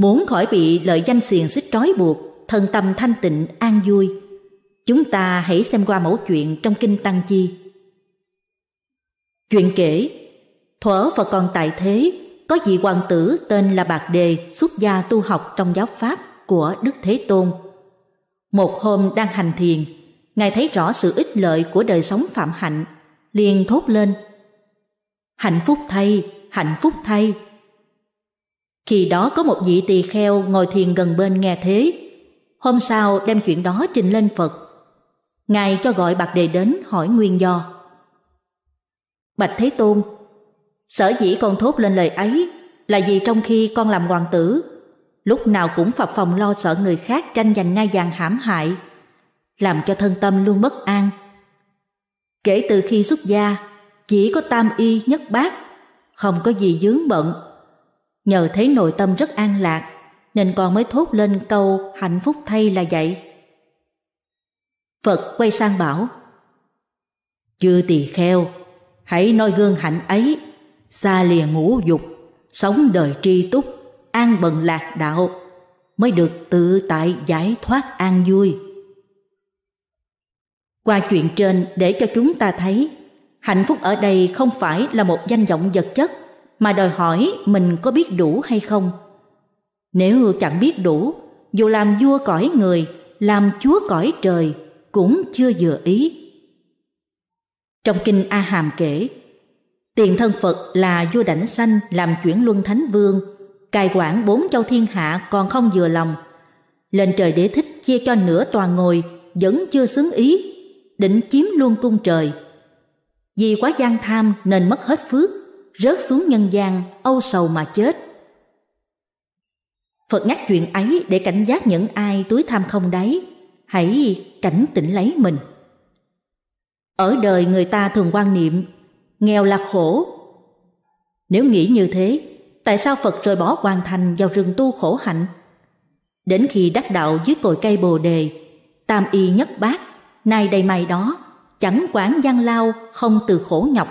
Muốn khỏi bị lợi danh xiềng xích trói buộc, thân tâm thanh tịnh, an vui, chúng ta hãy xem qua mẫu chuyện trong Kinh Tăng Chi. Chuyện kể, thuở và còn tại thế, có vị hoàng tử tên là Bạc Đề xuất gia tu học trong giáo pháp của Đức Thế Tôn. Một hôm đang hành thiền, Ngài thấy rõ sự ích lợi của đời sống phạm hạnh, liền thốt lên. Hạnh phúc thay, hạnh phúc thay, khi đó có một vị tỳ kheo ngồi thiền gần bên nghe thế. Hôm sau đem chuyện đó trình lên Phật. Ngài cho gọi Bạc Đề đến hỏi nguyên do. Bạch Thế Tôn Sở dĩ con thốt lên lời ấy là vì trong khi con làm hoàng tử, lúc nào cũng phập phòng lo sợ người khác tranh giành ngai vàng hãm hại, làm cho thân tâm luôn bất an. Kể từ khi xuất gia, chỉ có tam y nhất bác, không có gì dướng bận Nhờ thấy nội tâm rất an lạc, nên con mới thốt lên câu hạnh phúc thay là vậy. Phật quay sang bảo, Chư tỳ kheo, hãy noi gương hạnh ấy, xa lìa ngũ dục, sống đời tri túc, an bần lạc đạo, mới được tự tại giải thoát an vui. Qua chuyện trên để cho chúng ta thấy, hạnh phúc ở đây không phải là một danh vọng vật chất, mà đòi hỏi mình có biết đủ hay không. Nếu chẳng biết đủ, dù làm vua cõi người, làm chúa cõi trời cũng chưa vừa ý. Trong kinh A Hàm kể, tiền thân Phật là vua Đảnh Sanh làm chuyển luân thánh vương, cai quản bốn châu thiên hạ còn không vừa lòng. Lên trời đế thích chia cho nửa tòa ngồi vẫn chưa xứng ý, định chiếm luôn cung trời. Vì quá gian tham nên mất hết phước, rớt xuống nhân gian, âu sầu mà chết. Phật nhắc chuyện ấy để cảnh giác những ai túi tham không đáy, hãy cảnh tỉnh lấy mình. Ở đời người ta thường quan niệm, nghèo là khổ. Nếu nghĩ như thế, tại sao Phật rời bỏ hoàn thành vào rừng tu khổ hạnh? Đến khi đắc đạo dưới cội cây bồ đề, tam y nhất bát, nay đây mày đó, chẳng quản gian lao, không từ khổ nhọc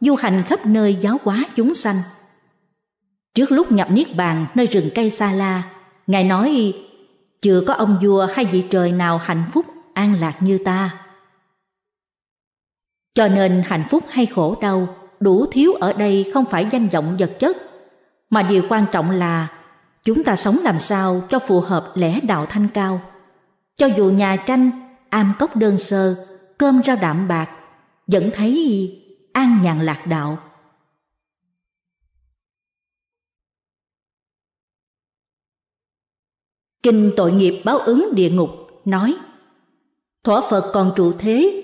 du hành khắp nơi giáo hóa chúng sanh. Trước lúc nhập Niết Bàn nơi rừng cây Sa La, Ngài nói chưa có ông vua hay vị trời nào hạnh phúc an lạc như ta. Cho nên hạnh phúc hay khổ đau, đủ thiếu ở đây không phải danh vọng vật chất, mà điều quan trọng là chúng ta sống làm sao cho phù hợp lẽ đạo thanh cao. Cho dù nhà tranh, am cốc đơn sơ, cơm rau đạm bạc, vẫn thấy an nhàn lạc đạo kinh tội nghiệp báo ứng địa ngục nói thuở phật còn trụ thế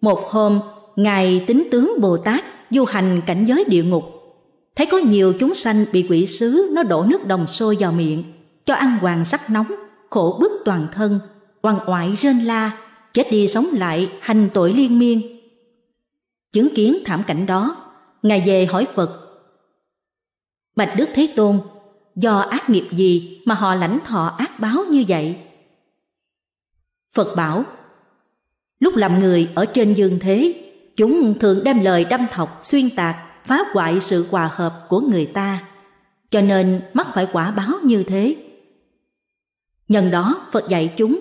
một hôm ngài tính tướng bồ tát du hành cảnh giới địa ngục thấy có nhiều chúng sanh bị quỷ sứ nó đổ nước đồng sôi vào miệng cho ăn hoàng sắc nóng khổ bức toàn thân oằn oại rên la chết đi sống lại hành tội liên miên Chứng kiến thảm cảnh đó, Ngài về hỏi Phật. Bạch Đức Thế Tôn, do ác nghiệp gì mà họ lãnh thọ ác báo như vậy? Phật bảo, lúc làm người ở trên dương thế, chúng thường đem lời đâm thọc, xuyên tạc, phá hoại sự hòa hợp của người ta, cho nên mắc phải quả báo như thế. Nhân đó Phật dạy chúng,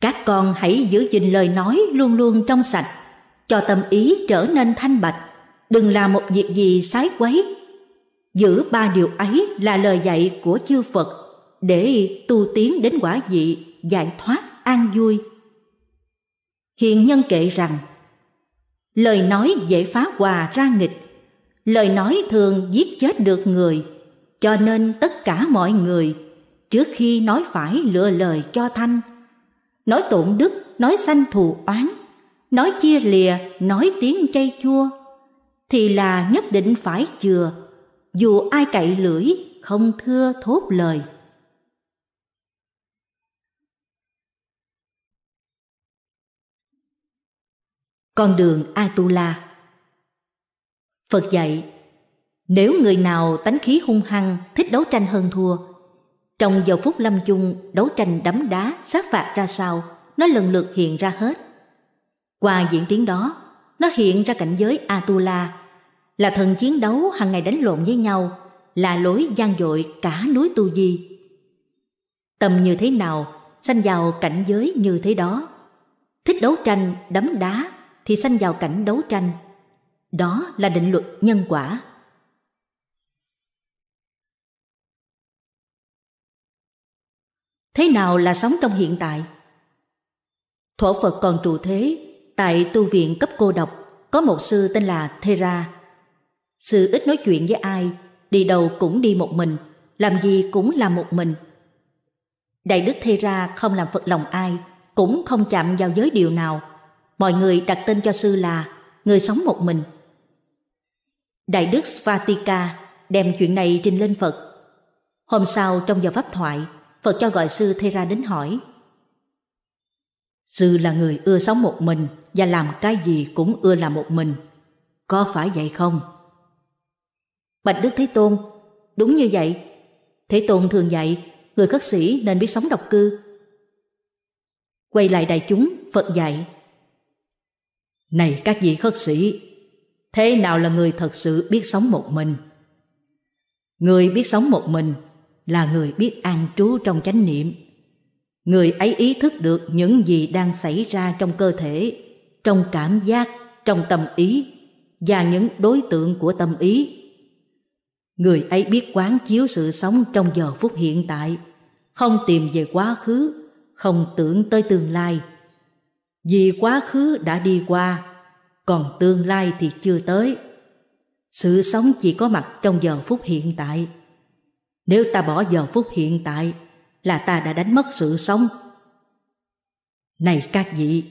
các con hãy giữ gìn lời nói luôn luôn trong sạch, cho tâm ý trở nên thanh bạch, đừng làm một việc gì sái quấy. Giữ ba điều ấy là lời dạy của chư Phật để tu tiến đến quả vị giải thoát an vui. Hiện nhân kệ rằng lời nói dễ phá hòa ra nghịch, lời nói thường giết chết được người, cho nên tất cả mọi người trước khi nói phải lựa lời cho thanh, nói tổn đức, nói sanh thù oán nói chia lìa, nói tiếng chay chua, thì là nhất định phải chừa, dù ai cậy lưỡi không thưa thốt lời. Con đường Atula Phật dạy, nếu người nào tánh khí hung hăng, thích đấu tranh hơn thua, trong giờ phút lâm chung đấu tranh đấm đá, sát phạt ra sao, nó lần lượt hiện ra hết. Qua diễn tiến đó, nó hiện ra cảnh giới Atula, là thần chiến đấu hàng ngày đánh lộn với nhau, là lối gian dội cả núi Tu Di. Tâm như thế nào, sanh vào cảnh giới như thế đó. Thích đấu tranh, đấm đá thì sanh vào cảnh đấu tranh. Đó là định luật nhân quả. Thế nào là sống trong hiện tại? Thổ Phật còn trụ thế tại tu viện cấp cô độc có một sư tên là Thera. Sư ít nói chuyện với ai, đi đâu cũng đi một mình, làm gì cũng làm một mình. Đại đức Thera không làm phật lòng ai, cũng không chạm vào giới điều nào. Mọi người đặt tên cho sư là người sống một mình. Đại đức Svatika đem chuyện này trình lên Phật. Hôm sau trong giờ pháp thoại, Phật cho gọi sư Thera đến hỏi. Sư là người ưa sống một mình, và làm cái gì cũng ưa làm một mình. Có phải vậy không? Bạch Đức Thế Tôn Đúng như vậy. Thế Tôn thường dạy người khất sĩ nên biết sống độc cư. Quay lại đại chúng, Phật dạy Này các vị khất sĩ, thế nào là người thật sự biết sống một mình? Người biết sống một mình là người biết an trú trong chánh niệm. Người ấy ý thức được những gì đang xảy ra trong cơ thể trong cảm giác, trong tâm ý và những đối tượng của tâm ý. Người ấy biết quán chiếu sự sống trong giờ phút hiện tại, không tìm về quá khứ, không tưởng tới tương lai. Vì quá khứ đã đi qua, còn tương lai thì chưa tới. Sự sống chỉ có mặt trong giờ phút hiện tại. Nếu ta bỏ giờ phút hiện tại là ta đã đánh mất sự sống. Này các vị,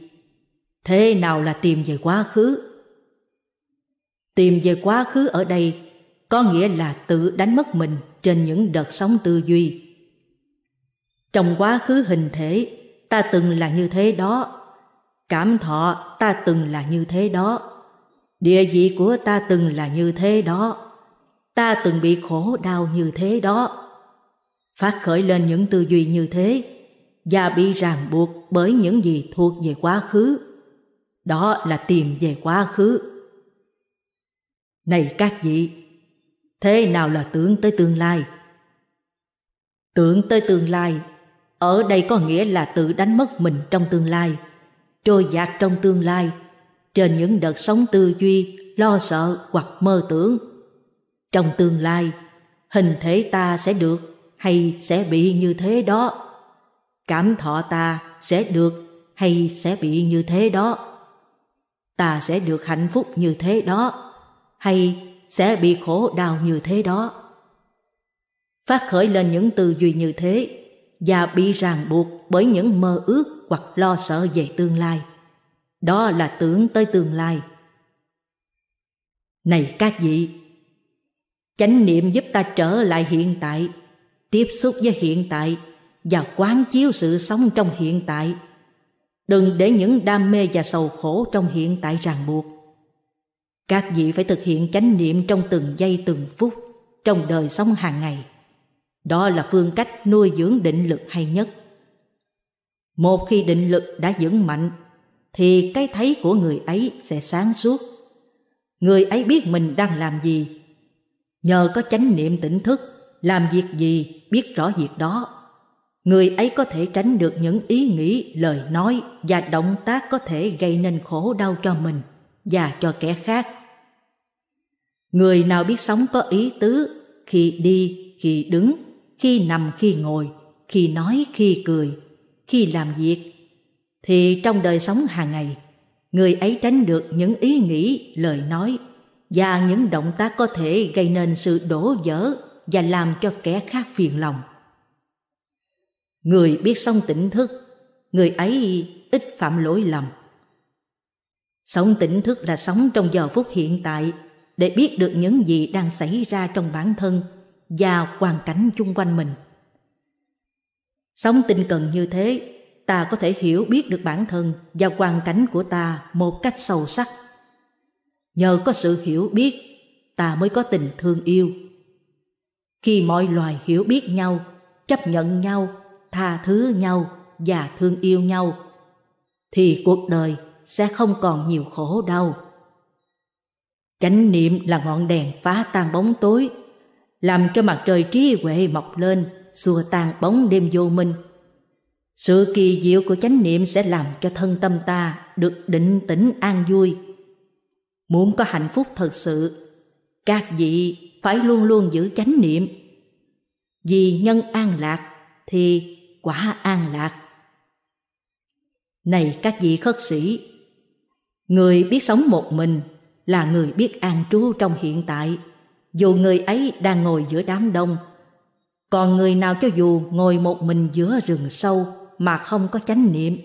thế nào là tìm về quá khứ tìm về quá khứ ở đây có nghĩa là tự đánh mất mình trên những đợt sóng tư duy trong quá khứ hình thể ta từng là như thế đó cảm thọ ta từng là như thế đó địa vị của ta từng là như thế đó ta từng bị khổ đau như thế đó phát khởi lên những tư duy như thế và bị ràng buộc bởi những gì thuộc về quá khứ đó là tìm về quá khứ. Này các vị, thế nào là tưởng tới tương lai? Tưởng tới tương lai, ở đây có nghĩa là tự đánh mất mình trong tương lai, trôi dạt trong tương lai, trên những đợt sống tư duy, lo sợ hoặc mơ tưởng. Trong tương lai, hình thể ta sẽ được hay sẽ bị như thế đó. Cảm thọ ta sẽ được hay sẽ bị như thế đó ta sẽ được hạnh phúc như thế đó, hay sẽ bị khổ đau như thế đó. Phát khởi lên những tư duy như thế và bị ràng buộc bởi những mơ ước hoặc lo sợ về tương lai. Đó là tưởng tới tương lai. Này các vị, chánh niệm giúp ta trở lại hiện tại, tiếp xúc với hiện tại và quán chiếu sự sống trong hiện tại Đừng để những đam mê và sầu khổ trong hiện tại ràng buộc. Các vị phải thực hiện chánh niệm trong từng giây từng phút, trong đời sống hàng ngày. Đó là phương cách nuôi dưỡng định lực hay nhất. Một khi định lực đã vững mạnh, thì cái thấy của người ấy sẽ sáng suốt. Người ấy biết mình đang làm gì. Nhờ có chánh niệm tỉnh thức, làm việc gì biết rõ việc đó người ấy có thể tránh được những ý nghĩ, lời nói và động tác có thể gây nên khổ đau cho mình và cho kẻ khác. Người nào biết sống có ý tứ khi đi, khi đứng, khi nằm, khi ngồi, khi nói, khi cười, khi làm việc, thì trong đời sống hàng ngày, người ấy tránh được những ý nghĩ, lời nói và những động tác có thể gây nên sự đổ vỡ và làm cho kẻ khác phiền lòng. Người biết sống tỉnh thức, người ấy ít phạm lỗi lầm. Sống tỉnh thức là sống trong giờ phút hiện tại để biết được những gì đang xảy ra trong bản thân và hoàn cảnh chung quanh mình. Sống tinh cần như thế, ta có thể hiểu biết được bản thân và hoàn cảnh của ta một cách sâu sắc. Nhờ có sự hiểu biết, ta mới có tình thương yêu. Khi mọi loài hiểu biết nhau, chấp nhận nhau tha thứ nhau và thương yêu nhau thì cuộc đời sẽ không còn nhiều khổ đau. Chánh niệm là ngọn đèn phá tan bóng tối, làm cho mặt trời trí huệ mọc lên, xua tan bóng đêm vô minh. Sự kỳ diệu của chánh niệm sẽ làm cho thân tâm ta được định tĩnh an vui. Muốn có hạnh phúc thật sự, các vị phải luôn luôn giữ chánh niệm. Vì nhân an lạc thì quả an lạc. Này các vị khất sĩ, người biết sống một mình là người biết an trú trong hiện tại, dù người ấy đang ngồi giữa đám đông. Còn người nào cho dù ngồi một mình giữa rừng sâu mà không có chánh niệm,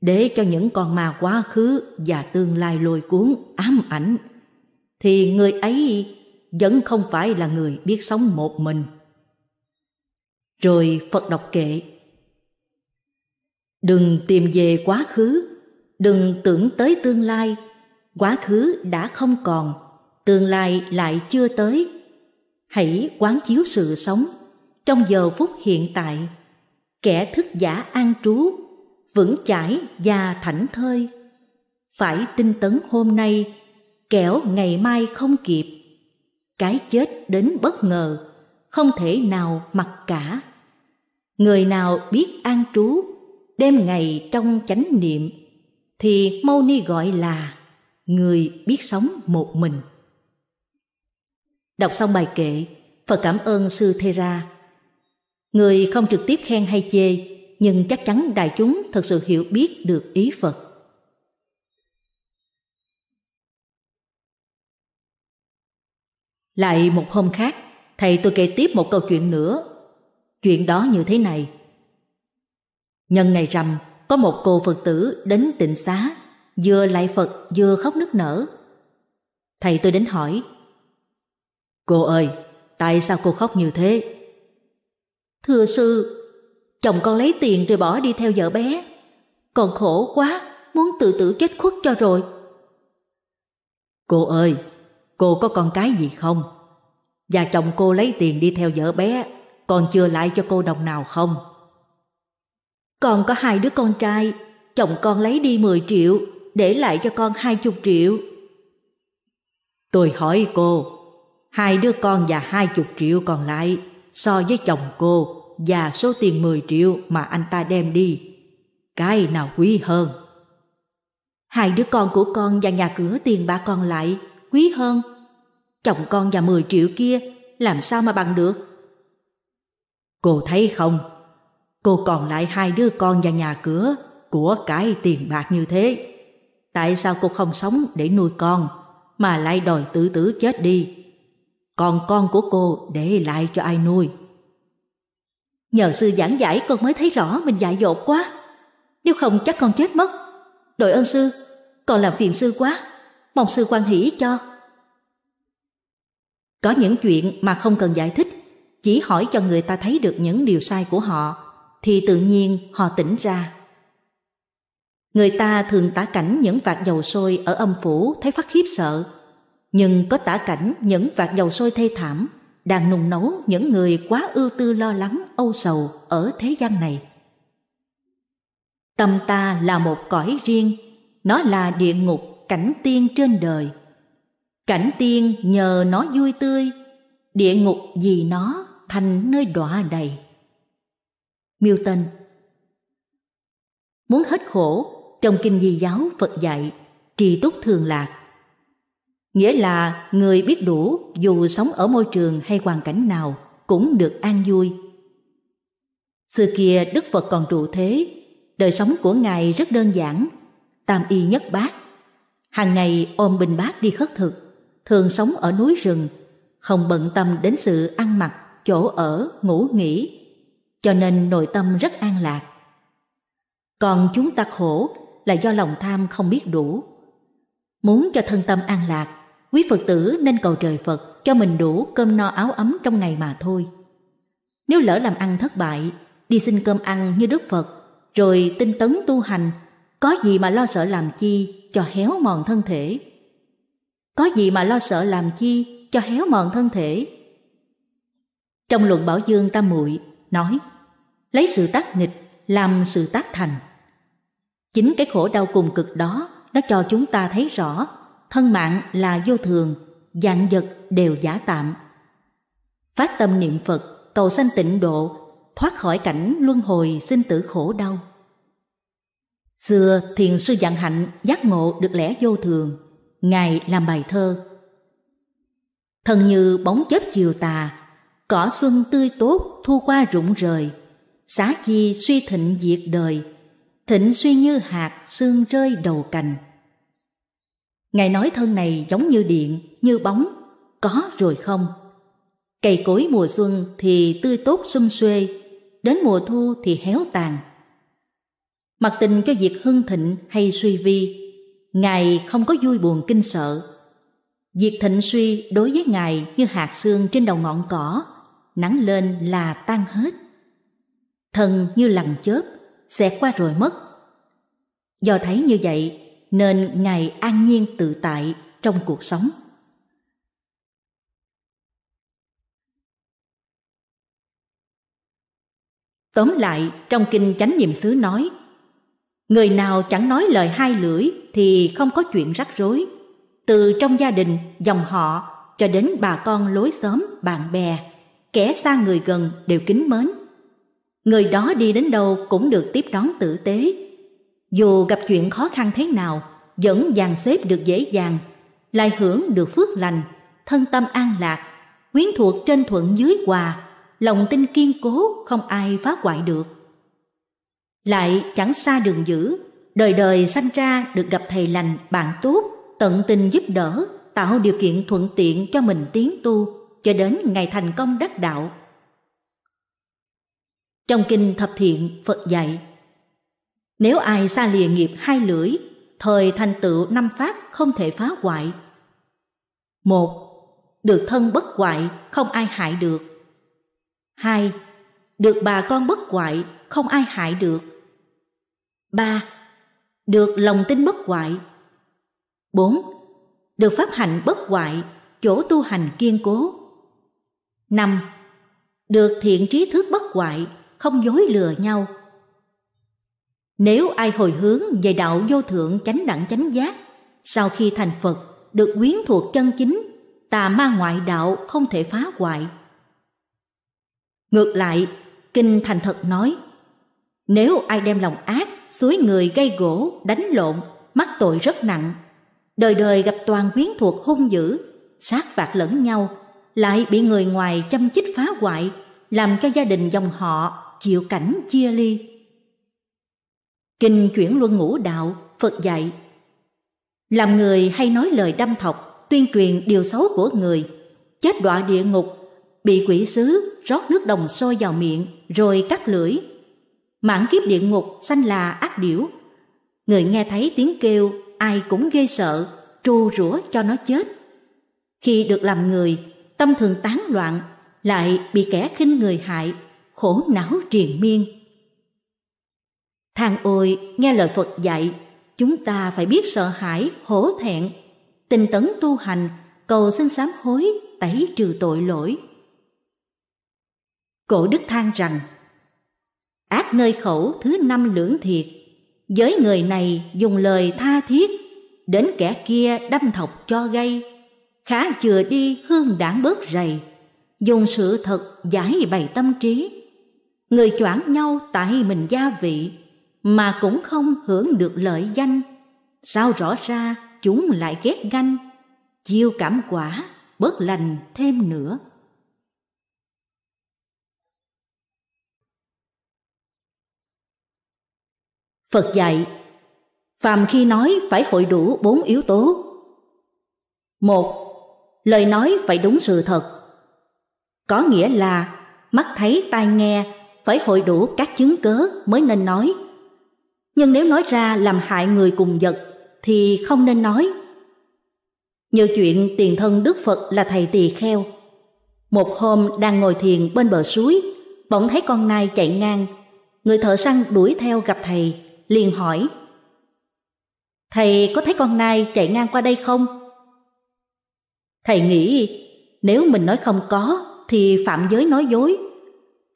để cho những con ma quá khứ và tương lai lôi cuốn ám ảnh, thì người ấy vẫn không phải là người biết sống một mình. Rồi Phật đọc kệ Đừng tìm về quá khứ, đừng tưởng tới tương lai. Quá khứ đã không còn, tương lai lại chưa tới. Hãy quán chiếu sự sống trong giờ phút hiện tại. Kẻ thức giả an trú, vững chãi và thảnh thơi. Phải tinh tấn hôm nay, kẻo ngày mai không kịp. Cái chết đến bất ngờ, không thể nào mặc cả. Người nào biết an trú đêm ngày trong chánh niệm thì mâu ni gọi là người biết sống một mình đọc xong bài kệ phật cảm ơn sư thê ra người không trực tiếp khen hay chê nhưng chắc chắn đại chúng thật sự hiểu biết được ý phật lại một hôm khác thầy tôi kể tiếp một câu chuyện nữa chuyện đó như thế này Nhân ngày rằm, có một cô Phật tử đến tịnh xá, vừa lại Phật vừa khóc nức nở. Thầy tôi đến hỏi, Cô ơi, tại sao cô khóc như thế? Thưa sư, chồng con lấy tiền rồi bỏ đi theo vợ bé. Còn khổ quá, muốn tự tử chết khuất cho rồi. Cô ơi, cô có con cái gì không? Và chồng cô lấy tiền đi theo vợ bé, còn chưa lại cho cô đồng nào không? Còn có hai đứa con trai, chồng con lấy đi 10 triệu, để lại cho con 20 triệu. Tôi hỏi cô, hai đứa con và 20 triệu còn lại so với chồng cô và số tiền 10 triệu mà anh ta đem đi, cái nào quý hơn? Hai đứa con của con và nhà cửa tiền bạc còn lại quý hơn. Chồng con và 10 triệu kia làm sao mà bằng được? Cô thấy không, cô còn lại hai đứa con và nhà cửa của cái tiền bạc như thế. Tại sao cô không sống để nuôi con mà lại đòi tự tử chết đi? Còn con của cô để lại cho ai nuôi? Nhờ sư giảng giải con mới thấy rõ mình dại dột quá. Nếu không chắc con chết mất. Đội ơn sư, còn làm phiền sư quá. Mong sư quan hỷ cho. Có những chuyện mà không cần giải thích, chỉ hỏi cho người ta thấy được những điều sai của họ thì tự nhiên họ tỉnh ra. Người ta thường tả cảnh những vạt dầu sôi ở âm phủ thấy phát khiếp sợ, nhưng có tả cảnh những vạt dầu sôi thê thảm đang nung nấu những người quá ưu tư lo lắng, âu sầu ở thế gian này. Tâm ta là một cõi riêng, nó là địa ngục, cảnh tiên trên đời. Cảnh tiên nhờ nó vui tươi, địa ngục vì nó thành nơi đọa đầy. Milton Muốn hết khổ, trong kinh di giáo Phật dạy, trì túc thường lạc. Nghĩa là người biết đủ dù sống ở môi trường hay hoàn cảnh nào cũng được an vui. Xưa kia Đức Phật còn trụ thế, đời sống của Ngài rất đơn giản, tam y nhất bát. Hàng ngày ôm bình bát đi khất thực, thường sống ở núi rừng, không bận tâm đến sự ăn mặc, chỗ ở, ngủ nghỉ, cho nên nội tâm rất an lạc. Còn chúng ta khổ là do lòng tham không biết đủ. Muốn cho thân tâm an lạc, quý Phật tử nên cầu trời Phật cho mình đủ cơm no áo ấm trong ngày mà thôi. Nếu lỡ làm ăn thất bại, đi xin cơm ăn như Đức Phật, rồi tinh tấn tu hành, có gì mà lo sợ làm chi cho héo mòn thân thể. Có gì mà lo sợ làm chi cho héo mòn thân thể. Trong luận Bảo Dương Tam Muội nói: lấy sự tác nghịch làm sự tác thành. Chính cái khổ đau cùng cực đó nó cho chúng ta thấy rõ thân mạng là vô thường, dạng vật đều giả tạm. Phát tâm niệm Phật, cầu sanh tịnh độ, thoát khỏi cảnh luân hồi sinh tử khổ đau. Xưa thiền sư Dạng Hạnh giác ngộ được lẽ vô thường, ngài làm bài thơ. Thần như bóng chớp chiều tà, cỏ xuân tươi tốt thu qua rụng rời, Xá chi suy thịnh diệt đời Thịnh suy như hạt xương rơi đầu cành Ngài nói thân này giống như điện, như bóng Có rồi không Cây cối mùa xuân thì tươi tốt xum xuê Đến mùa thu thì héo tàn Mặc tình cho việc hưng thịnh hay suy vi Ngài không có vui buồn kinh sợ Việc thịnh suy đối với Ngài như hạt xương trên đầu ngọn cỏ Nắng lên là tan hết thần như lằn chớp, xẹt qua rồi mất. Do thấy như vậy, nên Ngài an nhiên tự tại trong cuộc sống. Tóm lại, trong kinh chánh niệm xứ nói, người nào chẳng nói lời hai lưỡi thì không có chuyện rắc rối, từ trong gia đình, dòng họ cho đến bà con lối xóm, bạn bè, kẻ xa người gần đều kính mến, người đó đi đến đâu cũng được tiếp đón tử tế. Dù gặp chuyện khó khăn thế nào, vẫn dàn xếp được dễ dàng, lại hưởng được phước lành, thân tâm an lạc, quyến thuộc trên thuận dưới hòa, lòng tin kiên cố không ai phá hoại được. Lại chẳng xa đường dữ, đời đời sanh ra được gặp thầy lành, bạn tốt, tận tình giúp đỡ, tạo điều kiện thuận tiện cho mình tiến tu cho đến ngày thành công đắc đạo trong kinh thập thiện Phật dạy Nếu ai xa lìa nghiệp hai lưỡi Thời thành tựu năm pháp không thể phá hoại một Được thân bất hoại không ai hại được hai Được bà con bất hoại không ai hại được ba Được lòng tin bất hoại bốn Được pháp hạnh bất hoại chỗ tu hành kiên cố năm Được thiện trí thức bất hoại không dối lừa nhau. Nếu ai hồi hướng về đạo vô thượng chánh đẳng chánh giác, sau khi thành Phật được quyến thuộc chân chính, tà ma ngoại đạo không thể phá hoại. Ngược lại, Kinh Thành Thật nói, nếu ai đem lòng ác, suối người gây gỗ, đánh lộn, mắc tội rất nặng, đời đời gặp toàn quyến thuộc hung dữ, sát phạt lẫn nhau, lại bị người ngoài châm chích phá hoại, làm cho gia đình dòng họ chịu cảnh chia ly. Kinh chuyển luân ngũ đạo, Phật dạy Làm người hay nói lời đâm thọc, tuyên truyền điều xấu của người, chết đọa địa ngục, bị quỷ sứ rót nước đồng sôi vào miệng rồi cắt lưỡi. Mãn kiếp địa ngục sanh là ác điểu. Người nghe thấy tiếng kêu ai cũng ghê sợ, tru rủa cho nó chết. Khi được làm người, tâm thường tán loạn, lại bị kẻ khinh người hại khổ não triền miên. Thang ôi, nghe lời Phật dạy, chúng ta phải biết sợ hãi, hổ thẹn, tinh tấn tu hành, cầu xin sám hối, tẩy trừ tội lỗi. Cổ đức than rằng, ác nơi khẩu thứ năm lưỡng thiệt, giới người này dùng lời tha thiết, đến kẻ kia đâm thọc cho gây, khá chừa đi hương đảng bớt rầy, dùng sự thật giải bày tâm trí, người choảng nhau tại mình gia vị mà cũng không hưởng được lợi danh sao rõ ra chúng lại ghét ganh chiêu cảm quả bớt lành thêm nữa phật dạy phàm khi nói phải hội đủ bốn yếu tố một lời nói phải đúng sự thật có nghĩa là mắt thấy tai nghe phải hội đủ các chứng cớ mới nên nói. Nhưng nếu nói ra làm hại người cùng vật thì không nên nói. Như chuyện tiền thân Đức Phật là thầy tỳ kheo. Một hôm đang ngồi thiền bên bờ suối, bỗng thấy con nai chạy ngang. Người thợ săn đuổi theo gặp thầy, liền hỏi. Thầy có thấy con nai chạy ngang qua đây không? Thầy nghĩ nếu mình nói không có thì phạm giới nói dối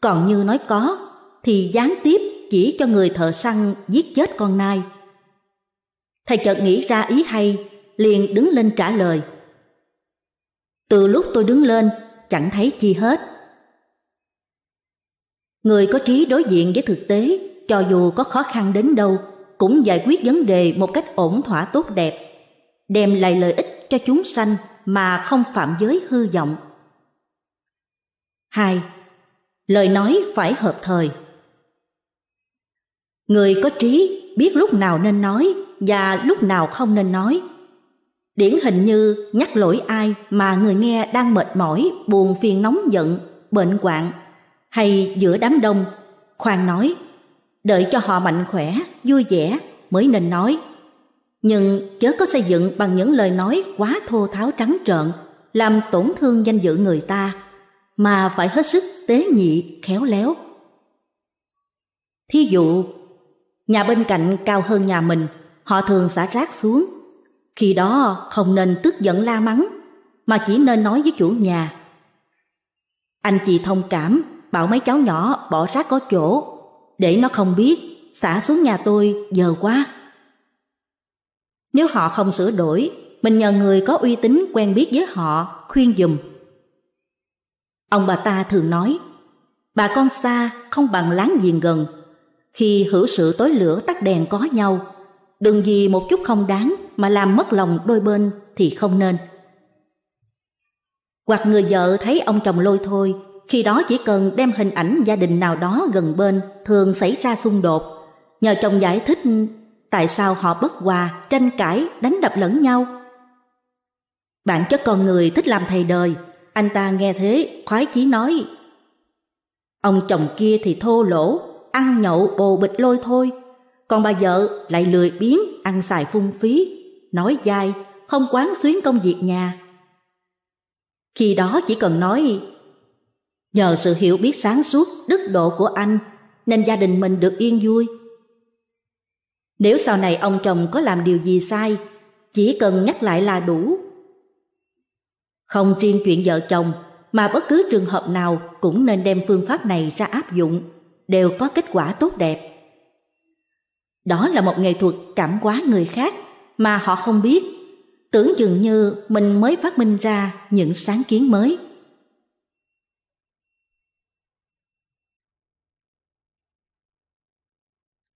còn như nói có, thì gián tiếp chỉ cho người thợ săn giết chết con nai. Thầy chợt nghĩ ra ý hay, liền đứng lên trả lời. Từ lúc tôi đứng lên, chẳng thấy chi hết. Người có trí đối diện với thực tế, cho dù có khó khăn đến đâu, cũng giải quyết vấn đề một cách ổn thỏa tốt đẹp, đem lại lợi ích cho chúng sanh mà không phạm giới hư vọng. hai lời nói phải hợp thời. Người có trí biết lúc nào nên nói và lúc nào không nên nói. Điển hình như nhắc lỗi ai mà người nghe đang mệt mỏi, buồn phiền nóng giận, bệnh quạng hay giữa đám đông, khoan nói, đợi cho họ mạnh khỏe, vui vẻ mới nên nói. Nhưng chớ có xây dựng bằng những lời nói quá thô tháo trắng trợn, làm tổn thương danh dự người ta mà phải hết sức tế nhị khéo léo. Thí dụ, nhà bên cạnh cao hơn nhà mình, họ thường xả rác xuống. Khi đó không nên tức giận la mắng, mà chỉ nên nói với chủ nhà. Anh chị thông cảm, bảo mấy cháu nhỏ bỏ rác có chỗ, để nó không biết, xả xuống nhà tôi giờ quá. Nếu họ không sửa đổi, mình nhờ người có uy tín quen biết với họ khuyên dùm Ông bà ta thường nói, bà con xa không bằng láng giềng gần. Khi hữu sự tối lửa tắt đèn có nhau, đừng vì một chút không đáng mà làm mất lòng đôi bên thì không nên. Hoặc người vợ thấy ông chồng lôi thôi, khi đó chỉ cần đem hình ảnh gia đình nào đó gần bên thường xảy ra xung đột. Nhờ chồng giải thích tại sao họ bất hòa, tranh cãi, đánh đập lẫn nhau. Bản chất con người thích làm thầy đời, anh ta nghe thế, khoái chí nói. Ông chồng kia thì thô lỗ, ăn nhậu bồ bịch lôi thôi. Còn bà vợ lại lười biếng, ăn xài phung phí, nói dai, không quán xuyến công việc nhà. Khi đó chỉ cần nói, nhờ sự hiểu biết sáng suốt, đức độ của anh, nên gia đình mình được yên vui. Nếu sau này ông chồng có làm điều gì sai, chỉ cần nhắc lại là đủ. Không riêng chuyện vợ chồng, mà bất cứ trường hợp nào cũng nên đem phương pháp này ra áp dụng, đều có kết quả tốt đẹp. Đó là một nghệ thuật cảm hóa người khác mà họ không biết, tưởng dường như mình mới phát minh ra những sáng kiến mới.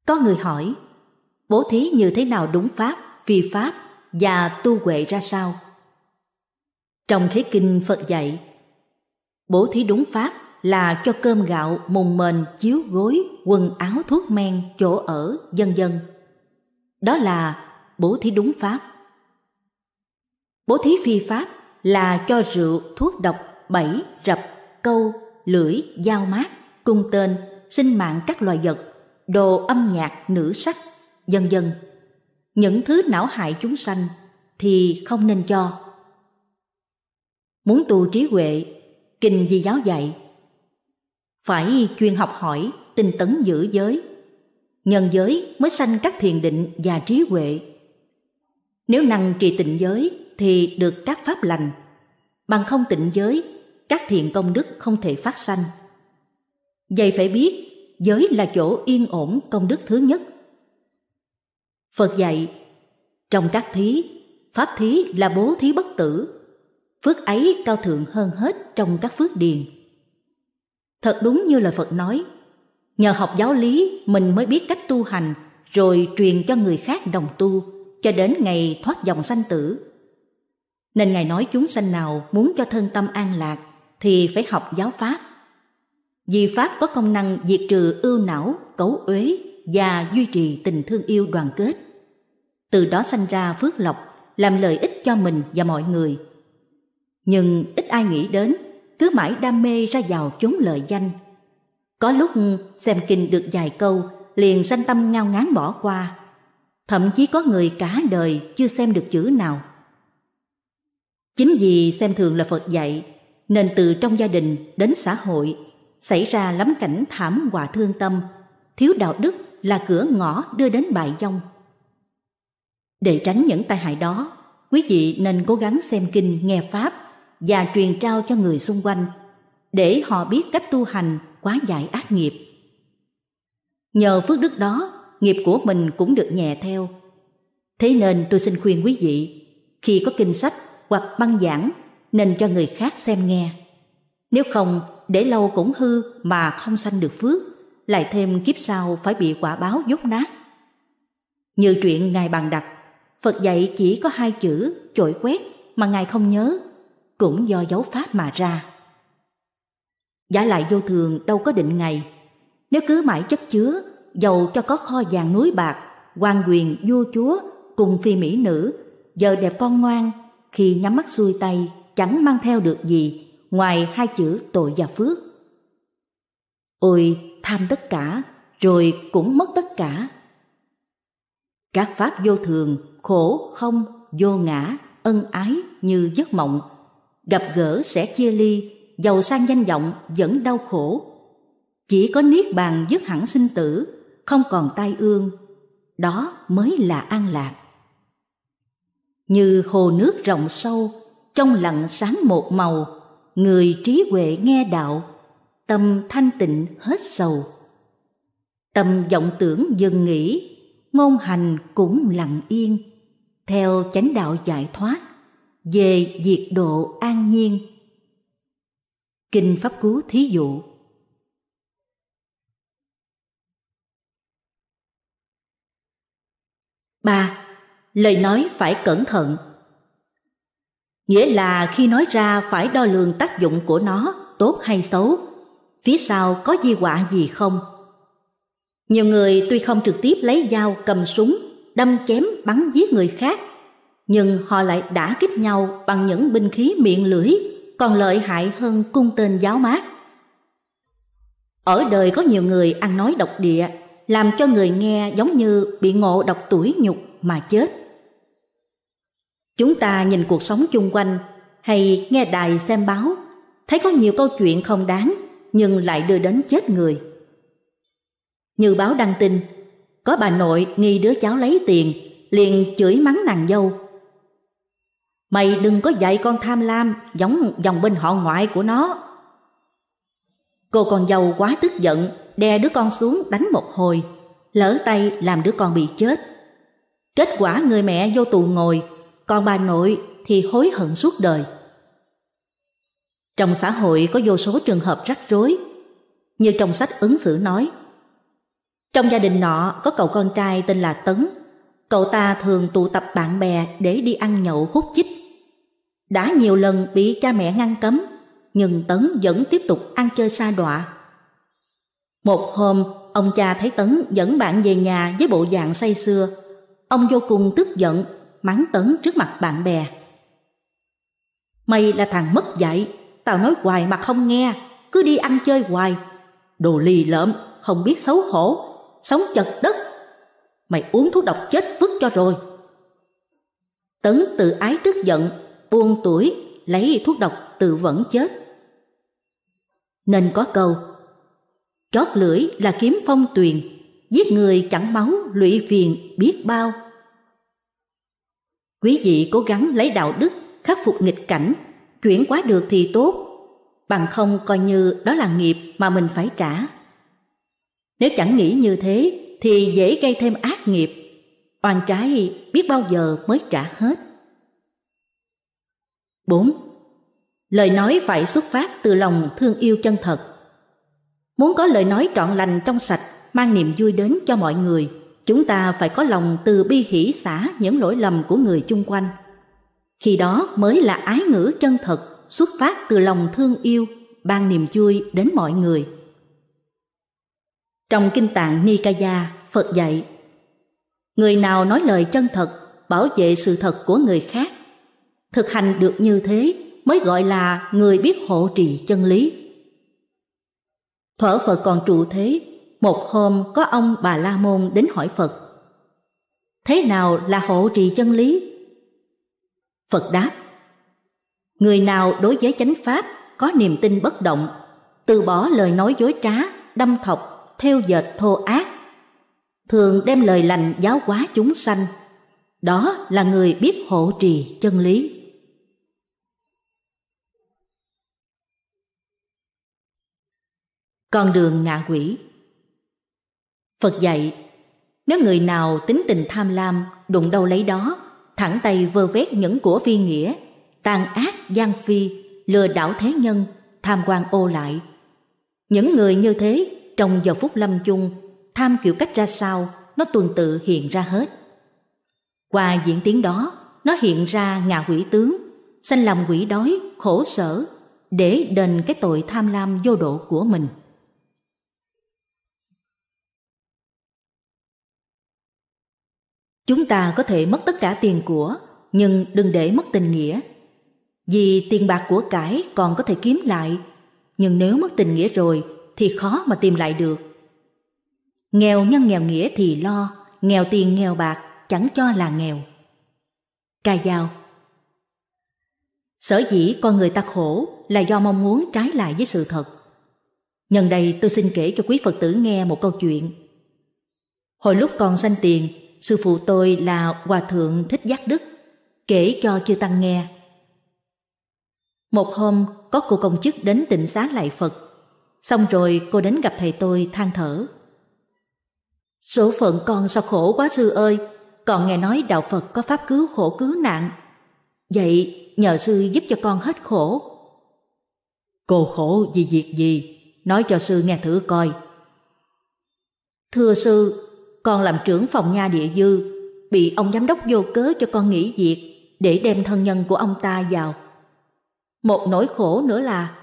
Có người hỏi, bố thí như thế nào đúng pháp, phi pháp và tu huệ ra sao? Trong Thế Kinh Phật dạy, bố thí đúng pháp là cho cơm gạo, mùng mền, chiếu gối, quần áo, thuốc men, chỗ ở, dân dân. Đó là bố thí đúng pháp. Bố thí phi pháp là cho rượu, thuốc độc, bẫy, rập, câu, lưỡi, dao mát, cung tên, sinh mạng các loài vật, đồ âm nhạc, nữ sắc, dân dân. Những thứ não hại chúng sanh thì không nên cho Muốn tu trí huệ, kinh di giáo dạy. Phải chuyên học hỏi, tinh tấn giữ giới. Nhân giới mới sanh các thiền định và trí huệ. Nếu năng trì tịnh giới thì được các pháp lành. Bằng không tịnh giới, các thiện công đức không thể phát sanh. Vậy phải biết, giới là chỗ yên ổn công đức thứ nhất. Phật dạy, trong các thí, pháp thí là bố thí bất tử, phước ấy cao thượng hơn hết trong các phước điền. Thật đúng như lời Phật nói, nhờ học giáo lý mình mới biết cách tu hành rồi truyền cho người khác đồng tu cho đến ngày thoát dòng sanh tử. Nên Ngài nói chúng sanh nào muốn cho thân tâm an lạc thì phải học giáo Pháp. Vì Pháp có công năng diệt trừ ưu não, cấu uế và duy trì tình thương yêu đoàn kết. Từ đó sanh ra phước lộc, làm lợi ích cho mình và mọi người – nhưng ít ai nghĩ đến, cứ mãi đam mê ra vào chốn lợi danh. Có lúc xem kinh được vài câu, liền sanh tâm ngao ngán bỏ qua. Thậm chí có người cả đời chưa xem được chữ nào. Chính vì xem thường là Phật dạy, nên từ trong gia đình đến xã hội xảy ra lắm cảnh thảm họa thương tâm, thiếu đạo đức là cửa ngõ đưa đến bại vong. Để tránh những tai hại đó, quý vị nên cố gắng xem kinh nghe pháp và truyền trao cho người xung quanh để họ biết cách tu hành quá giải ác nghiệp. Nhờ phước đức đó, nghiệp của mình cũng được nhẹ theo. Thế nên tôi xin khuyên quý vị, khi có kinh sách hoặc băng giảng nên cho người khác xem nghe. Nếu không, để lâu cũng hư mà không sanh được phước, lại thêm kiếp sau phải bị quả báo dốt nát. Như chuyện Ngài bàn đặt, Phật dạy chỉ có hai chữ chổi quét mà Ngài không nhớ cũng do dấu pháp mà ra. Giả lại vô thường đâu có định ngày, nếu cứ mãi chất chứa, giàu cho có kho vàng núi bạc, quan quyền vua chúa cùng phi mỹ nữ, giờ đẹp con ngoan, khi nhắm mắt xuôi tay chẳng mang theo được gì ngoài hai chữ tội và phước. Ôi, tham tất cả, rồi cũng mất tất cả. Các pháp vô thường, khổ, không, vô ngã, ân ái như giấc mộng gặp gỡ sẽ chia ly, giàu sang danh vọng vẫn đau khổ. Chỉ có niết bàn dứt hẳn sinh tử, không còn tai ương, đó mới là an lạc. Như hồ nước rộng sâu, trong lặng sáng một màu, người trí huệ nghe đạo, tâm thanh tịnh hết sầu. Tâm vọng tưởng dừng nghỉ ngôn hành cũng lặng yên, theo chánh đạo giải thoát về diệt độ an nhiên kinh pháp cú thí dụ ba lời nói phải cẩn thận nghĩa là khi nói ra phải đo lường tác dụng của nó tốt hay xấu phía sau có di họa gì không nhiều người tuy không trực tiếp lấy dao cầm súng đâm chém bắn giết người khác nhưng họ lại đã kích nhau bằng những binh khí miệng lưỡi còn lợi hại hơn cung tên giáo mát. Ở đời có nhiều người ăn nói độc địa, làm cho người nghe giống như bị ngộ độc tuổi nhục mà chết. Chúng ta nhìn cuộc sống chung quanh hay nghe đài xem báo, thấy có nhiều câu chuyện không đáng nhưng lại đưa đến chết người. Như báo đăng tin, có bà nội nghi đứa cháu lấy tiền liền chửi mắng nàng dâu Mày đừng có dạy con tham lam giống dòng bên họ ngoại của nó. Cô con dâu quá tức giận, đe đứa con xuống đánh một hồi, lỡ tay làm đứa con bị chết. Kết quả người mẹ vô tù ngồi, còn bà nội thì hối hận suốt đời. Trong xã hội có vô số trường hợp rắc rối, như trong sách ứng xử nói. Trong gia đình nọ có cậu con trai tên là Tấn, cậu ta thường tụ tập bạn bè để đi ăn nhậu hút chích. Đã nhiều lần bị cha mẹ ngăn cấm, nhưng Tấn vẫn tiếp tục ăn chơi xa đọa. Một hôm, ông cha thấy Tấn dẫn bạn về nhà với bộ dạng say xưa. Ông vô cùng tức giận, mắng Tấn trước mặt bạn bè. Mày là thằng mất dạy, tao nói hoài mà không nghe, cứ đi ăn chơi hoài. Đồ lì lợm, không biết xấu hổ, sống chật đất. Mày uống thuốc độc chết vứt cho rồi. Tấn tự ái tức giận buông tuổi, lấy thuốc độc tự vẫn chết. Nên có câu, chót lưỡi là kiếm phong tuyền, giết người chẳng máu lụy phiền biết bao. Quý vị cố gắng lấy đạo đức khắc phục nghịch cảnh, chuyển quá được thì tốt, bằng không coi như đó là nghiệp mà mình phải trả. Nếu chẳng nghĩ như thế thì dễ gây thêm ác nghiệp, oan trái biết bao giờ mới trả hết. 4. Lời nói phải xuất phát từ lòng thương yêu chân thật. Muốn có lời nói trọn lành trong sạch, mang niềm vui đến cho mọi người, chúng ta phải có lòng từ bi hỷ xả những lỗi lầm của người chung quanh. Khi đó mới là ái ngữ chân thật, xuất phát từ lòng thương yêu, ban niềm vui đến mọi người. Trong kinh tạng Nikaya, Phật dạy Người nào nói lời chân thật, bảo vệ sự thật của người khác thực hành được như thế mới gọi là người biết hộ trì chân lý. Thuở Phật còn trụ thế, một hôm có ông bà La Môn đến hỏi Phật. Thế nào là hộ trì chân lý? Phật đáp: Người nào đối với chánh pháp có niềm tin bất động, từ bỏ lời nói dối trá, đâm thọc, theo dệt thô ác, thường đem lời lành giáo hóa chúng sanh, đó là người biết hộ trì chân lý. Con đường ngạ quỷ Phật dạy Nếu người nào tính tình tham lam Đụng đâu lấy đó Thẳng tay vơ vét những của phi nghĩa tàn ác gian phi Lừa đảo thế nhân Tham quan ô lại Những người như thế Trong giờ phút lâm chung Tham kiểu cách ra sao Nó tuần tự hiện ra hết Qua diễn tiến đó Nó hiện ra ngạ quỷ tướng Sanh làm quỷ đói, khổ sở Để đền cái tội tham lam vô độ của mình Chúng ta có thể mất tất cả tiền của, nhưng đừng để mất tình nghĩa. Vì tiền bạc của cải còn có thể kiếm lại, nhưng nếu mất tình nghĩa rồi thì khó mà tìm lại được. Nghèo nhân nghèo nghĩa thì lo, nghèo tiền nghèo bạc chẳng cho là nghèo. Ca dao Sở dĩ con người ta khổ là do mong muốn trái lại với sự thật. Nhân đây tôi xin kể cho quý Phật tử nghe một câu chuyện. Hồi lúc còn sanh tiền, sư phụ tôi là Hòa Thượng Thích Giác Đức, kể cho chư Tăng nghe. Một hôm, có cô công chức đến tịnh xá lại Phật. Xong rồi cô đến gặp thầy tôi than thở. Số phận con sao khổ quá sư ơi, còn nghe nói đạo Phật có pháp cứu khổ cứu nạn. Vậy nhờ sư giúp cho con hết khổ. Cô khổ vì việc gì? Nói cho sư nghe thử coi. Thưa sư, con làm trưởng phòng nha địa dư, bị ông giám đốc vô cớ cho con nghỉ việc để đem thân nhân của ông ta vào. Một nỗi khổ nữa là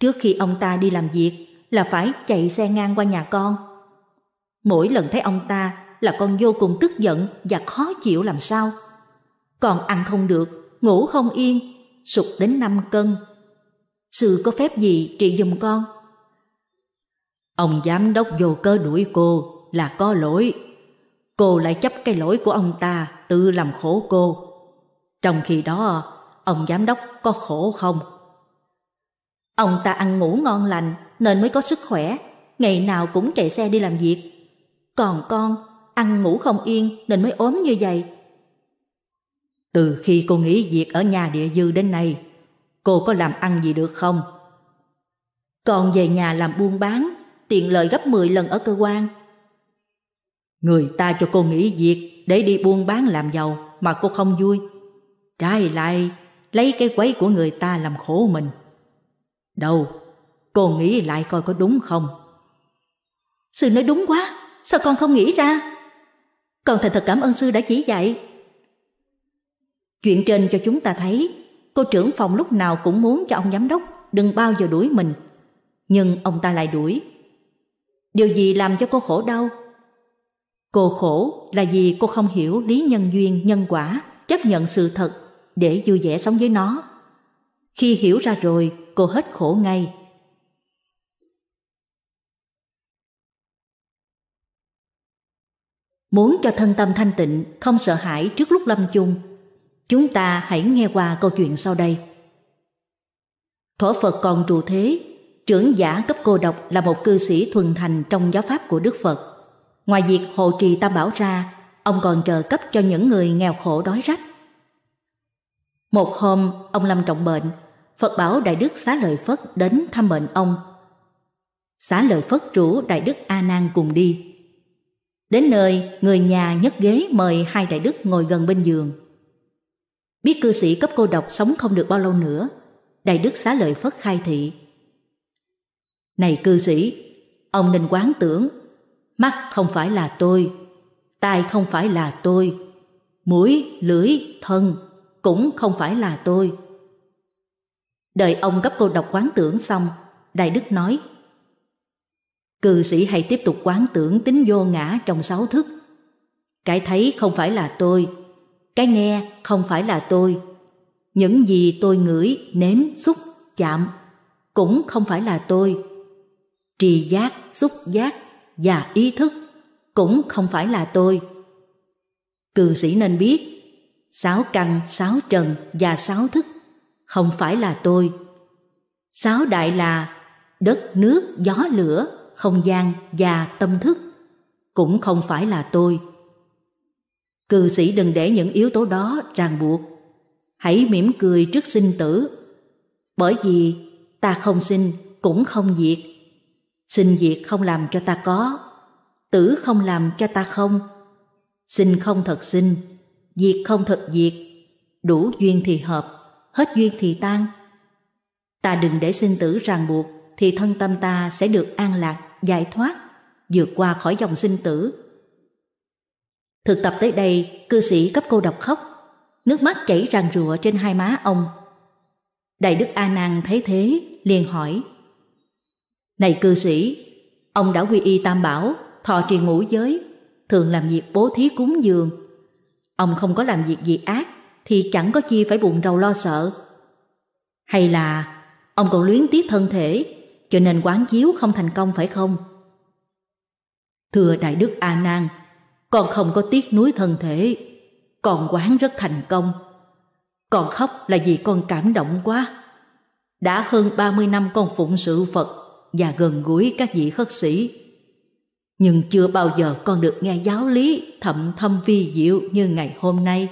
trước khi ông ta đi làm việc là phải chạy xe ngang qua nhà con. Mỗi lần thấy ông ta là con vô cùng tức giận và khó chịu làm sao. Còn ăn không được, ngủ không yên, sụt đến năm cân. Sự có phép gì trị giùm con? Ông giám đốc vô cớ đuổi cô là có lỗi. Cô lại chấp cái lỗi của ông ta tự làm khổ cô. Trong khi đó, ông giám đốc có khổ không? Ông ta ăn ngủ ngon lành nên mới có sức khỏe, ngày nào cũng chạy xe đi làm việc. Còn con, ăn ngủ không yên nên mới ốm như vậy. Từ khi cô nghỉ việc ở nhà địa dư đến nay, cô có làm ăn gì được không? Còn về nhà làm buôn bán, tiện lợi gấp 10 lần ở cơ quan, Người ta cho cô nghỉ việc để đi buôn bán làm giàu mà cô không vui. Trái lại, lấy cái quấy của người ta làm khổ mình. Đâu, cô nghĩ lại coi có đúng không? Sư nói đúng quá, sao con không nghĩ ra? Con thành thật cảm ơn sư đã chỉ dạy. Chuyện trên cho chúng ta thấy, cô trưởng phòng lúc nào cũng muốn cho ông giám đốc đừng bao giờ đuổi mình. Nhưng ông ta lại đuổi. Điều gì làm cho cô khổ đau Cô khổ là vì cô không hiểu lý nhân duyên nhân quả, chấp nhận sự thật để vui vẻ sống với nó. Khi hiểu ra rồi, cô hết khổ ngay. Muốn cho thân tâm thanh tịnh, không sợ hãi trước lúc lâm chung, chúng ta hãy nghe qua câu chuyện sau đây. Thổ Phật còn trụ thế, trưởng giả cấp cô độc là một cư sĩ thuần thành trong giáo pháp của Đức Phật. Ngoài việc hộ trì tam bảo ra, ông còn trợ cấp cho những người nghèo khổ đói rách. Một hôm, ông Lâm trọng bệnh, Phật bảo Đại Đức Xá Lợi Phất đến thăm bệnh ông. Xá Lợi Phất rủ Đại Đức A Nan cùng đi. Đến nơi, người nhà nhấc ghế mời hai Đại Đức ngồi gần bên giường. Biết cư sĩ cấp cô độc sống không được bao lâu nữa, Đại Đức Xá Lợi Phất khai thị. Này cư sĩ, ông nên quán tưởng mắt không phải là tôi, tai không phải là tôi, mũi, lưỡi, thân cũng không phải là tôi. Đợi ông cấp cô đọc quán tưởng xong, Đại Đức nói Cư sĩ hãy tiếp tục quán tưởng tính vô ngã trong sáu thức. Cái thấy không phải là tôi, cái nghe không phải là tôi. Những gì tôi ngửi, nếm, xúc, chạm cũng không phải là tôi. Trì giác, xúc giác và ý thức cũng không phải là tôi. Cư sĩ nên biết, sáu căn, sáu trần và sáu thức không phải là tôi. Sáu đại là đất, nước, gió, lửa, không gian và tâm thức cũng không phải là tôi. Cư sĩ đừng để những yếu tố đó ràng buộc. Hãy mỉm cười trước sinh tử, bởi vì ta không sinh cũng không diệt Xin diệt không làm cho ta có, tử không làm cho ta không. sinh không thật sinh diệt không thật diệt, đủ duyên thì hợp, hết duyên thì tan. Ta đừng để sinh tử ràng buộc thì thân tâm ta sẽ được an lạc, giải thoát, vượt qua khỏi dòng sinh tử. Thực tập tới đây, cư sĩ cấp cô độc khóc, nước mắt chảy ràng rụa trên hai má ông. Đại đức A Nan thấy thế liền hỏi: này cư sĩ, ông đã quy y tam bảo, thọ trì ngũ giới, thường làm việc bố thí cúng dường. Ông không có làm việc gì ác, thì chẳng có chi phải buồn rầu lo sợ. Hay là ông còn luyến tiếc thân thể, cho nên quán chiếu không thành công phải không? Thưa Đại Đức A Nan, con không có tiếc nuối thân thể, con quán rất thành công. Con khóc là vì con cảm động quá. Đã hơn 30 năm con phụng sự Phật, và gần gũi các vị khất sĩ. Nhưng chưa bao giờ con được nghe giáo lý thậm thâm vi diệu như ngày hôm nay.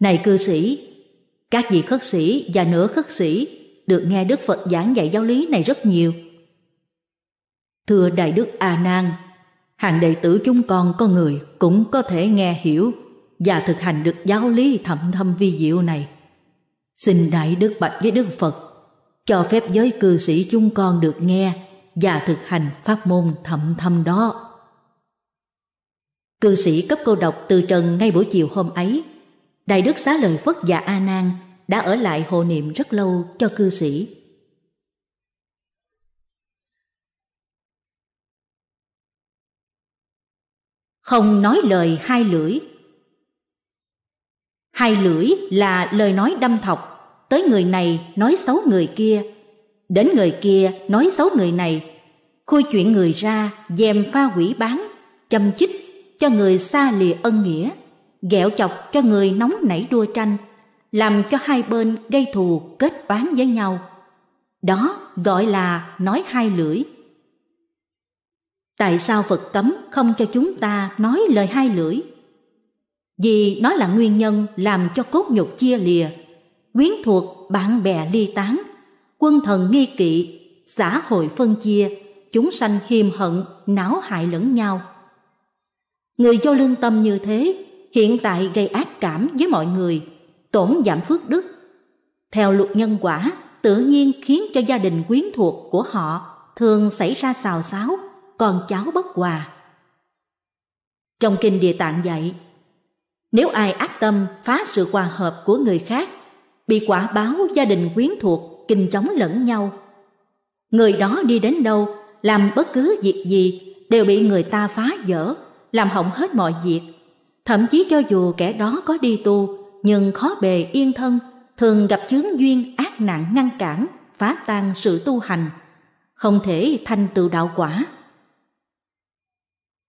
Này cư sĩ, các vị khất sĩ và nửa khất sĩ được nghe Đức Phật giảng dạy giáo lý này rất nhiều. Thưa Đại Đức A Nan, hàng đệ tử chúng con có người cũng có thể nghe hiểu và thực hành được giáo lý thậm thâm vi diệu này. Xin Đại Đức Bạch với Đức Phật cho phép giới cư sĩ chúng con được nghe và thực hành pháp môn thậm thâm đó. Cư sĩ cấp cô đọc từ trần ngay buổi chiều hôm ấy, Đại Đức Xá Lợi Phất và A Nan đã ở lại hộ niệm rất lâu cho cư sĩ. Không nói lời hai lưỡi Hai lưỡi là lời nói đâm thọc tới người này nói xấu người kia, đến người kia nói xấu người này, khui chuyện người ra dèm pha quỷ bán, châm chích cho người xa lìa ân nghĩa, ghẹo chọc cho người nóng nảy đua tranh, làm cho hai bên gây thù kết oán với nhau. Đó gọi là nói hai lưỡi. Tại sao Phật cấm không cho chúng ta nói lời hai lưỡi? Vì nó là nguyên nhân làm cho cốt nhục chia lìa quyến thuộc bạn bè ly tán, quân thần nghi kỵ, xã hội phân chia, chúng sanh hiềm hận, náo hại lẫn nhau. Người vô lương tâm như thế, hiện tại gây ác cảm với mọi người, tổn giảm phước đức. Theo luật nhân quả, tự nhiên khiến cho gia đình quyến thuộc của họ thường xảy ra xào xáo, con cháu bất hòa. Trong kinh Địa Tạng dạy, nếu ai ác tâm phá sự hòa hợp của người khác bị quả báo gia đình quyến thuộc kinh chóng lẫn nhau. Người đó đi đến đâu, làm bất cứ việc gì đều bị người ta phá vỡ, làm hỏng hết mọi việc. Thậm chí cho dù kẻ đó có đi tu nhưng khó bề yên thân, thường gặp chướng duyên ác nạn ngăn cản, phá tan sự tu hành, không thể thành tựu đạo quả.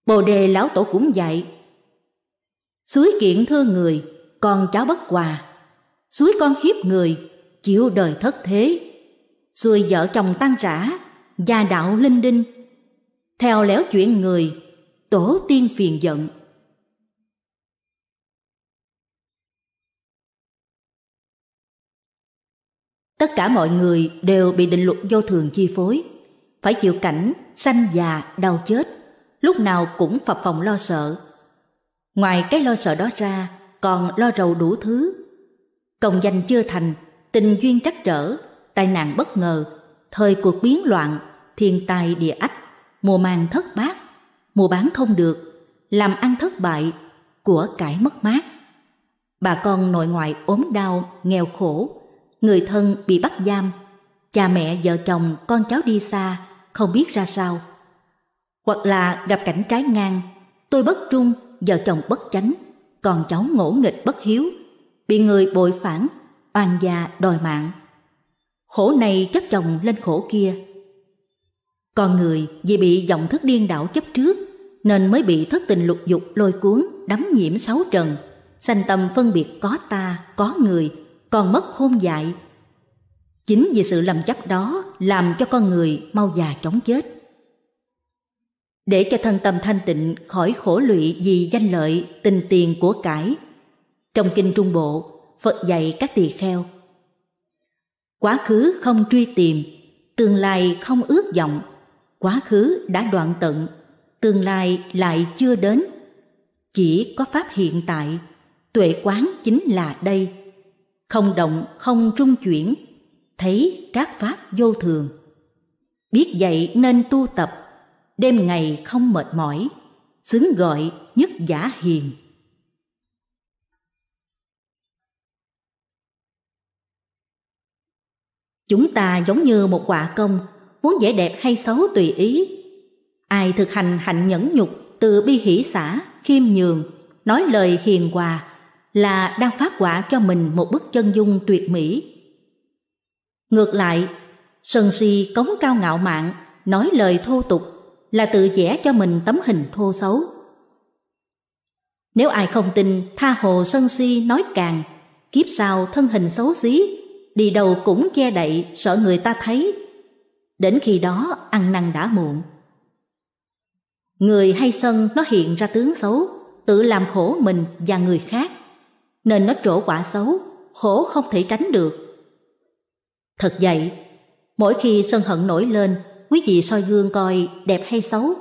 Bồ đề lão tổ cũng dạy, suối kiện thưa người, con cháu bất hòa suối con hiếp người chịu đời thất thế rồi vợ chồng tan rã gia đạo linh đinh theo léo chuyện người tổ tiên phiền giận tất cả mọi người đều bị định luật vô thường chi phối phải chịu cảnh sanh già đau chết lúc nào cũng phập phòng lo sợ ngoài cái lo sợ đó ra còn lo rầu đủ thứ công danh chưa thành, tình duyên trắc trở, tai nạn bất ngờ, thời cuộc biến loạn, thiên tai địa ách, mùa màng thất bát, mùa bán không được, làm ăn thất bại, của cải mất mát. Bà con nội ngoại ốm đau, nghèo khổ, người thân bị bắt giam, cha mẹ, vợ chồng, con cháu đi xa, không biết ra sao. Hoặc là gặp cảnh trái ngang, tôi bất trung, vợ chồng bất chánh, còn cháu ngỗ nghịch bất hiếu – bị người bội phản, oan gia đòi mạng. Khổ này chấp chồng lên khổ kia. Con người vì bị vọng thức điên đảo chấp trước nên mới bị thất tình lục dục lôi cuốn, đắm nhiễm sáu trần, sanh tâm phân biệt có ta, có người, còn mất hôn dại. Chính vì sự lầm chấp đó làm cho con người mau già chóng chết. Để cho thân tâm thanh tịnh khỏi khổ lụy vì danh lợi, tình tiền của cải, trong kinh Trung Bộ, Phật dạy các tỳ kheo. Quá khứ không truy tìm, tương lai không ước vọng, quá khứ đã đoạn tận, tương lai lại chưa đến. Chỉ có pháp hiện tại, tuệ quán chính là đây. Không động, không trung chuyển, thấy các pháp vô thường. Biết vậy nên tu tập, đêm ngày không mệt mỏi, xứng gọi nhất giả hiền. Chúng ta giống như một quả công, muốn vẻ đẹp hay xấu tùy ý. Ai thực hành hạnh nhẫn nhục, từ bi hỷ xã, khiêm nhường, nói lời hiền hòa là đang phát quả cho mình một bức chân dung tuyệt mỹ. Ngược lại, sân si cống cao ngạo mạn, nói lời thô tục là tự vẽ cho mình tấm hình thô xấu. Nếu ai không tin tha hồ sân si nói càng, kiếp sau thân hình xấu xí đi đâu cũng che đậy sợ người ta thấy. Đến khi đó ăn năn đã muộn. Người hay sân nó hiện ra tướng xấu, tự làm khổ mình và người khác, nên nó trổ quả xấu, khổ không thể tránh được. Thật vậy, mỗi khi sân hận nổi lên, quý vị soi gương coi đẹp hay xấu.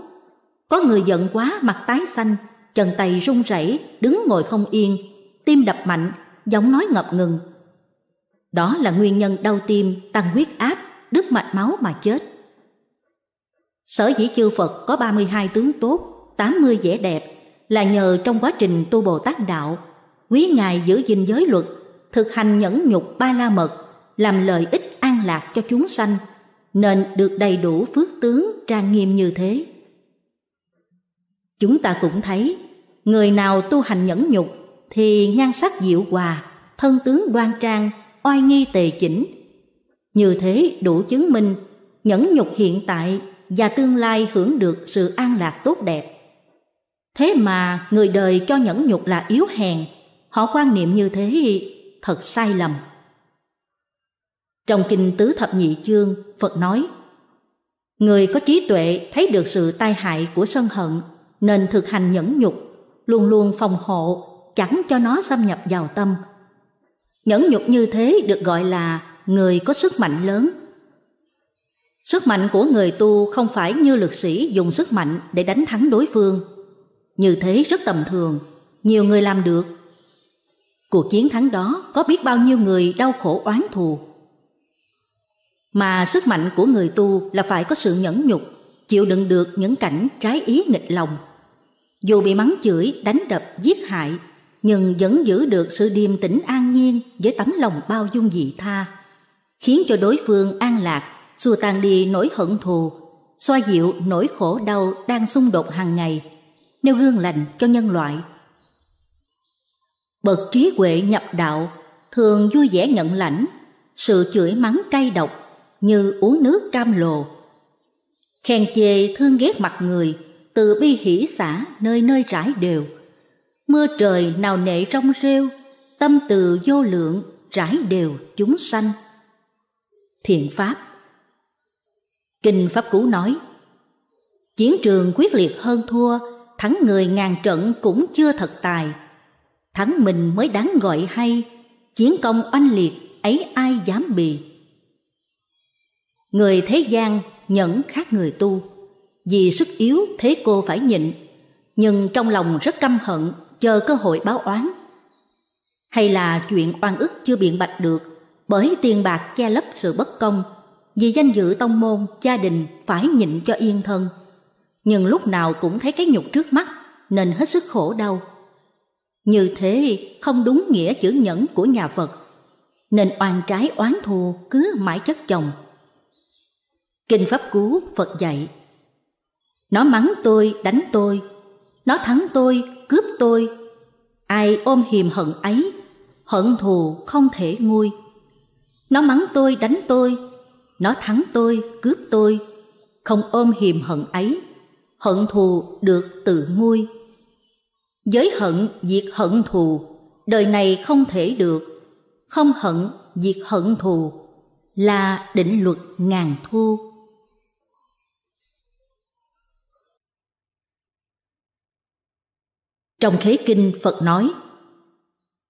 Có người giận quá mặt tái xanh, chân tay run rẩy, đứng ngồi không yên, tim đập mạnh, giọng nói ngập ngừng, đó là nguyên nhân đau tim, tăng huyết áp, đứt mạch máu mà chết. Sở dĩ chư Phật có 32 tướng tốt, 80 vẻ đẹp là nhờ trong quá trình tu Bồ Tát Đạo, quý Ngài giữ gìn giới luật, thực hành nhẫn nhục ba la mật, làm lợi ích an lạc cho chúng sanh, nên được đầy đủ phước tướng trang nghiêm như thế. Chúng ta cũng thấy, người nào tu hành nhẫn nhục thì nhan sắc diệu hòa, thân tướng đoan trang oai nghi tề chỉnh. Như thế đủ chứng minh nhẫn nhục hiện tại và tương lai hưởng được sự an lạc tốt đẹp. Thế mà người đời cho nhẫn nhục là yếu hèn, họ quan niệm như thế thật sai lầm. Trong kinh tứ thập nhị chương, Phật nói: Người có trí tuệ thấy được sự tai hại của sân hận nên thực hành nhẫn nhục, luôn luôn phòng hộ, chẳng cho nó xâm nhập vào tâm Nhẫn nhục như thế được gọi là người có sức mạnh lớn. Sức mạnh của người tu không phải như lực sĩ dùng sức mạnh để đánh thắng đối phương. Như thế rất tầm thường, nhiều người làm được. Cuộc chiến thắng đó có biết bao nhiêu người đau khổ oán thù. Mà sức mạnh của người tu là phải có sự nhẫn nhục, chịu đựng được những cảnh trái ý nghịch lòng. Dù bị mắng chửi, đánh đập, giết hại nhưng vẫn giữ được sự điềm tĩnh an nhiên với tấm lòng bao dung dị tha, khiến cho đối phương an lạc, xua tan đi nỗi hận thù, xoa dịu nỗi khổ đau đang xung đột hàng ngày, nêu gương lành cho nhân loại. Bậc trí huệ nhập đạo thường vui vẻ nhận lãnh sự chửi mắng cay độc như uống nước cam lồ. Khen chê thương ghét mặt người, từ bi hỷ xả nơi nơi rải đều – mưa trời nào nệ rong rêu tâm từ vô lượng rải đều chúng sanh thiện pháp kinh pháp cú nói chiến trường quyết liệt hơn thua thắng người ngàn trận cũng chưa thật tài thắng mình mới đáng gọi hay chiến công oanh liệt ấy ai dám bì người thế gian nhẫn khác người tu vì sức yếu thế cô phải nhịn nhưng trong lòng rất căm hận chờ cơ hội báo oán. Hay là chuyện oan ức chưa biện bạch được bởi tiền bạc che lấp sự bất công, vì danh dự tông môn, gia đình phải nhịn cho yên thân. Nhưng lúc nào cũng thấy cái nhục trước mắt nên hết sức khổ đau. Như thế không đúng nghĩa chữ nhẫn của nhà Phật, nên oan trái oán thù cứ mãi chất chồng. Kinh Pháp Cú Phật dạy Nó mắng tôi, đánh tôi nó thắng tôi, cướp tôi. Ai ôm hiềm hận ấy, hận thù không thể nguôi. Nó mắng tôi, đánh tôi. Nó thắng tôi, cướp tôi. Không ôm hiềm hận ấy, hận thù được tự nguôi. Giới hận diệt hận thù, đời này không thể được. Không hận diệt hận thù là định luật ngàn thu. Trong Khế Kinh Phật nói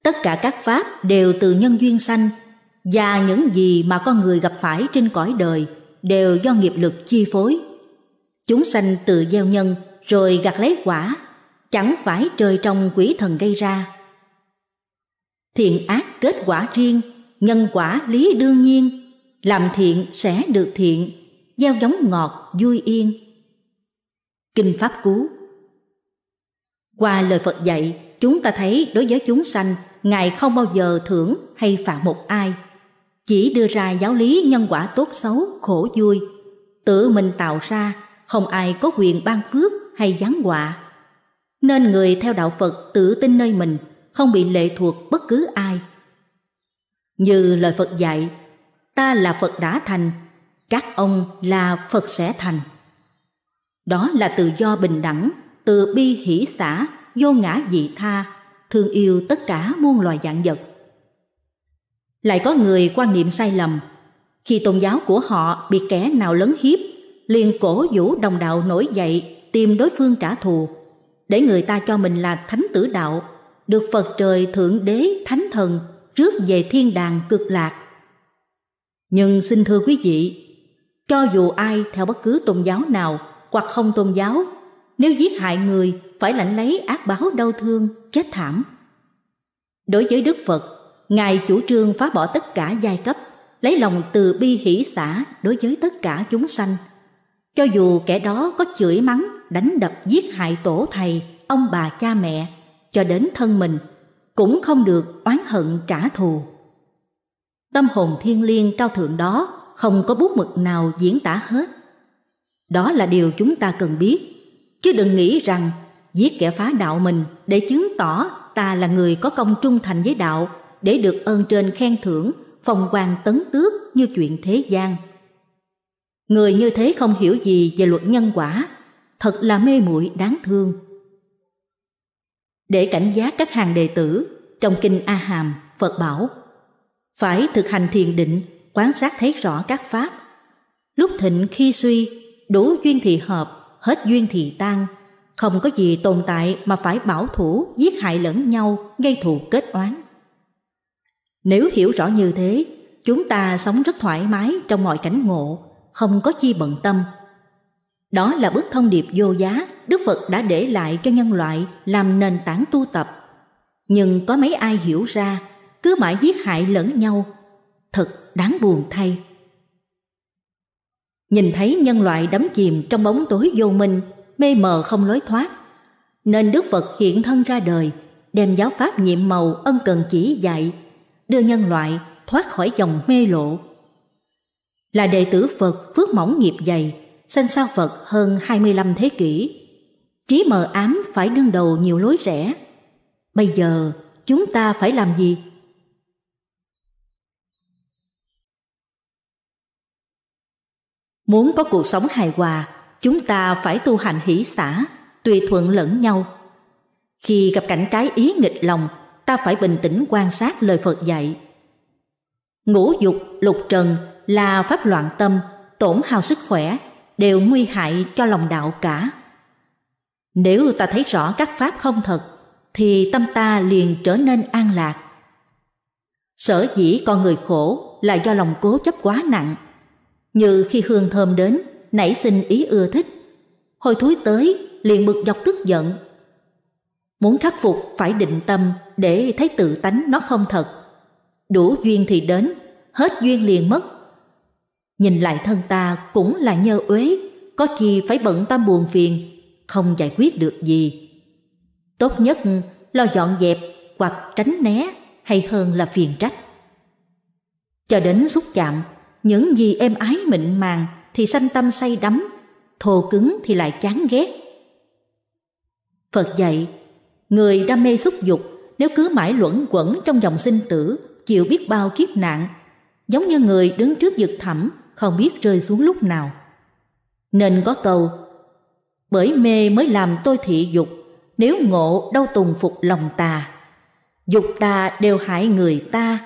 Tất cả các pháp đều từ nhân duyên sanh và những gì mà con người gặp phải trên cõi đời đều do nghiệp lực chi phối. Chúng sanh tự gieo nhân rồi gặt lấy quả, chẳng phải trời trong quỷ thần gây ra. Thiện ác kết quả riêng, nhân quả lý đương nhiên, làm thiện sẽ được thiện, gieo giống ngọt vui yên. Kinh Pháp Cú qua lời Phật dạy, chúng ta thấy đối với chúng sanh, Ngài không bao giờ thưởng hay phạt một ai. Chỉ đưa ra giáo lý nhân quả tốt xấu, khổ vui, tự mình tạo ra, không ai có quyền ban phước hay giáng quả Nên người theo đạo Phật tự tin nơi mình, không bị lệ thuộc bất cứ ai. Như lời Phật dạy, ta là Phật đã thành, các ông là Phật sẽ thành. Đó là tự do bình đẳng từ bi hỷ xã, vô ngã dị tha, thương yêu tất cả muôn loài dạng vật. Lại có người quan niệm sai lầm, khi tôn giáo của họ bị kẻ nào lấn hiếp, liền cổ vũ đồng đạo nổi dậy tìm đối phương trả thù, để người ta cho mình là thánh tử đạo, được Phật trời thượng đế thánh thần rước về thiên đàng cực lạc. Nhưng xin thưa quý vị, cho dù ai theo bất cứ tôn giáo nào hoặc không tôn giáo nếu giết hại người phải lãnh lấy ác báo đau thương, chết thảm. Đối với Đức Phật, Ngài chủ trương phá bỏ tất cả giai cấp, lấy lòng từ bi hỷ xã đối với tất cả chúng sanh. Cho dù kẻ đó có chửi mắng, đánh đập giết hại tổ thầy, ông bà cha mẹ, cho đến thân mình, cũng không được oán hận trả thù. Tâm hồn thiên liêng cao thượng đó không có bút mực nào diễn tả hết. Đó là điều chúng ta cần biết chứ đừng nghĩ rằng giết kẻ phá đạo mình để chứng tỏ ta là người có công trung thành với đạo để được ơn trên khen thưởng phong quan tấn tước như chuyện thế gian người như thế không hiểu gì về luật nhân quả thật là mê muội đáng thương để cảnh giác các hàng đệ tử trong kinh a hàm phật bảo phải thực hành thiền định quan sát thấy rõ các pháp lúc thịnh khi suy đủ duyên thì hợp hết duyên thì tan, không có gì tồn tại mà phải bảo thủ, giết hại lẫn nhau, gây thù kết oán. Nếu hiểu rõ như thế, chúng ta sống rất thoải mái trong mọi cảnh ngộ, không có chi bận tâm. Đó là bức thông điệp vô giá Đức Phật đã để lại cho nhân loại làm nền tảng tu tập. Nhưng có mấy ai hiểu ra, cứ mãi giết hại lẫn nhau, thật đáng buồn thay nhìn thấy nhân loại đắm chìm trong bóng tối vô minh, mê mờ không lối thoát. Nên Đức Phật hiện thân ra đời, đem giáo pháp nhiệm màu ân cần chỉ dạy, đưa nhân loại thoát khỏi dòng mê lộ. Là đệ tử Phật phước mỏng nghiệp dày, sanh sao Phật hơn 25 thế kỷ. Trí mờ ám phải đương đầu nhiều lối rẽ. Bây giờ chúng ta phải làm gì? Muốn có cuộc sống hài hòa, chúng ta phải tu hành hỷ xã, tùy thuận lẫn nhau. Khi gặp cảnh trái ý nghịch lòng, ta phải bình tĩnh quan sát lời Phật dạy. Ngũ dục, lục trần là pháp loạn tâm, tổn hao sức khỏe, đều nguy hại cho lòng đạo cả. Nếu ta thấy rõ các pháp không thật, thì tâm ta liền trở nên an lạc. Sở dĩ con người khổ là do lòng cố chấp quá nặng như khi hương thơm đến, nảy sinh ý ưa thích. Hồi thúi tới, liền bực dọc tức giận. Muốn khắc phục phải định tâm để thấy tự tánh nó không thật. Đủ duyên thì đến, hết duyên liền mất. Nhìn lại thân ta cũng là nhơ uế, có chi phải bận tâm buồn phiền, không giải quyết được gì. Tốt nhất lo dọn dẹp hoặc tránh né hay hơn là phiền trách. Cho đến xúc chạm những gì êm ái mịn màng thì sanh tâm say đắm, thô cứng thì lại chán ghét. Phật dạy, người đam mê xúc dục nếu cứ mãi luẩn quẩn trong dòng sinh tử, chịu biết bao kiếp nạn, giống như người đứng trước vực thẳm không biết rơi xuống lúc nào. Nên có câu, bởi mê mới làm tôi thị dục, nếu ngộ đâu tùng phục lòng tà. Dục tà đều hại người ta,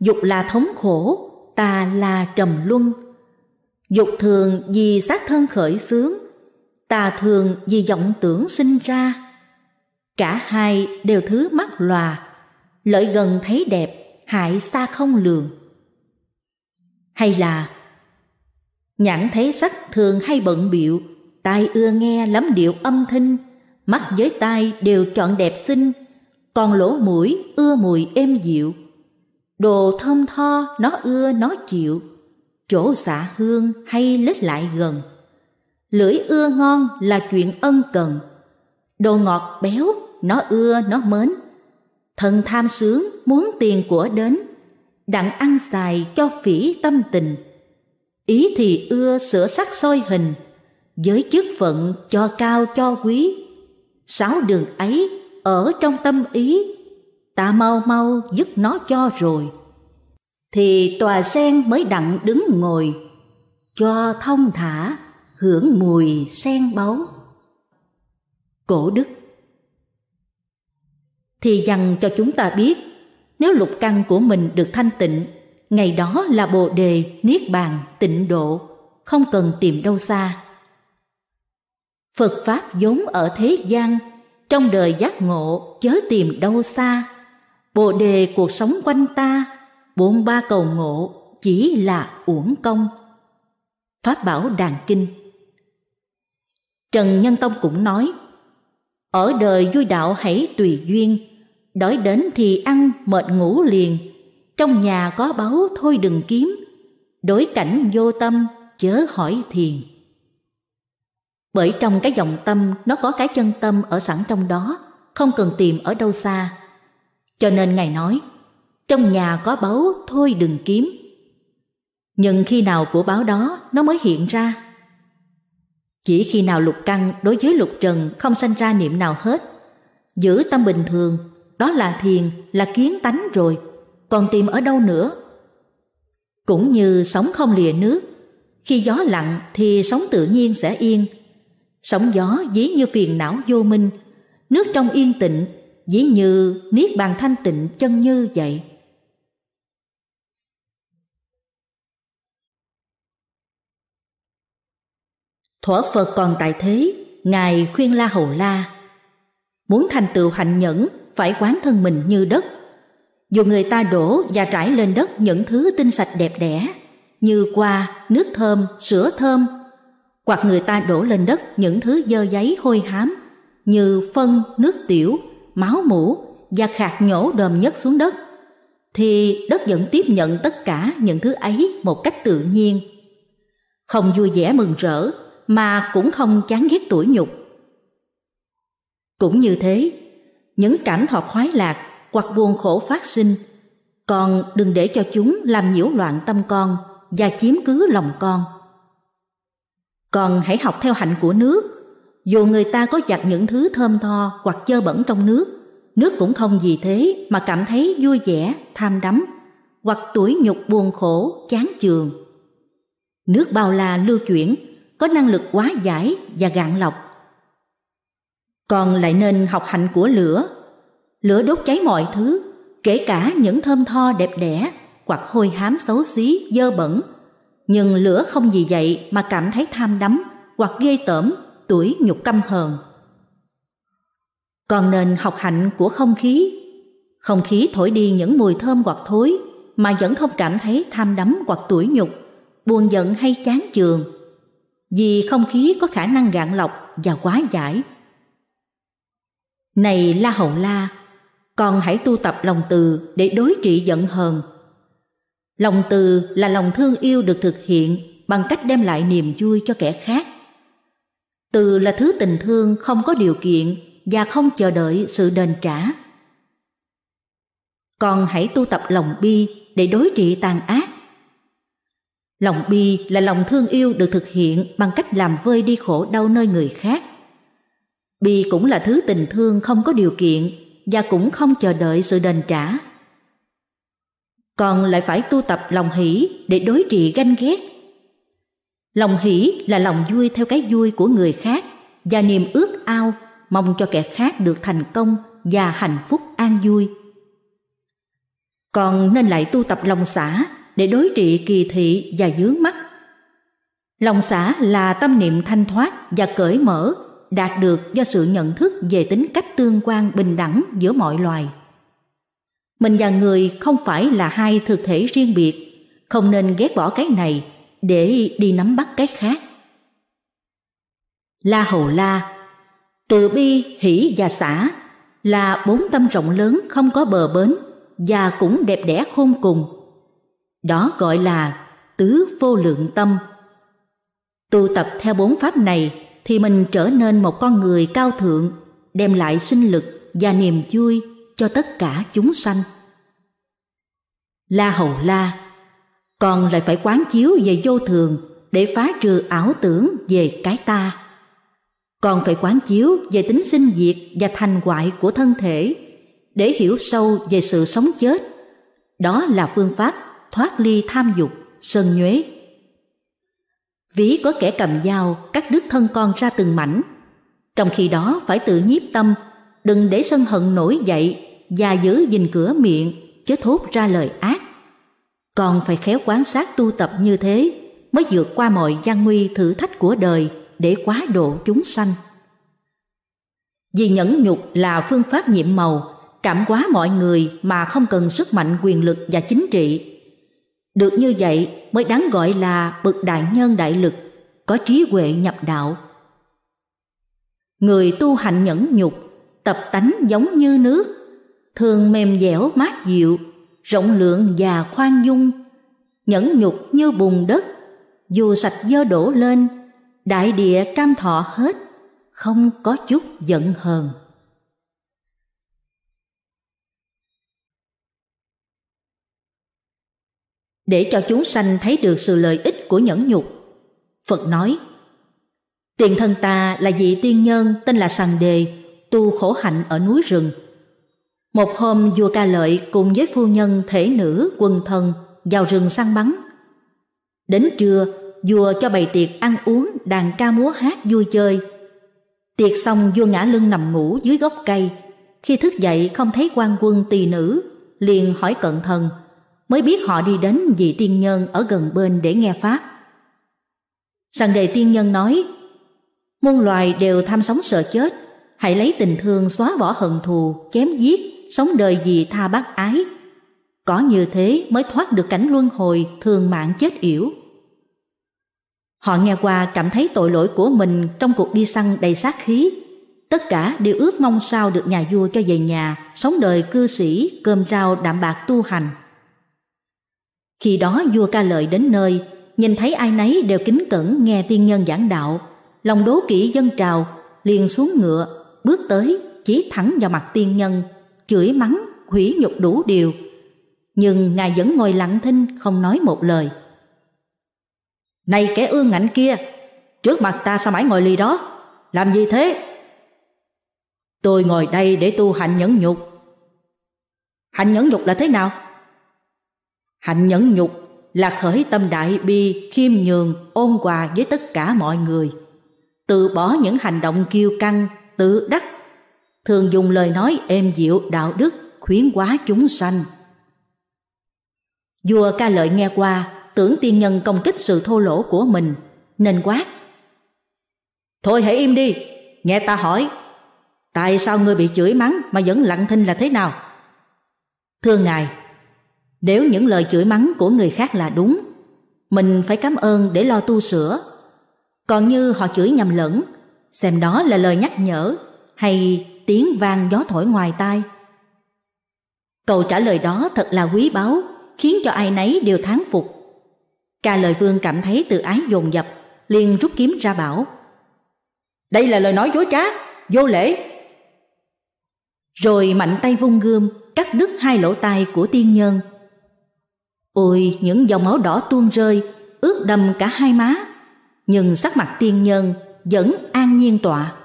dục là thống khổ, ta là trầm luân dục thường vì xác thân khởi xướng tà thường vì vọng tưởng sinh ra cả hai đều thứ mắt lòa lợi gần thấy đẹp hại xa không lường hay là nhãn thấy sắc thường hay bận biệu tai ưa nghe lắm điệu âm thanh mắt với tai đều chọn đẹp xinh còn lỗ mũi ưa mùi êm dịu đồ thơm tho nó ưa nó chịu chỗ xả hương hay lết lại gần lưỡi ưa ngon là chuyện ân cần đồ ngọt béo nó ưa nó mến thần tham sướng muốn tiền của đến đặng ăn xài cho phỉ tâm tình ý thì ưa sửa sắc soi hình giới chức phận cho cao cho quý sáu đường ấy ở trong tâm ý ta mau mau dứt nó cho rồi thì tòa sen mới đặng đứng ngồi cho thông thả hưởng mùi sen báu cổ đức thì dặn cho chúng ta biết nếu lục căn của mình được thanh tịnh ngày đó là bồ đề niết bàn tịnh độ không cần tìm đâu xa phật pháp vốn ở thế gian trong đời giác ngộ chớ tìm đâu xa bồ đề cuộc sống quanh ta bốn ba cầu ngộ chỉ là uổng công pháp bảo đàn kinh trần nhân tông cũng nói ở đời vui đạo hãy tùy duyên đói đến thì ăn mệt ngủ liền trong nhà có báu thôi đừng kiếm đối cảnh vô tâm chớ hỏi thiền bởi trong cái dòng tâm nó có cái chân tâm ở sẵn trong đó không cần tìm ở đâu xa cho nên Ngài nói, trong nhà có báu thôi đừng kiếm. Nhưng khi nào của báo đó nó mới hiện ra? Chỉ khi nào lục căng đối với lục trần không sanh ra niệm nào hết, giữ tâm bình thường, đó là thiền, là kiến tánh rồi, còn tìm ở đâu nữa? Cũng như sóng không lìa nước, khi gió lặng thì sóng tự nhiên sẽ yên. Sóng gió dí như phiền não vô minh, nước trong yên tịnh dĩ như niết bàn thanh tịnh chân như vậy thuở phật còn tại thế ngài khuyên la hầu la muốn thành tựu hạnh nhẫn phải quán thân mình như đất dù người ta đổ và trải lên đất những thứ tinh sạch đẹp đẽ như qua nước thơm sữa thơm hoặc người ta đổ lên đất những thứ dơ giấy hôi hám như phân nước tiểu máu mũ và khạc nhổ đờm nhất xuống đất thì đất vẫn tiếp nhận tất cả những thứ ấy một cách tự nhiên không vui vẻ mừng rỡ mà cũng không chán ghét tuổi nhục cũng như thế những cảm thọ khoái lạc hoặc buồn khổ phát sinh còn đừng để cho chúng làm nhiễu loạn tâm con và chiếm cứ lòng con con hãy học theo hạnh của nước dù người ta có giặt những thứ thơm tho hoặc dơ bẩn trong nước, nước cũng không vì thế mà cảm thấy vui vẻ, tham đắm, hoặc tuổi nhục buồn khổ, chán chường. Nước bao la lưu chuyển, có năng lực quá giải và gạn lọc. Còn lại nên học hạnh của lửa. Lửa đốt cháy mọi thứ, kể cả những thơm tho đẹp đẽ hoặc hôi hám xấu xí, dơ bẩn. Nhưng lửa không vì vậy mà cảm thấy tham đắm hoặc ghê tởm tuổi nhục căm hờn. Còn nền học hạnh của không khí. Không khí thổi đi những mùi thơm hoặc thối mà vẫn không cảm thấy tham đắm hoặc tuổi nhục, buồn giận hay chán chường. Vì không khí có khả năng gạn lọc và quá giải. Này La Hậu La, con hãy tu tập lòng từ để đối trị giận hờn. Lòng từ là lòng thương yêu được thực hiện bằng cách đem lại niềm vui cho kẻ khác từ là thứ tình thương không có điều kiện và không chờ đợi sự đền trả. Còn hãy tu tập lòng bi để đối trị tàn ác. Lòng bi là lòng thương yêu được thực hiện bằng cách làm vơi đi khổ đau nơi người khác. Bi cũng là thứ tình thương không có điều kiện và cũng không chờ đợi sự đền trả. Còn lại phải tu tập lòng hỷ để đối trị ganh ghét Lòng hỷ là lòng vui theo cái vui của người khác và niềm ước ao mong cho kẻ khác được thành công và hạnh phúc an vui. Còn nên lại tu tập lòng xã để đối trị kỳ thị và dướng mắt. Lòng xã là tâm niệm thanh thoát và cởi mở đạt được do sự nhận thức về tính cách tương quan bình đẳng giữa mọi loài. Mình và người không phải là hai thực thể riêng biệt, không nên ghét bỏ cái này để đi nắm bắt cái khác. La Hầu La Từ bi, hỷ và xã là bốn tâm rộng lớn không có bờ bến và cũng đẹp đẽ khôn cùng. Đó gọi là tứ vô lượng tâm. Tu tập theo bốn pháp này thì mình trở nên một con người cao thượng, đem lại sinh lực và niềm vui cho tất cả chúng sanh. La Hầu La còn lại phải quán chiếu về vô thường để phá trừ ảo tưởng về cái ta còn phải quán chiếu về tính sinh diệt và thành hoại của thân thể để hiểu sâu về sự sống chết đó là phương pháp thoát ly tham dục sơn nhuế ví có kẻ cầm dao cắt đứt thân con ra từng mảnh trong khi đó phải tự nhiếp tâm đừng để sân hận nổi dậy và giữ gìn cửa miệng chứ thốt ra lời ác còn phải khéo quán sát tu tập như thế mới vượt qua mọi gian nguy thử thách của đời để quá độ chúng sanh. Vì nhẫn nhục là phương pháp nhiệm màu, cảm hóa mọi người mà không cần sức mạnh quyền lực và chính trị. Được như vậy mới đáng gọi là bậc đại nhân đại lực, có trí huệ nhập đạo. Người tu hành nhẫn nhục, tập tánh giống như nước, thường mềm dẻo mát dịu rộng lượng và khoan dung, nhẫn nhục như bùn đất, dù sạch dơ đổ lên, đại địa cam thọ hết, không có chút giận hờn. Để cho chúng sanh thấy được sự lợi ích của nhẫn nhục, Phật nói, Tiền thân ta là vị tiên nhân tên là Sằng Đề, tu khổ hạnh ở núi rừng, một hôm vua ca lợi cùng với phu nhân thể nữ quần thần vào rừng săn bắn. Đến trưa, vua cho bày tiệc ăn uống, đàn ca múa hát vui chơi. Tiệc xong vua ngã lưng nằm ngủ dưới gốc cây. Khi thức dậy không thấy quan quân tỳ nữ, liền hỏi cận thần, mới biết họ đi đến vị tiên nhân ở gần bên để nghe Pháp. Sằng đề tiên nhân nói, muôn loài đều tham sống sợ chết, hãy lấy tình thương xóa bỏ hận thù, chém giết sống đời gì tha bác ái. Có như thế mới thoát được cảnh luân hồi thường mạng chết yểu. Họ nghe qua cảm thấy tội lỗi của mình trong cuộc đi săn đầy sát khí. Tất cả đều ước mong sao được nhà vua cho về nhà, sống đời cư sĩ, cơm rau đạm bạc tu hành. Khi đó vua ca lợi đến nơi, nhìn thấy ai nấy đều kính cẩn nghe tiên nhân giảng đạo, lòng đố kỹ dân trào, liền xuống ngựa, bước tới, chỉ thẳng vào mặt tiên nhân, chửi mắng, hủy nhục đủ điều. Nhưng ngài vẫn ngồi lặng thinh không nói một lời. Này kẻ ương ngạnh kia, trước mặt ta sao mãi ngồi lì đó? Làm gì thế? Tôi ngồi đây để tu hạnh nhẫn nhục. Hạnh nhẫn nhục là thế nào? Hạnh nhẫn nhục là khởi tâm đại bi, khiêm nhường, ôn hòa với tất cả mọi người. Từ bỏ những hành động kiêu căng, tự đắc thường dùng lời nói êm dịu đạo đức khuyến hóa chúng sanh. Vua ca lợi nghe qua, tưởng tiên nhân công kích sự thô lỗ của mình, nên quát. Thôi hãy im đi, nghe ta hỏi, tại sao ngươi bị chửi mắng mà vẫn lặng thinh là thế nào? Thưa ngài, nếu những lời chửi mắng của người khác là đúng, mình phải cảm ơn để lo tu sửa. Còn như họ chửi nhầm lẫn, xem đó là lời nhắc nhở hay tiếng vang gió thổi ngoài tai. Câu trả lời đó thật là quý báu, khiến cho ai nấy đều thán phục. Ca lời vương cảm thấy tự ái dồn dập, liền rút kiếm ra bảo. Đây là lời nói dối trá, vô lễ. Rồi mạnh tay vung gươm, cắt đứt hai lỗ tai của tiên nhân. Ôi, những dòng máu đỏ tuôn rơi, ướt đầm cả hai má. Nhưng sắc mặt tiên nhân vẫn an nhiên tọa.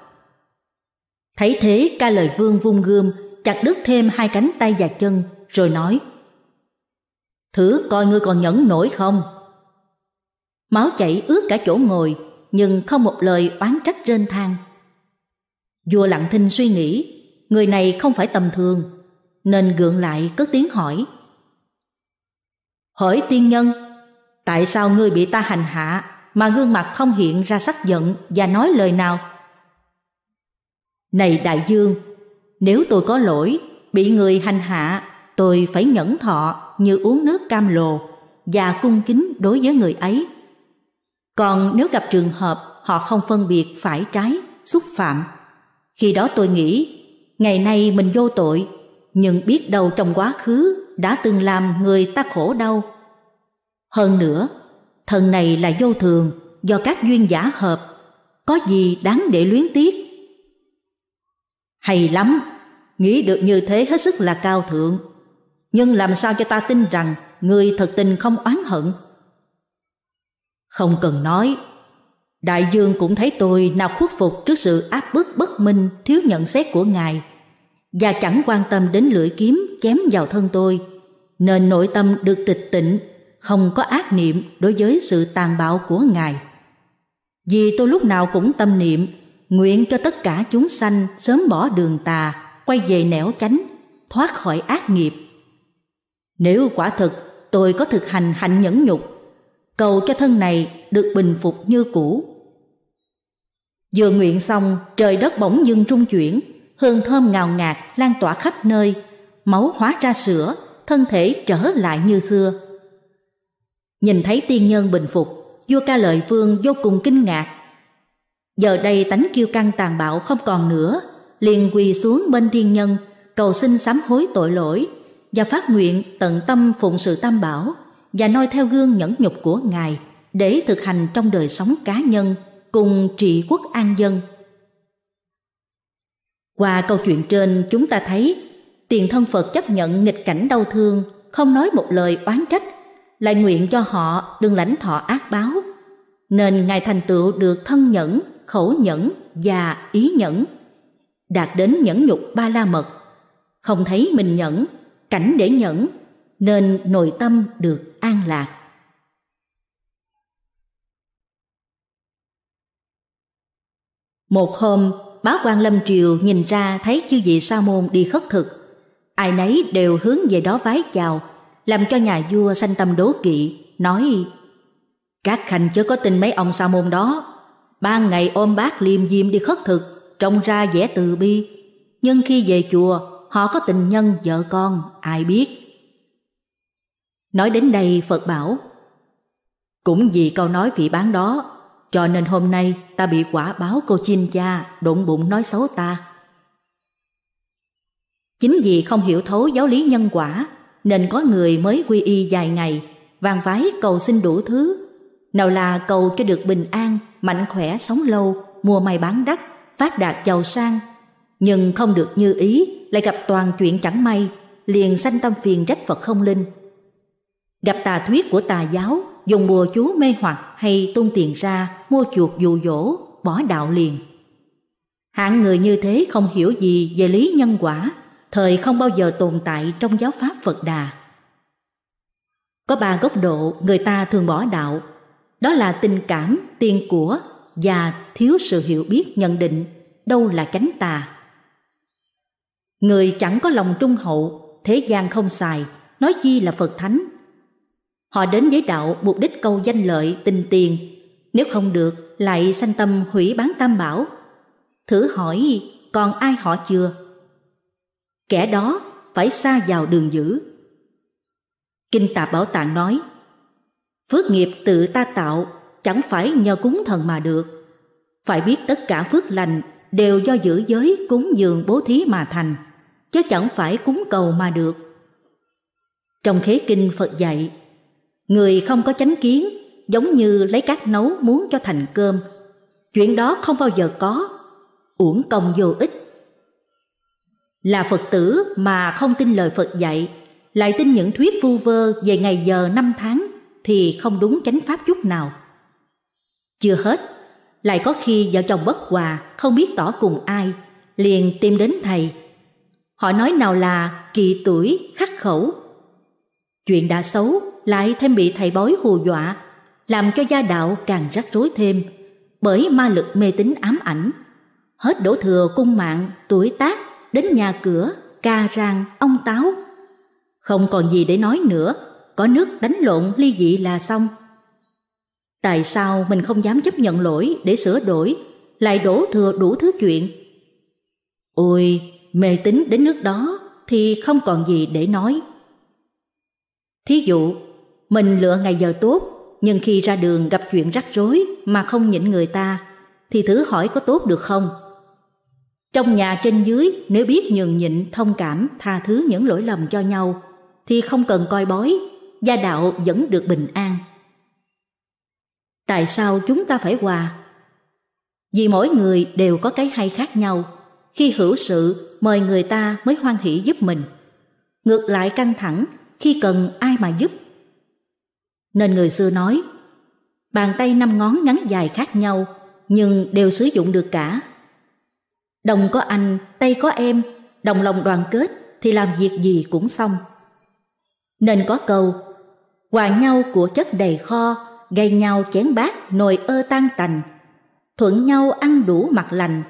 Thấy thế ca lời vương vung gươm, chặt đứt thêm hai cánh tay và chân, rồi nói Thử coi ngươi còn nhẫn nổi không? Máu chảy ướt cả chỗ ngồi, nhưng không một lời oán trách trên thang Vua lặng thinh suy nghĩ, người này không phải tầm thường, nên gượng lại cất tiếng hỏi. Hỏi tiên nhân, tại sao ngươi bị ta hành hạ mà gương mặt không hiện ra sắc giận và nói lời nào? Này đại dương, nếu tôi có lỗi, bị người hành hạ, tôi phải nhẫn thọ như uống nước cam lồ và cung kính đối với người ấy. Còn nếu gặp trường hợp họ không phân biệt phải trái, xúc phạm, khi đó tôi nghĩ, ngày nay mình vô tội, nhưng biết đâu trong quá khứ đã từng làm người ta khổ đau. Hơn nữa, thần này là vô thường do các duyên giả hợp, có gì đáng để luyến tiếc hay lắm, nghĩ được như thế hết sức là cao thượng. Nhưng làm sao cho ta tin rằng người thật tình không oán hận? Không cần nói, đại dương cũng thấy tôi nào khuất phục trước sự áp bức bất minh thiếu nhận xét của ngài và chẳng quan tâm đến lưỡi kiếm chém vào thân tôi nên nội tâm được tịch tịnh không có ác niệm đối với sự tàn bạo của ngài vì tôi lúc nào cũng tâm niệm nguyện cho tất cả chúng sanh sớm bỏ đường tà, quay về nẻo chánh, thoát khỏi ác nghiệp. Nếu quả thực tôi có thực hành hạnh nhẫn nhục, cầu cho thân này được bình phục như cũ. Vừa nguyện xong, trời đất bỗng dưng rung chuyển, hương thơm ngào ngạt lan tỏa khắp nơi, máu hóa ra sữa, thân thể trở lại như xưa. Nhìn thấy tiên nhân bình phục, vua ca lợi vương vô cùng kinh ngạc Giờ đây tánh kiêu căng tàn bạo không còn nữa, liền quỳ xuống bên thiên nhân, cầu xin sám hối tội lỗi và phát nguyện tận tâm phụng sự tam bảo và noi theo gương nhẫn nhục của Ngài để thực hành trong đời sống cá nhân cùng trị quốc an dân. Qua câu chuyện trên chúng ta thấy tiền thân Phật chấp nhận nghịch cảnh đau thương, không nói một lời oán trách, lại nguyện cho họ đừng lãnh thọ ác báo. Nên Ngài thành tựu được thân nhẫn khẩu nhẫn và ý nhẫn. Đạt đến nhẫn nhục ba la mật, không thấy mình nhẫn, cảnh để nhẫn, nên nội tâm được an lạc. Một hôm, bá quan lâm triều nhìn ra thấy chư vị sa môn đi khất thực. Ai nấy đều hướng về đó vái chào, làm cho nhà vua sanh tâm đố kỵ, nói Các khanh chớ có tin mấy ông sa môn đó, Ban ngày ôm bát liêm diêm đi khất thực, trông ra vẻ từ bi. Nhưng khi về chùa, họ có tình nhân, vợ con, ai biết. Nói đến đây Phật bảo, Cũng vì câu nói vị bán đó, cho nên hôm nay ta bị quả báo cô chim cha đụng bụng nói xấu ta. Chính vì không hiểu thấu giáo lý nhân quả, nên có người mới quy y vài ngày, vàng vái cầu xin đủ thứ nào là cầu cho được bình an, mạnh khỏe sống lâu, mua may bán đắt, phát đạt giàu sang. Nhưng không được như ý, lại gặp toàn chuyện chẳng may, liền sanh tâm phiền trách Phật không linh. Gặp tà thuyết của tà giáo, dùng bùa chú mê hoặc hay tung tiền ra, mua chuột dụ dỗ, bỏ đạo liền. Hạng người như thế không hiểu gì về lý nhân quả, thời không bao giờ tồn tại trong giáo pháp Phật Đà. Có ba góc độ người ta thường bỏ đạo đó là tình cảm tiền của và thiếu sự hiểu biết nhận định đâu là chánh tà người chẳng có lòng trung hậu thế gian không xài nói chi là phật thánh họ đến với đạo mục đích câu danh lợi tình tiền nếu không được lại sanh tâm hủy bán tam bảo thử hỏi còn ai họ chưa kẻ đó phải xa vào đường dữ kinh tạp bảo tạng nói Phước nghiệp tự ta tạo, chẳng phải nhờ cúng thần mà được. Phải biết tất cả phước lành đều do giữ giới cúng dường bố thí mà thành, chứ chẳng phải cúng cầu mà được. Trong khế kinh Phật dạy, người không có chánh kiến giống như lấy cát nấu muốn cho thành cơm. Chuyện đó không bao giờ có, uổng công vô ích. Là Phật tử mà không tin lời Phật dạy, lại tin những thuyết vu vơ về ngày giờ năm tháng thì không đúng chánh pháp chút nào. Chưa hết, lại có khi vợ chồng bất hòa không biết tỏ cùng ai, liền tìm đến thầy. Họ nói nào là kỳ tuổi, khắc khẩu. Chuyện đã xấu lại thêm bị thầy bói hù dọa, làm cho gia đạo càng rắc rối thêm bởi ma lực mê tín ám ảnh. Hết đổ thừa cung mạng, tuổi tác, đến nhà cửa, ca rang, ông táo. Không còn gì để nói nữa có nước đánh lộn ly dị là xong. Tại sao mình không dám chấp nhận lỗi để sửa đổi, lại đổ thừa đủ thứ chuyện? Ôi, mê tín đến nước đó thì không còn gì để nói. Thí dụ, mình lựa ngày giờ tốt, nhưng khi ra đường gặp chuyện rắc rối mà không nhịn người ta, thì thử hỏi có tốt được không? Trong nhà trên dưới, nếu biết nhường nhịn, thông cảm, tha thứ những lỗi lầm cho nhau, thì không cần coi bói gia đạo vẫn được bình an. Tại sao chúng ta phải hòa? Vì mỗi người đều có cái hay khác nhau, khi hữu sự mời người ta mới hoan hỷ giúp mình. Ngược lại căng thẳng khi cần ai mà giúp. Nên người xưa nói, bàn tay năm ngón ngắn dài khác nhau nhưng đều sử dụng được cả. Đồng có anh, tay có em, đồng lòng đoàn kết thì làm việc gì cũng xong. Nên có câu hòa nhau của chất đầy kho gây nhau chén bát nồi ơ tan tành thuận nhau ăn đủ mặt lành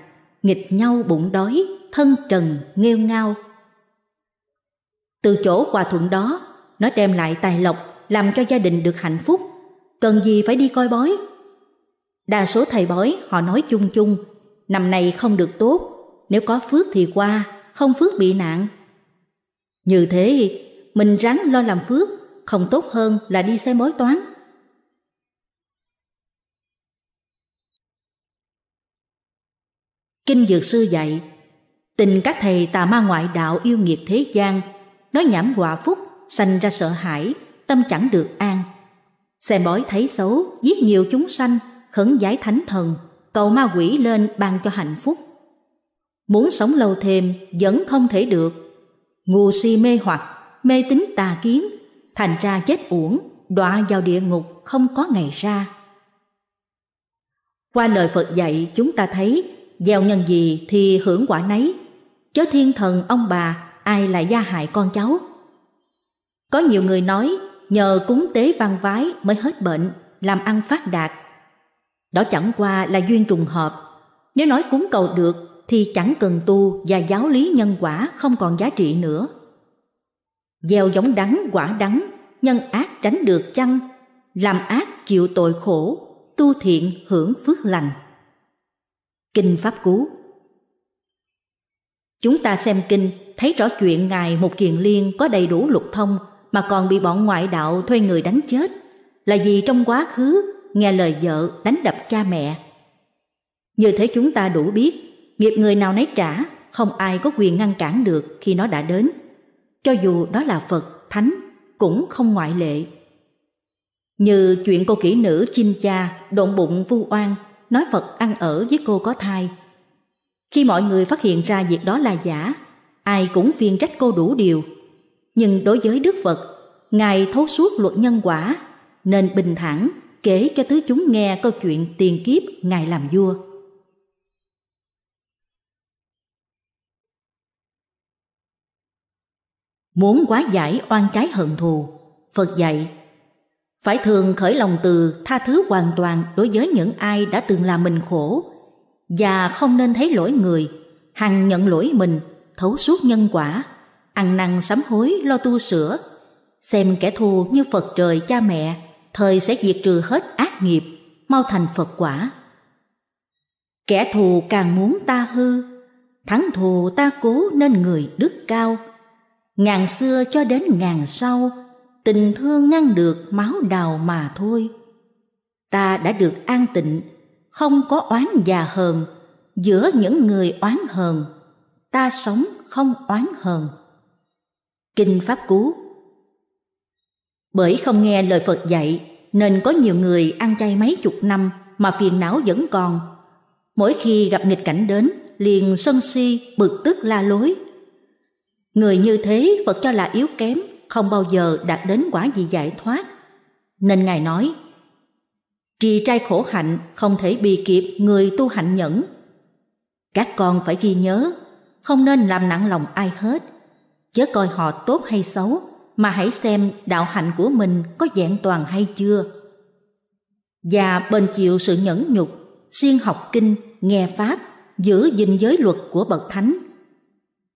nghịch nhau bụng đói thân trần nghêu ngao từ chỗ hòa thuận đó nó đem lại tài lộc làm cho gia đình được hạnh phúc cần gì phải đi coi bói đa số thầy bói họ nói chung chung năm nay không được tốt nếu có phước thì qua không phước bị nạn như thế mình ráng lo làm phước không tốt hơn là đi xem bói toán. Kinh Dược Sư dạy, tình các thầy tà ma ngoại đạo yêu nghiệt thế gian, nó nhảm quả phúc, sanh ra sợ hãi, tâm chẳng được an. Xem bói thấy xấu, giết nhiều chúng sanh, khấn giải thánh thần, cầu ma quỷ lên ban cho hạnh phúc. Muốn sống lâu thêm vẫn không thể được. Ngu si mê hoặc, mê tín tà kiến thành ra chết uổng, đọa vào địa ngục không có ngày ra. Qua lời Phật dạy chúng ta thấy gieo nhân gì thì hưởng quả nấy, chớ thiên thần ông bà ai lại gia hại con cháu. Có nhiều người nói nhờ cúng tế văn vái mới hết bệnh, làm ăn phát đạt. Đó chẳng qua là duyên trùng hợp, nếu nói cúng cầu được thì chẳng cần tu và giáo lý nhân quả không còn giá trị nữa gieo giống đắng quả đắng nhân ác tránh được chăng làm ác chịu tội khổ tu thiện hưởng phước lành kinh pháp cú chúng ta xem kinh thấy rõ chuyện ngài một kiền liên có đầy đủ lục thông mà còn bị bọn ngoại đạo thuê người đánh chết là vì trong quá khứ nghe lời vợ đánh đập cha mẹ như thế chúng ta đủ biết nghiệp người nào nấy trả không ai có quyền ngăn cản được khi nó đã đến cho dù đó là Phật, Thánh cũng không ngoại lệ. Như chuyện cô kỹ nữ chinh cha độn bụng vu oan nói Phật ăn ở với cô có thai. Khi mọi người phát hiện ra việc đó là giả, ai cũng phiên trách cô đủ điều. Nhưng đối với Đức Phật, Ngài thấu suốt luật nhân quả, nên bình thản kể cho tứ chúng nghe câu chuyện tiền kiếp Ngài làm vua. Muốn quá giải oan trái hận thù, Phật dạy phải thường khởi lòng từ tha thứ hoàn toàn đối với những ai đã từng làm mình khổ và không nên thấy lỗi người, hằng nhận lỗi mình, thấu suốt nhân quả, ăn năn sám hối lo tu sửa, xem kẻ thù như Phật trời cha mẹ, thời sẽ diệt trừ hết ác nghiệp, mau thành Phật quả. Kẻ thù càng muốn ta hư, thắng thù ta cố nên người đức cao – ngàn xưa cho đến ngàn sau tình thương ngăn được máu đào mà thôi ta đã được an tịnh không có oán già hờn giữa những người oán hờn ta sống không oán hờn kinh pháp cú bởi không nghe lời phật dạy nên có nhiều người ăn chay mấy chục năm mà phiền não vẫn còn mỗi khi gặp nghịch cảnh đến liền sân si bực tức la lối Người như thế Phật cho là yếu kém, không bao giờ đạt đến quả gì giải thoát. Nên Ngài nói, trì trai khổ hạnh không thể bì kịp người tu hạnh nhẫn. Các con phải ghi nhớ, không nên làm nặng lòng ai hết. Chớ coi họ tốt hay xấu, mà hãy xem đạo hạnh của mình có dạng toàn hay chưa. Và bền chịu sự nhẫn nhục, siêng học kinh, nghe Pháp, giữ gìn giới luật của Bậc Thánh –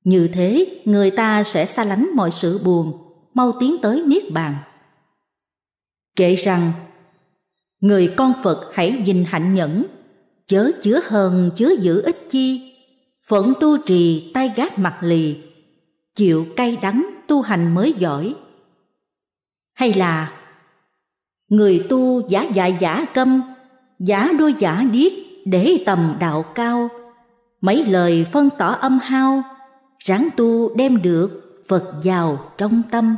như thế, người ta sẽ xa lánh mọi sự buồn, mau tiến tới Niết Bàn. Kể rằng, người con Phật hãy gìn hạnh nhẫn, chớ chứa hơn chứa giữ ích chi, phận tu trì tay gác mặt lì, chịu cay đắng tu hành mới giỏi. Hay là, người tu giả dại giả câm, giả đôi giả điếc để tầm đạo cao, mấy lời phân tỏ âm hao, ráng tu đem được Phật giàu trong tâm.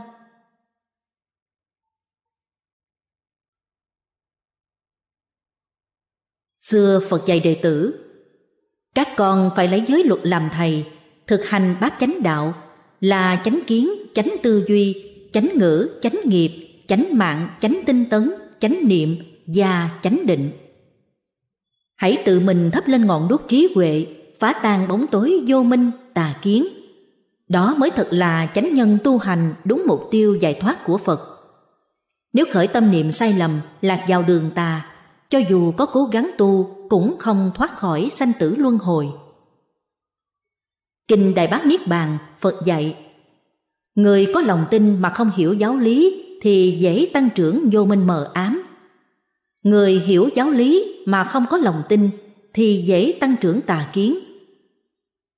Xưa Phật dạy đệ tử, các con phải lấy giới luật làm thầy, thực hành bát chánh đạo là chánh kiến, chánh tư duy, chánh ngữ, chánh nghiệp, chánh mạng, chánh tinh tấn, chánh niệm và chánh định. Hãy tự mình thắp lên ngọn đuốc trí huệ, phá tan bóng tối vô minh tà kiến. Đó mới thật là chánh nhân tu hành đúng mục tiêu giải thoát của Phật. Nếu khởi tâm niệm sai lầm, lạc vào đường tà, cho dù có cố gắng tu cũng không thoát khỏi sanh tử luân hồi. Kinh Đại Bác Niết Bàn, Phật dạy Người có lòng tin mà không hiểu giáo lý thì dễ tăng trưởng vô minh mờ ám. Người hiểu giáo lý mà không có lòng tin thì dễ tăng trưởng tà kiến.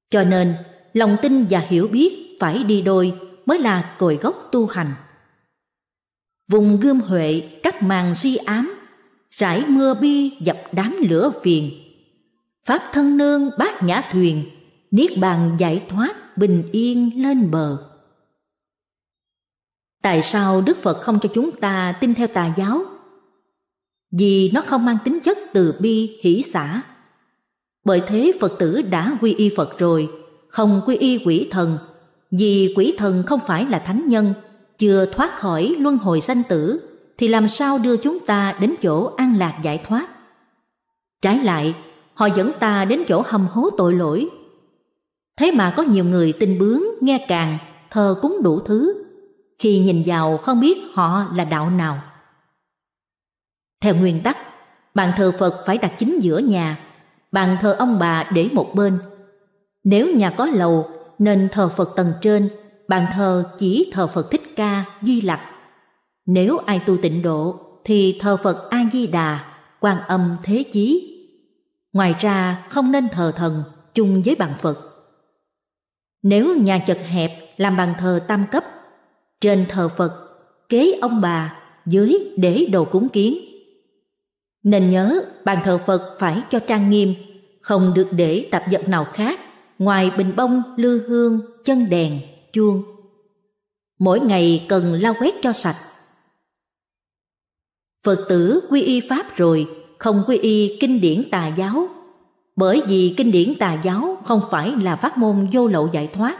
Cho nên, lòng tin và hiểu biết phải đi đôi mới là cội gốc tu hành. Vùng gươm huệ cắt màn di ám, rải mưa bi dập đám lửa phiền. Pháp thân nương bát nhã thuyền, niết bàn giải thoát bình yên lên bờ. Tại sao Đức Phật không cho chúng ta tin theo tà giáo? Vì nó không mang tính chất từ bi, hỷ xả Bởi thế Phật tử đã quy y Phật rồi không quy y quỷ thần, vì quỷ thần không phải là thánh nhân, chưa thoát khỏi luân hồi sanh tử, thì làm sao đưa chúng ta đến chỗ an lạc giải thoát? Trái lại, họ dẫn ta đến chỗ hầm hố tội lỗi. Thế mà có nhiều người tin bướng, nghe càng, thờ cúng đủ thứ. Khi nhìn vào không biết họ là đạo nào. Theo nguyên tắc, bàn thờ Phật phải đặt chính giữa nhà, bàn thờ ông bà để một bên – nếu nhà có lầu nên thờ Phật tầng trên, bàn thờ chỉ thờ Phật Thích Ca, Di Lặc. Nếu ai tu tịnh độ thì thờ Phật A Di Đà, Quan Âm Thế Chí. Ngoài ra không nên thờ thần chung với bàn Phật. Nếu nhà chật hẹp làm bàn thờ tam cấp, trên thờ Phật, kế ông bà, dưới để đồ cúng kiến. Nên nhớ bàn thờ Phật phải cho trang nghiêm, không được để tạp vật nào khác ngoài bình bông, lư hương, chân đèn, chuông. Mỗi ngày cần lau quét cho sạch. Phật tử quy y Pháp rồi, không quy y kinh điển tà giáo. Bởi vì kinh điển tà giáo không phải là pháp môn vô lậu giải thoát.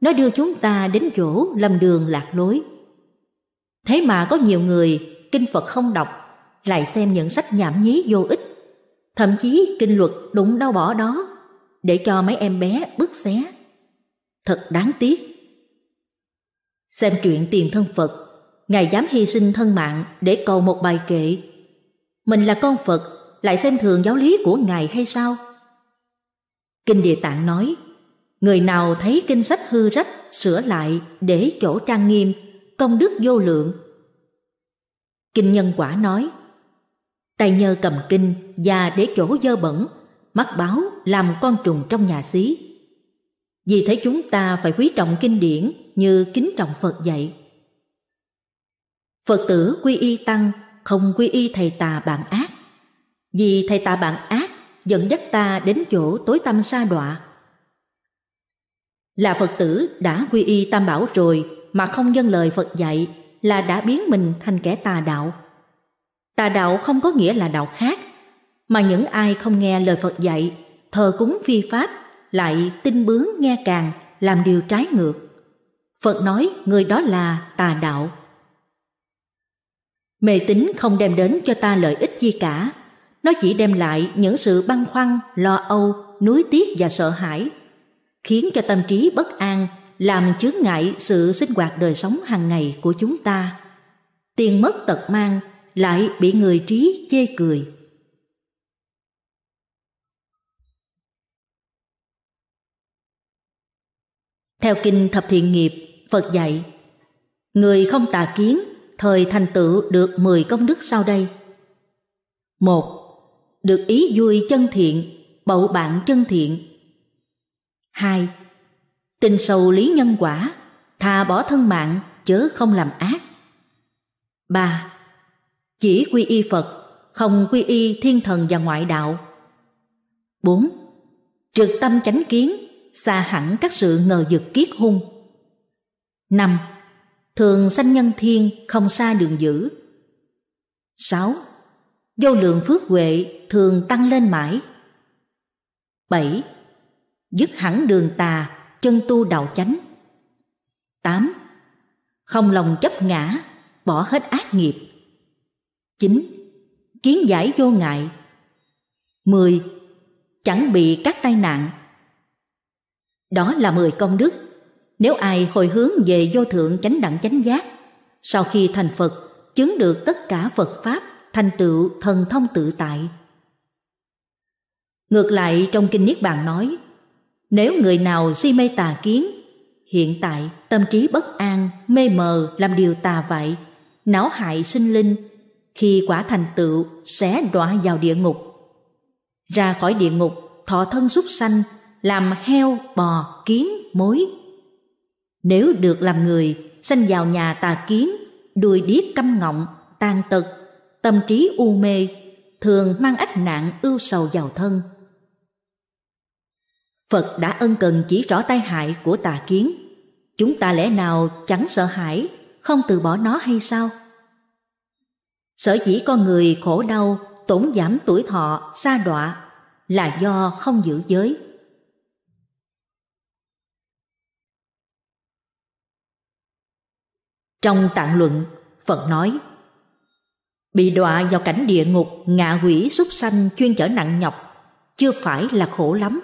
Nó đưa chúng ta đến chỗ lầm đường lạc lối. Thế mà có nhiều người kinh Phật không đọc, lại xem những sách nhảm nhí vô ích. Thậm chí kinh luật đụng đau bỏ đó để cho mấy em bé bứt xé. Thật đáng tiếc. Xem chuyện tiền thân Phật, Ngài dám hy sinh thân mạng để cầu một bài kệ. Mình là con Phật, lại xem thường giáo lý của Ngài hay sao? Kinh Địa Tạng nói, người nào thấy kinh sách hư rách, sửa lại để chỗ trang nghiêm, công đức vô lượng. Kinh Nhân Quả nói, tay nhờ cầm kinh và để chỗ dơ bẩn mắc báo làm con trùng trong nhà xí. Vì thế chúng ta phải quý trọng kinh điển như kính trọng Phật dạy. Phật tử quy y tăng không quy y thầy tà bạn ác. Vì thầy tà bạn ác dẫn dắt ta đến chỗ tối tâm sa đọa. Là Phật tử đã quy y tam bảo rồi mà không dâng lời Phật dạy là đã biến mình thành kẻ tà đạo. Tà đạo không có nghĩa là đạo khác mà những ai không nghe lời Phật dạy, thờ cúng phi pháp, lại tin bướng nghe càng, làm điều trái ngược. Phật nói người đó là tà đạo. Mê tín không đem đến cho ta lợi ích gì cả, nó chỉ đem lại những sự băn khoăn, lo âu, nuối tiếc và sợ hãi, khiến cho tâm trí bất an, làm chướng ngại sự sinh hoạt đời sống hàng ngày của chúng ta. Tiền mất tật mang lại bị người trí chê cười. Theo kinh thập thiện nghiệp, Phật dạy, người không tà kiến, thời thành tựu được 10 công đức sau đây. một Được ý vui chân thiện, bậu bạn chân thiện. 2. Tình sâu lý nhân quả, tha bỏ thân mạng chớ không làm ác. 3. Chỉ quy y Phật, không quy y thiên thần và ngoại đạo. 4. Trực tâm chánh kiến, xa hẳn các sự ngờ dực kiết hung. năm Thường sanh nhân thiên không xa đường dữ. sáu Vô lượng phước huệ thường tăng lên mãi. bảy Dứt hẳn đường tà, chân tu đạo chánh. tám Không lòng chấp ngã, bỏ hết ác nghiệp. chín Kiến giải vô ngại. mười Chẳng bị các tai nạn đó là mười công đức. Nếu ai hồi hướng về vô thượng chánh đẳng chánh giác, sau khi thành Phật, chứng được tất cả Phật Pháp, thành tựu thần thông tự tại. Ngược lại trong Kinh Niết Bàn nói, nếu người nào si mê tà kiến, hiện tại tâm trí bất an, mê mờ làm điều tà vậy, não hại sinh linh, khi quả thành tựu sẽ đọa vào địa ngục. Ra khỏi địa ngục, thọ thân súc sanh làm heo, bò, kiến, mối. Nếu được làm người, sanh vào nhà tà kiến, đuôi điếc căm ngọng, tàn tật, tâm trí u mê, thường mang ách nạn ưu sầu vào thân. Phật đã ân cần chỉ rõ tai hại của tà kiến. Chúng ta lẽ nào chẳng sợ hãi, không từ bỏ nó hay sao? Sở dĩ con người khổ đau, tổn giảm tuổi thọ, xa đọa là do không giữ giới. Trong tạng luận, Phật nói Bị đọa vào cảnh địa ngục, ngạ quỷ, súc sanh chuyên chở nặng nhọc, chưa phải là khổ lắm.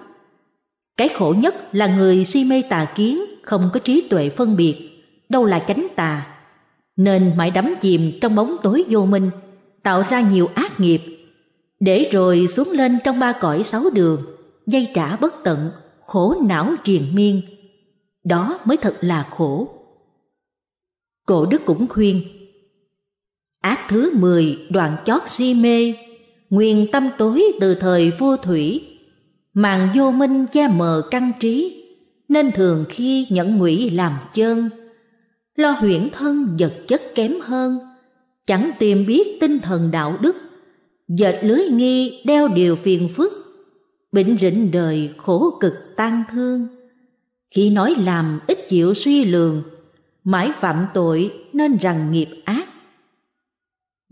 Cái khổ nhất là người si mê tà kiến, không có trí tuệ phân biệt, đâu là chánh tà. Nên mãi đắm chìm trong bóng tối vô minh, tạo ra nhiều ác nghiệp. Để rồi xuống lên trong ba cõi sáu đường, dây trả bất tận, khổ não triền miên. Đó mới thật là khổ. Cổ đức cũng khuyên Ác thứ mười đoạn chót si mê Nguyên tâm tối từ thời vô thủy Màn vô minh che mờ căn trí Nên thường khi nhẫn ngụy làm chân Lo huyễn thân vật chất kém hơn Chẳng tìm biết tinh thần đạo đức Dệt lưới nghi đeo điều phiền phức Bỉnh rịnh đời khổ cực tan thương Khi nói làm ít chịu suy lường mãi phạm tội nên rằng nghiệp ác.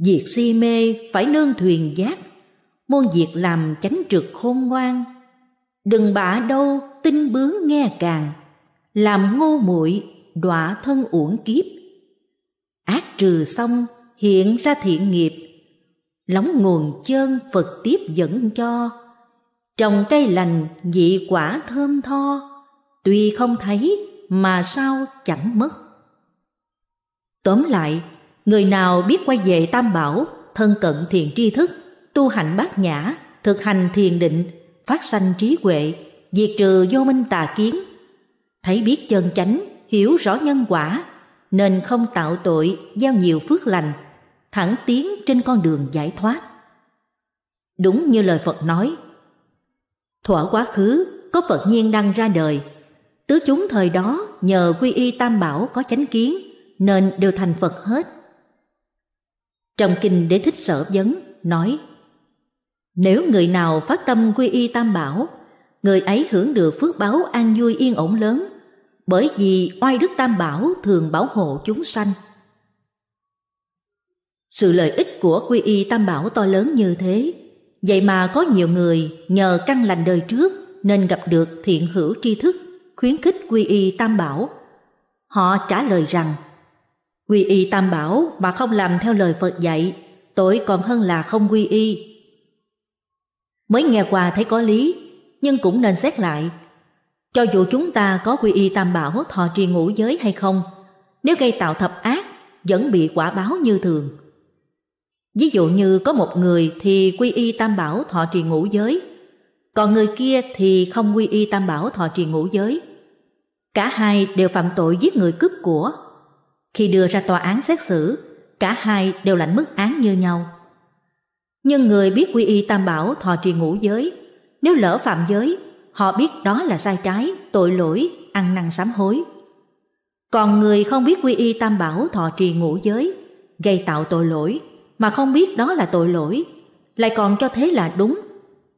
Việc si mê phải nương thuyền giác, môn việc làm chánh trực khôn ngoan. Đừng bả đâu tin bướng nghe càng, làm ngu muội đọa thân uổng kiếp. Ác trừ xong hiện ra thiện nghiệp, lóng nguồn chơn Phật tiếp dẫn cho. Trồng cây lành vị quả thơm tho, tuy không thấy mà sao chẳng mất Tóm lại, người nào biết quay về Tam Bảo, thân cận thiền tri thức, tu hành bát nhã, thực hành thiền định, phát sanh trí huệ, diệt trừ vô minh tà kiến. Thấy biết chân chánh, hiểu rõ nhân quả, nên không tạo tội, gieo nhiều phước lành, thẳng tiến trên con đường giải thoát. Đúng như lời Phật nói, thuở quá khứ có Phật nhiên đăng ra đời, tứ chúng thời đó nhờ quy y tam bảo có chánh kiến nên đều thành Phật hết. Trong kinh Đế Thích Sở Vấn nói Nếu người nào phát tâm quy y Tam Bảo, người ấy hưởng được phước báo an vui yên ổn lớn, bởi vì oai đức Tam Bảo thường bảo hộ chúng sanh. Sự lợi ích của quy y Tam Bảo to lớn như thế, vậy mà có nhiều người nhờ căn lành đời trước nên gặp được thiện hữu tri thức khuyến khích quy y Tam Bảo. Họ trả lời rằng Quy y tam bảo mà không làm theo lời Phật dạy, tội còn hơn là không quy y. Mới nghe qua thấy có lý, nhưng cũng nên xét lại. Cho dù chúng ta có quy y tam bảo thọ trì ngũ giới hay không, nếu gây tạo thập ác, vẫn bị quả báo như thường. Ví dụ như có một người thì quy y tam bảo thọ trì ngũ giới, còn người kia thì không quy y tam bảo thọ trì ngũ giới. Cả hai đều phạm tội giết người cướp của khi đưa ra tòa án xét xử, cả hai đều lãnh mức án như nhau. Nhưng người biết quy y tam bảo thọ trì ngũ giới, nếu lỡ phạm giới, họ biết đó là sai trái, tội lỗi, ăn năn sám hối. Còn người không biết quy y tam bảo thọ trì ngũ giới, gây tạo tội lỗi mà không biết đó là tội lỗi, lại còn cho thế là đúng,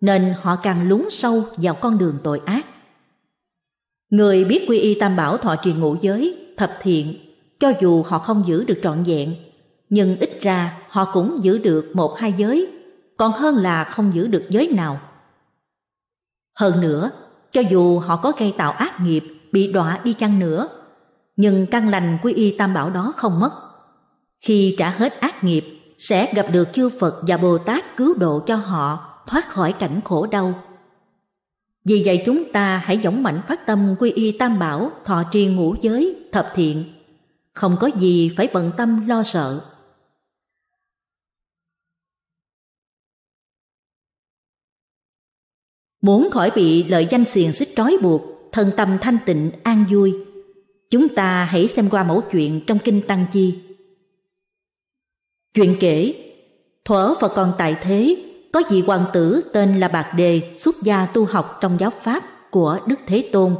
nên họ càng lún sâu vào con đường tội ác. Người biết quy y tam bảo thọ trì ngũ giới, thập thiện, cho dù họ không giữ được trọn vẹn, nhưng ít ra họ cũng giữ được một hai giới, còn hơn là không giữ được giới nào. Hơn nữa, cho dù họ có gây tạo ác nghiệp, bị đọa đi chăng nữa, nhưng căn lành quy y tam bảo đó không mất. Khi trả hết ác nghiệp, sẽ gặp được chư Phật và Bồ Tát cứu độ cho họ thoát khỏi cảnh khổ đau. Vì vậy chúng ta hãy dõng mạnh phát tâm quy y tam bảo, thọ trì ngũ giới, thập thiện, không có gì phải bận tâm lo sợ. Muốn khỏi bị lợi danh xiềng xích trói buộc, thân tâm thanh tịnh an vui, chúng ta hãy xem qua mẫu chuyện trong kinh Tăng Chi. Chuyện kể, thuở và còn tại thế, có vị hoàng tử tên là Bạc Đề xuất gia tu học trong giáo pháp của Đức Thế Tôn.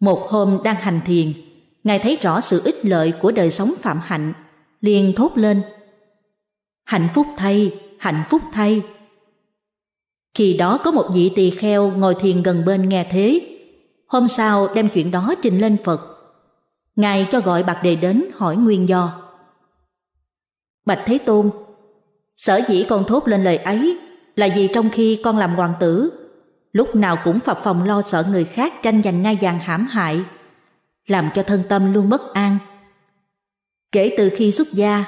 Một hôm đang hành thiền, Ngài thấy rõ sự ích lợi của đời sống phạm hạnh, liền thốt lên. Hạnh phúc thay, hạnh phúc thay. Khi đó có một vị tỳ kheo ngồi thiền gần bên nghe thế. Hôm sau đem chuyện đó trình lên Phật. Ngài cho gọi Bạc Đề đến hỏi nguyên do. Bạch Thế Tôn, sở dĩ con thốt lên lời ấy là vì trong khi con làm hoàng tử, lúc nào cũng phập phòng lo sợ người khác tranh giành ngai vàng hãm hại, làm cho thân tâm luôn bất an. Kể từ khi xuất gia,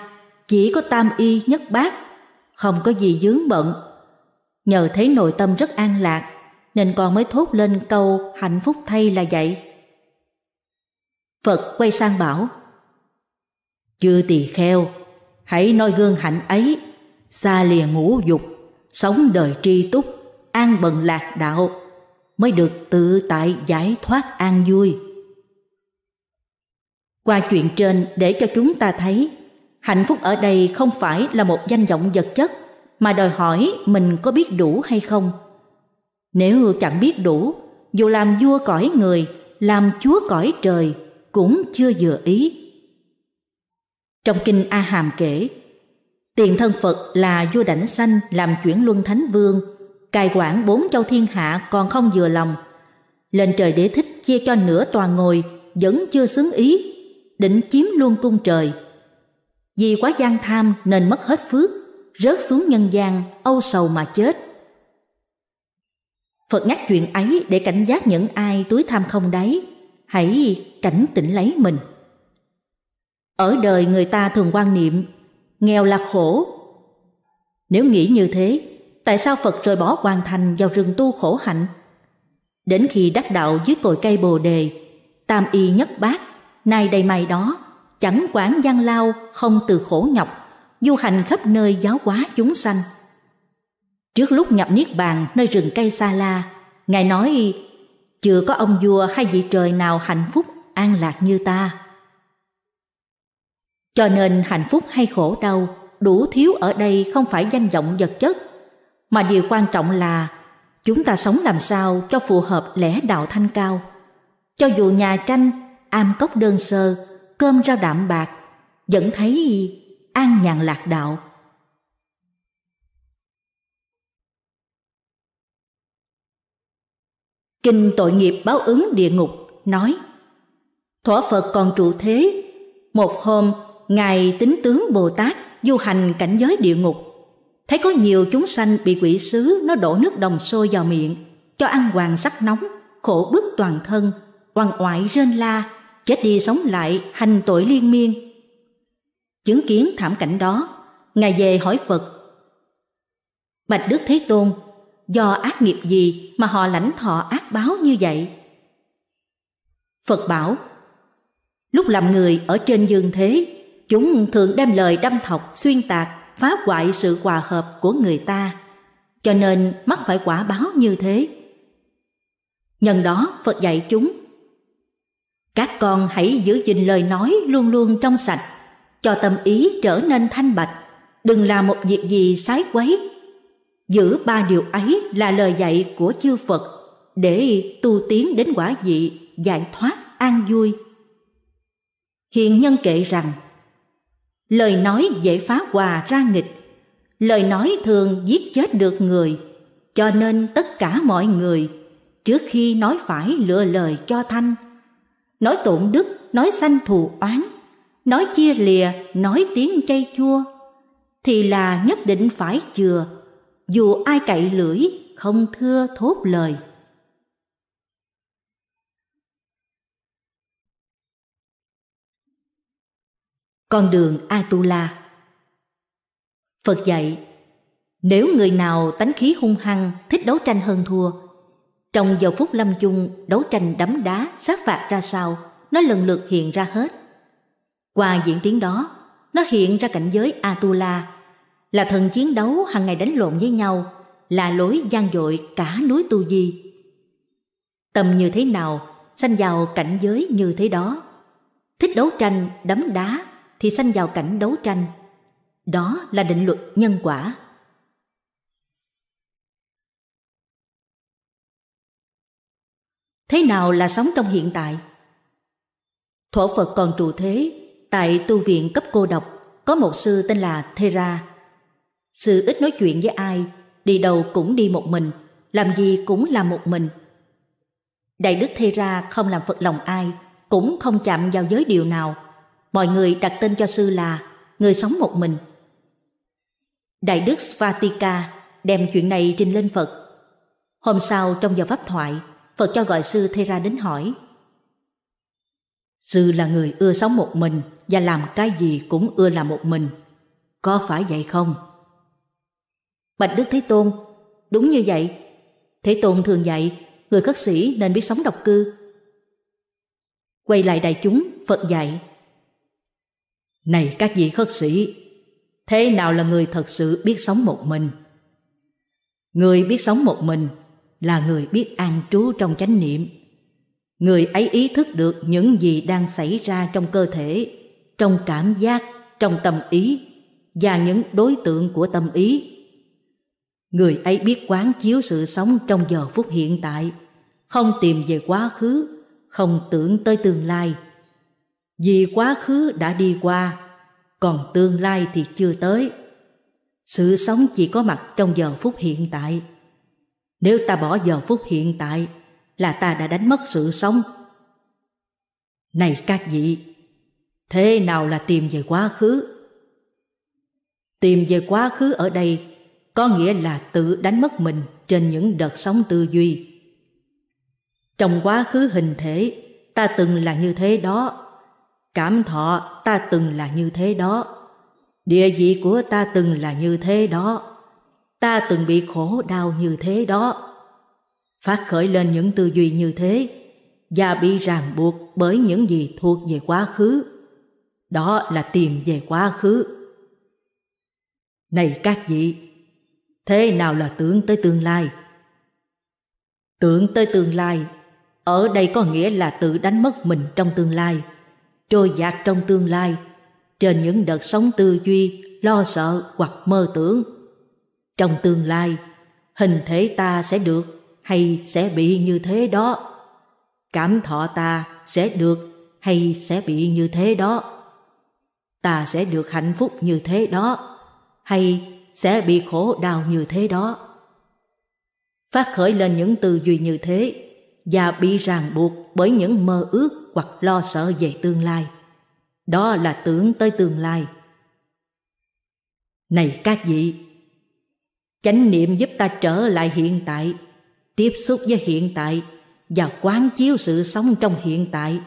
chỉ có tam y nhất bác, không có gì dướng bận. Nhờ thấy nội tâm rất an lạc, nên con mới thốt lên câu hạnh phúc thay là vậy. Phật quay sang bảo, Chưa tỳ kheo, hãy noi gương hạnh ấy, xa lìa ngũ dục, sống đời tri túc, an bần lạc đạo, mới được tự tại giải thoát an vui. Qua chuyện trên để cho chúng ta thấy hạnh phúc ở đây không phải là một danh vọng vật chất mà đòi hỏi mình có biết đủ hay không. Nếu chẳng biết đủ, dù làm vua cõi người, làm chúa cõi trời cũng chưa vừa ý. Trong kinh A Hàm kể, tiền thân Phật là vua đảnh sanh làm chuyển luân thánh vương, cai quản bốn châu thiên hạ còn không vừa lòng. Lên trời đế thích chia cho nửa tòa ngồi vẫn chưa xứng ý định chiếm luôn cung trời. Vì quá gian tham nên mất hết phước, rớt xuống nhân gian, âu sầu mà chết. Phật nhắc chuyện ấy để cảnh giác những ai túi tham không đáy, hãy cảnh tỉnh lấy mình. Ở đời người ta thường quan niệm, nghèo là khổ. Nếu nghĩ như thế, tại sao Phật rời bỏ hoàn thành vào rừng tu khổ hạnh? Đến khi đắc đạo dưới cội cây bồ đề, tam y nhất bát nay đây mai đó, chẳng quản gian lao không từ khổ nhọc, du hành khắp nơi giáo hóa chúng sanh. Trước lúc nhập Niết Bàn nơi rừng cây Sa La, Ngài nói, chưa có ông vua hay vị trời nào hạnh phúc, an lạc như ta. Cho nên hạnh phúc hay khổ đau, đủ thiếu ở đây không phải danh vọng vật chất, mà điều quan trọng là chúng ta sống làm sao cho phù hợp lẽ đạo thanh cao. Cho dù nhà tranh am cốc đơn sơ, cơm rau đạm bạc, vẫn thấy an nhàn lạc đạo. Kinh tội nghiệp báo ứng địa ngục nói Thỏa Phật còn trụ thế Một hôm Ngài tính tướng Bồ Tát du hành cảnh giới địa ngục Thấy có nhiều chúng sanh bị quỷ sứ Nó đổ nước đồng sôi vào miệng Cho ăn hoàng sắc nóng Khổ bức toàn thân Hoàng oại rên la chết đi sống lại hành tội liên miên. Chứng kiến thảm cảnh đó, Ngài về hỏi Phật Bạch Đức Thế Tôn, do ác nghiệp gì mà họ lãnh thọ ác báo như vậy? Phật bảo, lúc làm người ở trên dương thế, chúng thường đem lời đâm thọc, xuyên tạc, phá hoại sự hòa hợp của người ta, cho nên mắc phải quả báo như thế. Nhân đó Phật dạy chúng các con hãy giữ gìn lời nói luôn luôn trong sạch, cho tâm ý trở nên thanh bạch, đừng làm một việc gì sái quấy. Giữ ba điều ấy là lời dạy của chư Phật để tu tiến đến quả vị giải thoát an vui. Hiện nhân kệ rằng lời nói dễ phá hòa ra nghịch, lời nói thường giết chết được người, cho nên tất cả mọi người trước khi nói phải lựa lời cho thanh nói tổn đức, nói sanh thù oán, nói chia lìa, nói tiếng chay chua, thì là nhất định phải chừa, dù ai cậy lưỡi không thưa thốt lời. Con đường Atula Phật dạy, nếu người nào tánh khí hung hăng, thích đấu tranh hơn thua, trong giờ phút lâm chung, đấu tranh đấm đá, sát phạt ra sao, nó lần lượt hiện ra hết. Qua diễn tiến đó, nó hiện ra cảnh giới Atula, là thần chiến đấu hàng ngày đánh lộn với nhau, là lối gian dội cả núi Tu Di. tầm như thế nào, sanh vào cảnh giới như thế đó. Thích đấu tranh, đấm đá thì sanh vào cảnh đấu tranh. Đó là định luật nhân quả. thế nào là sống trong hiện tại thổ phật còn trụ thế tại tu viện cấp cô độc có một sư tên là thera sư ít nói chuyện với ai đi đâu cũng đi một mình làm gì cũng làm một mình đại đức thera không làm phật lòng ai cũng không chạm vào giới điều nào mọi người đặt tên cho sư là người sống một mình đại đức svatika đem chuyện này trình lên phật hôm sau trong giờ pháp thoại Phật cho gọi sư ra đến hỏi. Sư là người ưa sống một mình và làm cái gì cũng ưa làm một mình. Có phải vậy không? Bạch Đức Thế Tôn, đúng như vậy. Thế Tôn thường dạy, người khất sĩ nên biết sống độc cư. Quay lại đại chúng, Phật dạy. Này các vị khất sĩ, thế nào là người thật sự biết sống một mình? Người biết sống một mình là người biết an trú trong chánh niệm. Người ấy ý thức được những gì đang xảy ra trong cơ thể, trong cảm giác, trong tâm ý và những đối tượng của tâm ý. Người ấy biết quán chiếu sự sống trong giờ phút hiện tại, không tìm về quá khứ, không tưởng tới tương lai. Vì quá khứ đã đi qua, còn tương lai thì chưa tới. Sự sống chỉ có mặt trong giờ phút hiện tại. Nếu ta bỏ giờ phút hiện tại là ta đã đánh mất sự sống. Này các vị, thế nào là tìm về quá khứ? Tìm về quá khứ ở đây có nghĩa là tự đánh mất mình trên những đợt sóng tư duy. Trong quá khứ hình thể, ta từng là như thế đó. Cảm thọ ta từng là như thế đó. Địa vị của ta từng là như thế đó ta từng bị khổ đau như thế đó. Phát khởi lên những tư duy như thế và bị ràng buộc bởi những gì thuộc về quá khứ. Đó là tìm về quá khứ. Này các vị, thế nào là tưởng tới tương lai? Tưởng tới tương lai, ở đây có nghĩa là tự đánh mất mình trong tương lai, trôi dạt trong tương lai, trên những đợt sống tư duy, lo sợ hoặc mơ tưởng trong tương lai, hình thể ta sẽ được hay sẽ bị như thế đó. Cảm thọ ta sẽ được hay sẽ bị như thế đó. Ta sẽ được hạnh phúc như thế đó, hay sẽ bị khổ đau như thế đó. Phát khởi lên những tư duy như thế và bị ràng buộc bởi những mơ ước hoặc lo sợ về tương lai. Đó là tưởng tới tương lai. Này các vị, chánh niệm giúp ta trở lại hiện tại tiếp xúc với hiện tại và quán chiếu sự sống trong hiện tại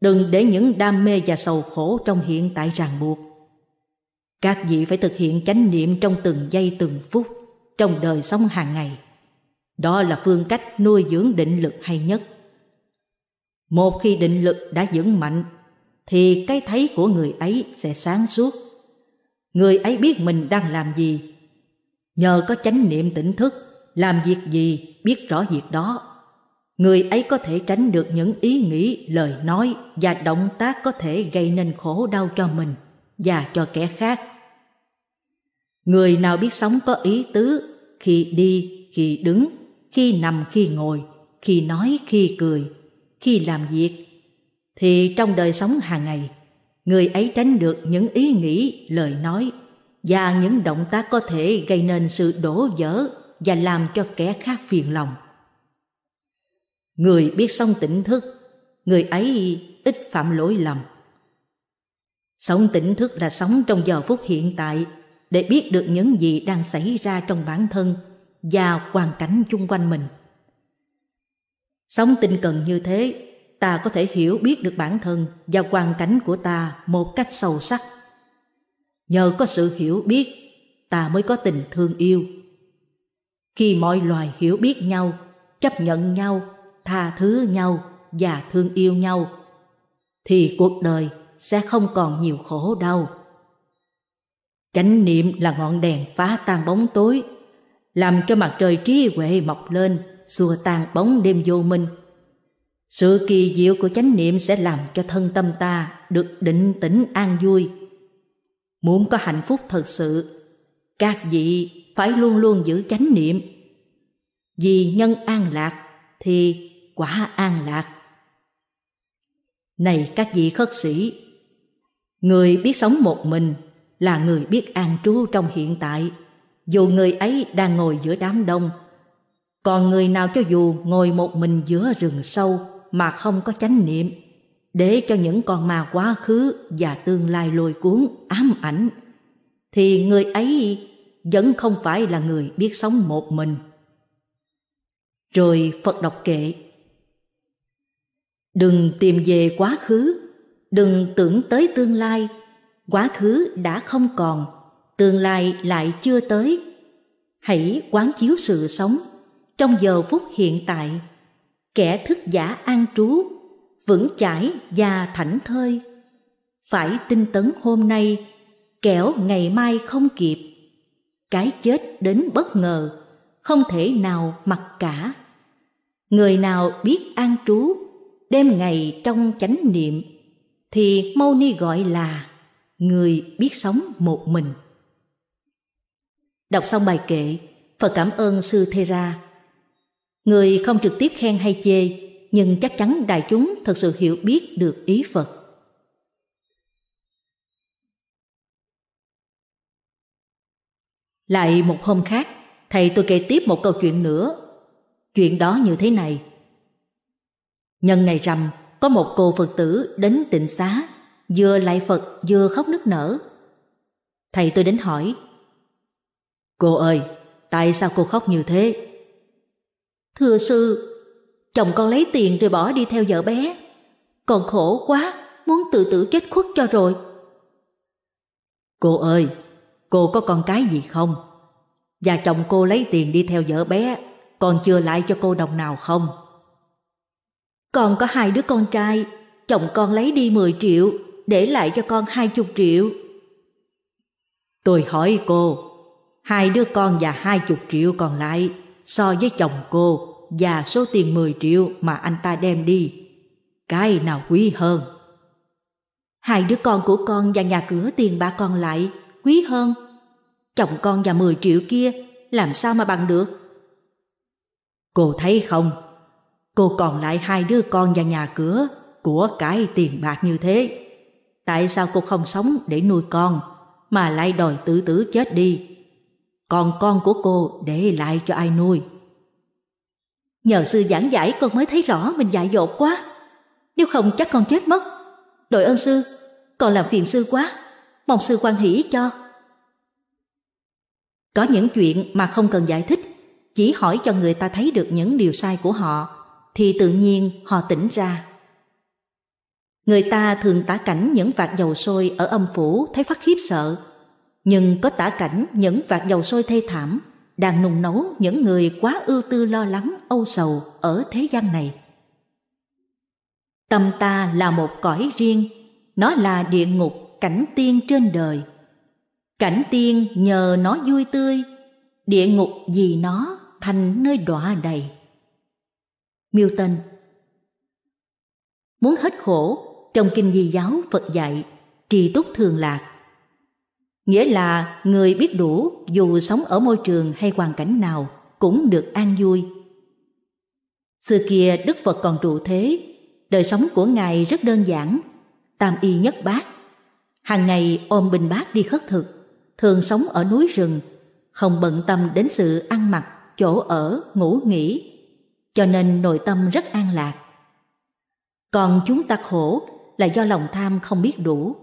đừng để những đam mê và sầu khổ trong hiện tại ràng buộc các vị phải thực hiện chánh niệm trong từng giây từng phút trong đời sống hàng ngày đó là phương cách nuôi dưỡng định lực hay nhất một khi định lực đã vững mạnh thì cái thấy của người ấy sẽ sáng suốt người ấy biết mình đang làm gì Nhờ có chánh niệm tỉnh thức, làm việc gì biết rõ việc đó. Người ấy có thể tránh được những ý nghĩ, lời nói và động tác có thể gây nên khổ đau cho mình và cho kẻ khác. Người nào biết sống có ý tứ khi đi, khi đứng, khi nằm, khi ngồi, khi nói, khi cười, khi làm việc, thì trong đời sống hàng ngày, người ấy tránh được những ý nghĩ, lời nói và những động tác có thể gây nên sự đổ vỡ và làm cho kẻ khác phiền lòng. Người biết sống tỉnh thức, người ấy ít phạm lỗi lầm. Sống tỉnh thức là sống trong giờ phút hiện tại để biết được những gì đang xảy ra trong bản thân và hoàn cảnh chung quanh mình. Sống tinh cần như thế, ta có thể hiểu biết được bản thân và hoàn cảnh của ta một cách sâu sắc Nhờ có sự hiểu biết, ta mới có tình thương yêu. Khi mọi loài hiểu biết nhau, chấp nhận nhau, tha thứ nhau và thương yêu nhau, thì cuộc đời sẽ không còn nhiều khổ đau. Chánh niệm là ngọn đèn phá tan bóng tối, làm cho mặt trời trí huệ mọc lên, xua tan bóng đêm vô minh. Sự kỳ diệu của chánh niệm sẽ làm cho thân tâm ta được định tĩnh an vui, Muốn có hạnh phúc thật sự, các vị phải luôn luôn giữ chánh niệm. Vì nhân an lạc thì quả an lạc. Này các vị khất sĩ, người biết sống một mình là người biết an trú trong hiện tại, dù người ấy đang ngồi giữa đám đông. Còn người nào cho dù ngồi một mình giữa rừng sâu mà không có chánh niệm để cho những con ma quá khứ và tương lai lôi cuốn ám ảnh thì người ấy vẫn không phải là người biết sống một mình rồi phật đọc kệ đừng tìm về quá khứ đừng tưởng tới tương lai quá khứ đã không còn tương lai lại chưa tới hãy quán chiếu sự sống trong giờ phút hiện tại kẻ thức giả an trú vững chãi và thảnh thơi. Phải tinh tấn hôm nay, kẻo ngày mai không kịp. Cái chết đến bất ngờ, không thể nào mặc cả. Người nào biết an trú, đêm ngày trong chánh niệm, thì Mâu Ni gọi là người biết sống một mình. Đọc xong bài kệ, Phật cảm ơn Sư Thê Ra. Người không trực tiếp khen hay chê nhưng chắc chắn đại chúng thật sự hiểu biết được ý Phật. Lại một hôm khác, thầy tôi kể tiếp một câu chuyện nữa. Chuyện đó như thế này. Nhân ngày rằm, có một cô Phật tử đến tịnh xá, vừa lại Phật vừa khóc nức nở. Thầy tôi đến hỏi, Cô ơi, tại sao cô khóc như thế? Thưa sư, Chồng con lấy tiền rồi bỏ đi theo vợ bé. Còn khổ quá, muốn tự tử chết khuất cho rồi. Cô ơi, cô có con cái gì không? Và chồng cô lấy tiền đi theo vợ bé, còn chưa lại cho cô đồng nào không? Còn có hai đứa con trai, chồng con lấy đi 10 triệu, để lại cho con hai chục triệu. Tôi hỏi cô, hai đứa con và hai chục triệu còn lại so với chồng cô và số tiền 10 triệu mà anh ta đem đi. Cái nào quý hơn? Hai đứa con của con và nhà cửa tiền bạc còn lại quý hơn. Chồng con và 10 triệu kia làm sao mà bằng được? Cô thấy không? Cô còn lại hai đứa con và nhà cửa của cái tiền bạc như thế. Tại sao cô không sống để nuôi con mà lại đòi tự tử chết đi? Còn con của cô để lại cho ai nuôi? Nhờ sư giảng giải con mới thấy rõ mình dại dột quá. Nếu không chắc con chết mất. Đội ơn sư, con làm phiền sư quá. Mong sư quan hỷ cho. Có những chuyện mà không cần giải thích, chỉ hỏi cho người ta thấy được những điều sai của họ, thì tự nhiên họ tỉnh ra. Người ta thường tả cảnh những vạt dầu sôi ở âm phủ thấy phát khiếp sợ, nhưng có tả cảnh những vạt dầu sôi thê thảm đang nung nấu những người quá ưu tư lo lắng, âu sầu ở thế gian này. Tâm ta là một cõi riêng, nó là địa ngục, cảnh tiên trên đời. Cảnh tiên nhờ nó vui tươi, địa ngục vì nó thành nơi đọa đầy. Milton Muốn hết khổ, trong kinh di giáo Phật dạy, trì túc thường lạc, Nghĩa là người biết đủ dù sống ở môi trường hay hoàn cảnh nào cũng được an vui. Xưa kia Đức Phật còn trụ thế, đời sống của Ngài rất đơn giản, tam y nhất bát. Hàng ngày ôm bình bát đi khất thực, thường sống ở núi rừng, không bận tâm đến sự ăn mặc, chỗ ở, ngủ nghỉ, cho nên nội tâm rất an lạc. Còn chúng ta khổ là do lòng tham không biết đủ.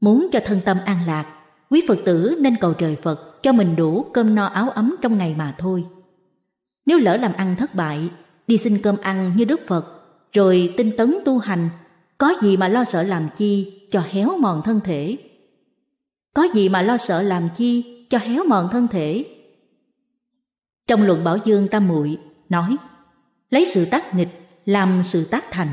Muốn cho thân tâm an lạc quý Phật tử nên cầu trời Phật cho mình đủ cơm no áo ấm trong ngày mà thôi. Nếu lỡ làm ăn thất bại, đi xin cơm ăn như Đức Phật, rồi tinh tấn tu hành, có gì mà lo sợ làm chi cho héo mòn thân thể. Có gì mà lo sợ làm chi cho héo mòn thân thể. Trong luận Bảo Dương Tam Muội nói, lấy sự tác nghịch làm sự tác thành.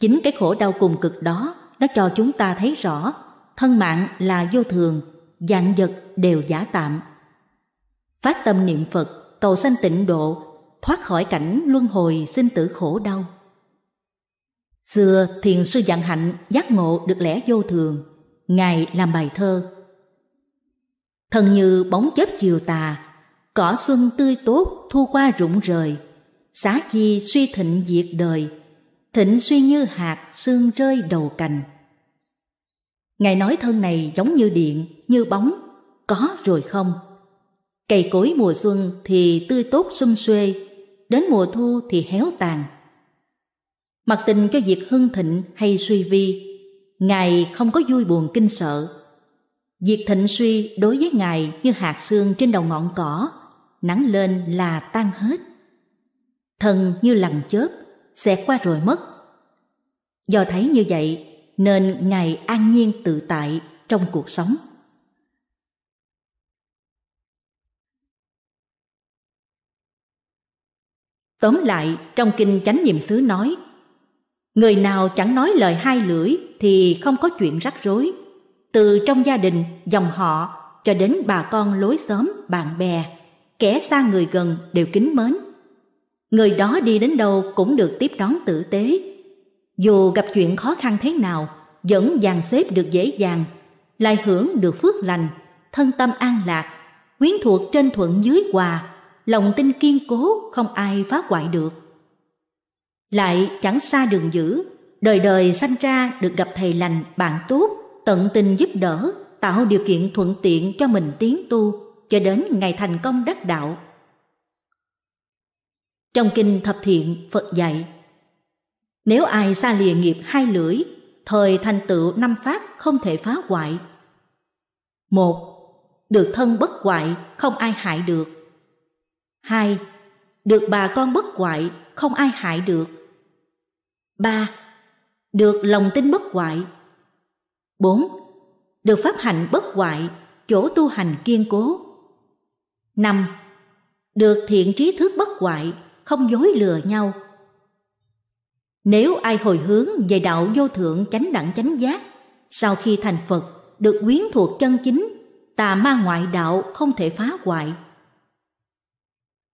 Chính cái khổ đau cùng cực đó nó cho chúng ta thấy rõ thân mạng là vô thường, dạng vật đều giả tạm. Phát tâm niệm Phật, cầu sanh tịnh độ, thoát khỏi cảnh luân hồi sinh tử khổ đau. Xưa thiền sư dạng hạnh giác ngộ được lẽ vô thường, Ngài làm bài thơ. Thần như bóng chớp chiều tà, cỏ xuân tươi tốt thu qua rụng rời, xá chi suy thịnh diệt đời, thịnh suy như hạt xương rơi đầu cành. Ngài nói thân này giống như điện, như bóng, có rồi không? Cây cối mùa xuân thì tươi tốt xum xuê, đến mùa thu thì héo tàn. Mặc tình cho việc hưng thịnh hay suy vi, Ngài không có vui buồn kinh sợ. Việc thịnh suy đối với Ngài như hạt xương trên đầu ngọn cỏ, nắng lên là tan hết. Thần như lằn chớp, xẹt qua rồi mất. Do thấy như vậy, nên ngài an nhiên tự tại trong cuộc sống tóm lại trong kinh chánh niệm xứ nói người nào chẳng nói lời hai lưỡi thì không có chuyện rắc rối từ trong gia đình dòng họ cho đến bà con lối xóm bạn bè kẻ xa người gần đều kính mến người đó đi đến đâu cũng được tiếp đón tử tế dù gặp chuyện khó khăn thế nào vẫn dàn xếp được dễ dàng lại hưởng được phước lành thân tâm an lạc quyến thuộc trên thuận dưới hòa lòng tin kiên cố không ai phá hoại được lại chẳng xa đường dữ đời đời sanh ra được gặp thầy lành bạn tốt tận tình giúp đỡ tạo điều kiện thuận tiện cho mình tiến tu cho đến ngày thành công đắc đạo trong kinh thập thiện phật dạy nếu ai xa lìa nghiệp hai lưỡi, thời thành tựu năm pháp không thể phá hoại. một Được thân bất hoại, không ai hại được. hai Được bà con bất hoại, không ai hại được. ba Được lòng tin bất hoại. bốn Được pháp hạnh bất hoại, chỗ tu hành kiên cố. năm Được thiện trí thức bất hoại, không dối lừa nhau. Nếu ai hồi hướng về đạo vô thượng chánh đẳng chánh giác, sau khi thành Phật được quyến thuộc chân chính, tà ma ngoại đạo không thể phá hoại.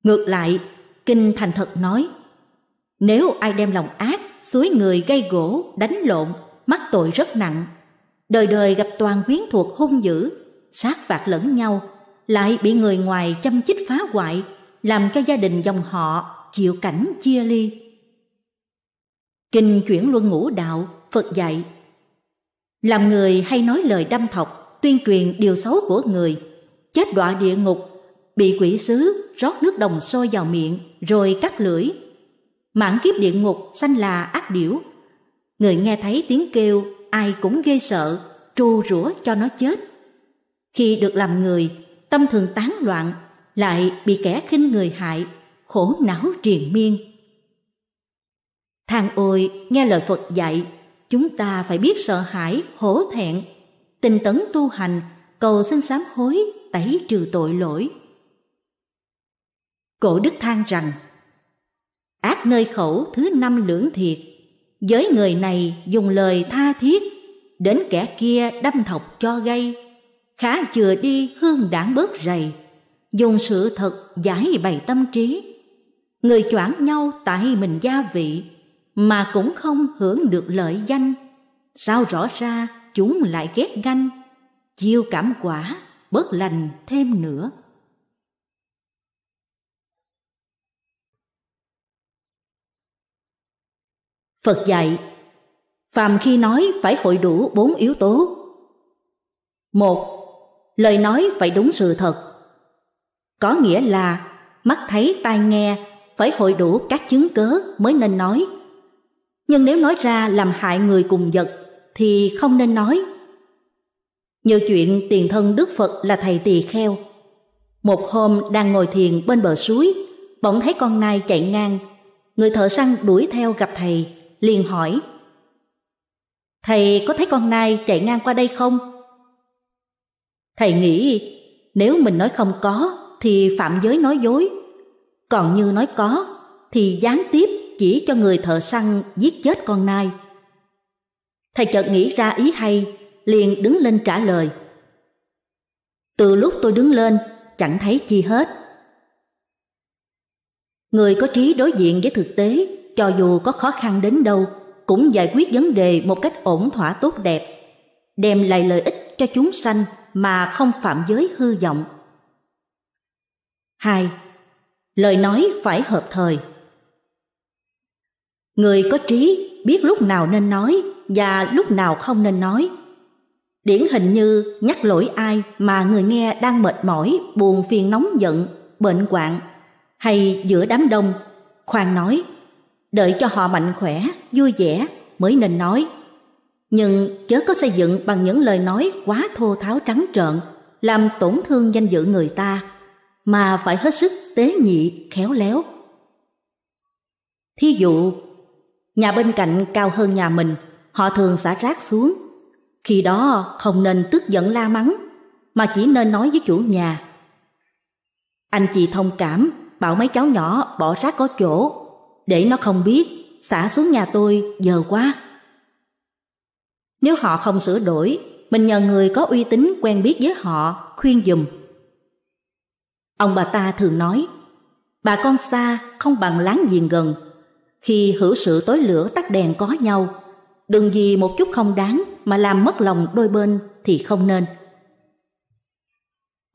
Ngược lại, Kinh Thành Thật nói, nếu ai đem lòng ác, suối người gây gỗ, đánh lộn, mắc tội rất nặng, đời đời gặp toàn quyến thuộc hung dữ, sát phạt lẫn nhau, lại bị người ngoài chăm chích phá hoại, làm cho gia đình dòng họ chịu cảnh chia ly Kinh chuyển luân ngũ đạo, Phật dạy. Làm người hay nói lời đâm thọc, tuyên truyền điều xấu của người, chết đọa địa ngục, bị quỷ sứ rót nước đồng sôi vào miệng rồi cắt lưỡi. Mãn kiếp địa ngục sanh là ác điểu. Người nghe thấy tiếng kêu ai cũng ghê sợ, tru rủa cho nó chết. Khi được làm người, tâm thường tán loạn, lại bị kẻ khinh người hại, khổ não triền miên Than ôi, nghe lời Phật dạy, chúng ta phải biết sợ hãi, hổ thẹn, tinh tấn tu hành, cầu xin sám hối, tẩy trừ tội lỗi. Cổ đức than rằng, ác nơi khẩu thứ năm lưỡng thiệt, với người này dùng lời tha thiết, đến kẻ kia đâm thọc cho gây, khá chừa đi hương đảng bớt rầy, dùng sự thật giải bày tâm trí. Người choảng nhau tại mình gia vị, mà cũng không hưởng được lợi danh sao rõ ra chúng lại ghét ganh chiêu cảm quả bớt lành thêm nữa phật dạy phàm khi nói phải hội đủ bốn yếu tố một lời nói phải đúng sự thật có nghĩa là mắt thấy tai nghe phải hội đủ các chứng cớ mới nên nói nhưng nếu nói ra làm hại người cùng vật thì không nên nói. Như chuyện tiền thân Đức Phật là thầy tỳ kheo. Một hôm đang ngồi thiền bên bờ suối, bỗng thấy con nai chạy ngang. Người thợ săn đuổi theo gặp thầy, liền hỏi. Thầy có thấy con nai chạy ngang qua đây không? Thầy nghĩ nếu mình nói không có thì phạm giới nói dối, còn như nói có thì gián tiếp chỉ cho người thợ săn giết chết con nai. Thầy chợt nghĩ ra ý hay, liền đứng lên trả lời. Từ lúc tôi đứng lên, chẳng thấy chi hết. Người có trí đối diện với thực tế, cho dù có khó khăn đến đâu, cũng giải quyết vấn đề một cách ổn thỏa tốt đẹp, đem lại lợi ích cho chúng sanh mà không phạm giới hư vọng. 2. Lời nói phải hợp thời. Người có trí biết lúc nào nên nói và lúc nào không nên nói. Điển hình như nhắc lỗi ai mà người nghe đang mệt mỏi, buồn phiền nóng giận, bệnh quạng hay giữa đám đông, khoan nói, đợi cho họ mạnh khỏe, vui vẻ mới nên nói. Nhưng chớ có xây dựng bằng những lời nói quá thô tháo trắng trợn, làm tổn thương danh dự người ta, mà phải hết sức tế nhị, khéo léo. Thí dụ, Nhà bên cạnh cao hơn nhà mình, họ thường xả rác xuống. Khi đó không nên tức giận la mắng, mà chỉ nên nói với chủ nhà. Anh chị thông cảm, bảo mấy cháu nhỏ bỏ rác có chỗ, để nó không biết, xả xuống nhà tôi giờ quá. Nếu họ không sửa đổi, mình nhờ người có uy tín quen biết với họ khuyên dùm. Ông bà ta thường nói, bà con xa không bằng láng giềng gần, khi hữu sự tối lửa tắt đèn có nhau, đừng vì một chút không đáng mà làm mất lòng đôi bên thì không nên.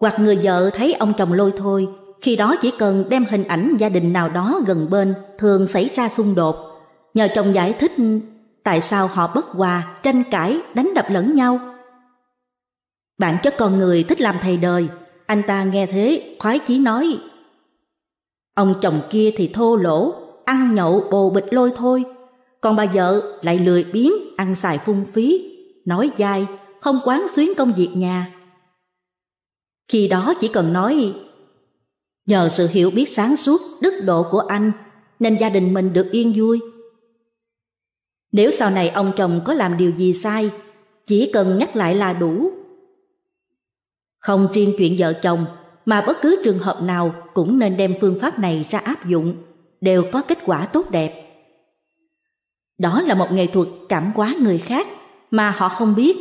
Hoặc người vợ thấy ông chồng lôi thôi, khi đó chỉ cần đem hình ảnh gia đình nào đó gần bên thường xảy ra xung đột. Nhờ chồng giải thích tại sao họ bất hòa, tranh cãi, đánh đập lẫn nhau. Bản chất con người thích làm thầy đời, anh ta nghe thế khoái chí nói. Ông chồng kia thì thô lỗ, ăn nhậu bồ bịch lôi thôi. Còn bà vợ lại lười biếng ăn xài phung phí, nói dai, không quán xuyến công việc nhà. Khi đó chỉ cần nói Nhờ sự hiểu biết sáng suốt, đức độ của anh nên gia đình mình được yên vui. Nếu sau này ông chồng có làm điều gì sai, chỉ cần nhắc lại là đủ. Không riêng chuyện vợ chồng mà bất cứ trường hợp nào cũng nên đem phương pháp này ra áp dụng đều có kết quả tốt đẹp. Đó là một nghệ thuật cảm hóa người khác mà họ không biết,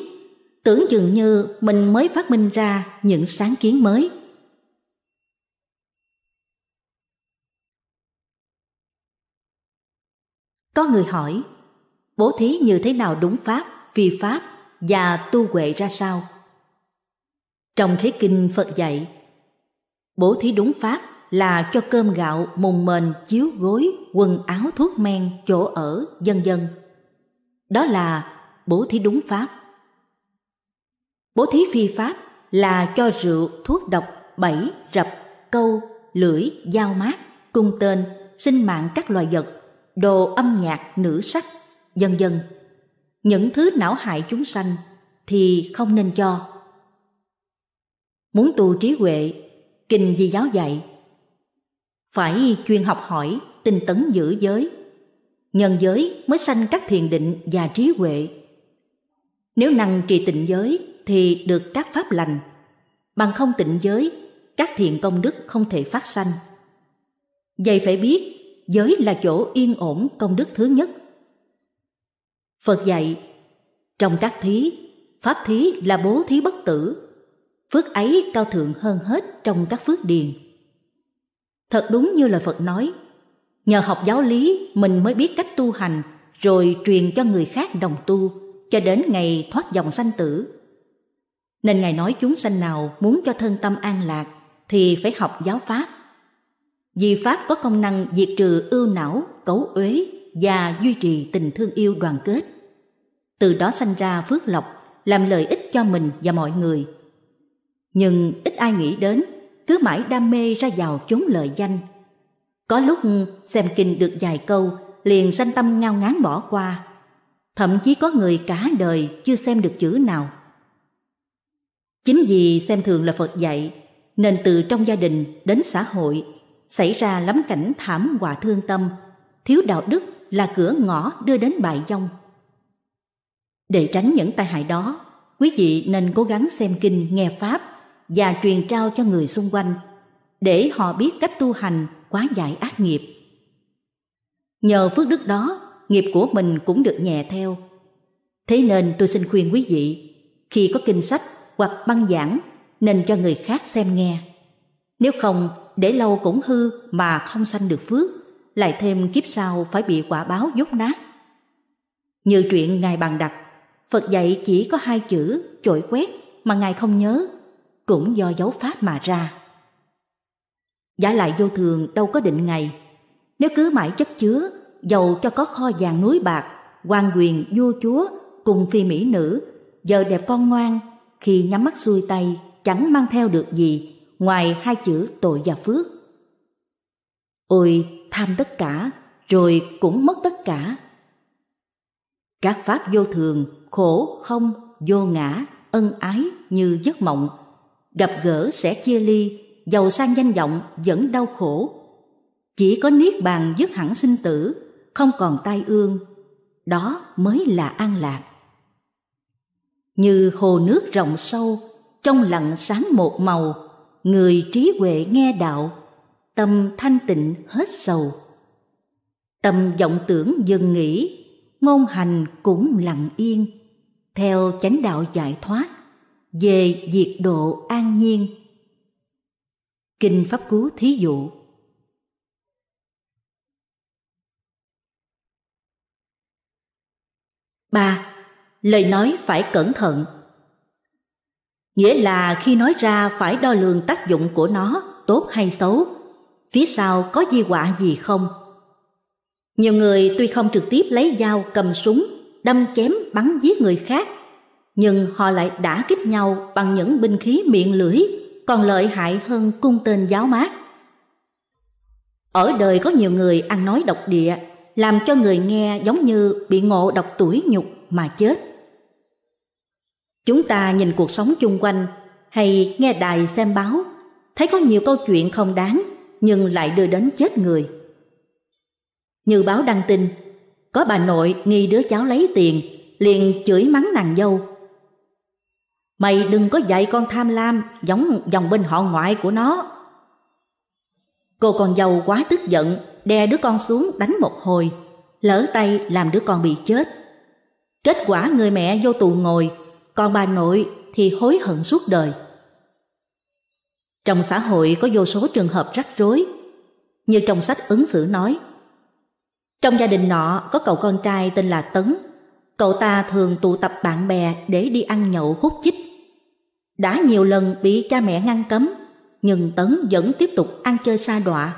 tưởng dường như mình mới phát minh ra những sáng kiến mới. Có người hỏi, bố thí như thế nào đúng pháp, vi pháp và tu huệ ra sao? Trong Thế Kinh Phật dạy, bố thí đúng pháp là cho cơm gạo, mùng mền, chiếu gối, quần áo thuốc men, chỗ ở, dân dân. Đó là bố thí đúng pháp. Bố thí phi pháp là cho rượu, thuốc độc, bẫy, rập, câu, lưỡi, dao mát, cung tên, sinh mạng các loài vật, đồ âm nhạc, nữ sắc, dân dân. Những thứ não hại chúng sanh thì không nên cho. Muốn tu trí huệ, kinh di giáo dạy phải chuyên học hỏi, tinh tấn giữ giới. Nhân giới mới sanh các thiền định và trí huệ. Nếu năng trì tịnh giới thì được các pháp lành. Bằng không tịnh giới, các thiện công đức không thể phát sanh. Vậy phải biết, giới là chỗ yên ổn công đức thứ nhất. Phật dạy, trong các thí, pháp thí là bố thí bất tử. Phước ấy cao thượng hơn hết trong các phước điền Thật đúng như lời Phật nói, nhờ học giáo lý mình mới biết cách tu hành rồi truyền cho người khác đồng tu cho đến ngày thoát dòng sanh tử. Nên Ngài nói chúng sanh nào muốn cho thân tâm an lạc thì phải học giáo Pháp. Vì Pháp có công năng diệt trừ ưu não, cấu uế và duy trì tình thương yêu đoàn kết. Từ đó sanh ra phước lộc, làm lợi ích cho mình và mọi người. Nhưng ít ai nghĩ đến cứ mãi đam mê ra vào chốn lợi danh. Có lúc xem kinh được vài câu, liền sanh tâm ngao ngán bỏ qua. Thậm chí có người cả đời chưa xem được chữ nào. Chính vì xem thường là Phật dạy, nên từ trong gia đình đến xã hội xảy ra lắm cảnh thảm họa thương tâm, thiếu đạo đức là cửa ngõ đưa đến bại vong. Để tránh những tai hại đó, quý vị nên cố gắng xem kinh nghe pháp và truyền trao cho người xung quanh để họ biết cách tu hành quá giải ác nghiệp. Nhờ phước đức đó, nghiệp của mình cũng được nhẹ theo. Thế nên tôi xin khuyên quý vị, khi có kinh sách hoặc băng giảng nên cho người khác xem nghe. Nếu không, để lâu cũng hư mà không sanh được phước, lại thêm kiếp sau phải bị quả báo dốt nát. Như chuyện Ngài bàn đặt, Phật dạy chỉ có hai chữ chổi quét mà Ngài không nhớ cũng do dấu pháp mà ra. Giả lại vô thường đâu có định ngày, nếu cứ mãi chất chứa, dầu cho có kho vàng núi bạc, quan quyền vua chúa cùng phi mỹ nữ, giờ đẹp con ngoan, khi nhắm mắt xuôi tay chẳng mang theo được gì ngoài hai chữ tội và phước. Ôi, tham tất cả, rồi cũng mất tất cả. Các pháp vô thường, khổ, không, vô ngã, ân ái như giấc mộng gặp gỡ sẽ chia ly, giàu sang danh vọng vẫn đau khổ. Chỉ có niết bàn dứt hẳn sinh tử, không còn tai ương, đó mới là an lạc. Như hồ nước rộng sâu, trong lặng sáng một màu, người trí huệ nghe đạo, tâm thanh tịnh hết sầu. Tâm vọng tưởng dừng nghỉ ngôn hành cũng lặng yên, theo chánh đạo giải thoát về diệt độ an nhiên kinh pháp cú thí dụ ba lời nói phải cẩn thận nghĩa là khi nói ra phải đo lường tác dụng của nó tốt hay xấu phía sau có di họa gì không nhiều người tuy không trực tiếp lấy dao cầm súng đâm chém bắn giết người khác nhưng họ lại đã kích nhau bằng những binh khí miệng lưỡi còn lợi hại hơn cung tên giáo mát. Ở đời có nhiều người ăn nói độc địa, làm cho người nghe giống như bị ngộ độc tuổi nhục mà chết. Chúng ta nhìn cuộc sống chung quanh hay nghe đài xem báo, thấy có nhiều câu chuyện không đáng nhưng lại đưa đến chết người. Như báo đăng tin, có bà nội nghi đứa cháu lấy tiền liền chửi mắng nàng dâu Mày đừng có dạy con tham lam giống dòng bên họ ngoại của nó. Cô con dâu quá tức giận, đè đứa con xuống đánh một hồi, lỡ tay làm đứa con bị chết. Kết quả người mẹ vô tù ngồi, còn bà nội thì hối hận suốt đời. Trong xã hội có vô số trường hợp rắc rối, như trong sách ứng xử nói. Trong gia đình nọ có cậu con trai tên là Tấn Cậu ta thường tụ tập bạn bè để đi ăn nhậu hút chích. Đã nhiều lần bị cha mẹ ngăn cấm, nhưng Tấn vẫn tiếp tục ăn chơi xa đọa.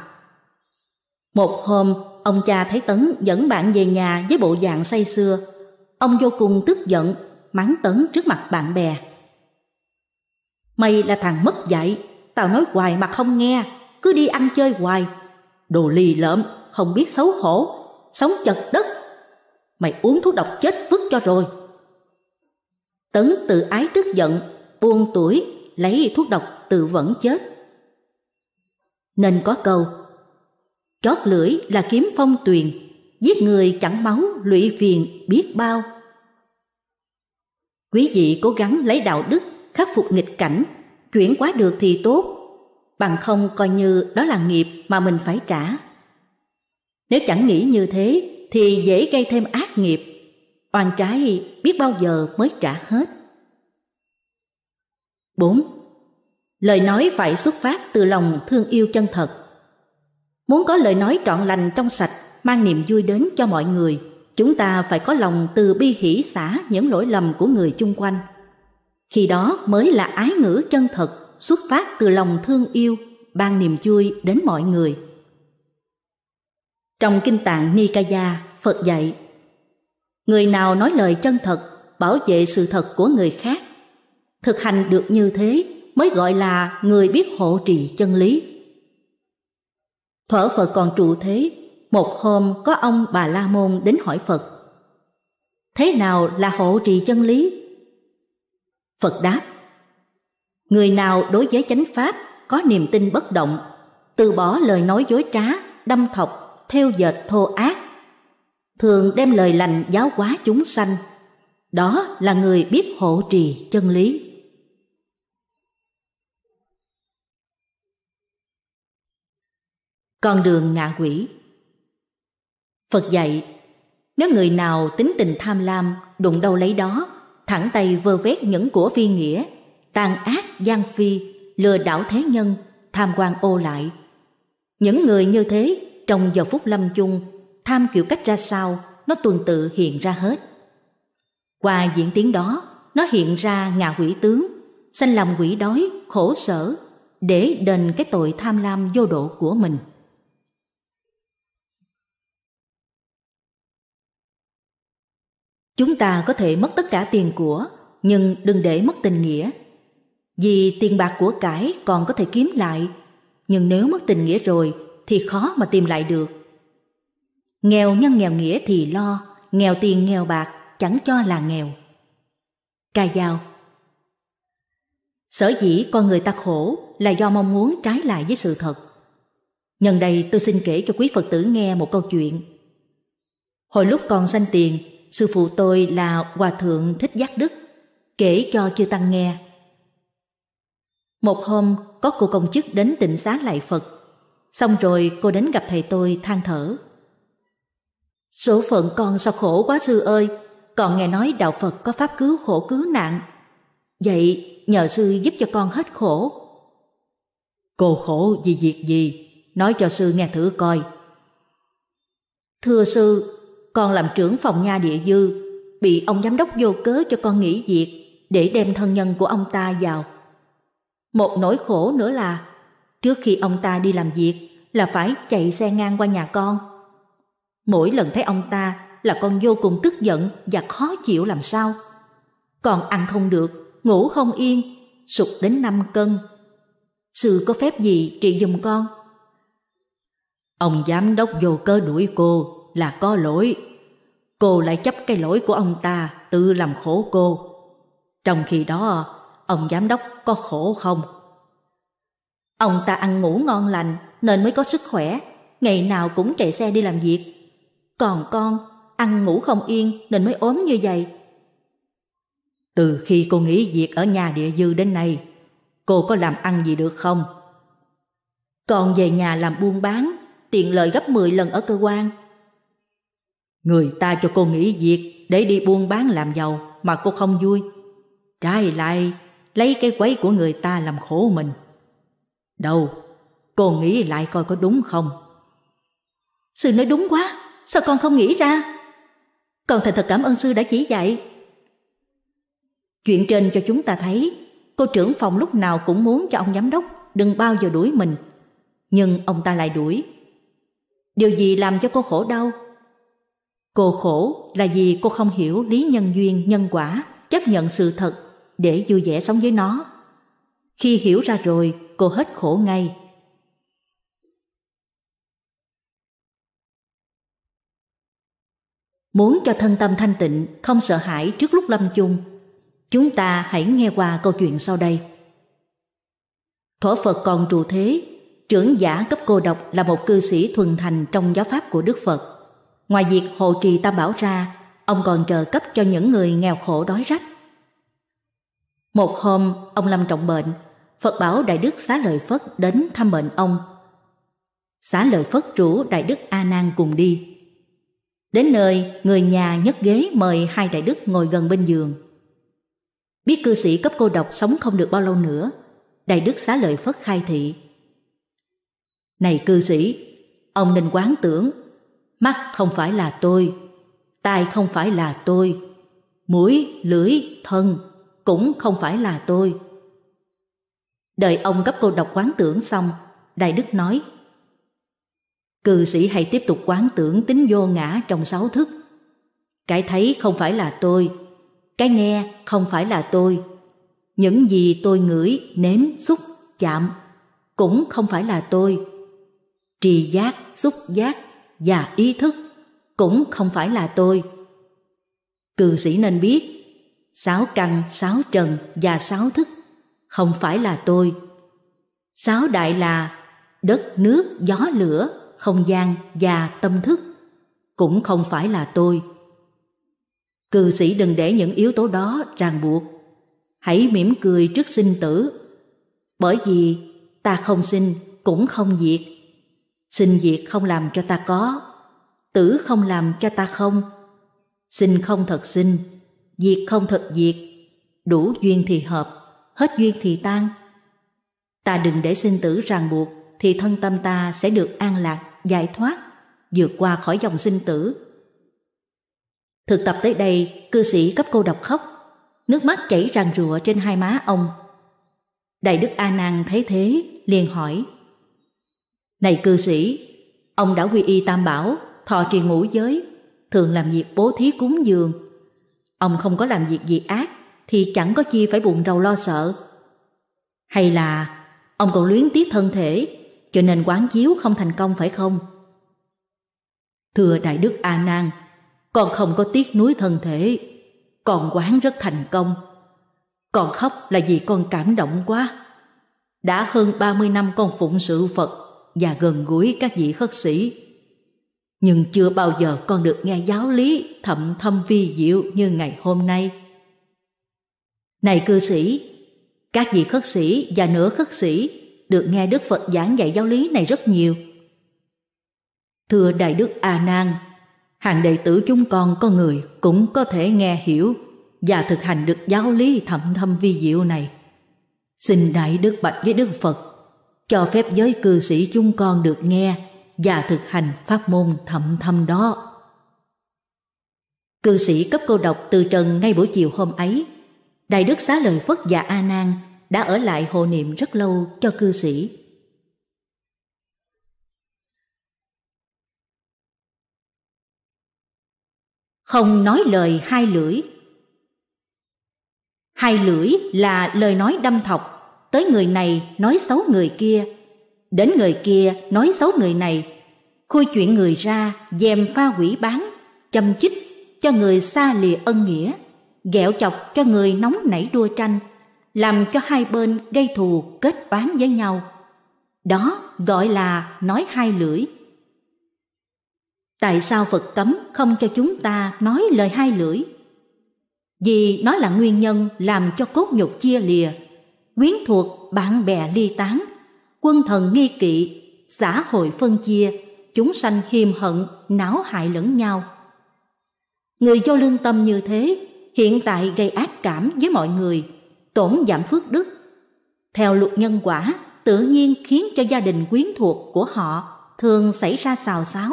Một hôm, ông cha thấy Tấn dẫn bạn về nhà với bộ dạng say xưa. Ông vô cùng tức giận, mắng Tấn trước mặt bạn bè. Mày là thằng mất dạy, tao nói hoài mà không nghe, cứ đi ăn chơi hoài. Đồ lì lợm, không biết xấu hổ, sống chật đất mày uống thuốc độc chết vứt cho rồi. Tấn tự ái tức giận, buông tuổi, lấy thuốc độc tự vẫn chết. Nên có câu, chót lưỡi là kiếm phong tuyền, giết người chẳng máu lụy phiền biết bao. Quý vị cố gắng lấy đạo đức khắc phục nghịch cảnh, chuyển quá được thì tốt, bằng không coi như đó là nghiệp mà mình phải trả. Nếu chẳng nghĩ như thế thì dễ gây thêm ác nghiệp, oan trái biết bao giờ mới trả hết. Bốn, Lời nói phải xuất phát từ lòng thương yêu chân thật. Muốn có lời nói trọn lành trong sạch, mang niềm vui đến cho mọi người, chúng ta phải có lòng từ bi hỷ xả những lỗi lầm của người chung quanh. Khi đó mới là ái ngữ chân thật, xuất phát từ lòng thương yêu, ban niềm vui đến mọi người. Trong kinh tạng Nikaya, Phật dạy Người nào nói lời chân thật, bảo vệ sự thật của người khác Thực hành được như thế mới gọi là người biết hộ trì chân lý Thuở Phật còn trụ thế, một hôm có ông bà La Môn đến hỏi Phật Thế nào là hộ trì chân lý? Phật đáp Người nào đối với chánh pháp có niềm tin bất động, từ bỏ lời nói dối trá, đâm thọc theo dệt thô ác, thường đem lời lành giáo hóa chúng sanh. Đó là người biết hộ trì chân lý. Con đường ngạ quỷ Phật dạy, nếu người nào tính tình tham lam, đụng đâu lấy đó, thẳng tay vơ vét những của phi nghĩa, tàn ác gian phi, lừa đảo thế nhân, tham quan ô lại. Những người như thế trong giờ phút lâm chung, tham kiểu cách ra sao nó tuần tự hiện ra hết. Qua diễn tiến đó, nó hiện ra ngạ quỷ tướng, sanh làm quỷ đói, khổ sở, để đền cái tội tham lam vô độ của mình. Chúng ta có thể mất tất cả tiền của, nhưng đừng để mất tình nghĩa. Vì tiền bạc của cải còn có thể kiếm lại, nhưng nếu mất tình nghĩa rồi thì khó mà tìm lại được. Nghèo nhân nghèo nghĩa thì lo, nghèo tiền nghèo bạc chẳng cho là nghèo. Ca dao Sở dĩ con người ta khổ là do mong muốn trái lại với sự thật. Nhân đây tôi xin kể cho quý Phật tử nghe một câu chuyện. Hồi lúc còn sanh tiền, sư phụ tôi là Hòa Thượng Thích Giác Đức, kể cho chư Tăng nghe. Một hôm, có cô công chức đến tịnh xá lại Phật Xong rồi cô đến gặp thầy tôi than thở. Số phận con sao khổ quá sư ơi, còn nghe nói đạo Phật có pháp cứu khổ cứu nạn. Vậy nhờ sư giúp cho con hết khổ. Cô khổ vì việc gì? Nói cho sư nghe thử coi. Thưa sư, con làm trưởng phòng nha địa dư, bị ông giám đốc vô cớ cho con nghỉ việc để đem thân nhân của ông ta vào. Một nỗi khổ nữa là trước khi ông ta đi làm việc, là phải chạy xe ngang qua nhà con. Mỗi lần thấy ông ta là con vô cùng tức giận và khó chịu làm sao. Còn ăn không được, ngủ không yên, sụt đến 5 cân. Sư có phép gì trị dùm con? Ông giám đốc vô cơ đuổi cô là có lỗi. Cô lại chấp cái lỗi của ông ta tự làm khổ cô. Trong khi đó, ông giám đốc có khổ không? Ông ta ăn ngủ ngon lành, nên mới có sức khỏe, ngày nào cũng chạy xe đi làm việc. Còn con, ăn ngủ không yên nên mới ốm như vậy. Từ khi cô nghỉ việc ở nhà địa dư đến nay, cô có làm ăn gì được không? Còn về nhà làm buôn bán, tiện lợi gấp 10 lần ở cơ quan. Người ta cho cô nghỉ việc để đi buôn bán làm giàu mà cô không vui. Trái lại, lấy cái quấy của người ta làm khổ mình. Đâu Cô nghĩ lại coi có đúng không? Sư nói đúng quá, sao con không nghĩ ra? Con thành thật cảm ơn sư đã chỉ dạy. Chuyện trên cho chúng ta thấy, cô trưởng phòng lúc nào cũng muốn cho ông giám đốc đừng bao giờ đuổi mình. Nhưng ông ta lại đuổi. Điều gì làm cho cô khổ đau? Cô khổ là vì cô không hiểu lý nhân duyên, nhân quả, chấp nhận sự thật để vui vẻ sống với nó. Khi hiểu ra rồi, cô hết khổ ngay. Muốn cho thân tâm thanh tịnh, không sợ hãi trước lúc lâm chung, chúng ta hãy nghe qua câu chuyện sau đây. Thổ Phật còn trụ thế, trưởng giả cấp cô độc là một cư sĩ thuần thành trong giáo pháp của Đức Phật. Ngoài việc hộ trì tam bảo ra, ông còn trợ cấp cho những người nghèo khổ đói rách. Một hôm, ông lâm trọng bệnh, Phật bảo Đại Đức Xá Lợi Phất đến thăm bệnh ông. Xá Lợi Phất rủ Đại Đức A Nan cùng đi. Đến nơi, người nhà nhấc ghế mời hai đại đức ngồi gần bên giường. Biết cư sĩ cấp cô độc sống không được bao lâu nữa, đại đức xá lợi phất khai thị. Này cư sĩ, ông nên quán tưởng, mắt không phải là tôi, tai không phải là tôi, mũi, lưỡi, thân cũng không phải là tôi. Đợi ông cấp cô độc quán tưởng xong, đại đức nói cư sĩ hay tiếp tục quán tưởng tính vô ngã trong sáu thức. Cái thấy không phải là tôi, cái nghe không phải là tôi. Những gì tôi ngửi, nếm, xúc, chạm cũng không phải là tôi. Trì giác, xúc giác và ý thức cũng không phải là tôi. Cư sĩ nên biết, sáu căn, sáu trần và sáu thức không phải là tôi. Sáu đại là đất, nước, gió, lửa không gian và tâm thức, cũng không phải là tôi. Cư sĩ đừng để những yếu tố đó ràng buộc. Hãy mỉm cười trước sinh tử, bởi vì ta không sinh cũng không diệt. Sinh diệt không làm cho ta có, tử không làm cho ta không. Sinh không thật sinh, diệt không thật diệt, đủ duyên thì hợp, hết duyên thì tan. Ta đừng để sinh tử ràng buộc thì thân tâm ta sẽ được an lạc, giải thoát, vượt qua khỏi dòng sinh tử. Thực tập tới đây, cư sĩ cấp cô đọc khóc, nước mắt chảy ràn rụa trên hai má ông. Đại đức A Nan thấy thế, liền hỏi: "Này cư sĩ, ông đã quy y Tam Bảo, thọ trì ngũ giới, thường làm việc bố thí cúng dường, ông không có làm việc gì ác thì chẳng có chi phải buồn rầu lo sợ. Hay là ông còn luyến tiếc thân thể cho nên quán chiếu không thành công phải không? Thưa Đại Đức A Nan, con không có tiếc nuối thân thể, con quán rất thành công. Con khóc là vì con cảm động quá. Đã hơn ba mươi năm con phụng sự Phật và gần gũi các vị khất sĩ. Nhưng chưa bao giờ con được nghe giáo lý thậm thâm vi diệu như ngày hôm nay. Này cư sĩ, các vị khất sĩ và nửa khất sĩ được nghe Đức Phật giảng dạy giáo lý này rất nhiều. Thưa Đại Đức A Nan, hàng đệ tử chúng con có người cũng có thể nghe hiểu và thực hành được giáo lý thậm thâm vi diệu này. Xin Đại Đức Bạch với Đức Phật cho phép giới cư sĩ chúng con được nghe và thực hành pháp môn thậm thâm đó. Cư sĩ cấp cô độc từ trần ngay buổi chiều hôm ấy, Đại Đức Xá lời Phất và A Nan đã ở lại hộ niệm rất lâu cho cư sĩ. Không nói lời hai lưỡi Hai lưỡi là lời nói đâm thọc, tới người này nói xấu người kia, đến người kia nói xấu người này, khui chuyện người ra, dèm pha quỷ bán, châm chích cho người xa lìa ân nghĩa, ghẹo chọc cho người nóng nảy đua tranh, làm cho hai bên gây thù kết oán với nhau. Đó gọi là nói hai lưỡi. Tại sao Phật cấm không cho chúng ta nói lời hai lưỡi? Vì nó là nguyên nhân làm cho cốt nhục chia lìa, quyến thuộc bạn bè ly tán, quân thần nghi kỵ, xã hội phân chia, chúng sanh hiềm hận, não hại lẫn nhau. Người vô lương tâm như thế, hiện tại gây ác cảm với mọi người – tổn giảm phước đức. Theo luật nhân quả, tự nhiên khiến cho gia đình quyến thuộc của họ thường xảy ra xào xáo,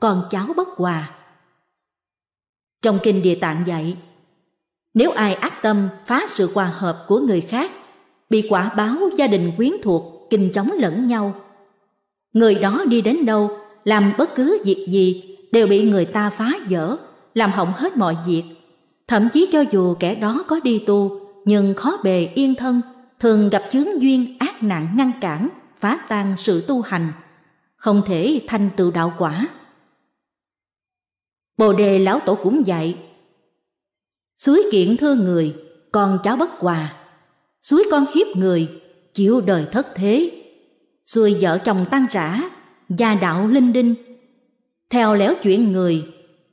con cháu bất hòa. Trong kinh Địa Tạng dạy, nếu ai ác tâm phá sự hòa hợp của người khác, bị quả báo gia đình quyến thuộc kinh chống lẫn nhau. Người đó đi đến đâu, làm bất cứ việc gì đều bị người ta phá vỡ, làm hỏng hết mọi việc. Thậm chí cho dù kẻ đó có đi tu nhưng khó bề yên thân, thường gặp chướng duyên ác nạn ngăn cản, phá tan sự tu hành, không thể thành tựu đạo quả. Bồ đề lão tổ cũng dạy, suối kiện thương người, con cháu bất hòa, suối con hiếp người, chịu đời thất thế, xuôi vợ chồng tan rã, gia đạo linh đinh, theo léo chuyện người,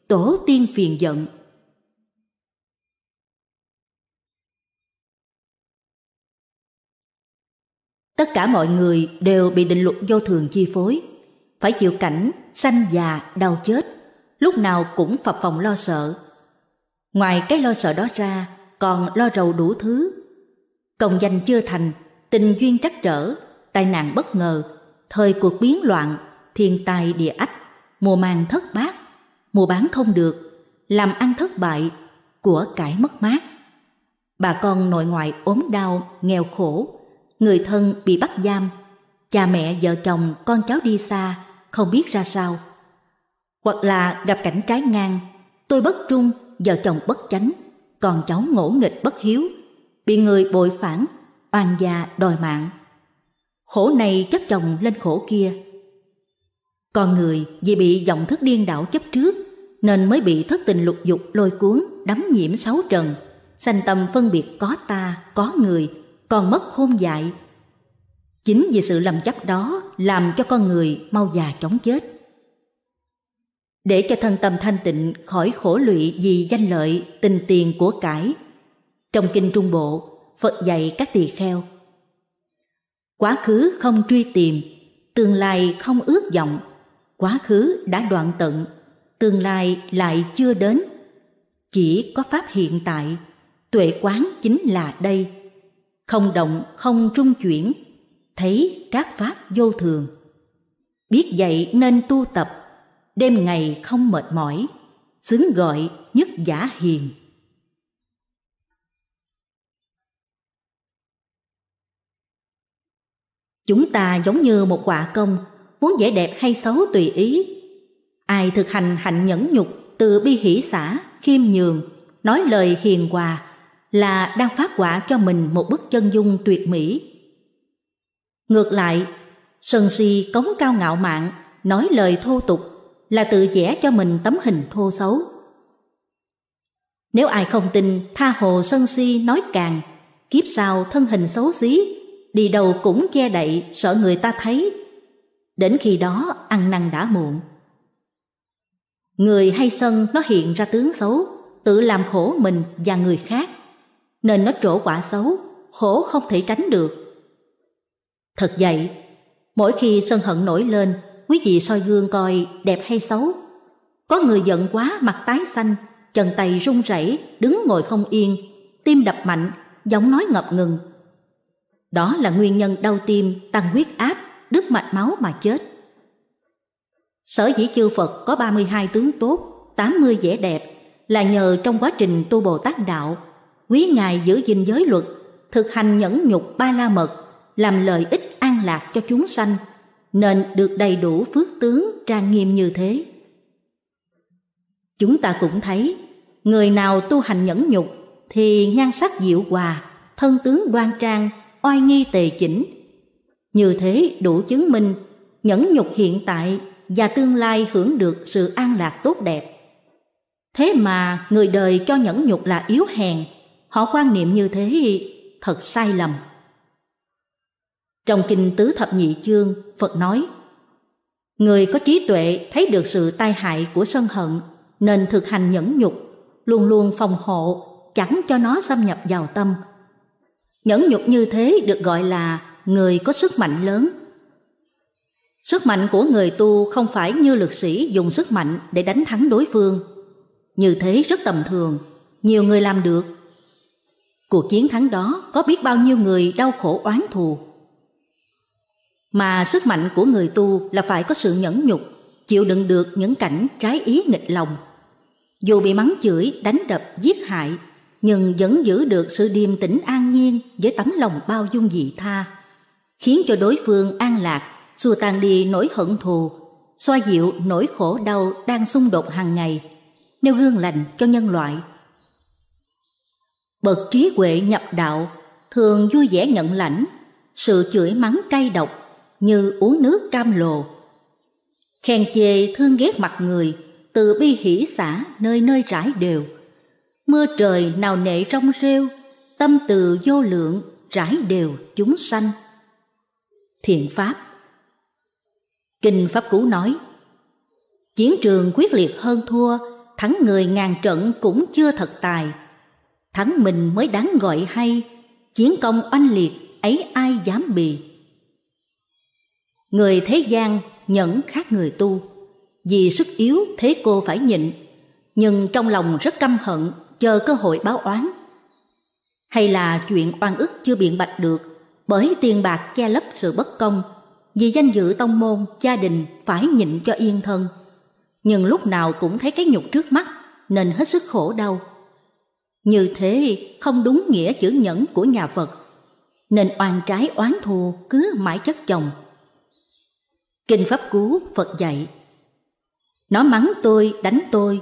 tổ tiên phiền giận. Tất cả mọi người đều bị định luật vô thường chi phối, phải chịu cảnh sanh già, đau chết, lúc nào cũng phập phòng lo sợ. Ngoài cái lo sợ đó ra, còn lo rầu đủ thứ. Công danh chưa thành, tình duyên trắc trở, tai nạn bất ngờ, thời cuộc biến loạn, thiên tai địa ách, mùa màng thất bát, mùa bán không được, làm ăn thất bại, của cải mất mát. Bà con nội ngoại ốm đau, nghèo khổ, người thân bị bắt giam, cha mẹ, vợ chồng, con cháu đi xa, không biết ra sao. Hoặc là gặp cảnh trái ngang, tôi bất trung, vợ chồng bất chánh, còn cháu ngỗ nghịch bất hiếu, bị người bội phản, oan gia đòi mạng. Khổ này chấp chồng lên khổ kia. Con người vì bị vọng thức điên đảo chấp trước, nên mới bị thất tình lục dục lôi cuốn, đắm nhiễm sáu trần, sanh tâm phân biệt có ta, có người, còn mất khôn dại. Chính vì sự lầm chấp đó làm cho con người mau già chóng chết. Để cho thân tâm thanh tịnh khỏi khổ lụy vì danh lợi, tình tiền của cải. Trong Kinh Trung Bộ, Phật dạy các tỳ kheo. Quá khứ không truy tìm, tương lai không ước vọng, quá khứ đã đoạn tận, tương lai lại chưa đến. Chỉ có pháp hiện tại, tuệ quán chính là đây không động không trung chuyển thấy các pháp vô thường biết vậy nên tu tập đêm ngày không mệt mỏi xứng gọi nhất giả hiền chúng ta giống như một quả công muốn vẻ đẹp hay xấu tùy ý ai thực hành hạnh nhẫn nhục từ bi hỷ xã khiêm nhường nói lời hiền hòa là đang phát quả cho mình một bức chân dung tuyệt mỹ. Ngược lại, sân Si cống cao ngạo mạn, nói lời thô tục là tự vẽ cho mình tấm hình thô xấu. Nếu ai không tin, tha hồ sân Si nói càng, kiếp sau thân hình xấu xí, đi đâu cũng che đậy sợ người ta thấy. Đến khi đó ăn năn đã muộn. Người hay sân nó hiện ra tướng xấu, tự làm khổ mình và người khác nên nó trổ quả xấu, khổ không thể tránh được. Thật vậy, mỗi khi sân hận nổi lên, quý vị soi gương coi đẹp hay xấu. Có người giận quá mặt tái xanh, chân tay run rẩy, đứng ngồi không yên, tim đập mạnh, giọng nói ngập ngừng. Đó là nguyên nhân đau tim, tăng huyết áp, đứt mạch máu mà chết. Sở dĩ chư Phật có 32 tướng tốt, 80 vẻ đẹp là nhờ trong quá trình tu Bồ Tát đạo quý ngài giữ gìn giới luật, thực hành nhẫn nhục ba la mật, làm lợi ích an lạc cho chúng sanh, nên được đầy đủ phước tướng trang nghiêm như thế. Chúng ta cũng thấy, người nào tu hành nhẫn nhục thì nhan sắc diệu hòa, thân tướng đoan trang, oai nghi tề chỉnh. Như thế đủ chứng minh nhẫn nhục hiện tại và tương lai hưởng được sự an lạc tốt đẹp. Thế mà người đời cho nhẫn nhục là yếu hèn, Họ quan niệm như thế thật sai lầm. Trong kinh tứ thập nhị chương, Phật nói: Người có trí tuệ thấy được sự tai hại của sân hận nên thực hành nhẫn nhục, luôn luôn phòng hộ, chẳng cho nó xâm nhập vào tâm. Nhẫn nhục như thế được gọi là người có sức mạnh lớn. Sức mạnh của người tu không phải như lực sĩ dùng sức mạnh để đánh thắng đối phương. Như thế rất tầm thường, nhiều người làm được Cuộc chiến thắng đó có biết bao nhiêu người đau khổ oán thù. Mà sức mạnh của người tu là phải có sự nhẫn nhục, chịu đựng được những cảnh trái ý nghịch lòng. Dù bị mắng chửi, đánh đập, giết hại, nhưng vẫn giữ được sự điềm tĩnh an nhiên với tấm lòng bao dung dị tha, khiến cho đối phương an lạc, xua tan đi nỗi hận thù, xoa dịu nỗi khổ đau đang xung đột hàng ngày, nêu gương lành cho nhân loại bậc trí huệ nhập đạo thường vui vẻ nhận lãnh sự chửi mắng cay độc như uống nước cam lồ khen chê thương ghét mặt người từ bi hỷ xả nơi nơi rải đều mưa trời nào nệ rong rêu tâm từ vô lượng rải đều chúng sanh thiện pháp kinh pháp cú nói chiến trường quyết liệt hơn thua thắng người ngàn trận cũng chưa thật tài thắng mình mới đáng gọi hay chiến công oanh liệt ấy ai dám bì người thế gian nhẫn khác người tu vì sức yếu thế cô phải nhịn nhưng trong lòng rất căm hận chờ cơ hội báo oán hay là chuyện oan ức chưa biện bạch được bởi tiền bạc che lấp sự bất công vì danh dự tông môn gia đình phải nhịn cho yên thân nhưng lúc nào cũng thấy cái nhục trước mắt nên hết sức khổ đau như thế không đúng nghĩa chữ nhẫn của nhà Phật, nên oan trái oán thù cứ mãi chất chồng. Kinh Pháp Cú Phật dạy Nó mắng tôi, đánh tôi,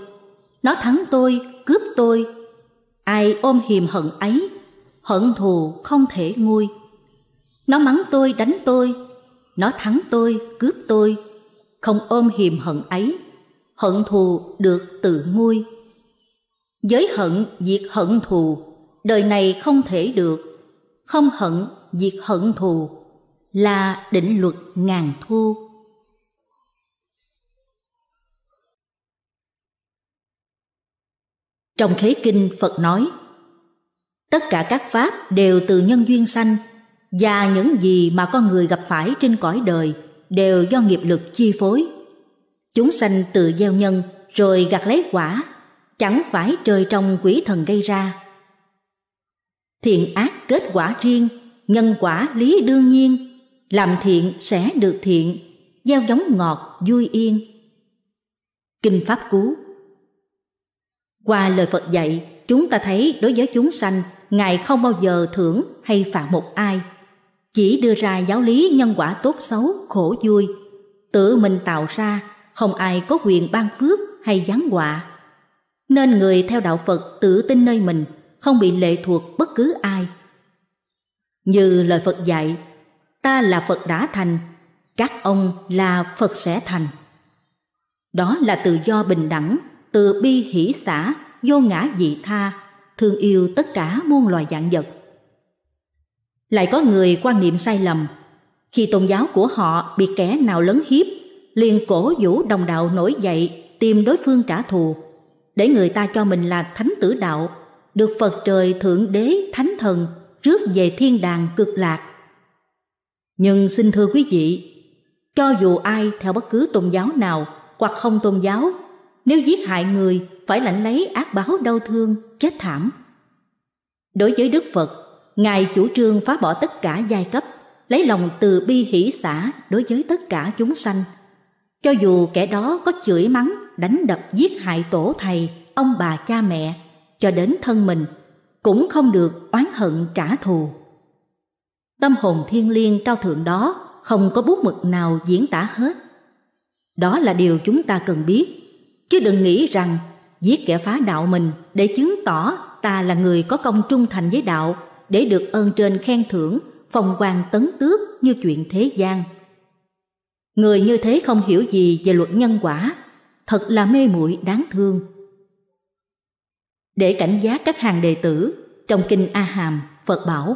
nó thắng tôi, cướp tôi. Ai ôm hiềm hận ấy, hận thù không thể nguôi. Nó mắng tôi, đánh tôi, nó thắng tôi, cướp tôi. Không ôm hiềm hận ấy, hận thù được tự nguôi. Giới hận diệt hận thù, đời này không thể được. Không hận diệt hận thù là định luật ngàn thu. Trong khế kinh Phật nói, tất cả các pháp đều từ nhân duyên sanh và những gì mà con người gặp phải trên cõi đời đều do nghiệp lực chi phối. Chúng sanh tự gieo nhân rồi gặt lấy quả chẳng phải trời trong quỷ thần gây ra. Thiện ác kết quả riêng, nhân quả lý đương nhiên, làm thiện sẽ được thiện, gieo giống ngọt vui yên. Kinh Pháp Cú Qua lời Phật dạy, chúng ta thấy đối với chúng sanh, Ngài không bao giờ thưởng hay phạt một ai, chỉ đưa ra giáo lý nhân quả tốt xấu, khổ vui, tự mình tạo ra, không ai có quyền ban phước hay giáng quả nên người theo đạo Phật tự tin nơi mình, không bị lệ thuộc bất cứ ai. Như lời Phật dạy, ta là Phật đã thành, các ông là Phật sẽ thành. Đó là tự do bình đẳng, từ bi hỷ xã, vô ngã dị tha, thương yêu tất cả muôn loài dạng vật. Lại có người quan niệm sai lầm, khi tôn giáo của họ bị kẻ nào lấn hiếp, liền cổ vũ đồng đạo nổi dậy tìm đối phương trả thù để người ta cho mình là thánh tử đạo, được Phật trời Thượng Đế Thánh Thần rước về thiên đàng cực lạc. Nhưng xin thưa quý vị, cho dù ai theo bất cứ tôn giáo nào hoặc không tôn giáo, nếu giết hại người phải lãnh lấy ác báo đau thương, chết thảm. Đối với Đức Phật, Ngài chủ trương phá bỏ tất cả giai cấp, lấy lòng từ bi hỷ xã đối với tất cả chúng sanh. Cho dù kẻ đó có chửi mắng đánh đập giết hại tổ thầy, ông bà cha mẹ, cho đến thân mình, cũng không được oán hận trả thù. Tâm hồn thiên liêng cao thượng đó không có bút mực nào diễn tả hết. Đó là điều chúng ta cần biết, chứ đừng nghĩ rằng giết kẻ phá đạo mình để chứng tỏ ta là người có công trung thành với đạo để được ơn trên khen thưởng, phong quan tấn tước như chuyện thế gian. Người như thế không hiểu gì về luật nhân quả thật là mê muội đáng thương. Để cảnh giác các hàng đệ tử, trong kinh A Hàm, Phật bảo,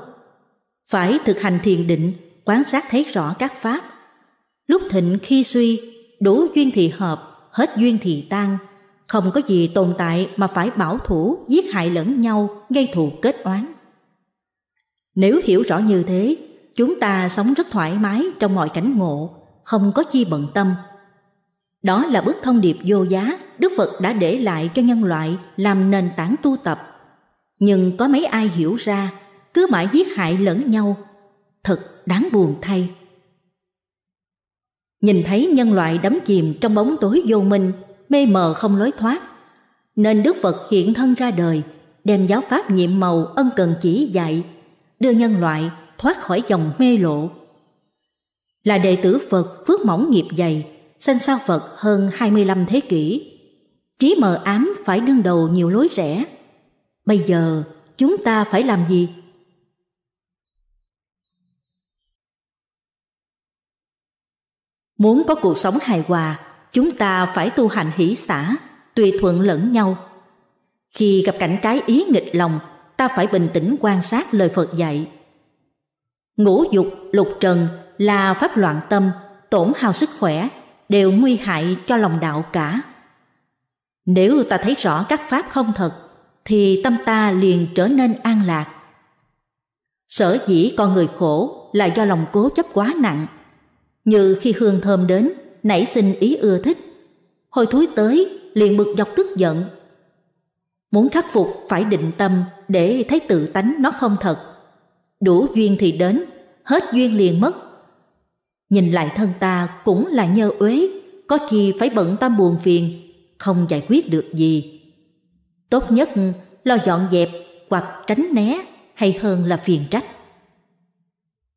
phải thực hành thiền định, quan sát thấy rõ các pháp. Lúc thịnh khi suy, đủ duyên thì hợp, hết duyên thì tan, không có gì tồn tại mà phải bảo thủ, giết hại lẫn nhau, gây thù kết oán. Nếu hiểu rõ như thế, chúng ta sống rất thoải mái trong mọi cảnh ngộ, không có chi bận tâm, đó là bức thông điệp vô giá Đức Phật đã để lại cho nhân loại làm nền tảng tu tập. Nhưng có mấy ai hiểu ra, cứ mãi giết hại lẫn nhau, thật đáng buồn thay. Nhìn thấy nhân loại đắm chìm trong bóng tối vô minh, mê mờ không lối thoát, nên Đức Phật hiện thân ra đời, đem giáo pháp nhiệm màu ân cần chỉ dạy, đưa nhân loại thoát khỏi dòng mê lộ. Là đệ tử Phật phước mỏng nghiệp dày, sinh sao Phật hơn 25 thế kỷ. Trí mờ ám phải đương đầu nhiều lối rẽ. Bây giờ chúng ta phải làm gì? Muốn có cuộc sống hài hòa, chúng ta phải tu hành hỷ xã, tùy thuận lẫn nhau. Khi gặp cảnh trái ý nghịch lòng, ta phải bình tĩnh quan sát lời Phật dạy. Ngũ dục, lục trần là pháp loạn tâm, tổn hao sức khỏe, đều nguy hại cho lòng đạo cả. Nếu ta thấy rõ các pháp không thật, thì tâm ta liền trở nên an lạc. Sở dĩ con người khổ là do lòng cố chấp quá nặng. Như khi hương thơm đến, nảy sinh ý ưa thích. Hồi thối tới, liền bực dọc tức giận. Muốn khắc phục phải định tâm để thấy tự tánh nó không thật. Đủ duyên thì đến, hết duyên liền mất Nhìn lại thân ta cũng là nhơ uế, có chi phải bận tâm buồn phiền, không giải quyết được gì. Tốt nhất lo dọn dẹp hoặc tránh né hay hơn là phiền trách.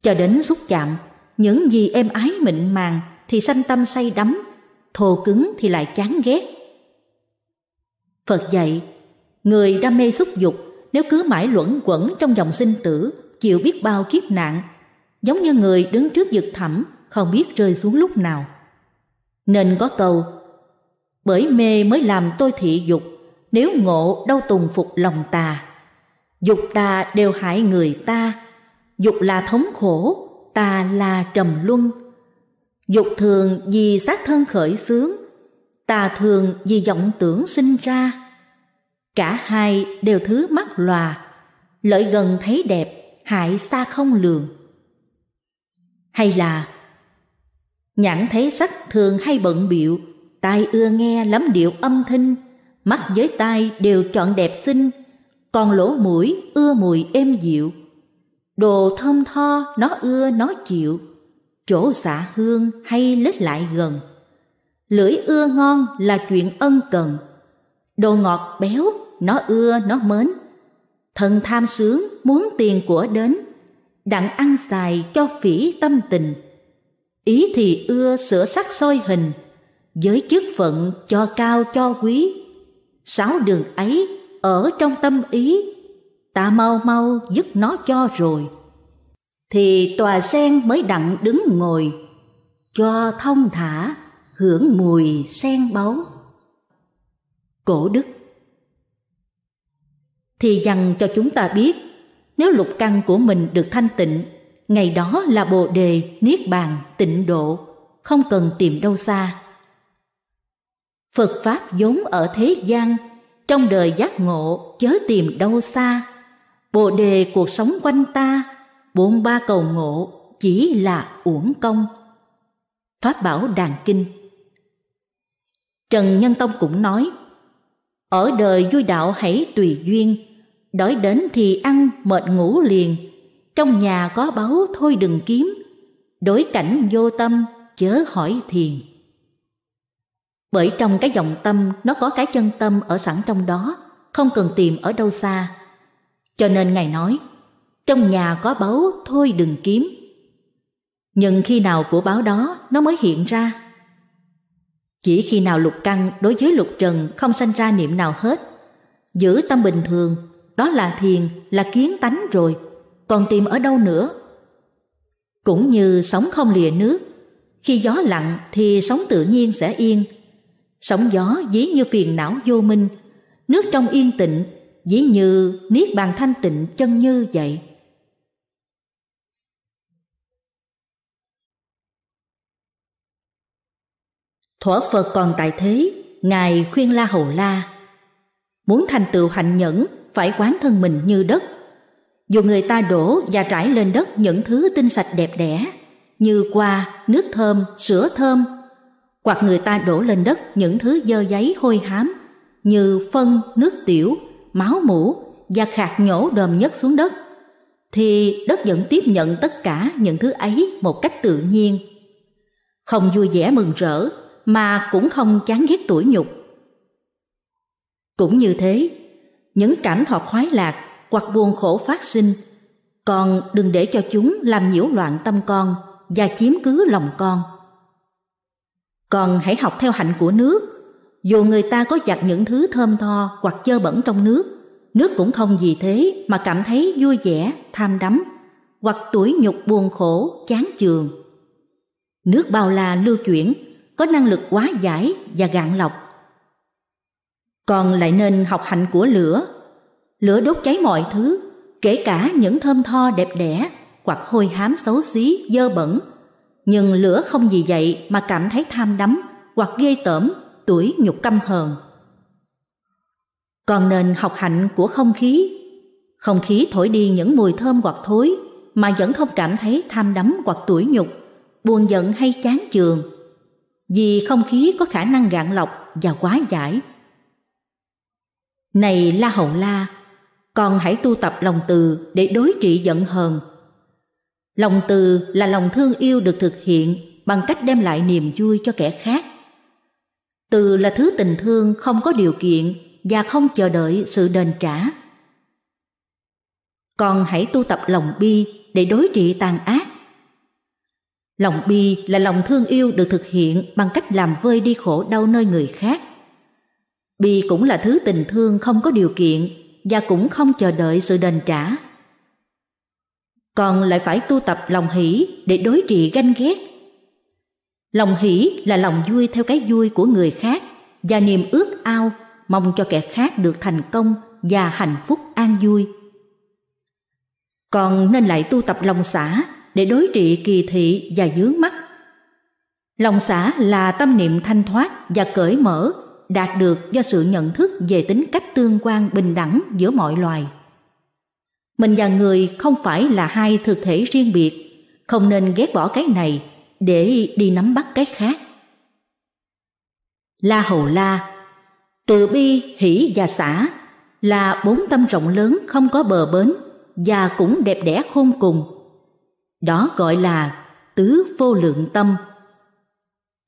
Cho đến xúc chạm, những gì êm ái mịn màng thì sanh tâm say đắm, thô cứng thì lại chán ghét. Phật dạy, người đam mê xúc dục nếu cứ mãi luẩn quẩn trong dòng sinh tử, chịu biết bao kiếp nạn, giống như người đứng trước vực thẳm không biết rơi xuống lúc nào. Nên có câu, bởi mê mới làm tôi thị dục, nếu ngộ đâu tùng phục lòng tà. Dục tà đều hại người ta, dục là thống khổ, tà là trầm luân. Dục thường vì xác thân khởi xướng, tà thường vì vọng tưởng sinh ra. Cả hai đều thứ mắt lòa, lợi gần thấy đẹp, hại xa không lường. Hay là Nhãn thấy sắc thường hay bận biệu, tai ưa nghe lắm điệu âm thanh, mắt với tai đều chọn đẹp xinh, còn lỗ mũi ưa mùi êm dịu. Đồ thơm tho nó ưa nó chịu, chỗ xạ hương hay lết lại gần. Lưỡi ưa ngon là chuyện ân cần, đồ ngọt béo nó ưa nó mến. Thần tham sướng muốn tiền của đến, đặng ăn xài cho phỉ tâm tình ý thì ưa sửa sắc soi hình, với chức phận cho cao cho quý. Sáu đường ấy ở trong tâm ý, ta mau mau dứt nó cho rồi. Thì tòa sen mới đặng đứng ngồi, cho thông thả hưởng mùi sen báu. Cổ đức Thì dặn cho chúng ta biết, nếu lục căn của mình được thanh tịnh ngày đó là bồ đề niết bàn tịnh độ không cần tìm đâu xa phật pháp vốn ở thế gian trong đời giác ngộ chớ tìm đâu xa bồ đề cuộc sống quanh ta bốn ba cầu ngộ chỉ là uổng công pháp bảo đàn kinh trần nhân tông cũng nói ở đời vui đạo hãy tùy duyên đói đến thì ăn mệt ngủ liền trong nhà có báu thôi đừng kiếm, đối cảnh vô tâm chớ hỏi thiền. Bởi trong cái dòng tâm nó có cái chân tâm ở sẵn trong đó, không cần tìm ở đâu xa. Cho nên Ngài nói, trong nhà có báu thôi đừng kiếm. Nhưng khi nào của báo đó nó mới hiện ra? Chỉ khi nào lục căng đối với lục trần không sanh ra niệm nào hết, giữ tâm bình thường, đó là thiền, là kiến tánh rồi – còn tìm ở đâu nữa. Cũng như sóng không lìa nước, khi gió lặng thì sóng tự nhiên sẽ yên. Sóng gió dí như phiền não vô minh, nước trong yên tịnh dĩ như niết bàn thanh tịnh chân như vậy. Thuở Phật còn tại thế, Ngài khuyên La Hầu La, muốn thành tựu hạnh nhẫn phải quán thân mình như đất, dù người ta đổ và trải lên đất những thứ tinh sạch đẹp đẽ như qua, nước thơm, sữa thơm, hoặc người ta đổ lên đất những thứ dơ giấy hôi hám như phân, nước tiểu, máu mũ và khạc nhổ đờm nhất xuống đất, thì đất vẫn tiếp nhận tất cả những thứ ấy một cách tự nhiên. Không vui vẻ mừng rỡ mà cũng không chán ghét tuổi nhục. Cũng như thế, những cảm thọ khoái lạc hoặc buồn khổ phát sinh. Còn đừng để cho chúng làm nhiễu loạn tâm con và chiếm cứ lòng con. Còn hãy học theo hạnh của nước. Dù người ta có giặt những thứ thơm tho hoặc dơ bẩn trong nước, nước cũng không vì thế mà cảm thấy vui vẻ, tham đắm, hoặc tuổi nhục buồn khổ, chán chường. Nước bao la lưu chuyển, có năng lực quá giải và gạn lọc. Còn lại nên học hạnh của lửa lửa đốt cháy mọi thứ, kể cả những thơm tho đẹp đẽ hoặc hôi hám xấu xí, dơ bẩn. Nhưng lửa không vì vậy mà cảm thấy tham đắm hoặc ghê tởm, tuổi nhục căm hờn. Còn nền học hạnh của không khí. Không khí thổi đi những mùi thơm hoặc thối mà vẫn không cảm thấy tham đắm hoặc tuổi nhục, buồn giận hay chán chường. Vì không khí có khả năng gạn lọc và quá giải. Này La Hậu La, còn hãy tu tập lòng từ để đối trị giận hờn. Lòng từ là lòng thương yêu được thực hiện bằng cách đem lại niềm vui cho kẻ khác. Từ là thứ tình thương không có điều kiện và không chờ đợi sự đền trả. Còn hãy tu tập lòng bi để đối trị tàn ác. Lòng bi là lòng thương yêu được thực hiện bằng cách làm vơi đi khổ đau nơi người khác. Bi cũng là thứ tình thương không có điều kiện và cũng không chờ đợi sự đền trả. Còn lại phải tu tập lòng hỷ để đối trị ganh ghét. Lòng hỷ là lòng vui theo cái vui của người khác và niềm ước ao mong cho kẻ khác được thành công và hạnh phúc an vui. Còn nên lại tu tập lòng xã để đối trị kỳ thị và dướng mắt. Lòng xã là tâm niệm thanh thoát và cởi mở đạt được do sự nhận thức về tính cách tương quan bình đẳng giữa mọi loài. Mình và người không phải là hai thực thể riêng biệt, không nên ghét bỏ cái này để đi nắm bắt cái khác. La Hầu La Từ bi, hỷ và xã là bốn tâm rộng lớn không có bờ bến và cũng đẹp đẽ khôn cùng. Đó gọi là tứ vô lượng tâm.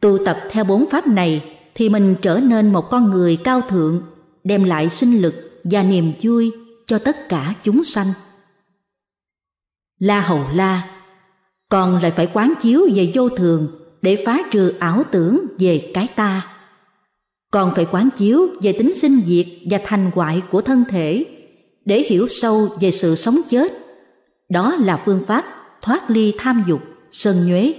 Tu tập theo bốn pháp này thì mình trở nên một con người cao thượng, đem lại sinh lực và niềm vui cho tất cả chúng sanh. La Hầu La Còn lại phải quán chiếu về vô thường để phá trừ ảo tưởng về cái ta. Còn phải quán chiếu về tính sinh diệt và thành hoại của thân thể để hiểu sâu về sự sống chết. Đó là phương pháp thoát ly tham dục, sân nhuế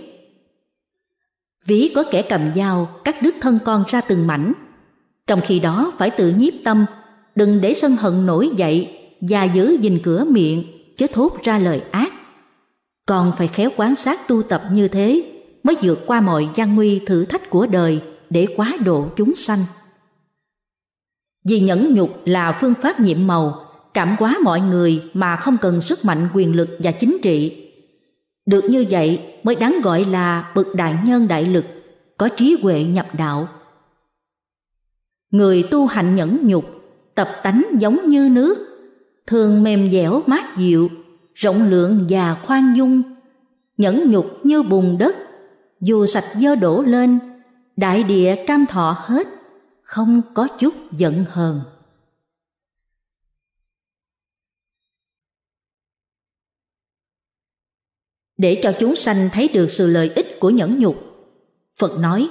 Ví có kẻ cầm dao cắt đứt thân con ra từng mảnh. Trong khi đó phải tự nhiếp tâm, đừng để sân hận nổi dậy và giữ gìn cửa miệng chứ thốt ra lời ác. Còn phải khéo quán sát tu tập như thế mới vượt qua mọi gian nguy thử thách của đời để quá độ chúng sanh. Vì nhẫn nhục là phương pháp nhiệm màu, cảm hóa mọi người mà không cần sức mạnh quyền lực và chính trị được như vậy mới đáng gọi là bậc đại nhân đại lực, có trí huệ nhập đạo. Người tu hành nhẫn nhục, tập tánh giống như nước, thường mềm dẻo mát dịu, rộng lượng và khoan dung, nhẫn nhục như bùn đất, dù sạch dơ đổ lên, đại địa cam thọ hết, không có chút giận hờn. để cho chúng sanh thấy được sự lợi ích của nhẫn nhục. Phật nói,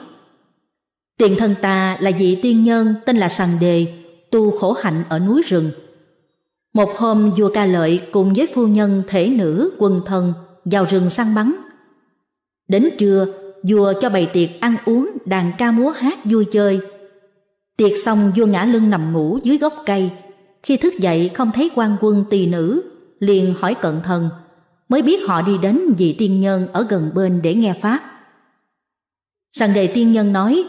tiền thân ta là vị tiên nhân tên là Sằng Đề, tu khổ hạnh ở núi rừng. Một hôm vua ca lợi cùng với phu nhân thể nữ quần thần vào rừng săn bắn. Đến trưa, vua cho bày tiệc ăn uống, đàn ca múa hát vui chơi. Tiệc xong vua ngã lưng nằm ngủ dưới gốc cây. Khi thức dậy không thấy quan quân tỳ nữ, liền hỏi cận thần – mới biết họ đi đến vị tiên nhân ở gần bên để nghe pháp. Rằng đề tiên nhân nói,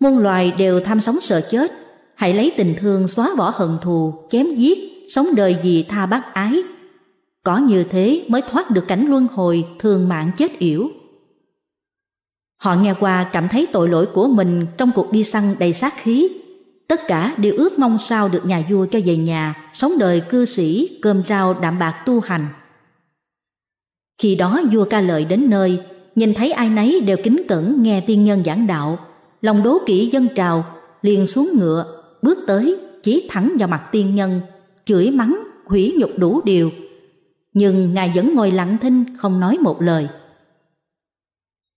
muôn loài đều tham sống sợ chết, hãy lấy tình thương xóa bỏ hận thù, chém giết, sống đời gì tha bác ái. Có như thế mới thoát được cảnh luân hồi thường mạng chết yểu. Họ nghe qua cảm thấy tội lỗi của mình trong cuộc đi săn đầy sát khí. Tất cả đều ước mong sao được nhà vua cho về nhà, sống đời cư sĩ, cơm rau đạm bạc tu hành. Khi đó vua ca lợi đến nơi, nhìn thấy ai nấy đều kính cẩn nghe tiên nhân giảng đạo. Lòng đố kỵ dân trào, liền xuống ngựa, bước tới, chỉ thẳng vào mặt tiên nhân, chửi mắng, hủy nhục đủ điều. Nhưng ngài vẫn ngồi lặng thinh, không nói một lời.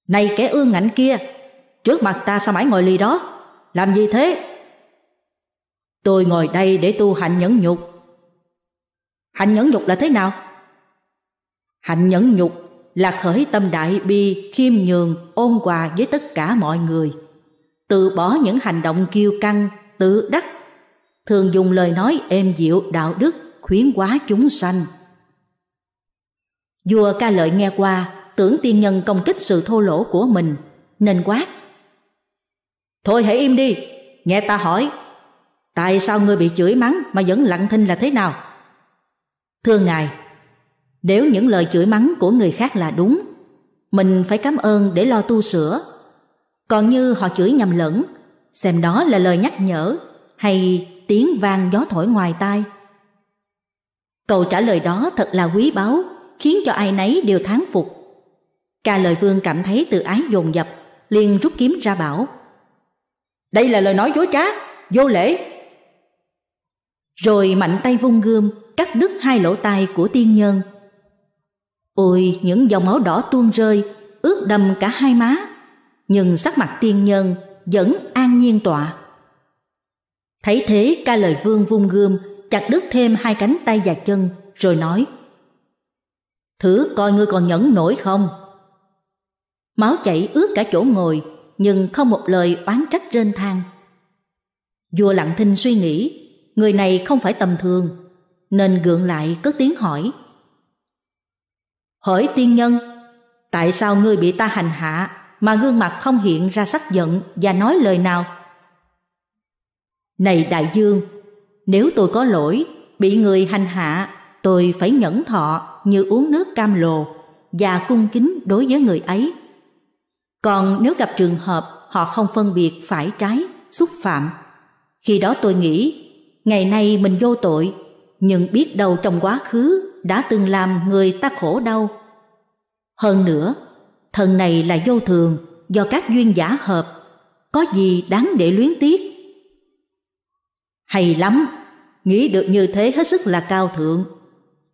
Này kẻ ương ngạnh kia, trước mặt ta sao mãi ngồi lì đó? Làm gì thế? Tôi ngồi đây để tu hành nhẫn nhục. Hành nhẫn nhục là thế nào? Hạnh nhẫn nhục là khởi tâm đại bi, khiêm nhường, ôn hòa với tất cả mọi người. Từ bỏ những hành động kiêu căng, tự đắc. Thường dùng lời nói êm dịu, đạo đức, khuyến hóa chúng sanh. Vua ca lợi nghe qua, tưởng tiên nhân công kích sự thô lỗ của mình, nên quát. Thôi hãy im đi, nghe ta hỏi. Tại sao ngươi bị chửi mắng mà vẫn lặng thinh là thế nào? Thưa ngài, nếu những lời chửi mắng của người khác là đúng, mình phải cảm ơn để lo tu sửa. Còn như họ chửi nhầm lẫn, xem đó là lời nhắc nhở hay tiếng vang gió thổi ngoài tai. Câu trả lời đó thật là quý báu, khiến cho ai nấy đều thán phục. Ca lời vương cảm thấy tự ái dồn dập, liền rút kiếm ra bảo. Đây là lời nói dối trá, vô lễ. Rồi mạnh tay vung gươm, cắt đứt hai lỗ tai của tiên nhân Ôi, những dòng máu đỏ tuôn rơi, ướt đầm cả hai má. Nhưng sắc mặt tiên nhân vẫn an nhiên tọa. Thấy thế ca lời vương vung gươm, chặt đứt thêm hai cánh tay và chân, rồi nói. Thử coi ngươi còn nhẫn nổi không? Máu chảy ướt cả chỗ ngồi, nhưng không một lời oán trách trên thang Vua lặng thinh suy nghĩ, người này không phải tầm thường, nên gượng lại cất tiếng hỏi. Hỡi tiên nhân, tại sao ngươi bị ta hành hạ mà gương mặt không hiện ra sắc giận và nói lời nào? Này đại dương, nếu tôi có lỗi, bị người hành hạ, tôi phải nhẫn thọ như uống nước cam lồ và cung kính đối với người ấy. Còn nếu gặp trường hợp họ không phân biệt phải trái, xúc phạm, khi đó tôi nghĩ, ngày nay mình vô tội, nhưng biết đâu trong quá khứ đã từng làm người ta khổ đau. Hơn nữa, thần này là vô thường do các duyên giả hợp, có gì đáng để luyến tiếc. Hay lắm, nghĩ được như thế hết sức là cao thượng,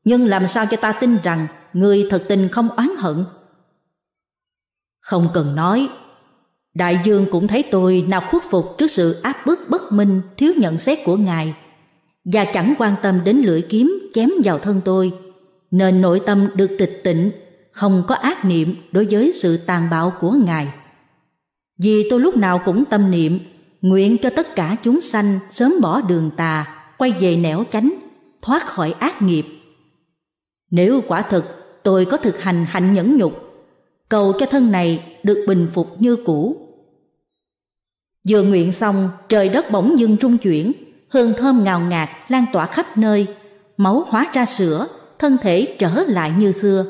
nhưng làm sao cho ta tin rằng người thật tình không oán hận. Không cần nói, đại dương cũng thấy tôi nào khuất phục trước sự áp bức bất minh thiếu nhận xét của ngài, và chẳng quan tâm đến lưỡi kiếm chém vào thân tôi, nên nội tâm được tịch tịnh, không có ác niệm đối với sự tàn bạo của Ngài. Vì tôi lúc nào cũng tâm niệm, nguyện cho tất cả chúng sanh sớm bỏ đường tà, quay về nẻo chánh, thoát khỏi ác nghiệp. Nếu quả thực tôi có thực hành hạnh nhẫn nhục, cầu cho thân này được bình phục như cũ. Vừa nguyện xong, trời đất bỗng dưng rung chuyển, hương thơm ngào ngạt lan tỏa khắp nơi, máu hóa ra sữa, thân thể trở lại như xưa.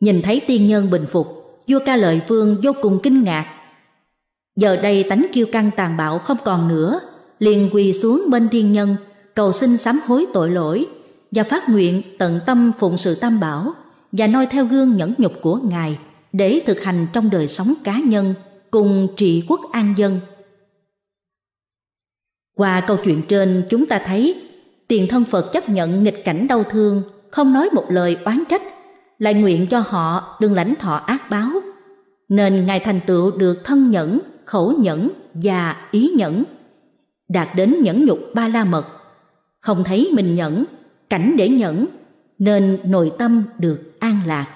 Nhìn thấy tiên nhân bình phục, vua ca lợi vương vô cùng kinh ngạc. Giờ đây tánh kiêu căng tàn bạo không còn nữa, liền quỳ xuống bên thiên nhân, cầu xin sám hối tội lỗi và phát nguyện tận tâm phụng sự tam bảo và noi theo gương nhẫn nhục của ngài để thực hành trong đời sống cá nhân cùng trị quốc an dân. Qua câu chuyện trên chúng ta thấy tiền thân Phật chấp nhận nghịch cảnh đau thương, không nói một lời oán trách, lại nguyện cho họ đừng lãnh thọ ác báo. Nên Ngài thành tựu được thân nhẫn, khẩu nhẫn và ý nhẫn, đạt đến nhẫn nhục ba la mật. Không thấy mình nhẫn, cảnh để nhẫn, nên nội tâm được an lạc.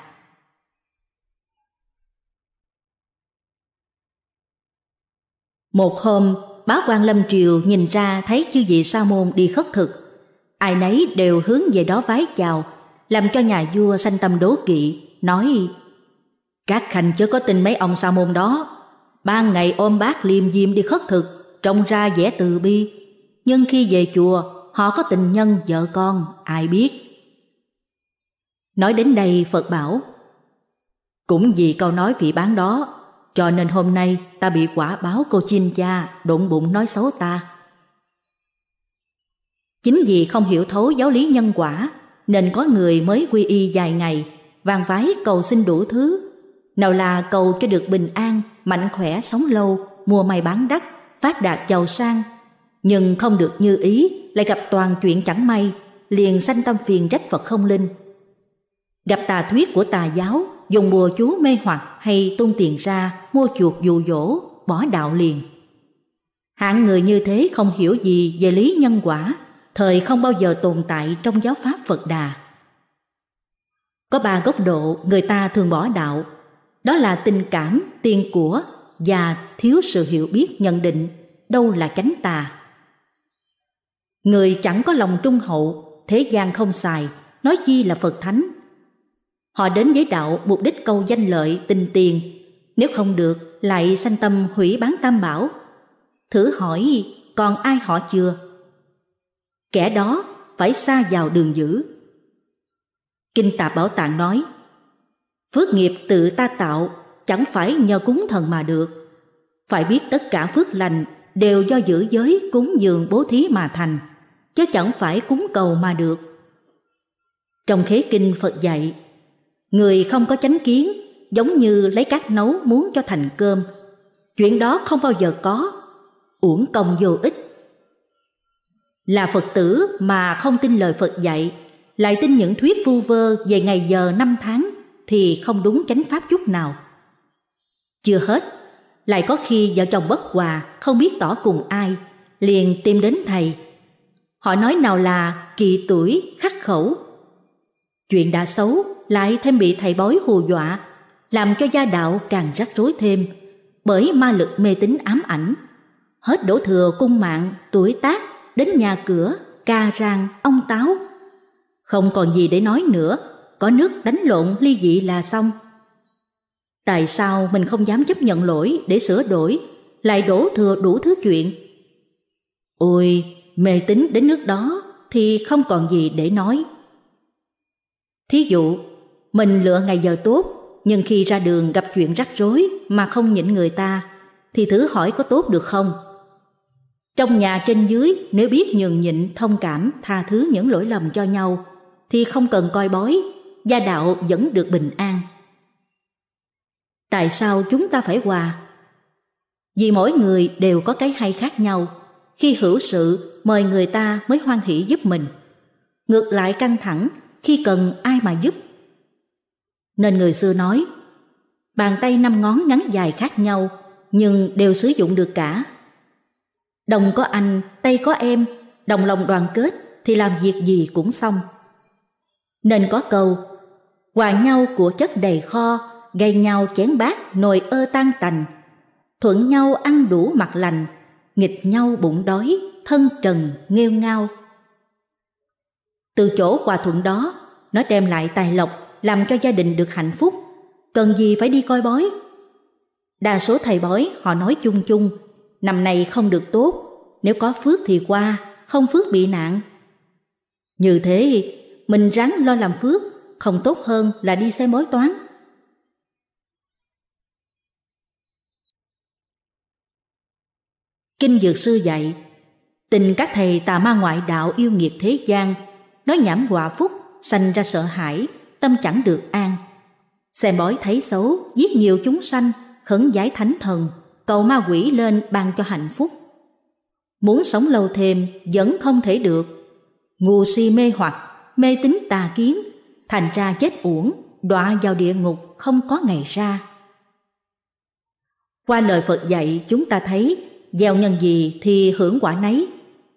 Một hôm, bá quan lâm triều nhìn ra thấy chư vị sa môn đi khất thực. Ai nấy đều hướng về đó vái chào, làm cho nhà vua sanh tâm đố kỵ, nói Các khanh chớ có tin mấy ông sa môn đó, ban ngày ôm bát liêm diêm đi khất thực, trông ra vẻ từ bi. Nhưng khi về chùa, họ có tình nhân vợ con, ai biết. Nói đến đây Phật bảo, cũng vì câu nói vị bán đó cho nên hôm nay ta bị quả báo cô chim cha đụng bụng nói xấu ta. Chính vì không hiểu thấu giáo lý nhân quả nên có người mới quy y vài ngày vàng vái cầu xin đủ thứ. Nào là cầu cho được bình an, mạnh khỏe, sống lâu, mua may bán đắt, phát đạt giàu sang. Nhưng không được như ý, lại gặp toàn chuyện chẳng may, liền sanh tâm phiền trách Phật không linh. Gặp tà thuyết của tà giáo dùng bùa chú mê hoặc hay tung tiền ra mua chuột dụ dỗ, bỏ đạo liền. Hạng người như thế không hiểu gì về lý nhân quả, thời không bao giờ tồn tại trong giáo pháp Phật Đà. Có ba góc độ người ta thường bỏ đạo, đó là tình cảm, tiền của và thiếu sự hiểu biết nhận định đâu là chánh tà. Người chẳng có lòng trung hậu, thế gian không xài, nói chi là Phật Thánh Họ đến với đạo mục đích câu danh lợi, tình tiền. Nếu không được, lại sanh tâm hủy bán tam bảo. Thử hỏi, còn ai họ chưa? Kẻ đó phải xa vào đường dữ. Kinh Tạp Bảo Tạng nói, Phước nghiệp tự ta tạo, chẳng phải nhờ cúng thần mà được. Phải biết tất cả phước lành đều do giữ giới cúng dường bố thí mà thành, chứ chẳng phải cúng cầu mà được. Trong khế kinh Phật dạy, Người không có chánh kiến giống như lấy cát nấu muốn cho thành cơm. Chuyện đó không bao giờ có, uổng công vô ích. Là Phật tử mà không tin lời Phật dạy, lại tin những thuyết vu vơ về ngày giờ năm tháng thì không đúng chánh pháp chút nào. Chưa hết, lại có khi vợ chồng bất hòa không biết tỏ cùng ai, liền tìm đến thầy. Họ nói nào là kỳ tuổi, khắc khẩu. Chuyện đã xấu lại thêm bị thầy bói hù dọa, làm cho gia đạo càng rắc rối thêm, bởi ma lực mê tín ám ảnh. Hết đổ thừa cung mạng, tuổi tác, đến nhà cửa, ca rang, ông táo. Không còn gì để nói nữa, có nước đánh lộn ly dị là xong. Tại sao mình không dám chấp nhận lỗi để sửa đổi, lại đổ thừa đủ thứ chuyện? Ôi, mê tín đến nước đó thì không còn gì để nói. Thí dụ, mình lựa ngày giờ tốt, nhưng khi ra đường gặp chuyện rắc rối mà không nhịn người ta, thì thử hỏi có tốt được không? Trong nhà trên dưới, nếu biết nhường nhịn, thông cảm, tha thứ những lỗi lầm cho nhau, thì không cần coi bói, gia đạo vẫn được bình an. Tại sao chúng ta phải hòa? Vì mỗi người đều có cái hay khác nhau. Khi hữu sự, mời người ta mới hoan hỷ giúp mình. Ngược lại căng thẳng, khi cần ai mà giúp nên người xưa nói bàn tay năm ngón ngắn dài khác nhau nhưng đều sử dụng được cả. Đồng có anh, tay có em, đồng lòng đoàn kết thì làm việc gì cũng xong. Nên có câu, hòa nhau của chất đầy kho, gây nhau chén bát, nồi ơ tan tành. Thuận nhau ăn đủ mặt lành, nghịch nhau bụng đói, thân trần nghêu ngao. Từ chỗ hòa thuận đó, nó đem lại tài lộc làm cho gia đình được hạnh phúc, cần gì phải đi coi bói. Đa số thầy bói họ nói chung chung, năm nay không được tốt, nếu có phước thì qua, không phước bị nạn. Như thế, mình ráng lo làm phước, không tốt hơn là đi xem bói toán. Kinh Dược Sư dạy, tình các thầy tà ma ngoại đạo yêu nghiệt thế gian, nói nhảm quả phúc, sanh ra sợ hãi, tâm chẳng được an. Xem bói thấy xấu, giết nhiều chúng sanh, khấn giải thánh thần, cầu ma quỷ lên ban cho hạnh phúc. Muốn sống lâu thêm vẫn không thể được. Ngu si mê hoặc, mê tín tà kiến, thành ra chết uổng, đọa vào địa ngục không có ngày ra. Qua lời Phật dạy chúng ta thấy gieo nhân gì thì hưởng quả nấy,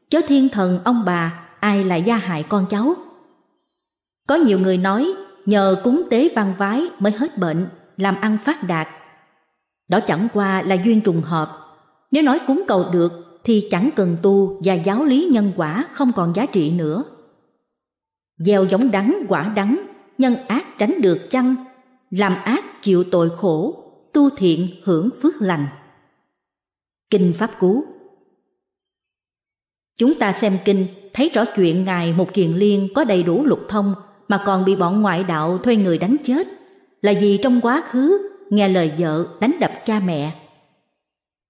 chớ thiên thần ông bà ai lại gia hại con cháu. Có nhiều người nói nhờ cúng tế văn vái mới hết bệnh, làm ăn phát đạt. Đó chẳng qua là duyên trùng hợp. Nếu nói cúng cầu được thì chẳng cần tu và giáo lý nhân quả không còn giá trị nữa. Gieo giống đắng quả đắng, nhân ác tránh được chăng? Làm ác chịu tội khổ, tu thiện hưởng phước lành. Kinh Pháp Cú Chúng ta xem kinh thấy rõ chuyện Ngài Một Kiền Liên có đầy đủ lục thông mà còn bị bọn ngoại đạo thuê người đánh chết là vì trong quá khứ nghe lời vợ đánh đập cha mẹ.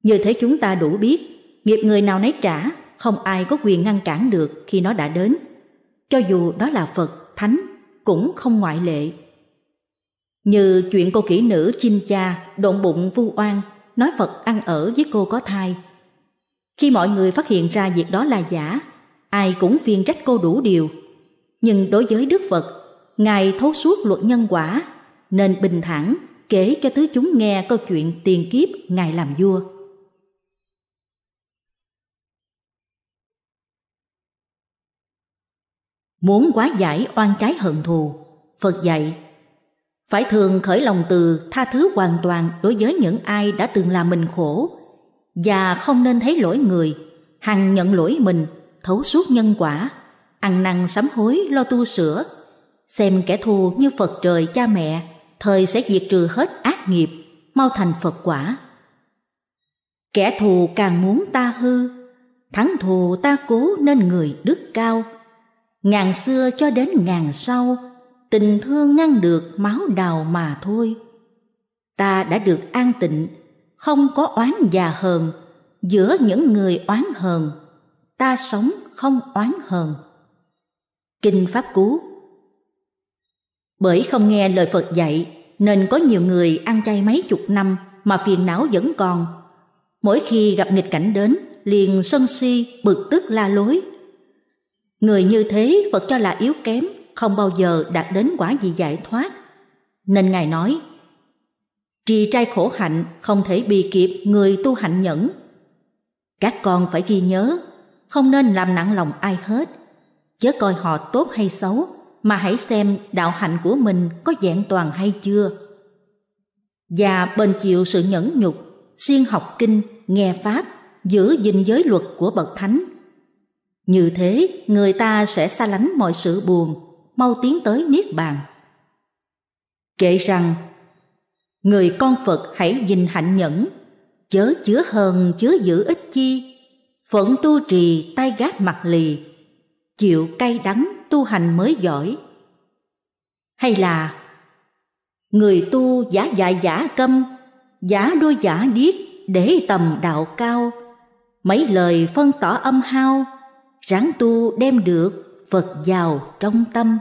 Như thế chúng ta đủ biết, nghiệp người nào nấy trả, không ai có quyền ngăn cản được khi nó đã đến. Cho dù đó là Phật, Thánh, cũng không ngoại lệ. Như chuyện cô kỹ nữ chim cha độn bụng vu oan, nói Phật ăn ở với cô có thai. Khi mọi người phát hiện ra việc đó là giả, ai cũng phiền trách cô đủ điều nhưng đối với Đức Phật, Ngài thấu suốt luật nhân quả, nên bình thản kể cho tứ chúng nghe câu chuyện tiền kiếp Ngài làm vua. Muốn quá giải oan trái hận thù, Phật dạy, phải thường khởi lòng từ tha thứ hoàn toàn đối với những ai đã từng làm mình khổ, và không nên thấy lỗi người, hằng nhận lỗi mình, thấu suốt nhân quả ăn năn sám hối lo tu sửa, xem kẻ thù như Phật trời cha mẹ, thời sẽ diệt trừ hết ác nghiệp, mau thành Phật quả. Kẻ thù càng muốn ta hư, thắng thù ta cố nên người đức cao. Ngàn xưa cho đến ngàn sau, tình thương ngăn được máu đào mà thôi. Ta đã được an tịnh, không có oán già hờn, giữa những người oán hờn, ta sống không oán hờn. Kinh Pháp Cú Bởi không nghe lời Phật dạy nên có nhiều người ăn chay mấy chục năm mà phiền não vẫn còn. Mỗi khi gặp nghịch cảnh đến liền sân si, bực tức la lối. Người như thế Phật cho là yếu kém, không bao giờ đạt đến quả gì giải thoát. Nên Ngài nói, trì trai khổ hạnh không thể bì kịp người tu hạnh nhẫn. Các con phải ghi nhớ, không nên làm nặng lòng ai hết – chớ coi họ tốt hay xấu, mà hãy xem đạo hạnh của mình có dạng toàn hay chưa. Và bền chịu sự nhẫn nhục, siêng học kinh, nghe pháp, giữ gìn giới luật của bậc thánh. Như thế, người ta sẽ xa lánh mọi sự buồn, mau tiến tới niết bàn. Kể rằng, người con Phật hãy gìn hạnh nhẫn, chớ chứa hờn chứa giữ ích chi, phận tu trì tay gác mặt lì, chịu cay đắng tu hành mới giỏi hay là người tu giả dại giả câm giả đôi giả điếc để tầm đạo cao mấy lời phân tỏ âm hao ráng tu đem được phật giàu trong tâm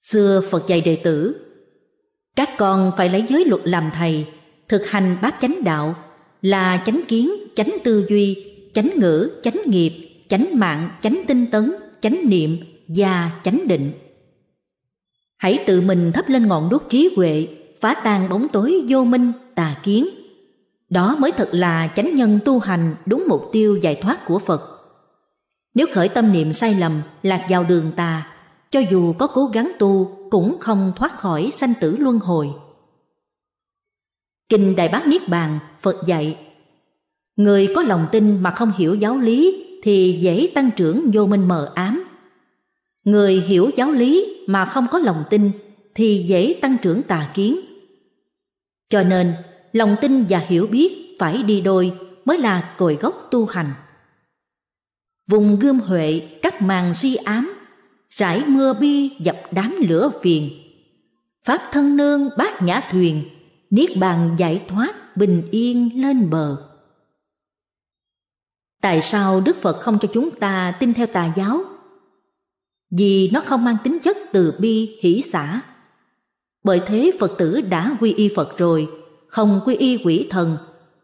xưa phật dạy đệ tử các con phải lấy giới luật làm thầy thực hành bát chánh đạo là chánh kiến, chánh tư duy, chánh ngữ, chánh nghiệp, chánh mạng, chánh tinh tấn, chánh niệm và chánh định. Hãy tự mình thắp lên ngọn đuốc trí huệ, phá tan bóng tối vô minh, tà kiến. Đó mới thật là chánh nhân tu hành đúng mục tiêu giải thoát của Phật. Nếu khởi tâm niệm sai lầm, lạc vào đường tà, cho dù có cố gắng tu cũng không thoát khỏi sanh tử luân hồi. Kinh Đại Bác Niết Bàn, Phật dạy. Người có lòng tin mà không hiểu giáo lý thì dễ tăng trưởng vô minh mờ ám. Người hiểu giáo lý mà không có lòng tin thì dễ tăng trưởng tà kiến. Cho nên, lòng tin và hiểu biết phải đi đôi mới là cội gốc tu hành. Vùng gươm huệ cắt màn si ám, rải mưa bi dập đám lửa phiền. Pháp thân nương bát nhã thuyền, niết bàn giải thoát bình yên lên bờ tại sao đức phật không cho chúng ta tin theo tà giáo vì nó không mang tính chất từ bi hỷ xả. bởi thế phật tử đã quy y phật rồi không quy y quỷ thần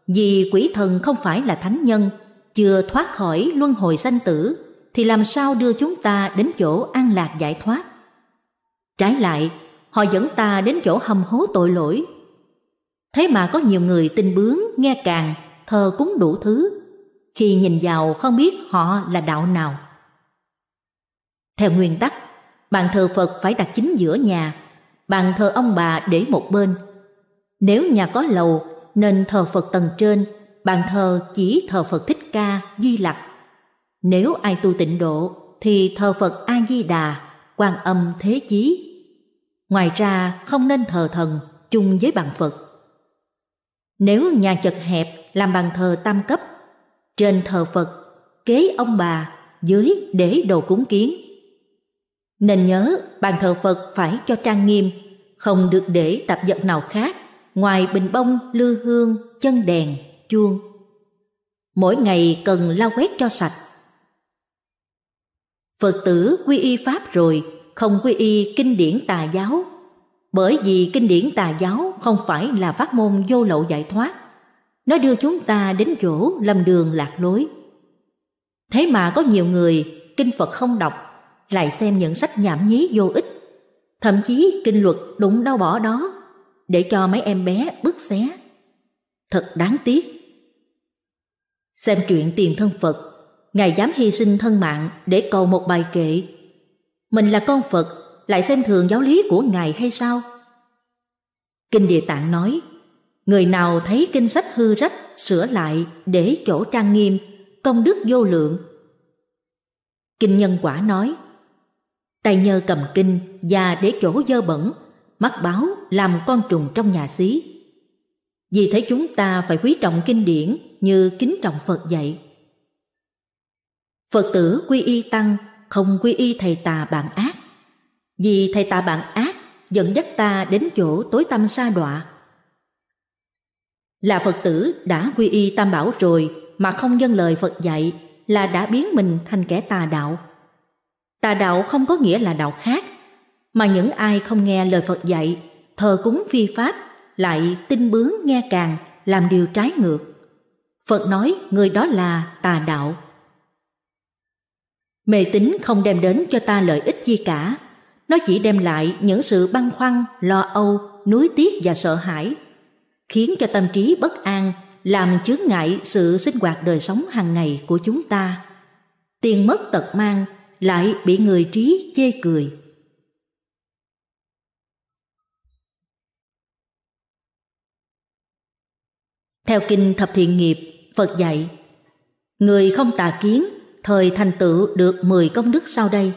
vì quỷ thần không phải là thánh nhân chưa thoát khỏi luân hồi sanh tử thì làm sao đưa chúng ta đến chỗ an lạc giải thoát trái lại họ dẫn ta đến chỗ hầm hố tội lỗi Thế mà có nhiều người tin bướng, nghe càng, thờ cúng đủ thứ. Khi nhìn vào không biết họ là đạo nào. Theo nguyên tắc, bàn thờ Phật phải đặt chính giữa nhà, bàn thờ ông bà để một bên. Nếu nhà có lầu nên thờ Phật tầng trên, bàn thờ chỉ thờ Phật Thích Ca, Di Lặc. Nếu ai tu tịnh độ thì thờ Phật A Di Đà, Quan Âm Thế Chí. Ngoài ra không nên thờ thần chung với bàn Phật. Nếu nhà chật hẹp làm bàn thờ tam cấp, trên thờ Phật, kế ông bà, dưới để đồ cúng kiến. Nên nhớ bàn thờ Phật phải cho trang nghiêm, không được để tạp vật nào khác ngoài bình bông, lư hương, chân đèn, chuông. Mỗi ngày cần lau quét cho sạch. Phật tử quy y Pháp rồi, không quy y kinh điển tà giáo bởi vì kinh điển tà giáo không phải là pháp môn vô lậu giải thoát, nó đưa chúng ta đến chỗ lầm đường lạc lối. Thế mà có nhiều người kinh Phật không đọc, lại xem những sách nhảm nhí vô ích, thậm chí kinh luật đụng đau bỏ đó, để cho mấy em bé bứt xé. Thật đáng tiếc. Xem chuyện tiền thân Phật, Ngài dám hy sinh thân mạng để cầu một bài kệ. Mình là con Phật lại xem thường giáo lý của ngài hay sao? Kinh Địa Tạng nói, người nào thấy kinh sách hư rách, sửa lại để chỗ trang nghiêm, công đức vô lượng. Kinh Nhân Quả nói, tay nhơ cầm kinh và để chỗ dơ bẩn, mắc báo làm con trùng trong nhà xí. Vì thế chúng ta phải quý trọng kinh điển như kính trọng Phật dạy. Phật tử quy y tăng, không quy y thầy tà bạn ác vì thầy tà bạn ác dẫn dắt ta đến chỗ tối tâm xa đọa. Là Phật tử đã quy y Tam Bảo rồi mà không dâng lời Phật dạy là đã biến mình thành kẻ tà đạo. Tà đạo không có nghĩa là đạo khác, mà những ai không nghe lời Phật dạy, thờ cúng phi pháp, lại tin bướng nghe càng, làm điều trái ngược. Phật nói người đó là tà đạo. Mê tín không đem đến cho ta lợi ích gì cả, nó chỉ đem lại những sự băn khoăn, lo âu, nuối tiếc và sợ hãi, khiến cho tâm trí bất an, làm chướng ngại sự sinh hoạt đời sống hàng ngày của chúng ta. Tiền mất tật mang lại bị người trí chê cười. Theo kinh Thập Thiện Nghiệp, Phật dạy, người không tà kiến thời thành tựu được mười công đức sau đây.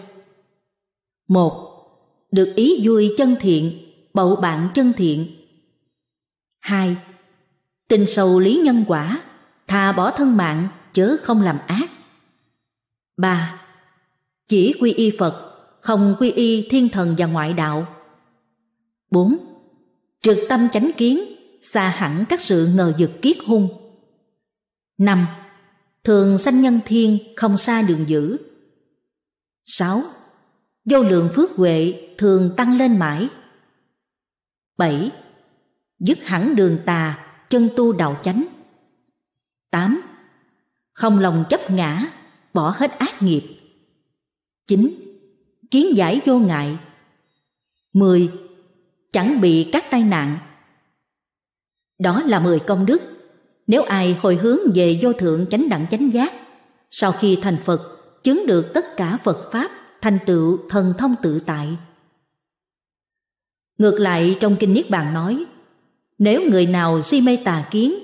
một được ý vui chân thiện, bậu bạn chân thiện. 2. Tình sầu lý nhân quả, thà bỏ thân mạng chớ không làm ác. 3. Chỉ quy y Phật, không quy y thiên thần và ngoại đạo. 4. Trượt tâm chánh kiến, xa hẳn các sự ngờ vực kiết hung. 5. Thường sanh nhân thiên không xa đường dữ. 6 vô lượng phước huệ thường tăng lên mãi. 7. Dứt hẳn đường tà, chân tu đạo chánh. 8. Không lòng chấp ngã, bỏ hết ác nghiệp. 9. Kiến giải vô ngại. 10. Chẳng bị các tai nạn. Đó là 10 công đức. Nếu ai hồi hướng về vô thượng chánh đẳng chánh giác, sau khi thành Phật, chứng được tất cả Phật Pháp thành tựu thần thông tự tại. Ngược lại trong kinh Niết Bàn nói, nếu người nào si mê tà kiến,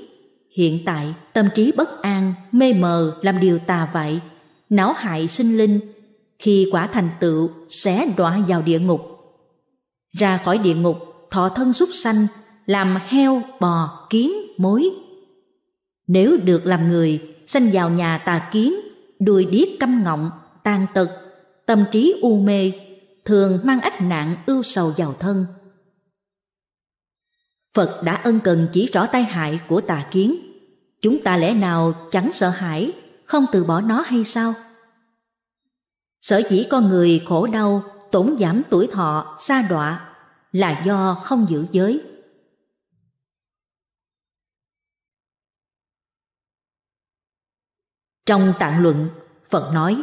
hiện tại tâm trí bất an, mê mờ làm điều tà vậy, não hại sinh linh, khi quả thành tựu sẽ đọa vào địa ngục. Ra khỏi địa ngục, thọ thân súc sanh, làm heo, bò, kiến, mối. Nếu được làm người, sanh vào nhà tà kiến, đuôi điếc căm ngọng, tàn tật, tâm trí u mê thường mang ách nạn ưu sầu vào thân. Phật đã ân cần chỉ rõ tai hại của tà kiến, chúng ta lẽ nào chẳng sợ hãi, không từ bỏ nó hay sao? Sở dĩ con người khổ đau, tổn giảm tuổi thọ, xa đọa là do không giữ giới. Trong tạng luận, Phật nói: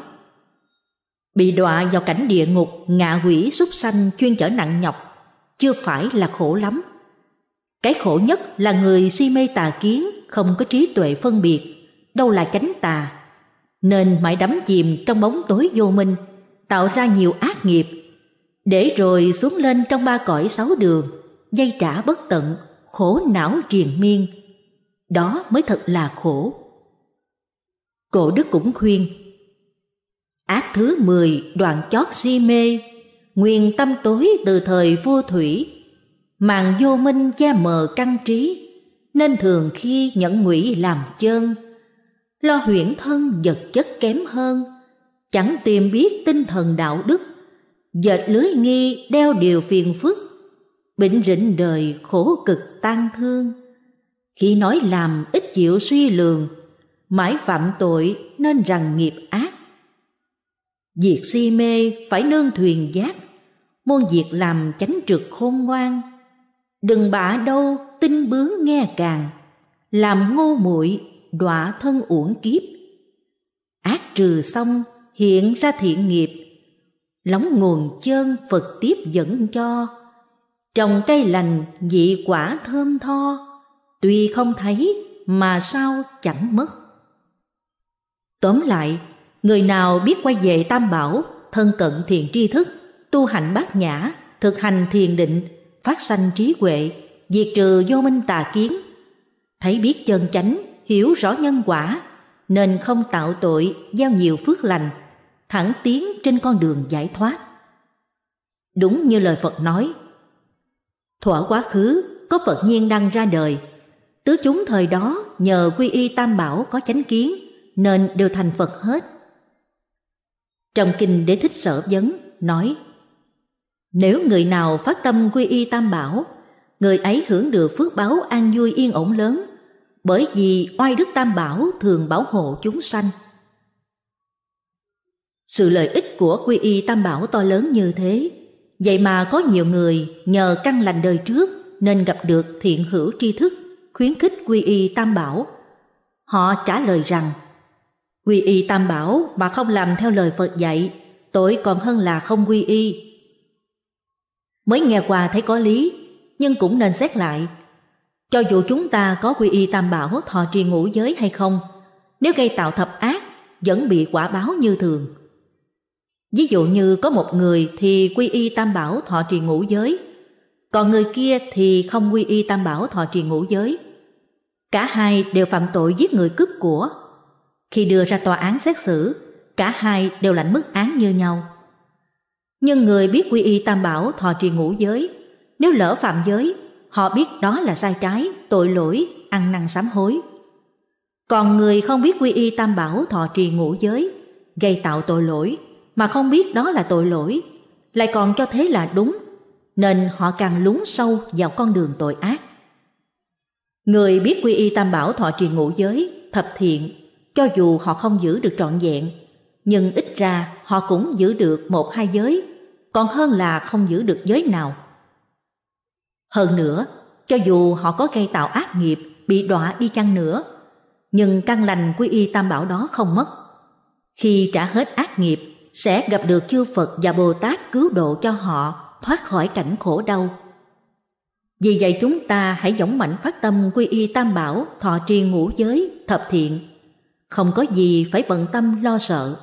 bị đọa vào cảnh địa ngục ngạ quỷ súc sanh chuyên chở nặng nhọc chưa phải là khổ lắm cái khổ nhất là người si mê tà kiến không có trí tuệ phân biệt đâu là chánh tà nên mãi đắm chìm trong bóng tối vô minh tạo ra nhiều ác nghiệp để rồi xuống lên trong ba cõi sáu đường dây trả bất tận khổ não triền miên đó mới thật là khổ cổ đức cũng khuyên Ác thứ 10 đoạn chót si mê, nguyên tâm tối từ thời vua thủy, màng vô minh che mờ căn trí, nên thường khi nhẫn ngụy làm chơn, lo huyễn thân vật chất kém hơn, chẳng tìm biết tinh thần đạo đức, dệt lưới nghi đeo điều phiền phức, bệnh rịnh đời khổ cực tan thương. Khi nói làm ít chịu suy lường, mãi phạm tội nên rằng nghiệp ác Việc si mê phải nương thuyền giác, môn việc làm chánh trực khôn ngoan. Đừng bả đâu tin bướng nghe càng, làm ngu muội đọa thân uổng kiếp. Ác trừ xong hiện ra thiện nghiệp, lóng nguồn chơn Phật tiếp dẫn cho. Trồng cây lành dị quả thơm tho, tuy không thấy mà sao chẳng mất. Tóm lại, Người nào biết quay về Tam Bảo, thân cận thiền tri thức, tu hành bát nhã, thực hành thiền định, phát sanh trí huệ, diệt trừ vô minh tà kiến, thấy biết chân chánh, hiểu rõ nhân quả, nên không tạo tội, gieo nhiều phước lành, thẳng tiến trên con đường giải thoát. Đúng như lời Phật nói, thuở quá khứ có Phật nhiên đăng ra đời, tứ chúng thời đó nhờ quy y tam bảo có chánh kiến nên đều thành Phật hết. Trong kinh Đế Thích Sở Vấn nói Nếu người nào phát tâm quy y tam bảo, người ấy hưởng được phước báo an vui yên ổn lớn, bởi vì oai đức tam bảo thường bảo hộ chúng sanh. Sự lợi ích của quy y tam bảo to lớn như thế, vậy mà có nhiều người nhờ căn lành đời trước nên gặp được thiện hữu tri thức khuyến khích quy y tam bảo. Họ trả lời rằng Quy y tam bảo mà không làm theo lời Phật dạy, tội còn hơn là không quy y. Mới nghe qua thấy có lý, nhưng cũng nên xét lại. Cho dù chúng ta có quy y tam bảo thọ trì ngũ giới hay không, nếu gây tạo thập ác, vẫn bị quả báo như thường. Ví dụ như có một người thì quy y tam bảo thọ trì ngũ giới, còn người kia thì không quy y tam bảo thọ trì ngũ giới. Cả hai đều phạm tội giết người cướp của, khi đưa ra tòa án xét xử, cả hai đều lãnh mức án như nhau. Nhưng người biết quy y tam bảo thọ trì ngũ giới, nếu lỡ phạm giới, họ biết đó là sai trái, tội lỗi, ăn năn sám hối. Còn người không biết quy y tam bảo thọ trì ngũ giới, gây tạo tội lỗi mà không biết đó là tội lỗi, lại còn cho thế là đúng, nên họ càng lún sâu vào con đường tội ác. Người biết quy y tam bảo thọ trì ngũ giới, thập thiện, cho dù họ không giữ được trọn vẹn, nhưng ít ra họ cũng giữ được một hai giới, còn hơn là không giữ được giới nào. Hơn nữa, cho dù họ có gây tạo ác nghiệp, bị đọa đi chăng nữa, nhưng căn lành quy y tam bảo đó không mất. Khi trả hết ác nghiệp, sẽ gặp được chư Phật và Bồ Tát cứu độ cho họ thoát khỏi cảnh khổ đau. Vì vậy chúng ta hãy dũng mạnh phát tâm quy y tam bảo, thọ trì ngũ giới, thập thiện, không có gì phải bận tâm lo sợ.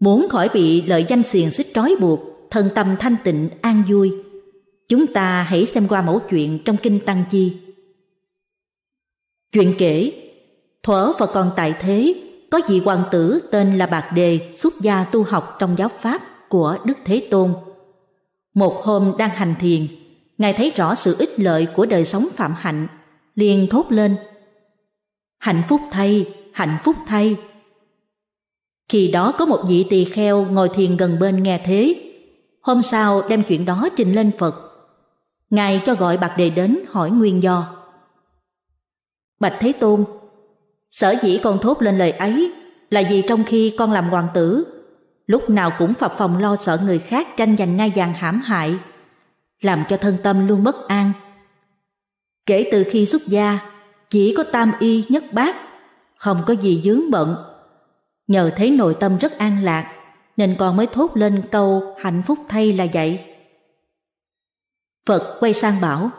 Muốn khỏi bị lợi danh xiềng xích trói buộc, thân tâm thanh tịnh an vui, chúng ta hãy xem qua mẫu chuyện trong kinh Tăng Chi. Chuyện kể, thuở và còn tại thế, có vị hoàng tử tên là Bạc Đề xuất gia tu học trong giáo pháp của Đức Thế Tôn. Một hôm đang hành thiền, Ngài thấy rõ sự ích lợi của đời sống phạm hạnh, liền thốt lên. Hạnh phúc thay, hạnh phúc thay. Khi đó có một vị tỳ kheo ngồi thiền gần bên nghe thế. Hôm sau đem chuyện đó trình lên Phật. Ngài cho gọi Bạc Đề đến hỏi nguyên do. Bạch Thế Tôn, sở dĩ con thốt lên lời ấy là vì trong khi con làm hoàng tử, lúc nào cũng phập phòng lo sợ người khác tranh giành ngai vàng hãm hại làm cho thân tâm luôn bất an. Kể từ khi xuất gia, chỉ có tam y nhất bát, không có gì dướng bận. Nhờ thấy nội tâm rất an lạc, nên con mới thốt lên câu hạnh phúc thay là vậy. Phật quay sang bảo,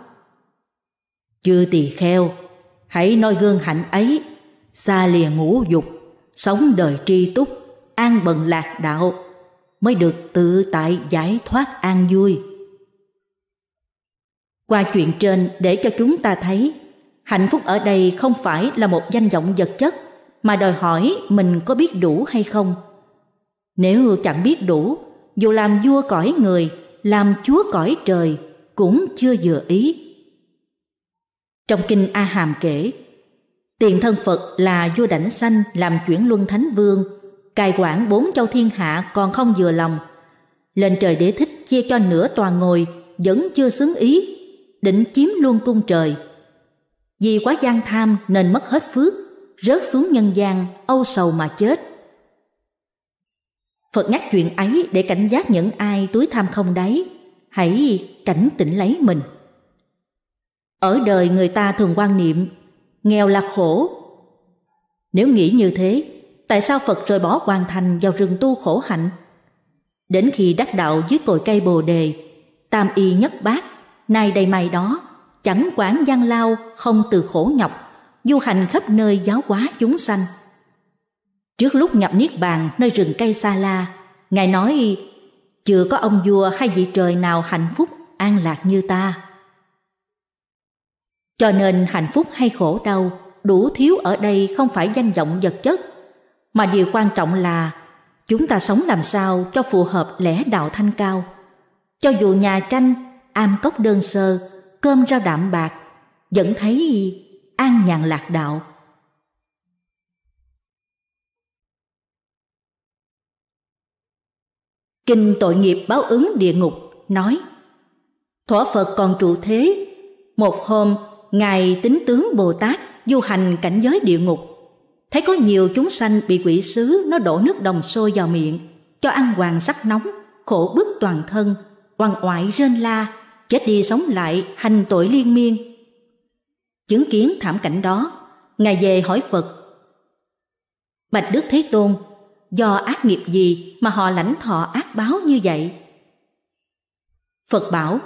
Chưa tỳ kheo, hãy noi gương hạnh ấy, xa lìa ngũ dục, sống đời tri túc, an bần lạc đạo, mới được tự tại giải thoát an vui. Qua chuyện trên để cho chúng ta thấy hạnh phúc ở đây không phải là một danh vọng vật chất mà đòi hỏi mình có biết đủ hay không. Nếu chẳng biết đủ, dù làm vua cõi người, làm chúa cõi trời cũng chưa vừa ý. Trong kinh A Hàm kể, tiền thân Phật là vua đảnh sanh làm chuyển luân thánh vương, cai quản bốn châu thiên hạ còn không vừa lòng. Lên trời đế thích chia cho nửa tòa ngồi vẫn chưa xứng ý định chiếm luôn cung trời. Vì quá gian tham nên mất hết phước, rớt xuống nhân gian, âu sầu mà chết. Phật nhắc chuyện ấy để cảnh giác những ai túi tham không đáy, hãy cảnh tỉnh lấy mình. Ở đời người ta thường quan niệm, nghèo là khổ. Nếu nghĩ như thế, tại sao Phật rời bỏ hoàn thành vào rừng tu khổ hạnh? Đến khi đắc đạo dưới cội cây bồ đề, tam y nhất bát nay đây mai đó, chẳng quản gian lao không từ khổ nhọc, du hành khắp nơi giáo hóa chúng sanh. Trước lúc nhập Niết Bàn nơi rừng cây Sa La, Ngài nói, chưa có ông vua hay vị trời nào hạnh phúc an lạc như ta. Cho nên hạnh phúc hay khổ đau, đủ thiếu ở đây không phải danh vọng vật chất, mà điều quan trọng là chúng ta sống làm sao cho phù hợp lẽ đạo thanh cao. Cho dù nhà tranh am cốc đơn sơ, cơm rau đạm bạc, vẫn thấy an nhàn lạc đạo. Kinh tội nghiệp báo ứng địa ngục nói Thỏa Phật còn trụ thế Một hôm Ngài tính tướng Bồ Tát du hành cảnh giới địa ngục Thấy có nhiều chúng sanh bị quỷ sứ Nó đổ nước đồng sôi vào miệng Cho ăn hoàng sắc nóng Khổ bức toàn thân Hoàng oại rên la chết đi sống lại hành tội liên miên. Chứng kiến thảm cảnh đó, Ngài về hỏi Phật. Bạch Đức Thế Tôn, do ác nghiệp gì mà họ lãnh thọ ác báo như vậy? Phật bảo,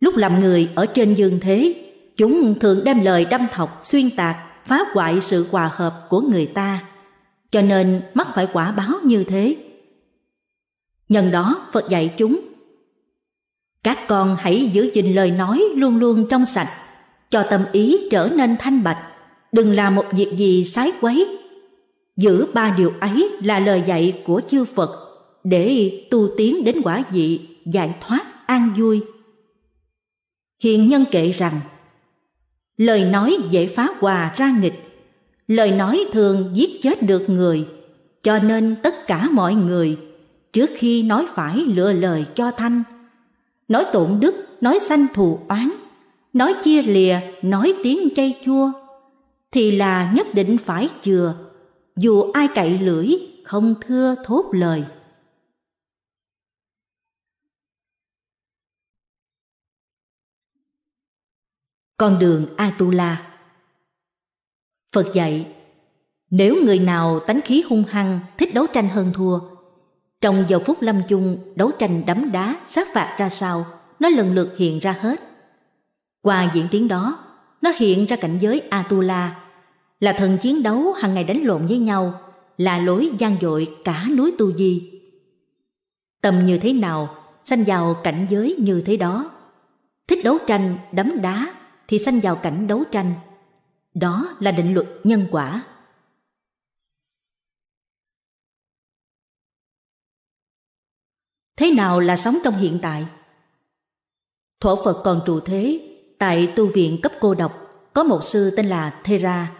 lúc làm người ở trên dương thế, chúng thường đem lời đâm thọc, xuyên tạc, phá hoại sự hòa hợp của người ta, cho nên mắc phải quả báo như thế. Nhân đó Phật dạy chúng các con hãy giữ gìn lời nói luôn luôn trong sạch, cho tâm ý trở nên thanh bạch, đừng làm một việc gì sái quấy. Giữ ba điều ấy là lời dạy của chư Phật để tu tiến đến quả vị giải thoát an vui. Hiện nhân kệ rằng lời nói dễ phá hòa ra nghịch, lời nói thường giết chết được người, cho nên tất cả mọi người trước khi nói phải lựa lời cho thanh – nói tổn đức, nói sanh thù oán, nói chia lìa, nói tiếng chay chua, thì là nhất định phải chừa, dù ai cậy lưỡi không thưa thốt lời. Con đường Atula Phật dạy, nếu người nào tánh khí hung hăng, thích đấu tranh hơn thua, trong giờ phút lâm chung, đấu tranh đấm đá, sát phạt ra sao, nó lần lượt hiện ra hết. Qua diễn tiến đó, nó hiện ra cảnh giới Atula, là thần chiến đấu hàng ngày đánh lộn với nhau, là lối gian dội cả núi Tu Di. tầm như thế nào, sanh vào cảnh giới như thế đó. Thích đấu tranh, đấm đá, thì sanh vào cảnh đấu tranh. Đó là định luật nhân quả. thế nào là sống trong hiện tại. Thổ Phật còn trụ thế, tại tu viện cấp cô độc, có một sư tên là Thera.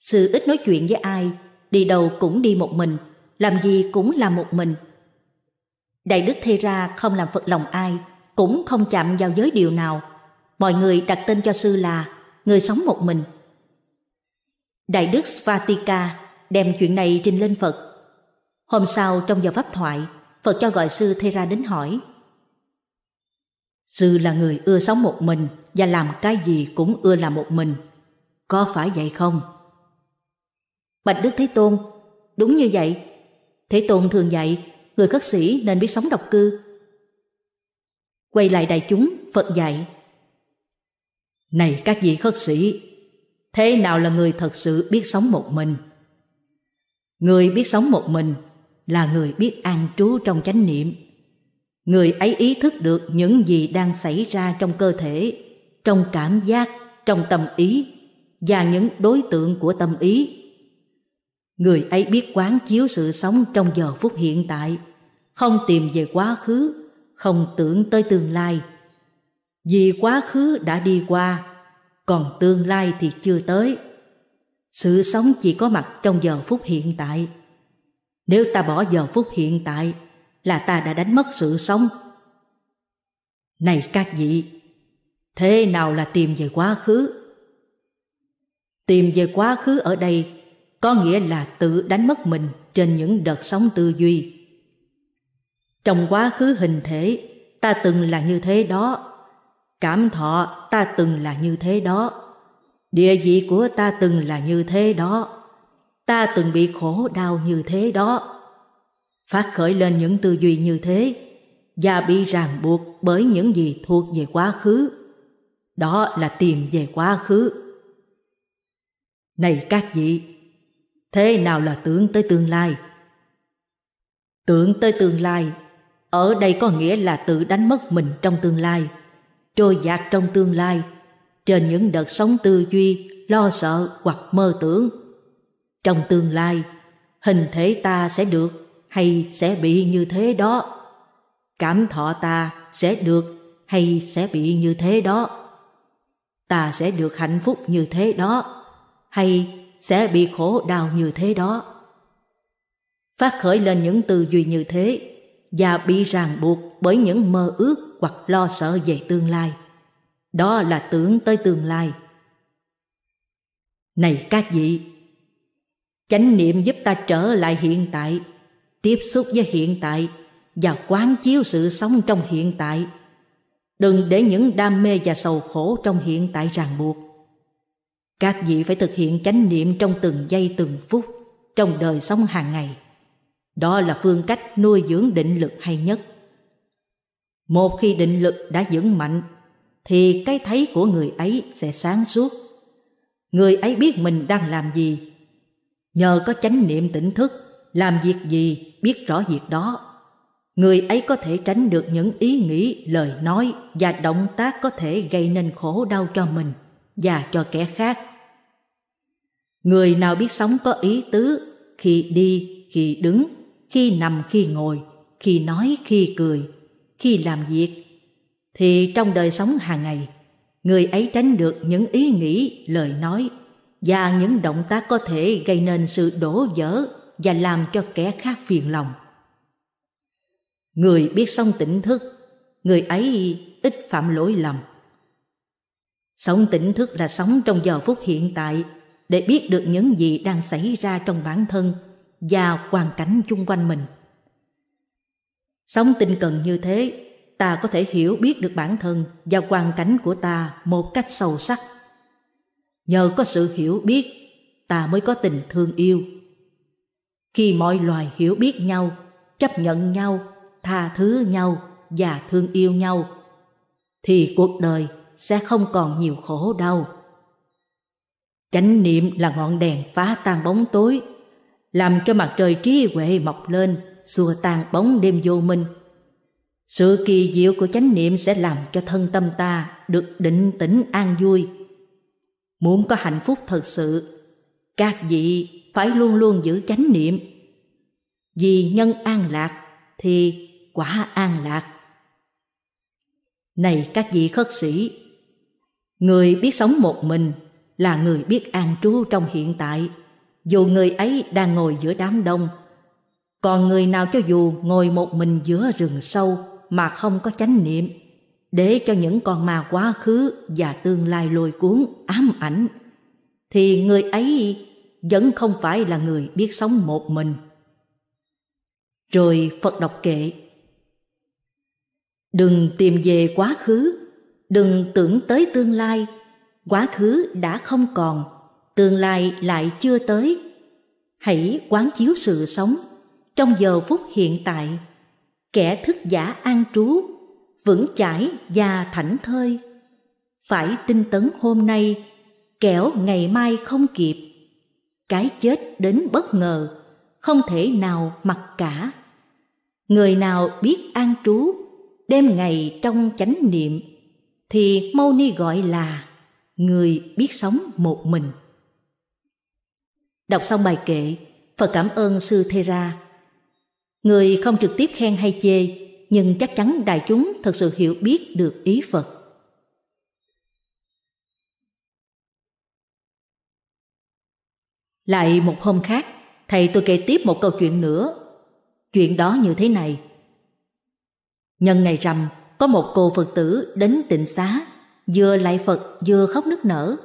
Sư ít nói chuyện với ai, đi đâu cũng đi một mình, làm gì cũng làm một mình. Đại đức Thera không làm Phật lòng ai, cũng không chạm vào giới điều nào. Mọi người đặt tên cho sư là người sống một mình. Đại đức Svatika đem chuyện này trình lên Phật. Hôm sau trong giờ pháp thoại, Phật cho gọi sư thê ra đến hỏi. Sư là người ưa sống một mình và làm cái gì cũng ưa làm một mình. Có phải vậy không? Bạch Đức Thế Tôn, đúng như vậy. Thế Tôn thường dạy, người khất sĩ nên biết sống độc cư. Quay lại đại chúng, Phật dạy. Này các vị khất sĩ, thế nào là người thật sự biết sống một mình? Người biết sống một mình là người biết an trú trong chánh niệm. Người ấy ý thức được những gì đang xảy ra trong cơ thể, trong cảm giác, trong tâm ý và những đối tượng của tâm ý. Người ấy biết quán chiếu sự sống trong giờ phút hiện tại, không tìm về quá khứ, không tưởng tới tương lai. Vì quá khứ đã đi qua, còn tương lai thì chưa tới. Sự sống chỉ có mặt trong giờ phút hiện tại. Nếu ta bỏ giờ phút hiện tại là ta đã đánh mất sự sống. Này các vị, thế nào là tìm về quá khứ? Tìm về quá khứ ở đây có nghĩa là tự đánh mất mình trên những đợt sống tư duy. Trong quá khứ hình thể, ta từng là như thế đó. Cảm thọ ta từng là như thế đó. Địa vị của ta từng là như thế đó ta từng bị khổ đau như thế đó. Phát khởi lên những tư duy như thế và bị ràng buộc bởi những gì thuộc về quá khứ. Đó là tìm về quá khứ. Này các vị, thế nào là tưởng tới tương lai? Tưởng tới tương lai, ở đây có nghĩa là tự đánh mất mình trong tương lai, trôi dạt trong tương lai, trên những đợt sống tư duy, lo sợ hoặc mơ tưởng trong tương lai hình thể ta sẽ được hay sẽ bị như thế đó cảm thọ ta sẽ được hay sẽ bị như thế đó ta sẽ được hạnh phúc như thế đó hay sẽ bị khổ đau như thế đó phát khởi lên những tư duy như thế và bị ràng buộc bởi những mơ ước hoặc lo sợ về tương lai đó là tưởng tới tương lai này các vị chánh niệm giúp ta trở lại hiện tại tiếp xúc với hiện tại và quán chiếu sự sống trong hiện tại đừng để những đam mê và sầu khổ trong hiện tại ràng buộc các vị phải thực hiện chánh niệm trong từng giây từng phút trong đời sống hàng ngày đó là phương cách nuôi dưỡng định lực hay nhất một khi định lực đã vững mạnh thì cái thấy của người ấy sẽ sáng suốt người ấy biết mình đang làm gì Nhờ có chánh niệm tỉnh thức, làm việc gì biết rõ việc đó. Người ấy có thể tránh được những ý nghĩ, lời nói và động tác có thể gây nên khổ đau cho mình và cho kẻ khác. Người nào biết sống có ý tứ khi đi, khi đứng, khi nằm, khi ngồi, khi nói, khi cười, khi làm việc, thì trong đời sống hàng ngày, người ấy tránh được những ý nghĩ, lời nói và những động tác có thể gây nên sự đổ vỡ và làm cho kẻ khác phiền lòng. Người biết sống tỉnh thức, người ấy ít phạm lỗi lầm. Sống tỉnh thức là sống trong giờ phút hiện tại để biết được những gì đang xảy ra trong bản thân và hoàn cảnh chung quanh mình. Sống tinh cần như thế, ta có thể hiểu biết được bản thân và hoàn cảnh của ta một cách sâu sắc Nhờ có sự hiểu biết, ta mới có tình thương yêu. Khi mọi loài hiểu biết nhau, chấp nhận nhau, tha thứ nhau và thương yêu nhau, thì cuộc đời sẽ không còn nhiều khổ đau. Chánh niệm là ngọn đèn phá tan bóng tối, làm cho mặt trời trí huệ mọc lên, xua tan bóng đêm vô minh. Sự kỳ diệu của chánh niệm sẽ làm cho thân tâm ta được định tĩnh an vui, Muốn có hạnh phúc thật sự, các vị phải luôn luôn giữ chánh niệm. Vì nhân an lạc thì quả an lạc. Này các vị khất sĩ, người biết sống một mình là người biết an trú trong hiện tại, dù người ấy đang ngồi giữa đám đông. Còn người nào cho dù ngồi một mình giữa rừng sâu mà không có chánh niệm để cho những con ma quá khứ và tương lai lôi cuốn ám ảnh thì người ấy vẫn không phải là người biết sống một mình rồi phật đọc kệ đừng tìm về quá khứ đừng tưởng tới tương lai quá khứ đã không còn tương lai lại chưa tới hãy quán chiếu sự sống trong giờ phút hiện tại kẻ thức giả an trú vững chãi và thảnh thơi. Phải tinh tấn hôm nay, kẻo ngày mai không kịp. Cái chết đến bất ngờ, không thể nào mặc cả. Người nào biết an trú, đêm ngày trong chánh niệm, thì Mâu Ni gọi là người biết sống một mình. Đọc xong bài kệ, Phật cảm ơn Sư Thê Ra. Người không trực tiếp khen hay chê nhưng chắc chắn đại chúng thật sự hiểu biết được ý Phật. Lại một hôm khác, thầy tôi kể tiếp một câu chuyện nữa. Chuyện đó như thế này. Nhân ngày rằm, có một cô Phật tử đến tịnh xá, vừa lại Phật vừa khóc nức nở.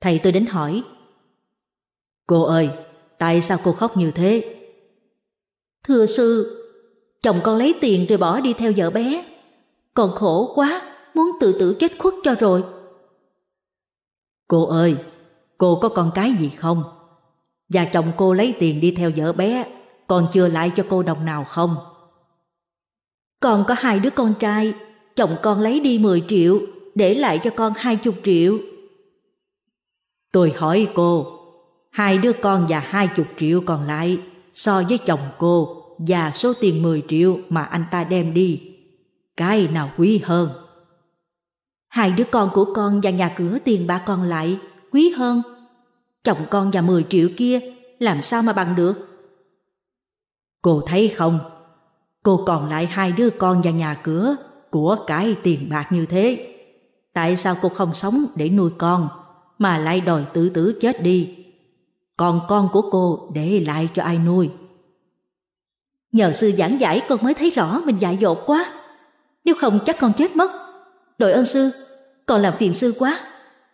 Thầy tôi đến hỏi, Cô ơi, tại sao cô khóc như thế? Thưa sư, Chồng con lấy tiền rồi bỏ đi theo vợ bé. Còn khổ quá, muốn tự tử chết khuất cho rồi. Cô ơi, cô có con cái gì không? Và chồng cô lấy tiền đi theo vợ bé, còn chưa lại cho cô đồng nào không? Còn có hai đứa con trai, chồng con lấy đi 10 triệu, để lại cho con hai chục triệu. Tôi hỏi cô, hai đứa con và hai chục triệu còn lại so với chồng cô và số tiền 10 triệu mà anh ta đem đi. Cái nào quý hơn? Hai đứa con của con và nhà cửa tiền bạc còn lại quý hơn. Chồng con và 10 triệu kia làm sao mà bằng được? Cô thấy không? Cô còn lại hai đứa con và nhà cửa của cái tiền bạc như thế. Tại sao cô không sống để nuôi con mà lại đòi tự tử chết đi? Còn con của cô để lại cho ai nuôi? Nhờ sư giảng giải con mới thấy rõ mình dại dột quá. Nếu không chắc con chết mất. Đội ơn sư, con làm phiền sư quá.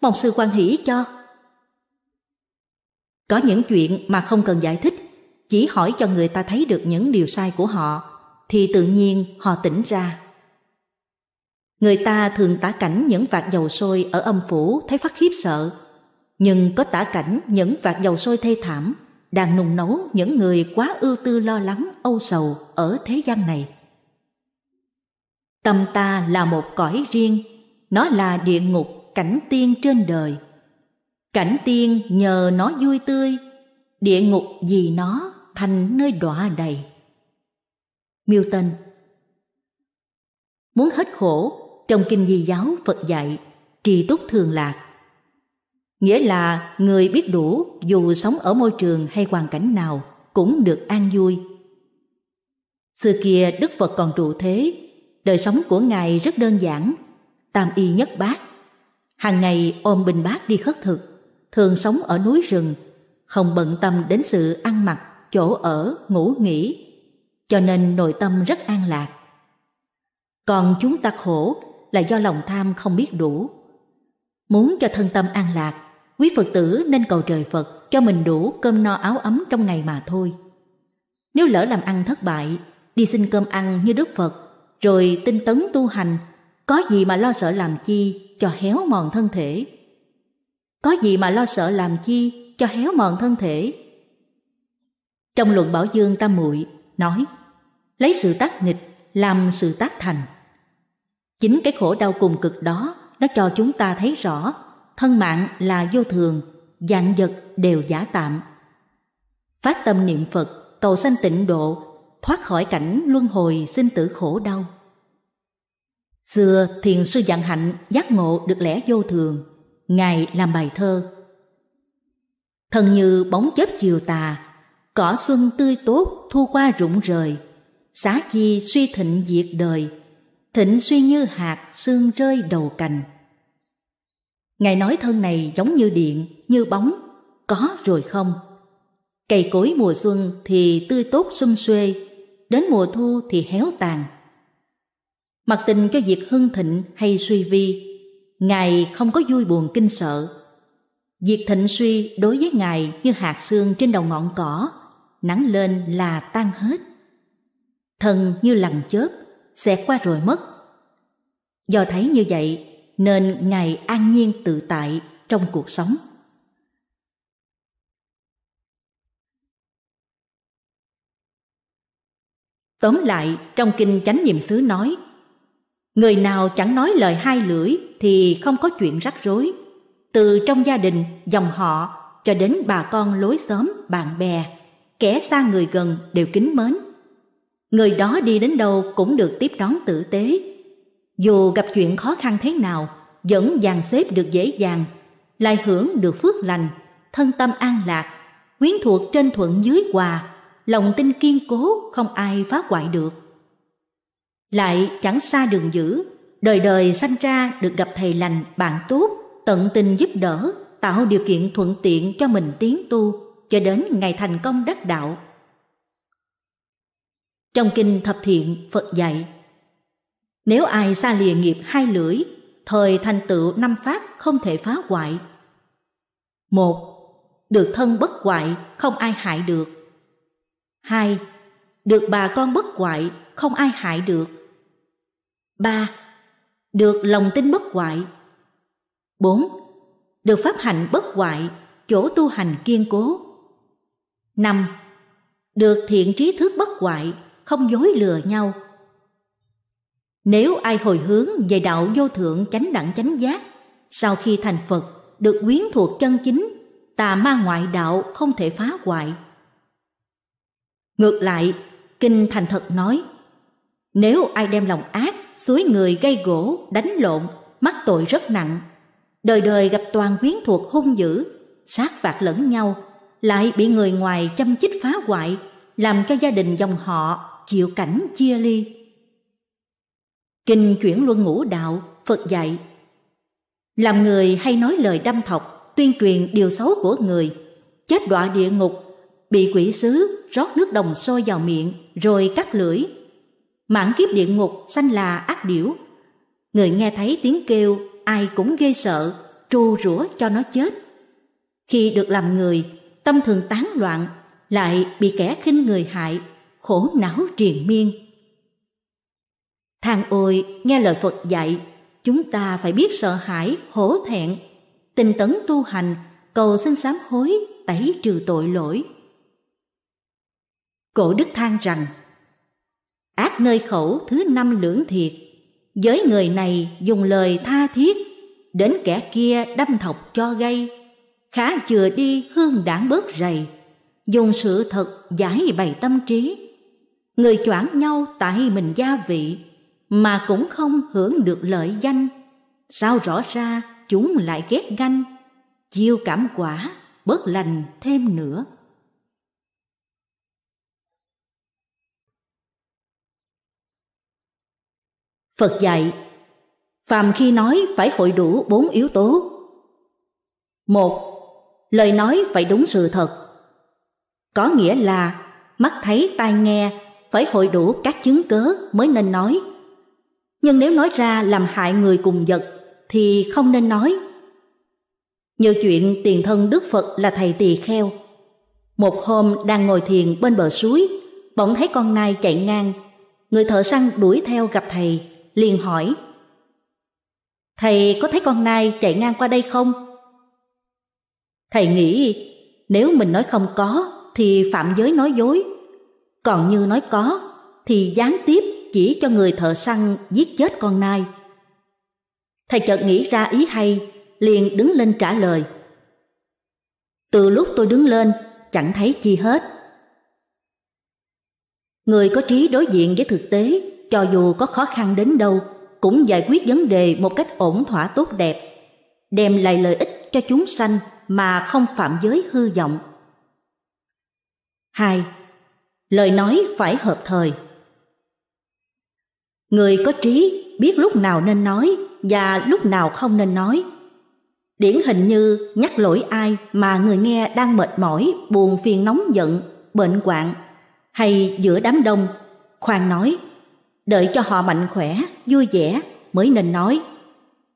Mong sư quan hỷ cho. Có những chuyện mà không cần giải thích, chỉ hỏi cho người ta thấy được những điều sai của họ, thì tự nhiên họ tỉnh ra. Người ta thường tả cảnh những vạt dầu sôi ở âm phủ thấy phát khiếp sợ, nhưng có tả cảnh những vạt dầu sôi thê thảm đang nung nấu những người quá ưu tư lo lắng, âu sầu ở thế gian này. Tâm ta là một cõi riêng, nó là địa ngục cảnh tiên trên đời. Cảnh tiên nhờ nó vui tươi, địa ngục vì nó thành nơi đọa đầy. Milton Muốn hết khổ, trong kinh di giáo Phật dạy, trì túc thường lạc, nghĩa là người biết đủ dù sống ở môi trường hay hoàn cảnh nào cũng được an vui. Xưa kia Đức Phật còn trụ thế, đời sống của Ngài rất đơn giản, tam y nhất bát. Hàng ngày ôm bình bát đi khất thực, thường sống ở núi rừng, không bận tâm đến sự ăn mặc, chỗ ở, ngủ nghỉ, cho nên nội tâm rất an lạc. Còn chúng ta khổ là do lòng tham không biết đủ. Muốn cho thân tâm an lạc Quý Phật tử nên cầu trời Phật cho mình đủ cơm no áo ấm trong ngày mà thôi. Nếu lỡ làm ăn thất bại, đi xin cơm ăn như Đức Phật, rồi tinh tấn tu hành, có gì mà lo sợ làm chi cho héo mòn thân thể. Có gì mà lo sợ làm chi cho héo mòn thân thể. Trong luận Bảo Dương Tam Muội nói, lấy sự tác nghịch làm sự tác thành. Chính cái khổ đau cùng cực đó nó cho chúng ta thấy rõ thân mạng là vô thường, dạng vật đều giả tạm. Phát tâm niệm Phật, cầu sanh tịnh độ, thoát khỏi cảnh luân hồi sinh tử khổ đau. Xưa thiền sư dạng hạnh giác ngộ được lẽ vô thường, Ngài làm bài thơ. Thần như bóng chớp chiều tà, cỏ xuân tươi tốt thu qua rụng rời, xá chi suy thịnh diệt đời, thịnh suy như hạt xương rơi đầu cành. Ngài nói thân này giống như điện, như bóng, có rồi không? Cây cối mùa xuân thì tươi tốt xum xuê, đến mùa thu thì héo tàn. Mặc tình cho việc hưng thịnh hay suy vi, Ngài không có vui buồn kinh sợ. Việc thịnh suy đối với Ngài như hạt xương trên đầu ngọn cỏ, nắng lên là tan hết. Thần như lằn chớp, xẹt qua rồi mất. Do thấy như vậy, nên ngài an nhiên tự tại trong cuộc sống tóm lại trong kinh chánh niệm xứ nói người nào chẳng nói lời hai lưỡi thì không có chuyện rắc rối từ trong gia đình dòng họ cho đến bà con lối xóm bạn bè kẻ xa người gần đều kính mến người đó đi đến đâu cũng được tiếp đón tử tế dù gặp chuyện khó khăn thế nào, vẫn dàn xếp được dễ dàng, lại hưởng được phước lành, thân tâm an lạc, quyến thuộc trên thuận dưới hòa, lòng tin kiên cố không ai phá hoại được. Lại chẳng xa đường dữ, đời đời sanh ra được gặp thầy lành, bạn tốt, tận tình giúp đỡ, tạo điều kiện thuận tiện cho mình tiến tu cho đến ngày thành công đắc đạo. Trong kinh thập thiện Phật dạy nếu ai xa lìa nghiệp hai lưỡi, thời thành tựu năm pháp không thể phá hoại. một Được thân bất hoại, không ai hại được. hai Được bà con bất hoại, không ai hại được. ba Được lòng tin bất hoại. bốn Được pháp hạnh bất hoại, chỗ tu hành kiên cố. năm Được thiện trí thức bất hoại, không dối lừa nhau. Nếu ai hồi hướng về đạo vô thượng chánh đẳng chánh giác, sau khi thành Phật được quyến thuộc chân chính, tà ma ngoại đạo không thể phá hoại. Ngược lại, Kinh Thành Thật nói, nếu ai đem lòng ác, suối người gây gỗ, đánh lộn, mắc tội rất nặng, đời đời gặp toàn quyến thuộc hung dữ, sát phạt lẫn nhau, lại bị người ngoài chăm chích phá hoại, làm cho gia đình dòng họ chịu cảnh chia ly Kinh chuyển luân ngũ đạo, Phật dạy. Làm người hay nói lời đâm thọc, tuyên truyền điều xấu của người, chết đọa địa ngục, bị quỷ sứ rót nước đồng sôi vào miệng rồi cắt lưỡi. Mãn kiếp địa ngục sanh là ác điểu. Người nghe thấy tiếng kêu ai cũng ghê sợ, tru rủa cho nó chết. Khi được làm người, tâm thường tán loạn, lại bị kẻ khinh người hại, khổ não triền miên. Thằng ôi nghe lời Phật dạy, chúng ta phải biết sợ hãi, hổ thẹn, tinh tấn tu hành, cầu xin sám hối, tẩy trừ tội lỗi. Cổ đức than rằng, ác nơi khẩu thứ năm lưỡng thiệt, giới người này dùng lời tha thiết, đến kẻ kia đâm thọc cho gây, khá chừa đi hương đảng bớt rầy, dùng sự thật giải bày tâm trí. Người choảng nhau tại mình gia vị, mà cũng không hưởng được lợi danh sao rõ ra chúng lại ghét ganh chiêu cảm quả bớt lành thêm nữa phật dạy phàm khi nói phải hội đủ bốn yếu tố một lời nói phải đúng sự thật có nghĩa là mắt thấy tai nghe phải hội đủ các chứng cớ mới nên nói nhưng nếu nói ra làm hại người cùng vật thì không nên nói. Như chuyện tiền thân Đức Phật là thầy tỳ kheo. Một hôm đang ngồi thiền bên bờ suối, bỗng thấy con nai chạy ngang. Người thợ săn đuổi theo gặp thầy, liền hỏi. Thầy có thấy con nai chạy ngang qua đây không? Thầy nghĩ nếu mình nói không có thì phạm giới nói dối, còn như nói có thì gián tiếp chỉ cho người thợ săn giết chết con nai. Thầy chợt nghĩ ra ý hay, liền đứng lên trả lời. Từ lúc tôi đứng lên, chẳng thấy chi hết. Người có trí đối diện với thực tế, cho dù có khó khăn đến đâu, cũng giải quyết vấn đề một cách ổn thỏa tốt đẹp, đem lại lợi ích cho chúng sanh mà không phạm giới hư vọng. hai, Lời nói phải hợp thời. Người có trí biết lúc nào nên nói và lúc nào không nên nói. Điển hình như nhắc lỗi ai mà người nghe đang mệt mỏi, buồn phiền nóng giận, bệnh quạng hay giữa đám đông, khoan nói, đợi cho họ mạnh khỏe, vui vẻ mới nên nói.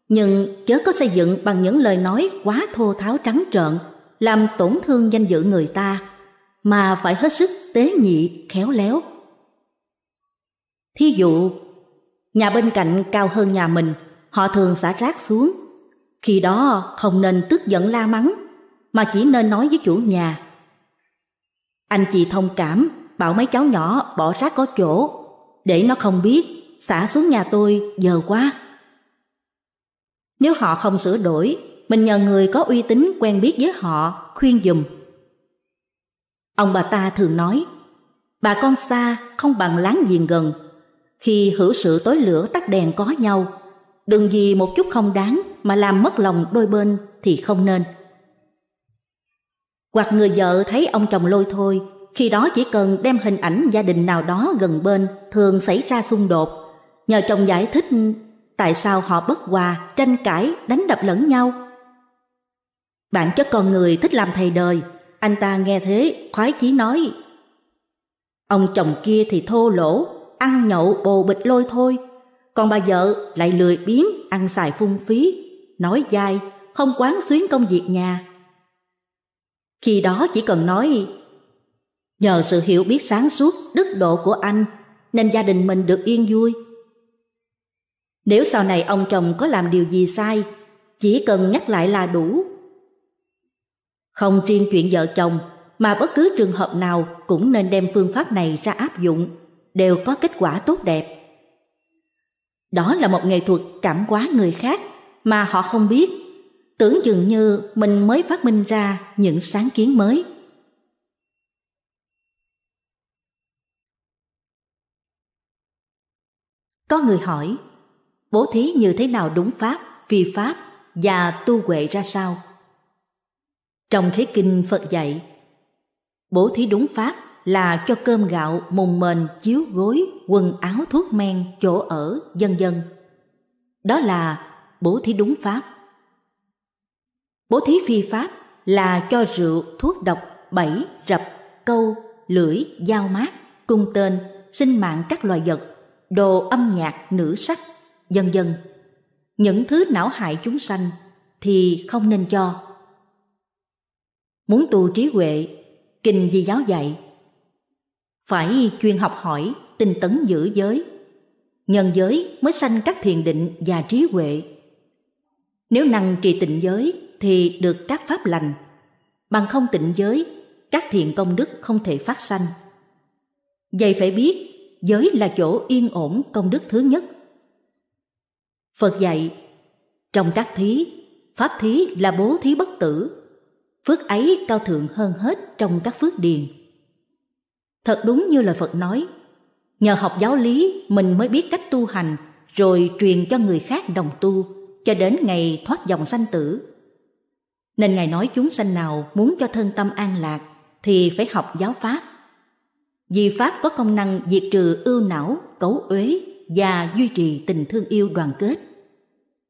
Nhưng chớ có xây dựng bằng những lời nói quá thô tháo trắng trợn, làm tổn thương danh dự người ta, mà phải hết sức tế nhị, khéo léo. Thí dụ, Nhà bên cạnh cao hơn nhà mình, họ thường xả rác xuống. Khi đó không nên tức giận la mắng, mà chỉ nên nói với chủ nhà. Anh chị thông cảm, bảo mấy cháu nhỏ bỏ rác có chỗ, để nó không biết, xả xuống nhà tôi giờ quá. Nếu họ không sửa đổi, mình nhờ người có uy tín quen biết với họ khuyên dùm. Ông bà ta thường nói, bà con xa không bằng láng giềng gần. Khi hữu sự tối lửa tắt đèn có nhau, đừng vì một chút không đáng mà làm mất lòng đôi bên thì không nên. Hoặc người vợ thấy ông chồng lôi thôi, khi đó chỉ cần đem hình ảnh gia đình nào đó gần bên thường xảy ra xung đột, nhờ chồng giải thích tại sao họ bất hòa, tranh cãi, đánh đập lẫn nhau. Bản chất con người thích làm thầy đời, anh ta nghe thế khoái chí nói. Ông chồng kia thì thô lỗ, ăn nhậu bồ bịch lôi thôi. Còn bà vợ lại lười biếng ăn xài phung phí, nói dai, không quán xuyến công việc nhà. Khi đó chỉ cần nói Nhờ sự hiểu biết sáng suốt, đức độ của anh nên gia đình mình được yên vui. Nếu sau này ông chồng có làm điều gì sai, chỉ cần nhắc lại là đủ. Không riêng chuyện vợ chồng mà bất cứ trường hợp nào cũng nên đem phương pháp này ra áp dụng đều có kết quả tốt đẹp. Đó là một nghệ thuật cảm hóa người khác mà họ không biết, tưởng dường như mình mới phát minh ra những sáng kiến mới. Có người hỏi, bố thí như thế nào đúng pháp, phi pháp và tu huệ ra sao? Trong thế kinh Phật dạy, bố thí đúng pháp là cho cơm gạo, mùng mền, chiếu gối, quần áo, thuốc men, chỗ ở, dân dân. Đó là bố thí đúng pháp. Bố thí phi pháp là cho rượu, thuốc độc, bẫy, rập, câu, lưỡi, dao mát, cung tên, sinh mạng các loài vật, đồ âm nhạc, nữ sắc, dân dân Những thứ não hại chúng sanh thì không nên cho. Muốn tu trí huệ, kinh di giáo dạy phải chuyên học hỏi, tinh tấn giữ giới. Nhân giới mới sanh các thiền định và trí huệ. Nếu năng trì tịnh giới thì được các pháp lành. Bằng không tịnh giới, các thiện công đức không thể phát sanh. Vậy phải biết, giới là chỗ yên ổn công đức thứ nhất. Phật dạy, trong các thí, pháp thí là bố thí bất tử, phước ấy cao thượng hơn hết trong các phước điền Thật đúng như lời Phật nói, nhờ học giáo lý mình mới biết cách tu hành rồi truyền cho người khác đồng tu cho đến ngày thoát dòng sanh tử. Nên Ngài nói chúng sanh nào muốn cho thân tâm an lạc thì phải học giáo Pháp. Vì Pháp có công năng diệt trừ ưu não, cấu uế và duy trì tình thương yêu đoàn kết.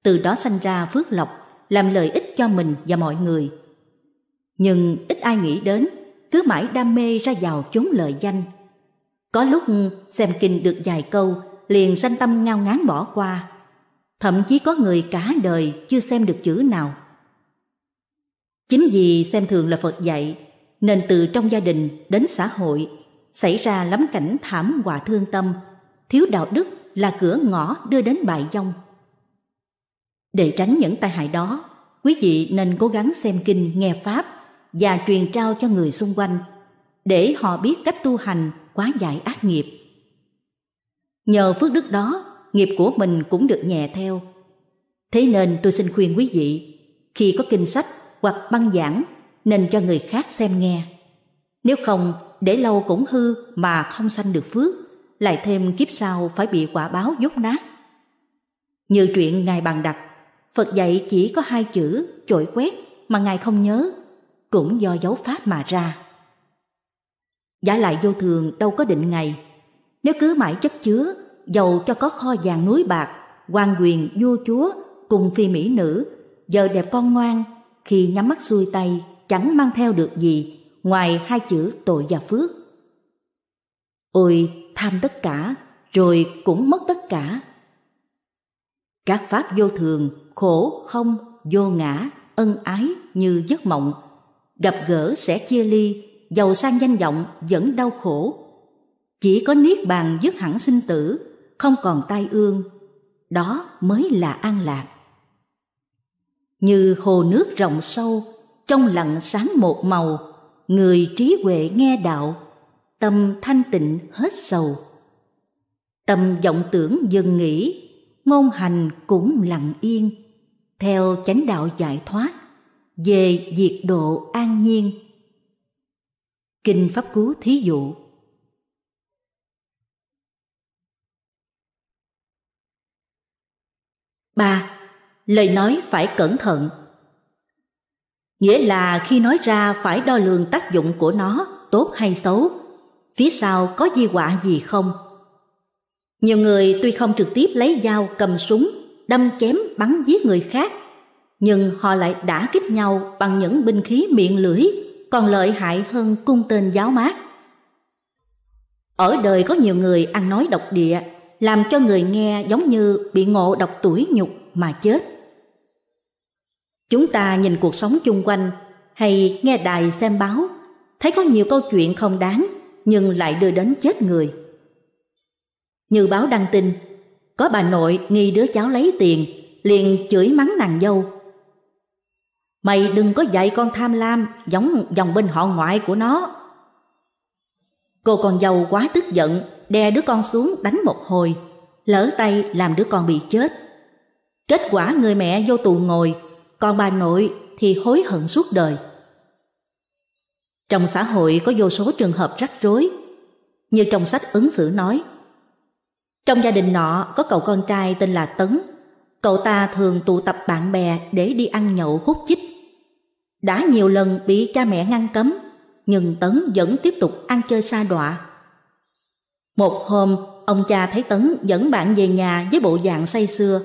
Từ đó sanh ra phước lộc, làm lợi ích cho mình và mọi người. Nhưng ít ai nghĩ đến cứ mãi đam mê ra vào chốn lợi danh. Có lúc xem kinh được vài câu, liền sanh tâm ngao ngán bỏ qua. Thậm chí có người cả đời chưa xem được chữ nào. Chính vì xem thường là Phật dạy, nên từ trong gia đình đến xã hội xảy ra lắm cảnh thảm họa thương tâm, thiếu đạo đức là cửa ngõ đưa đến bại vong. Để tránh những tai hại đó, quý vị nên cố gắng xem kinh nghe pháp và truyền trao cho người xung quanh để họ biết cách tu hành quá giải ác nghiệp. Nhờ phước đức đó, nghiệp của mình cũng được nhẹ theo. Thế nên tôi xin khuyên quý vị, khi có kinh sách hoặc băng giảng nên cho người khác xem nghe. Nếu không, để lâu cũng hư mà không sanh được phước, lại thêm kiếp sau phải bị quả báo dốt nát. Như chuyện Ngài bàn đặt, Phật dạy chỉ có hai chữ chổi quét mà Ngài không nhớ cũng do dấu pháp mà ra. Giả lại vô thường đâu có định ngày, nếu cứ mãi chất chứa, giàu cho có kho vàng núi bạc, quan quyền vua chúa cùng phi mỹ nữ, giờ đẹp con ngoan, khi nhắm mắt xuôi tay chẳng mang theo được gì ngoài hai chữ tội và phước. Ôi, tham tất cả, rồi cũng mất tất cả. Các pháp vô thường, khổ, không, vô ngã, ân ái như giấc mộng gặp gỡ sẽ chia ly, giàu sang danh vọng vẫn đau khổ. Chỉ có niết bàn dứt hẳn sinh tử, không còn tai ương, đó mới là an lạc. Như hồ nước rộng sâu, trong lặng sáng một màu, người trí huệ nghe đạo, tâm thanh tịnh hết sầu. Tâm vọng tưởng dừng nghỉ ngôn hành cũng lặng yên, theo chánh đạo giải thoát về diệt độ an nhiên kinh pháp cú thí dụ ba lời nói phải cẩn thận nghĩa là khi nói ra phải đo lường tác dụng của nó tốt hay xấu phía sau có di họa gì không nhiều người tuy không trực tiếp lấy dao cầm súng đâm chém bắn giết người khác nhưng họ lại đã kích nhau bằng những binh khí miệng lưỡi còn lợi hại hơn cung tên giáo mát. Ở đời có nhiều người ăn nói độc địa, làm cho người nghe giống như bị ngộ độc tuổi nhục mà chết. Chúng ta nhìn cuộc sống chung quanh hay nghe đài xem báo, thấy có nhiều câu chuyện không đáng nhưng lại đưa đến chết người. Như báo đăng tin, có bà nội nghi đứa cháu lấy tiền liền chửi mắng nàng dâu Mày đừng có dạy con tham lam giống dòng bên họ ngoại của nó. Cô con dâu quá tức giận, đè đứa con xuống đánh một hồi, lỡ tay làm đứa con bị chết. Kết quả người mẹ vô tù ngồi, còn bà nội thì hối hận suốt đời. Trong xã hội có vô số trường hợp rắc rối, như trong sách ứng xử nói. Trong gia đình nọ có cậu con trai tên là Tấn, cậu ta thường tụ tập bạn bè để đi ăn nhậu hút chích. Đã nhiều lần bị cha mẹ ngăn cấm, nhưng Tấn vẫn tiếp tục ăn chơi xa đọa. Một hôm, ông cha thấy Tấn dẫn bạn về nhà với bộ dạng say sưa,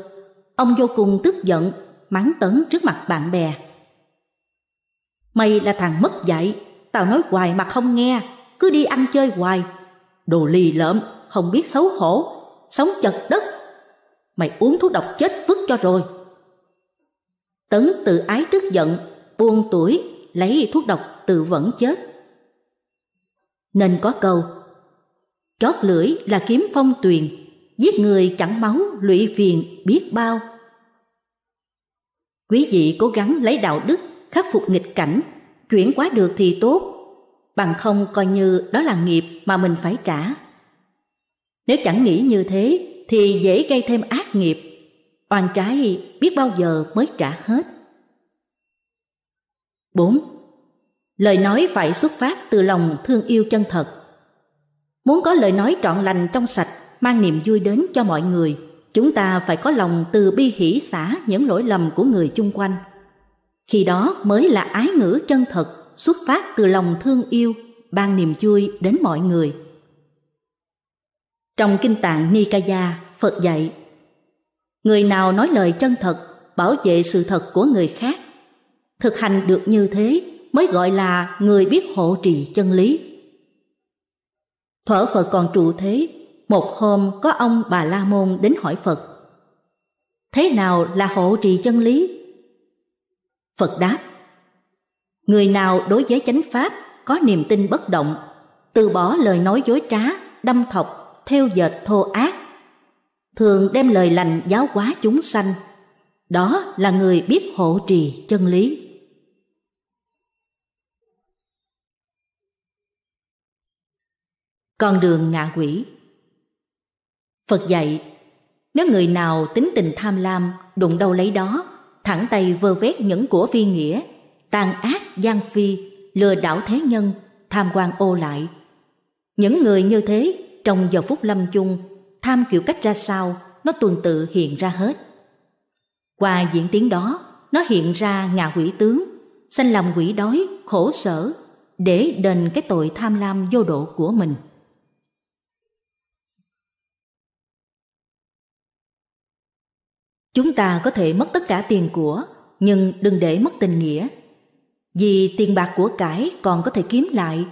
Ông vô cùng tức giận, mắng Tấn trước mặt bạn bè. Mày là thằng mất dạy, tao nói hoài mà không nghe, cứ đi ăn chơi hoài. Đồ lì lợm, không biết xấu hổ, sống chật đất. Mày uống thuốc độc chết vứt cho rồi. Tấn tự ái tức giận buông tuổi, lấy thuốc độc tự vẫn chết. Nên có câu, chót lưỡi là kiếm phong tuyền, giết người chẳng máu lụy phiền biết bao. Quý vị cố gắng lấy đạo đức khắc phục nghịch cảnh, chuyển quá được thì tốt, bằng không coi như đó là nghiệp mà mình phải trả. Nếu chẳng nghĩ như thế thì dễ gây thêm ác nghiệp, oan trái biết bao giờ mới trả hết. 4. Lời nói phải xuất phát từ lòng thương yêu chân thật. Muốn có lời nói trọn lành trong sạch, mang niềm vui đến cho mọi người, chúng ta phải có lòng từ bi hỷ xả những lỗi lầm của người chung quanh. Khi đó mới là ái ngữ chân thật, xuất phát từ lòng thương yêu, ban niềm vui đến mọi người. Trong kinh tạng Nikaya, Phật dạy Người nào nói lời chân thật, bảo vệ sự thật của người khác Thực hành được như thế mới gọi là người biết hộ trì chân lý. Thuở Phật còn trụ thế, một hôm có ông bà La Môn đến hỏi Phật. Thế nào là hộ trì chân lý? Phật đáp: Người nào đối với chánh pháp có niềm tin bất động, từ bỏ lời nói dối trá, đâm thọc, theo dệt thô ác, thường đem lời lành giáo hóa chúng sanh, đó là người biết hộ trì chân lý. Con đường ngạ quỷ Phật dạy Nếu người nào tính tình tham lam Đụng đâu lấy đó Thẳng tay vơ vét những của phi nghĩa tàn ác gian phi Lừa đảo thế nhân Tham quan ô lại Những người như thế Trong giờ phút lâm chung Tham kiểu cách ra sao Nó tuần tự hiện ra hết Qua diễn tiến đó Nó hiện ra ngạ quỷ tướng Sanh lòng quỷ đói, khổ sở Để đền cái tội tham lam vô độ của mình Chúng ta có thể mất tất cả tiền của, nhưng đừng để mất tình nghĩa. Vì tiền bạc của cải còn có thể kiếm lại,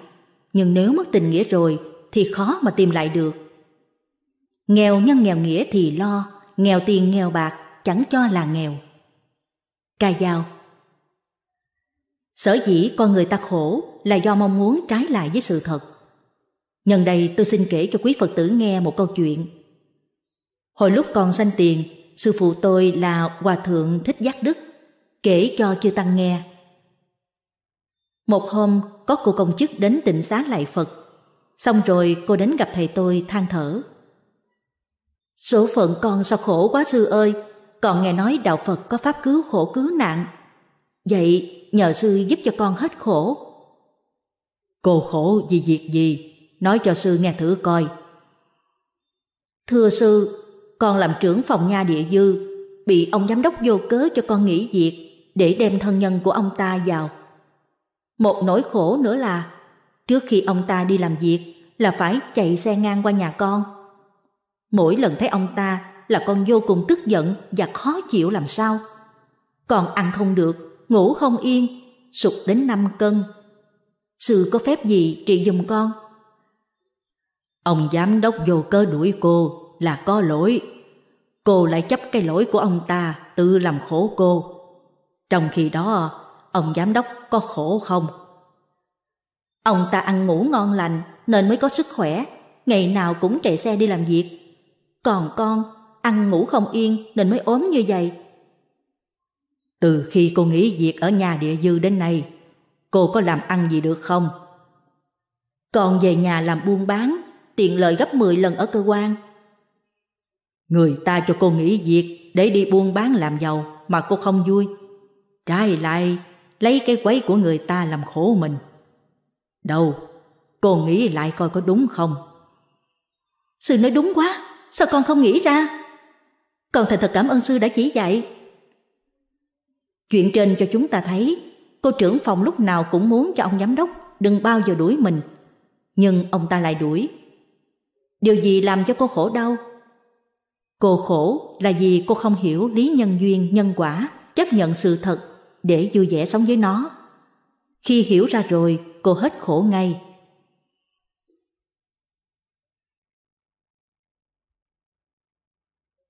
nhưng nếu mất tình nghĩa rồi thì khó mà tìm lại được. Nghèo nhân nghèo nghĩa thì lo, nghèo tiền nghèo bạc chẳng cho là nghèo. Ca dao Sở dĩ con người ta khổ là do mong muốn trái lại với sự thật. Nhân đây tôi xin kể cho quý Phật tử nghe một câu chuyện. Hồi lúc còn sanh tiền, sư phụ tôi là Hòa Thượng Thích Giác Đức, kể cho chư Tăng nghe. Một hôm, có cô công chức đến tịnh xá lại Phật. Xong rồi cô đến gặp thầy tôi than thở. Số phận con sao khổ quá sư ơi, còn nghe nói đạo Phật có pháp cứu khổ cứu nạn. Vậy nhờ sư giúp cho con hết khổ. Cô khổ vì việc gì? Nói cho sư nghe thử coi. Thưa sư, con làm trưởng phòng nha địa dư, bị ông giám đốc vô cớ cho con nghỉ việc để đem thân nhân của ông ta vào. Một nỗi khổ nữa là trước khi ông ta đi làm việc là phải chạy xe ngang qua nhà con. Mỗi lần thấy ông ta là con vô cùng tức giận và khó chịu làm sao. Còn ăn không được, ngủ không yên, sụt đến năm cân. Sự có phép gì trị giùm con? Ông giám đốc vô cớ đuổi cô là có lỗi. Cô lại chấp cái lỗi của ông ta tự làm khổ cô. Trong khi đó, ông giám đốc có khổ không? Ông ta ăn ngủ ngon lành nên mới có sức khỏe, ngày nào cũng chạy xe đi làm việc. Còn con, ăn ngủ không yên nên mới ốm như vậy. Từ khi cô nghỉ việc ở nhà địa dư đến nay, cô có làm ăn gì được không? Còn về nhà làm buôn bán, tiện lợi gấp 10 lần ở cơ quan. Người ta cho cô nghỉ việc để đi buôn bán làm giàu mà cô không vui. Trái lại, lấy cái quấy của người ta làm khổ mình. Đâu, cô nghĩ lại coi có đúng không? Sư nói đúng quá, sao con không nghĩ ra? Con thành thật cảm ơn sư đã chỉ dạy. Chuyện trên cho chúng ta thấy, cô trưởng phòng lúc nào cũng muốn cho ông giám đốc đừng bao giờ đuổi mình. Nhưng ông ta lại đuổi. Điều gì làm cho cô khổ đau Cô khổ là vì cô không hiểu lý nhân duyên nhân quả, chấp nhận sự thật để vui vẻ sống với nó. Khi hiểu ra rồi, cô hết khổ ngay.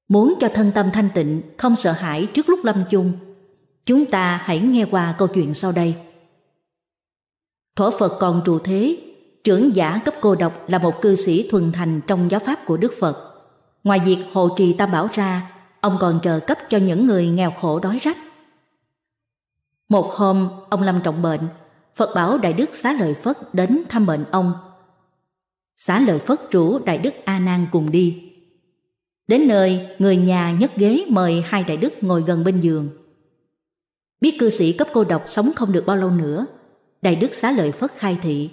Muốn cho thân tâm thanh tịnh, không sợ hãi trước lúc lâm chung, chúng ta hãy nghe qua câu chuyện sau đây. Thổ Phật còn trụ thế, trưởng giả cấp cô độc là một cư sĩ thuần thành trong giáo pháp của Đức Phật. Ngoài việc hộ trì tam bảo ra, ông còn trợ cấp cho những người nghèo khổ đói rách. Một hôm, ông Lâm trọng bệnh, Phật bảo Đại Đức Xá Lợi Phất đến thăm bệnh ông. Xá Lợi Phất rủ Đại Đức A Nan cùng đi. Đến nơi, người nhà nhấc ghế mời hai Đại Đức ngồi gần bên giường. Biết cư sĩ cấp cô độc sống không được bao lâu nữa, Đại Đức Xá Lợi Phất khai thị.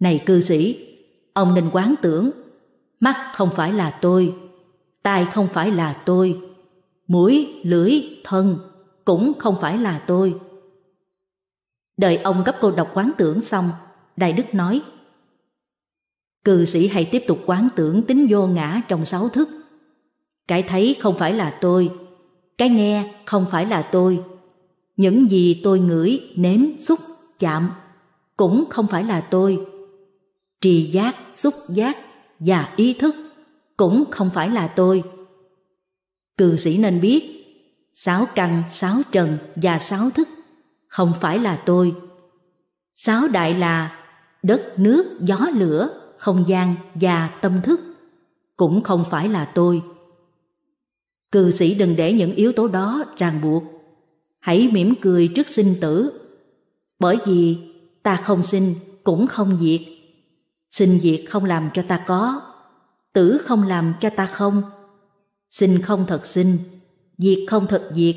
Này cư sĩ, ông nên quán tưởng mắt không phải là tôi, tai không phải là tôi, mũi, lưỡi, thân cũng không phải là tôi. Đợi ông gấp cô đọc quán tưởng xong, Đại Đức nói Cư sĩ hãy tiếp tục quán tưởng tính vô ngã trong sáu thức. Cái thấy không phải là tôi, cái nghe không phải là tôi, những gì tôi ngửi, nếm, xúc, chạm cũng không phải là tôi. Trì giác, xúc giác và ý thức cũng không phải là tôi. Cư sĩ nên biết, sáu căn, sáu trần và sáu thức không phải là tôi. Sáu đại là đất, nước, gió, lửa, không gian và tâm thức cũng không phải là tôi. Cư sĩ đừng để những yếu tố đó ràng buộc. Hãy mỉm cười trước sinh tử, bởi vì ta không sinh cũng không diệt Xin diệt không làm cho ta có, tử không làm cho ta không. Sinh không thật sinh, diệt không thật diệt,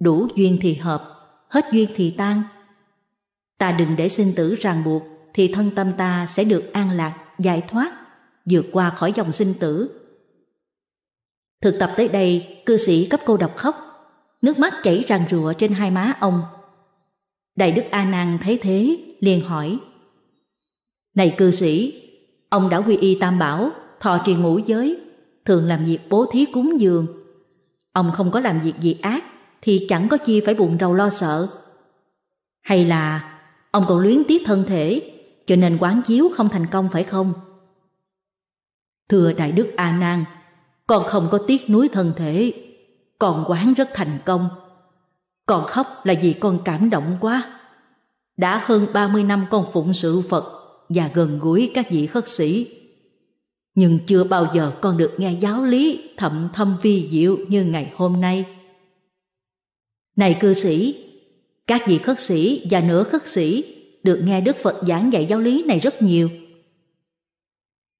đủ duyên thì hợp, hết duyên thì tan. Ta đừng để sinh tử ràng buộc thì thân tâm ta sẽ được an lạc, giải thoát, vượt qua khỏi dòng sinh tử. Thực tập tới đây, cư sĩ cấp cô độc khóc, nước mắt chảy ràn rụa trên hai má ông. Đại đức A Nan thấy thế liền hỏi: này cư sĩ, ông đã quy y tam bảo, thọ trì ngũ giới, thường làm việc bố thí cúng dường. Ông không có làm việc gì ác thì chẳng có chi phải buồn rầu lo sợ. Hay là ông còn luyến tiếc thân thể cho nên quán chiếu không thành công phải không? Thưa Đại Đức A Nan, con không có tiếc nuối thân thể, con quán rất thành công. Con khóc là vì con cảm động quá. Đã hơn 30 năm con phụng sự Phật, và gần gũi các vị khất sĩ. Nhưng chưa bao giờ con được nghe giáo lý thậm thâm vi diệu như ngày hôm nay. Này cư sĩ, các vị khất sĩ và nửa khất sĩ được nghe Đức Phật giảng dạy giáo lý này rất nhiều.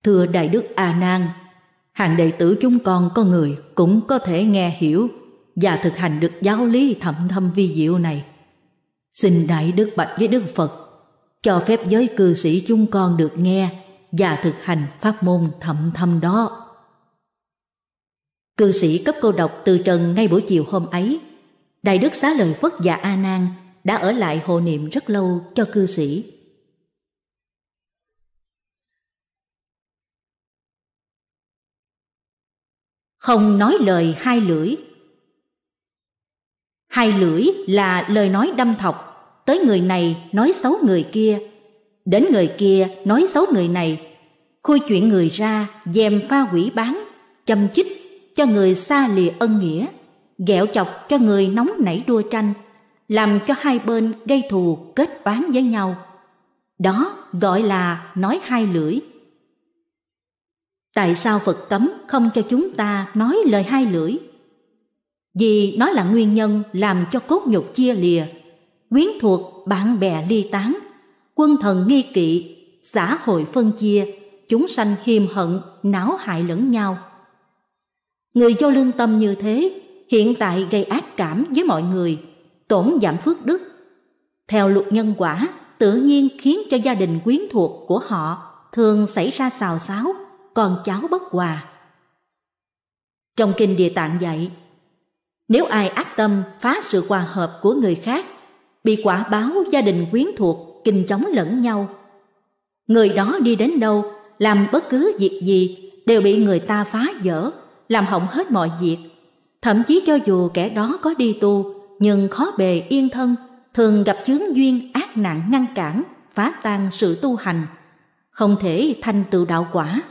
Thưa Đại Đức A Nan, hàng đệ tử chúng con có người cũng có thể nghe hiểu và thực hành được giáo lý thậm thâm vi diệu này. Xin Đại Đức Bạch với Đức Phật cho phép giới cư sĩ chúng con được nghe và thực hành pháp môn thậm thâm đó. Cư sĩ cấp câu đọc từ trần ngay buổi chiều hôm ấy, Đại Đức Xá Lợi Phất và A Nan đã ở lại hộ niệm rất lâu cho cư sĩ. Không nói lời hai lưỡi Hai lưỡi là lời nói đâm thọc tới người này nói xấu người kia, đến người kia nói xấu người này, khui chuyện người ra dèm pha quỷ bán, châm chích cho người xa lìa ân nghĩa, ghẹo chọc cho người nóng nảy đua tranh, làm cho hai bên gây thù kết oán với nhau. Đó gọi là nói hai lưỡi. Tại sao Phật cấm không cho chúng ta nói lời hai lưỡi? Vì nó là nguyên nhân làm cho cốt nhục chia lìa quyến thuộc bạn bè ly tán, quân thần nghi kỵ, xã hội phân chia, chúng sanh hiềm hận, náo hại lẫn nhau. Người do lương tâm như thế, hiện tại gây ác cảm với mọi người, tổn giảm phước đức. Theo luật nhân quả, tự nhiên khiến cho gia đình quyến thuộc của họ thường xảy ra xào xáo, con cháu bất hòa. Trong kinh Địa Tạng dạy, nếu ai ác tâm phá sự hòa hợp của người khác bị quả báo gia đình quyến thuộc kinh chóng lẫn nhau. Người đó đi đến đâu, làm bất cứ việc gì đều bị người ta phá vỡ, làm hỏng hết mọi việc. Thậm chí cho dù kẻ đó có đi tu, nhưng khó bề yên thân, thường gặp chướng duyên ác nạn ngăn cản, phá tan sự tu hành, không thể thành tựu đạo quả.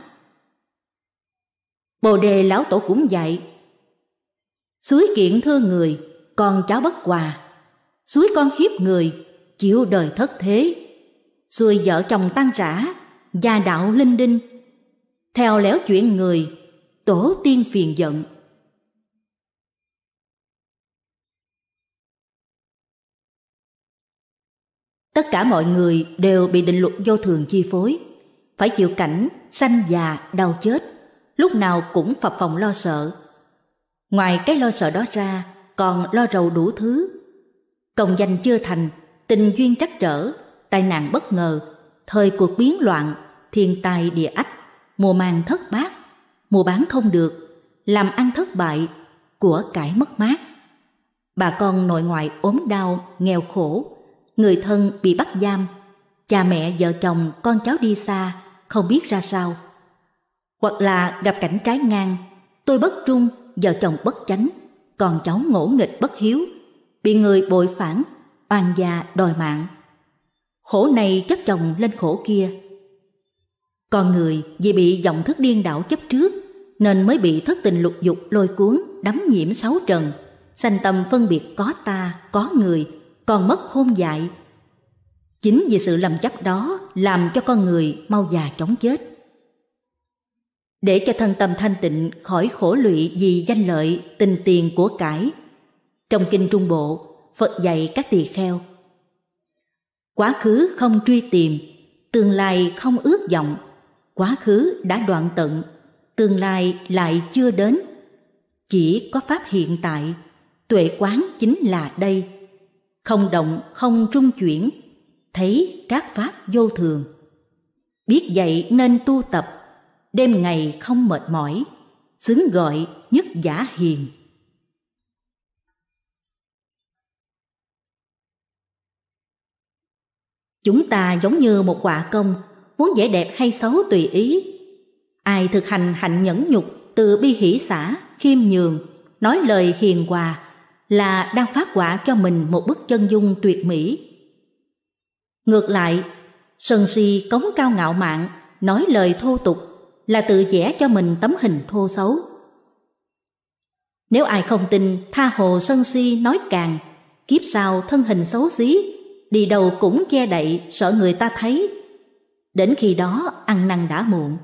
Bồ đề lão tổ cũng dạy, suối kiện thương người, con cháu bất hòa suối con hiếp người chịu đời thất thế xuôi vợ chồng tan rã gia đạo linh đinh theo léo chuyện người tổ tiên phiền giận tất cả mọi người đều bị định luật vô thường chi phối phải chịu cảnh sanh già đau chết lúc nào cũng phập phòng lo sợ ngoài cái lo sợ đó ra còn lo rầu đủ thứ công danh chưa thành, tình duyên trắc trở, tai nạn bất ngờ, thời cuộc biến loạn, thiên tai địa ách, mùa màng thất bát, mùa bán không được, làm ăn thất bại, của cải mất mát. Bà con nội ngoại ốm đau, nghèo khổ, người thân bị bắt giam, cha mẹ, vợ chồng, con cháu đi xa, không biết ra sao. Hoặc là gặp cảnh trái ngang, tôi bất trung, vợ chồng bất chánh, còn cháu ngỗ nghịch bất hiếu, bị người bội phản, oan gia đòi mạng. Khổ này chấp chồng lên khổ kia. Con người vì bị vọng thức điên đảo chấp trước nên mới bị thất tình lục dục lôi cuốn, đắm nhiễm sáu trần, sanh tâm phân biệt có ta, có người, còn mất hôn dại. Chính vì sự lầm chấp đó làm cho con người mau già chóng chết. Để cho thân tâm thanh tịnh khỏi khổ lụy vì danh lợi, tình tiền của cải trong kinh Trung Bộ, Phật dạy các tỳ kheo. Quá khứ không truy tìm, tương lai không ước vọng, quá khứ đã đoạn tận, tương lai lại chưa đến. Chỉ có pháp hiện tại, tuệ quán chính là đây. Không động, không trung chuyển, thấy các pháp vô thường. Biết vậy nên tu tập, đêm ngày không mệt mỏi, xứng gọi nhất giả hiền. Chúng ta giống như một quả công, muốn dễ đẹp hay xấu tùy ý. Ai thực hành hạnh nhẫn nhục, từ bi hỷ xã, khiêm nhường, nói lời hiền hòa là đang phát quả cho mình một bức chân dung tuyệt mỹ. Ngược lại, sân si cống cao ngạo mạn, nói lời thô tục là tự vẽ cho mình tấm hình thô xấu. Nếu ai không tin, tha hồ sân si nói càng, kiếp sau thân hình xấu xí đi đâu cũng che đậy sợ người ta thấy. Đến khi đó ăn năn đã muộn.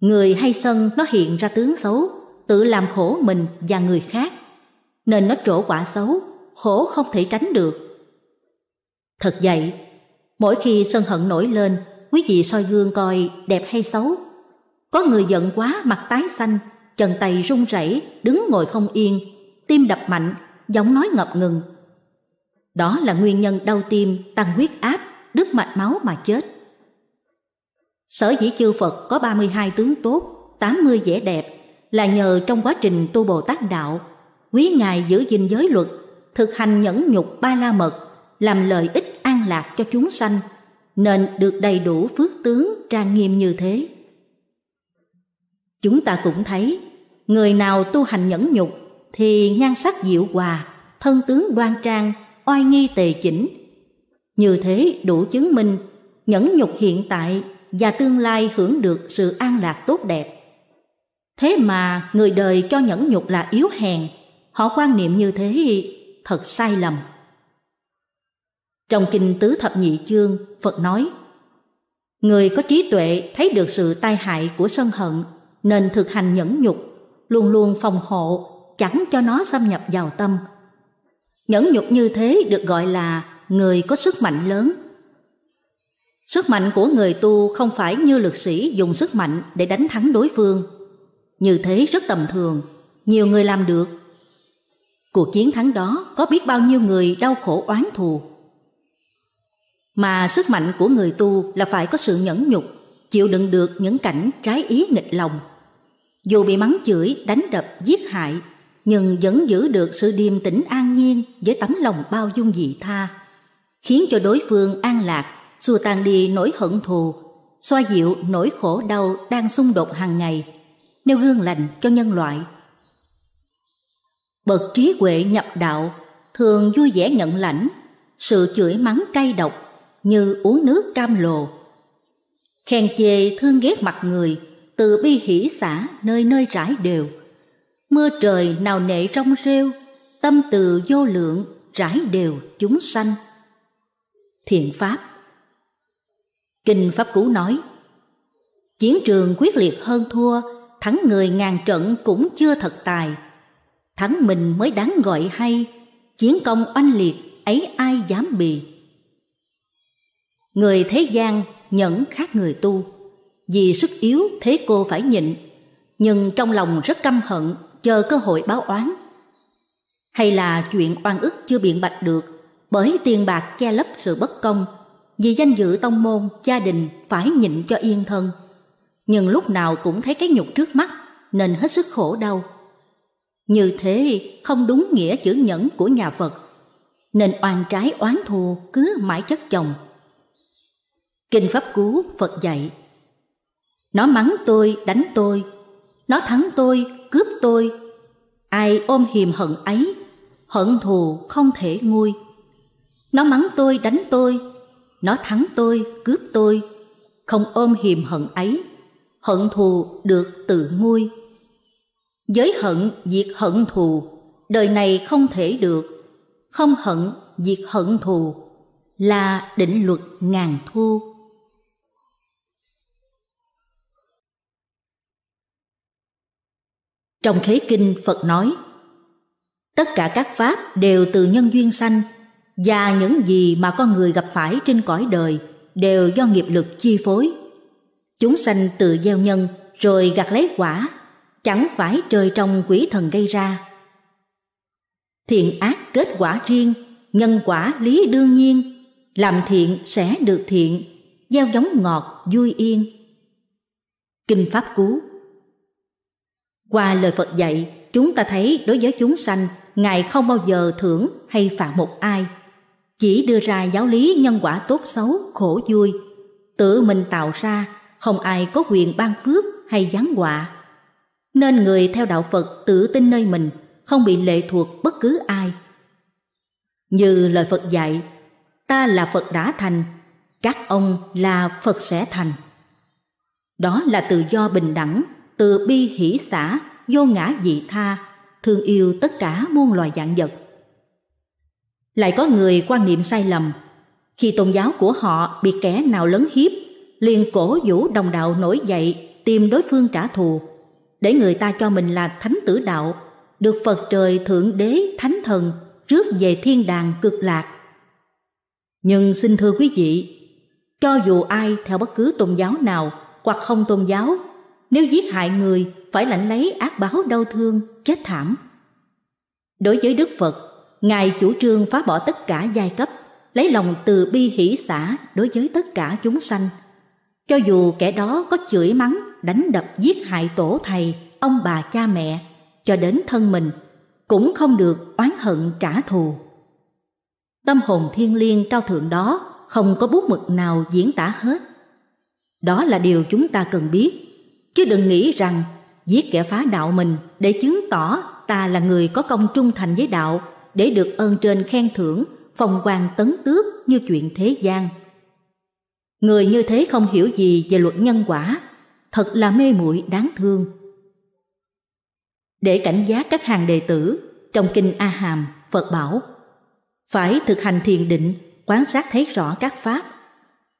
Người hay sân nó hiện ra tướng xấu, tự làm khổ mình và người khác, nên nó trổ quả xấu, khổ không thể tránh được. Thật vậy, mỗi khi sân hận nổi lên, quý vị soi gương coi đẹp hay xấu. Có người giận quá mặt tái xanh, chân tay run rẩy, đứng ngồi không yên, tim đập mạnh, giọng nói ngập ngừng, đó là nguyên nhân đau tim, tăng huyết áp, đứt mạch máu mà chết. Sở dĩ chư Phật có 32 tướng tốt, 80 vẻ đẹp là nhờ trong quá trình tu Bồ Tát Đạo, quý Ngài giữ gìn giới luật, thực hành nhẫn nhục ba la mật, làm lợi ích an lạc cho chúng sanh, nên được đầy đủ phước tướng trang nghiêm như thế. Chúng ta cũng thấy, người nào tu hành nhẫn nhục thì nhan sắc diệu hòa, thân tướng đoan trang, oai nghi tề chỉnh. Như thế đủ chứng minh nhẫn nhục hiện tại và tương lai hưởng được sự an lạc tốt đẹp. Thế mà người đời cho nhẫn nhục là yếu hèn, họ quan niệm như thế thật sai lầm. Trong kinh tứ thập nhị chương, Phật nói: Người có trí tuệ thấy được sự tai hại của sân hận nên thực hành nhẫn nhục, luôn luôn phòng hộ chẳng cho nó xâm nhập vào tâm Nhẫn nhục như thế được gọi là người có sức mạnh lớn. Sức mạnh của người tu không phải như lực sĩ dùng sức mạnh để đánh thắng đối phương. Như thế rất tầm thường, nhiều người làm được. Cuộc chiến thắng đó có biết bao nhiêu người đau khổ oán thù. Mà sức mạnh của người tu là phải có sự nhẫn nhục, chịu đựng được những cảnh trái ý nghịch lòng. Dù bị mắng chửi, đánh đập, giết hại nhưng vẫn giữ được sự điềm tĩnh an nhiên với tấm lòng bao dung dị tha, khiến cho đối phương an lạc, xua tan đi nỗi hận thù, xoa dịu nỗi khổ đau đang xung đột hàng ngày, nêu gương lành cho nhân loại. Bậc trí huệ nhập đạo thường vui vẻ nhận lãnh sự chửi mắng cay độc như uống nước cam lồ. Khen chê thương ghét mặt người, từ bi hỷ xả nơi nơi rải đều – mưa trời nào nệ rong rêu tâm từ vô lượng rải đều chúng sanh thiện pháp kinh pháp cú nói chiến trường quyết liệt hơn thua thắng người ngàn trận cũng chưa thật tài thắng mình mới đáng gọi hay chiến công oanh liệt ấy ai dám bì người thế gian nhẫn khác người tu vì sức yếu thế cô phải nhịn nhưng trong lòng rất căm hận chờ cơ hội báo oán. Hay là chuyện oan ức chưa biện bạch được bởi tiền bạc che lấp sự bất công, vì danh dự tông môn, gia đình phải nhịn cho yên thân. Nhưng lúc nào cũng thấy cái nhục trước mắt nên hết sức khổ đau. Như thế không đúng nghĩa chữ nhẫn của nhà Phật, nên oan trái oán thù cứ mãi chất chồng. Kinh Pháp Cú Phật dạy Nó mắng tôi, đánh tôi nó thắng tôi, cướp tôi. Ai ôm hiềm hận ấy, hận thù không thể nguôi. Nó mắng tôi, đánh tôi. Nó thắng tôi, cướp tôi. Không ôm hiềm hận ấy, hận thù được tự nguôi. Giới hận diệt hận thù, đời này không thể được. Không hận diệt hận thù là định luật ngàn thu. Trong Khế Kinh Phật nói Tất cả các pháp đều từ nhân duyên sanh và những gì mà con người gặp phải trên cõi đời đều do nghiệp lực chi phối. Chúng sanh tự gieo nhân rồi gặt lấy quả, chẳng phải trời trong quỷ thần gây ra. Thiện ác kết quả riêng, nhân quả lý đương nhiên, làm thiện sẽ được thiện, gieo giống ngọt vui yên. Kinh Pháp Cú qua lời Phật dạy, chúng ta thấy đối với chúng sanh, Ngài không bao giờ thưởng hay phạt một ai. Chỉ đưa ra giáo lý nhân quả tốt xấu, khổ vui, tự mình tạo ra, không ai có quyền ban phước hay giáng quả Nên người theo đạo Phật tự tin nơi mình, không bị lệ thuộc bất cứ ai. Như lời Phật dạy, ta là Phật đã thành, các ông là Phật sẽ thành. Đó là tự do bình đẳng từ bi hỷ xã, vô ngã dị tha, thương yêu tất cả muôn loài dạng vật. Lại có người quan niệm sai lầm, khi tôn giáo của họ bị kẻ nào lấn hiếp, liền cổ vũ đồng đạo nổi dậy tìm đối phương trả thù, để người ta cho mình là thánh tử đạo, được Phật trời thượng đế thánh thần rước về thiên đàng cực lạc. Nhưng xin thưa quý vị, cho dù ai theo bất cứ tôn giáo nào hoặc không tôn giáo nếu giết hại người, phải lãnh lấy ác báo đau thương, chết thảm. Đối với Đức Phật, Ngài chủ trương phá bỏ tất cả giai cấp, lấy lòng từ bi hỷ xả đối với tất cả chúng sanh. Cho dù kẻ đó có chửi mắng, đánh đập giết hại tổ thầy, ông bà cha mẹ, cho đến thân mình, cũng không được oán hận trả thù. Tâm hồn thiên liêng cao thượng đó không có bút mực nào diễn tả hết. Đó là điều chúng ta cần biết chứ đừng nghĩ rằng giết kẻ phá đạo mình để chứng tỏ ta là người có công trung thành với đạo để được ơn trên khen thưởng phong quan tấn tước như chuyện thế gian người như thế không hiểu gì về luật nhân quả thật là mê muội đáng thương để cảnh giác các hàng đệ tử trong kinh a hàm phật bảo phải thực hành thiền định quan sát thấy rõ các pháp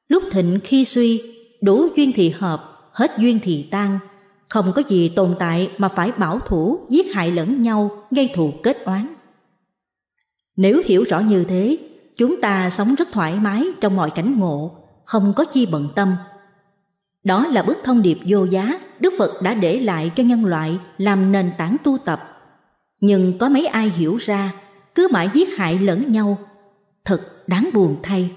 lúc thịnh khi suy đủ duyên thì hợp hết duyên thì tan, không có gì tồn tại mà phải bảo thủ, giết hại lẫn nhau, gây thù kết oán. Nếu hiểu rõ như thế, chúng ta sống rất thoải mái trong mọi cảnh ngộ, không có chi bận tâm. Đó là bức thông điệp vô giá Đức Phật đã để lại cho nhân loại làm nền tảng tu tập. Nhưng có mấy ai hiểu ra, cứ mãi giết hại lẫn nhau, thật đáng buồn thay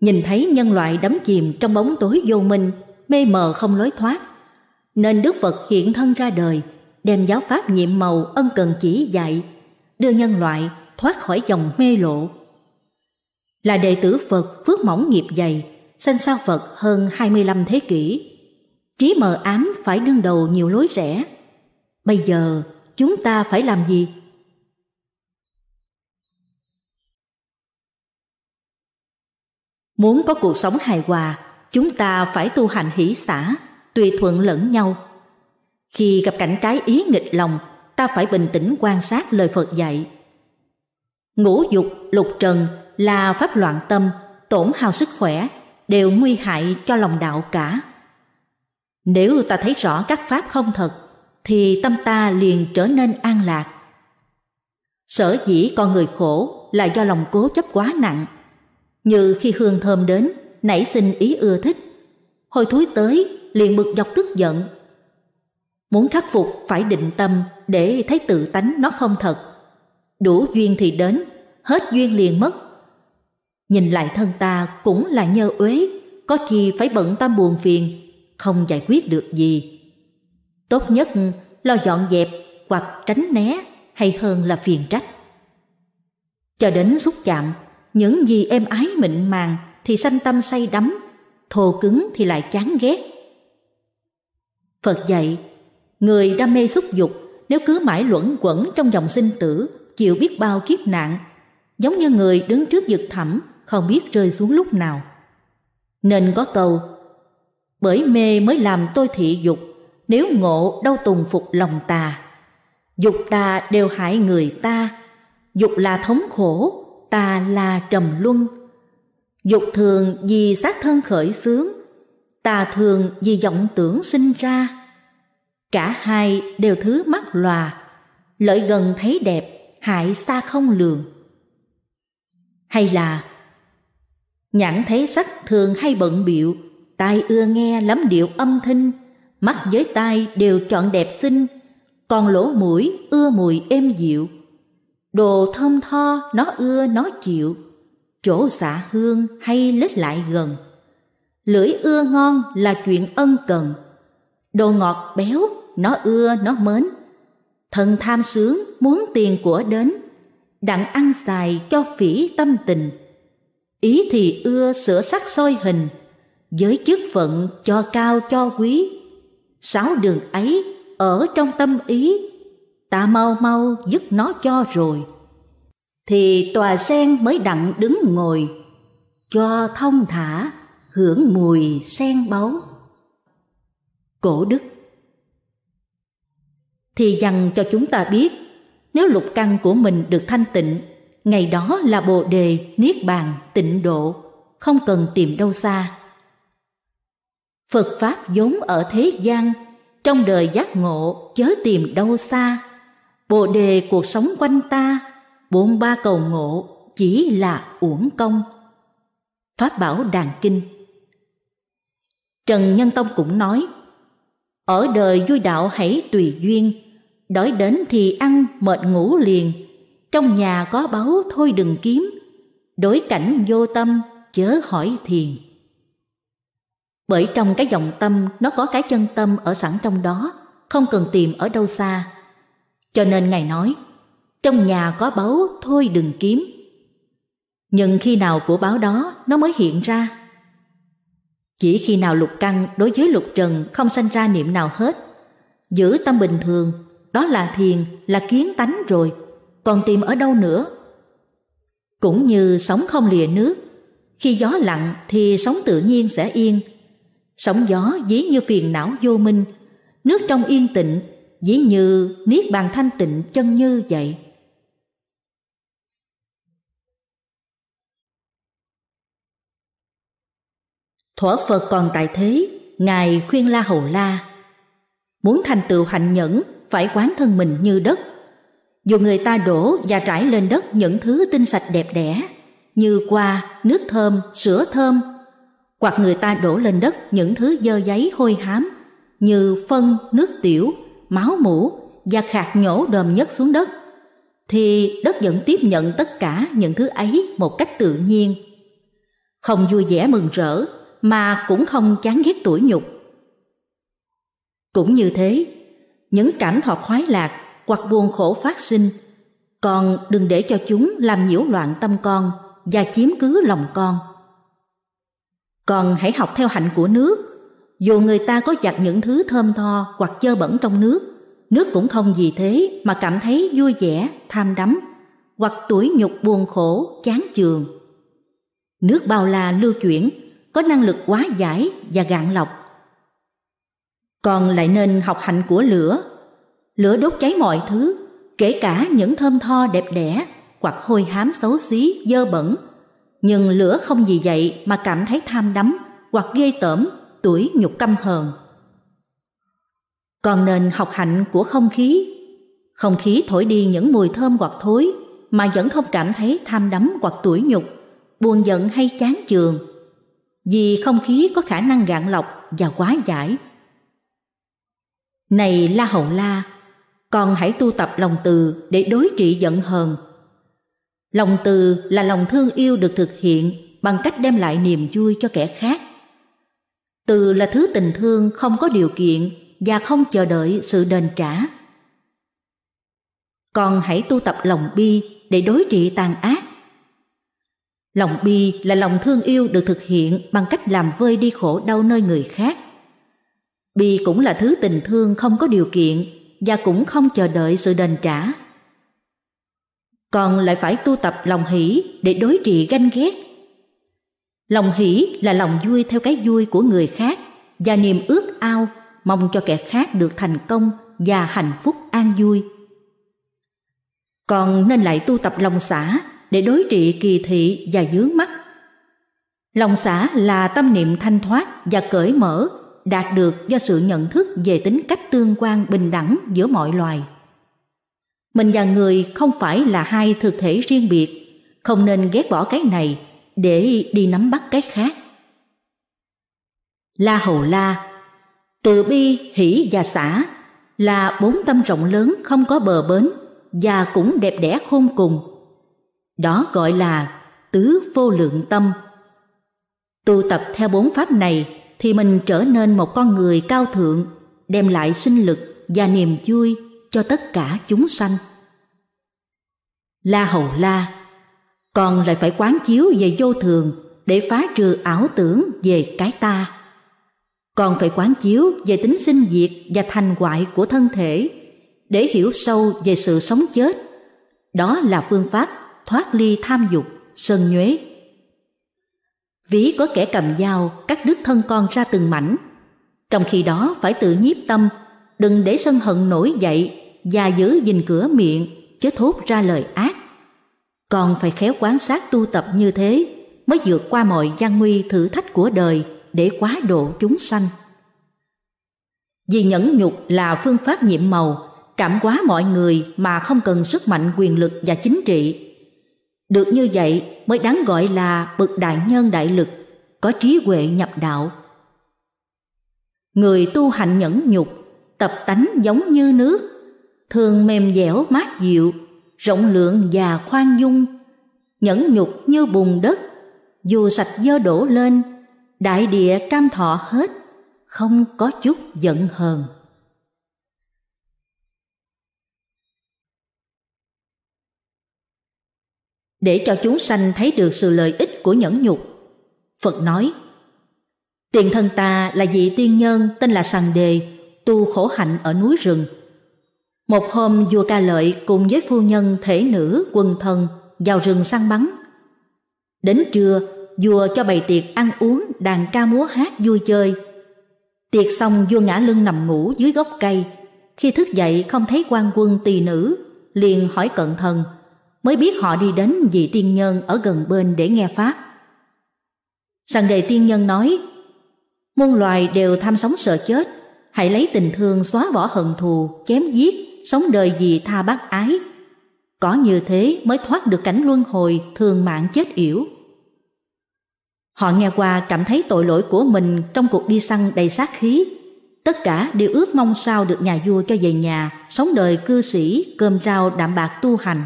nhìn thấy nhân loại đắm chìm trong bóng tối vô minh, mê mờ không lối thoát. Nên Đức Phật hiện thân ra đời, đem giáo pháp nhiệm màu ân cần chỉ dạy, đưa nhân loại thoát khỏi dòng mê lộ. Là đệ tử Phật phước mỏng nghiệp dày, sanh sao Phật hơn 25 thế kỷ. Trí mờ ám phải đương đầu nhiều lối rẽ. Bây giờ chúng ta phải làm gì? Muốn có cuộc sống hài hòa, chúng ta phải tu hành hỷ xã, tùy thuận lẫn nhau. Khi gặp cảnh trái ý nghịch lòng, ta phải bình tĩnh quan sát lời Phật dạy. Ngũ dục, lục trần là pháp loạn tâm, tổn hao sức khỏe, đều nguy hại cho lòng đạo cả. Nếu ta thấy rõ các pháp không thật, thì tâm ta liền trở nên an lạc. Sở dĩ con người khổ là do lòng cố chấp quá nặng như khi hương thơm đến, nảy sinh ý ưa thích. Hồi thúi tới, liền bực dọc tức giận. Muốn khắc phục phải định tâm để thấy tự tánh nó không thật. Đủ duyên thì đến, hết duyên liền mất. Nhìn lại thân ta cũng là nhơ uế, có chi phải bận tâm buồn phiền, không giải quyết được gì. Tốt nhất lo dọn dẹp hoặc tránh né hay hơn là phiền trách. Cho đến xúc chạm những gì êm ái mịn màng thì sanh tâm say đắm, thô cứng thì lại chán ghét. Phật dạy, người đam mê xúc dục nếu cứ mãi luẩn quẩn trong dòng sinh tử, chịu biết bao kiếp nạn, giống như người đứng trước vực thẳm không biết rơi xuống lúc nào. Nên có câu, bởi mê mới làm tôi thị dục, nếu ngộ đâu tùng phục lòng tà. Dục tà đều hại người ta, dục là thống khổ, tà là trầm luân. Dục thường vì xác thân khởi xướng, tà thường vì vọng tưởng sinh ra. Cả hai đều thứ mắt lòa, lợi gần thấy đẹp, hại xa không lường. Hay là nhãn thấy sắc thường hay bận biệu, tai ưa nghe lắm điệu âm thanh mắt với tai đều chọn đẹp xinh, còn lỗ mũi ưa mùi êm dịu Đồ thơm tho nó ưa nó chịu, chỗ xả hương hay lết lại gần. Lưỡi ưa ngon là chuyện ân cần, đồ ngọt béo nó ưa nó mến. Thần tham sướng muốn tiền của đến, đặng ăn xài cho phỉ tâm tình. Ý thì ưa sửa sắc soi hình, giới chức phận cho cao cho quý. Sáu đường ấy ở trong tâm ý ta mau mau dứt nó cho rồi. Thì tòa sen mới đặng đứng ngồi, cho thông thả, hưởng mùi sen báu. Cổ đức Thì dặn cho chúng ta biết, nếu lục căn của mình được thanh tịnh, ngày đó là bồ đề, niết bàn, tịnh độ, không cần tìm đâu xa. Phật Pháp vốn ở thế gian, trong đời giác ngộ chớ tìm đâu xa. Bồ đề cuộc sống quanh ta, bốn ba cầu ngộ chỉ là uổng công. Pháp bảo đàn kinh Trần Nhân Tông cũng nói, ở đời vui đạo hãy tùy duyên, đói đến thì ăn, mệt ngủ liền, trong nhà có báu thôi đừng kiếm, đối cảnh vô tâm chớ hỏi thiền. Bởi trong cái dòng tâm nó có cái chân tâm ở sẵn trong đó, không cần tìm ở đâu xa. Cho nên Ngài nói, trong nhà có báu thôi đừng kiếm. Nhưng khi nào của báo đó nó mới hiện ra? Chỉ khi nào lục căn đối với lục trần không sanh ra niệm nào hết, giữ tâm bình thường, đó là thiền, là kiến tánh rồi, còn tìm ở đâu nữa? Cũng như sóng không lìa nước, khi gió lặng thì sóng tự nhiên sẽ yên. Sóng gió dí như phiền não vô minh, nước trong yên tịnh dĩ như niết bàn thanh tịnh chân như vậy thuở phật còn tại thế ngài khuyên la hầu la muốn thành tựu hạnh nhẫn phải quán thân mình như đất dù người ta đổ và trải lên đất những thứ tinh sạch đẹp đẽ như qua nước thơm sữa thơm hoặc người ta đổ lên đất những thứ dơ giấy hôi hám như phân nước tiểu máu mũ và khạc nhổ đờm nhất xuống đất thì đất vẫn tiếp nhận tất cả những thứ ấy một cách tự nhiên không vui vẻ mừng rỡ mà cũng không chán ghét tủi nhục cũng như thế những cảm thọ khoái lạc hoặc buồn khổ phát sinh còn đừng để cho chúng làm nhiễu loạn tâm con và chiếm cứ lòng con con hãy học theo hạnh của nước dù người ta có giặt những thứ thơm tho hoặc dơ bẩn trong nước, nước cũng không vì thế mà cảm thấy vui vẻ, tham đắm, hoặc tuổi nhục buồn khổ, chán chường. Nước bao la lưu chuyển, có năng lực quá giải và gạn lọc. Còn lại nên học hạnh của lửa. Lửa đốt cháy mọi thứ, kể cả những thơm tho đẹp đẽ hoặc hôi hám xấu xí, dơ bẩn. Nhưng lửa không vì vậy mà cảm thấy tham đắm hoặc ghê tởm tuổi nhục căm hờn. Còn nền học hạnh của không khí. Không khí thổi đi những mùi thơm hoặc thối mà vẫn không cảm thấy tham đắm hoặc tuổi nhục, buồn giận hay chán chường. Vì không khí có khả năng gạn lọc và quá giải. Này La Hậu La, con hãy tu tập lòng từ để đối trị giận hờn. Lòng từ là lòng thương yêu được thực hiện bằng cách đem lại niềm vui cho kẻ khác từ là thứ tình thương không có điều kiện và không chờ đợi sự đền trả. Còn hãy tu tập lòng bi để đối trị tàn ác. Lòng bi là lòng thương yêu được thực hiện bằng cách làm vơi đi khổ đau nơi người khác. Bi cũng là thứ tình thương không có điều kiện và cũng không chờ đợi sự đền trả. Còn lại phải tu tập lòng hỷ để đối trị ganh ghét lòng hỷ là lòng vui theo cái vui của người khác và niềm ước ao mong cho kẻ khác được thành công và hạnh phúc an vui còn nên lại tu tập lòng xả để đối trị kỳ thị và dướng mắt lòng xả là tâm niệm thanh thoát và cởi mở đạt được do sự nhận thức về tính cách tương quan bình đẳng giữa mọi loài mình và người không phải là hai thực thể riêng biệt không nên ghét bỏ cái này để đi nắm bắt cái khác. La Hầu La Từ bi, hỷ và xã là bốn tâm rộng lớn không có bờ bến và cũng đẹp đẽ khôn cùng. Đó gọi là tứ vô lượng tâm. Tu tập theo bốn pháp này thì mình trở nên một con người cao thượng, đem lại sinh lực và niềm vui cho tất cả chúng sanh. La Hầu La còn lại phải quán chiếu về vô thường để phá trừ ảo tưởng về cái ta. Còn phải quán chiếu về tính sinh diệt và thành hoại của thân thể để hiểu sâu về sự sống chết. Đó là phương pháp thoát ly tham dục, sân nhuế. Ví có kẻ cầm dao cắt đứt thân con ra từng mảnh, trong khi đó phải tự nhiếp tâm, đừng để sân hận nổi dậy và giữ gìn cửa miệng chứ thốt ra lời ác còn phải khéo quán sát tu tập như thế mới vượt qua mọi gian nguy thử thách của đời để quá độ chúng sanh. Vì nhẫn nhục là phương pháp nhiệm màu, cảm hóa mọi người mà không cần sức mạnh quyền lực và chính trị. Được như vậy mới đáng gọi là bậc đại nhân đại lực, có trí huệ nhập đạo. Người tu hành nhẫn nhục, tập tánh giống như nước, thường mềm dẻo mát dịu rộng lượng và khoan dung, nhẫn nhục như bùn đất, dù sạch dơ đổ lên, đại địa cam thọ hết, không có chút giận hờn. Để cho chúng sanh thấy được sự lợi ích của nhẫn nhục, Phật nói, Tiền thân ta là vị tiên nhân tên là Sàn Đề, tu khổ hạnh ở núi rừng – một hôm vua ca lợi cùng với phu nhân thể nữ quần thần vào rừng săn bắn. Đến trưa, vua cho bày tiệc ăn uống, đàn ca múa hát vui chơi. Tiệc xong vua ngã lưng nằm ngủ dưới gốc cây. Khi thức dậy không thấy quan quân tỳ nữ, liền hỏi cận thần, mới biết họ đi đến vị tiên nhân ở gần bên để nghe pháp. Sàng đề tiên nhân nói, muôn loài đều tham sống sợ chết, hãy lấy tình thương xóa bỏ hận thù, chém giết sống đời gì tha bác ái. Có như thế mới thoát được cảnh luân hồi thường mạng chết yểu. Họ nghe qua cảm thấy tội lỗi của mình trong cuộc đi săn đầy sát khí. Tất cả đều ước mong sao được nhà vua cho về nhà, sống đời cư sĩ, cơm rau đạm bạc tu hành.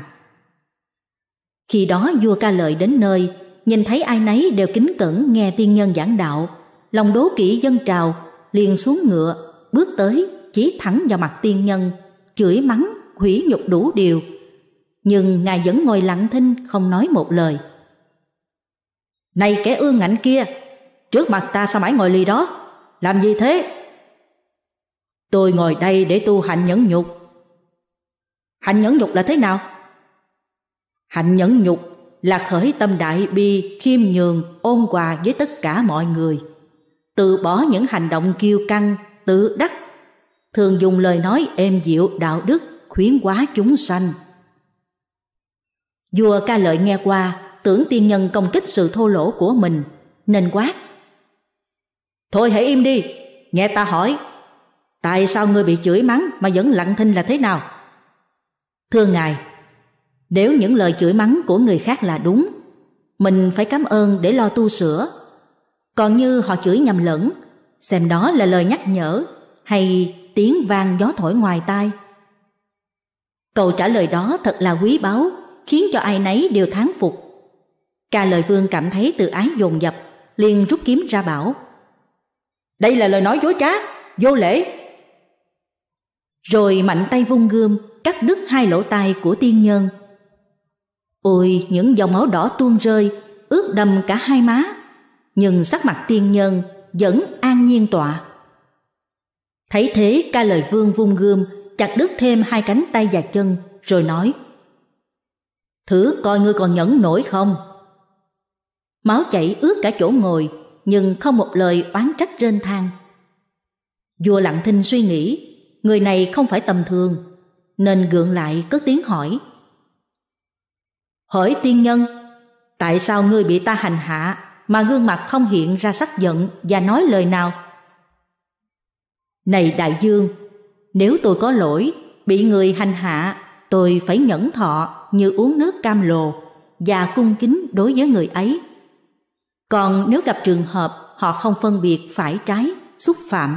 Khi đó vua ca lợi đến nơi, nhìn thấy ai nấy đều kính cẩn nghe tiên nhân giảng đạo, lòng đố kỵ dân trào, liền xuống ngựa, bước tới, chỉ thẳng vào mặt tiên nhân, chửi mắng, hủy nhục đủ điều. Nhưng ngài vẫn ngồi lặng thinh không nói một lời. Này kẻ ương ngạnh kia, trước mặt ta sao mãi ngồi lì đó? Làm gì thế? Tôi ngồi đây để tu hành nhẫn nhục. hành nhẫn nhục là thế nào? hành nhẫn nhục là khởi tâm đại bi, khiêm nhường, ôn hòa với tất cả mọi người. Từ bỏ những hành động kiêu căng, tự đắc thường dùng lời nói êm dịu đạo đức khuyến hóa chúng sanh. Vua ca lợi nghe qua, tưởng tiên nhân công kích sự thô lỗ của mình, nên quát. Thôi hãy im đi, nghe ta hỏi, tại sao ngươi bị chửi mắng mà vẫn lặng thinh là thế nào? Thưa ngài, nếu những lời chửi mắng của người khác là đúng, mình phải cảm ơn để lo tu sửa. Còn như họ chửi nhầm lẫn, xem đó là lời nhắc nhở hay tiếng vang gió thổi ngoài tai. Câu trả lời đó thật là quý báu, khiến cho ai nấy đều thán phục. Ca lời vương cảm thấy tự ái dồn dập, liền rút kiếm ra bảo. Đây là lời nói dối trá, vô lễ. Rồi mạnh tay vung gươm, cắt đứt hai lỗ tai của tiên nhân. Ôi, những dòng máu đỏ tuôn rơi, ướt đầm cả hai má. Nhưng sắc mặt tiên nhân vẫn an nhiên tọa. Thấy thế ca lời vương vung gươm, chặt đứt thêm hai cánh tay và chân, rồi nói Thử coi ngươi còn nhẫn nổi không? Máu chảy ướt cả chỗ ngồi, nhưng không một lời oán trách trên thang Vua lặng thinh suy nghĩ, người này không phải tầm thường, nên gượng lại cất tiếng hỏi. Hỏi tiên nhân, tại sao ngươi bị ta hành hạ mà gương mặt không hiện ra sắc giận và nói lời nào? Này đại dương, nếu tôi có lỗi, bị người hành hạ, tôi phải nhẫn thọ như uống nước cam lồ và cung kính đối với người ấy. Còn nếu gặp trường hợp họ không phân biệt phải trái, xúc phạm,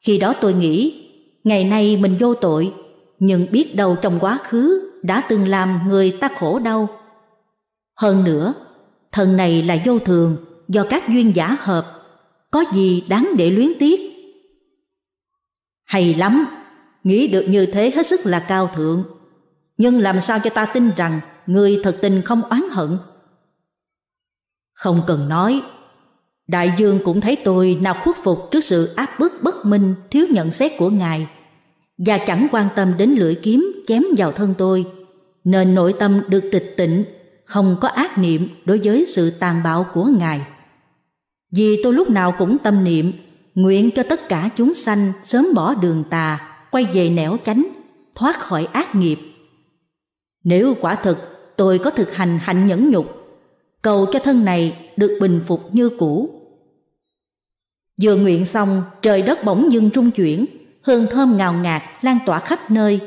khi đó tôi nghĩ, ngày nay mình vô tội, nhưng biết đâu trong quá khứ đã từng làm người ta khổ đau. Hơn nữa, thần này là vô thường do các duyên giả hợp, có gì đáng để luyến tiếc hay lắm, nghĩ được như thế hết sức là cao thượng. Nhưng làm sao cho ta tin rằng người thật tình không oán hận? Không cần nói, đại dương cũng thấy tôi nào khuất phục trước sự áp bức bất minh thiếu nhận xét của ngài và chẳng quan tâm đến lưỡi kiếm chém vào thân tôi nên nội tâm được tịch tịnh không có ác niệm đối với sự tàn bạo của ngài vì tôi lúc nào cũng tâm niệm nguyện cho tất cả chúng sanh sớm bỏ đường tà, quay về nẻo chánh, thoát khỏi ác nghiệp. Nếu quả thực tôi có thực hành hạnh nhẫn nhục, cầu cho thân này được bình phục như cũ. Vừa nguyện xong, trời đất bỗng dưng trung chuyển, hương thơm ngào ngạt lan tỏa khắp nơi,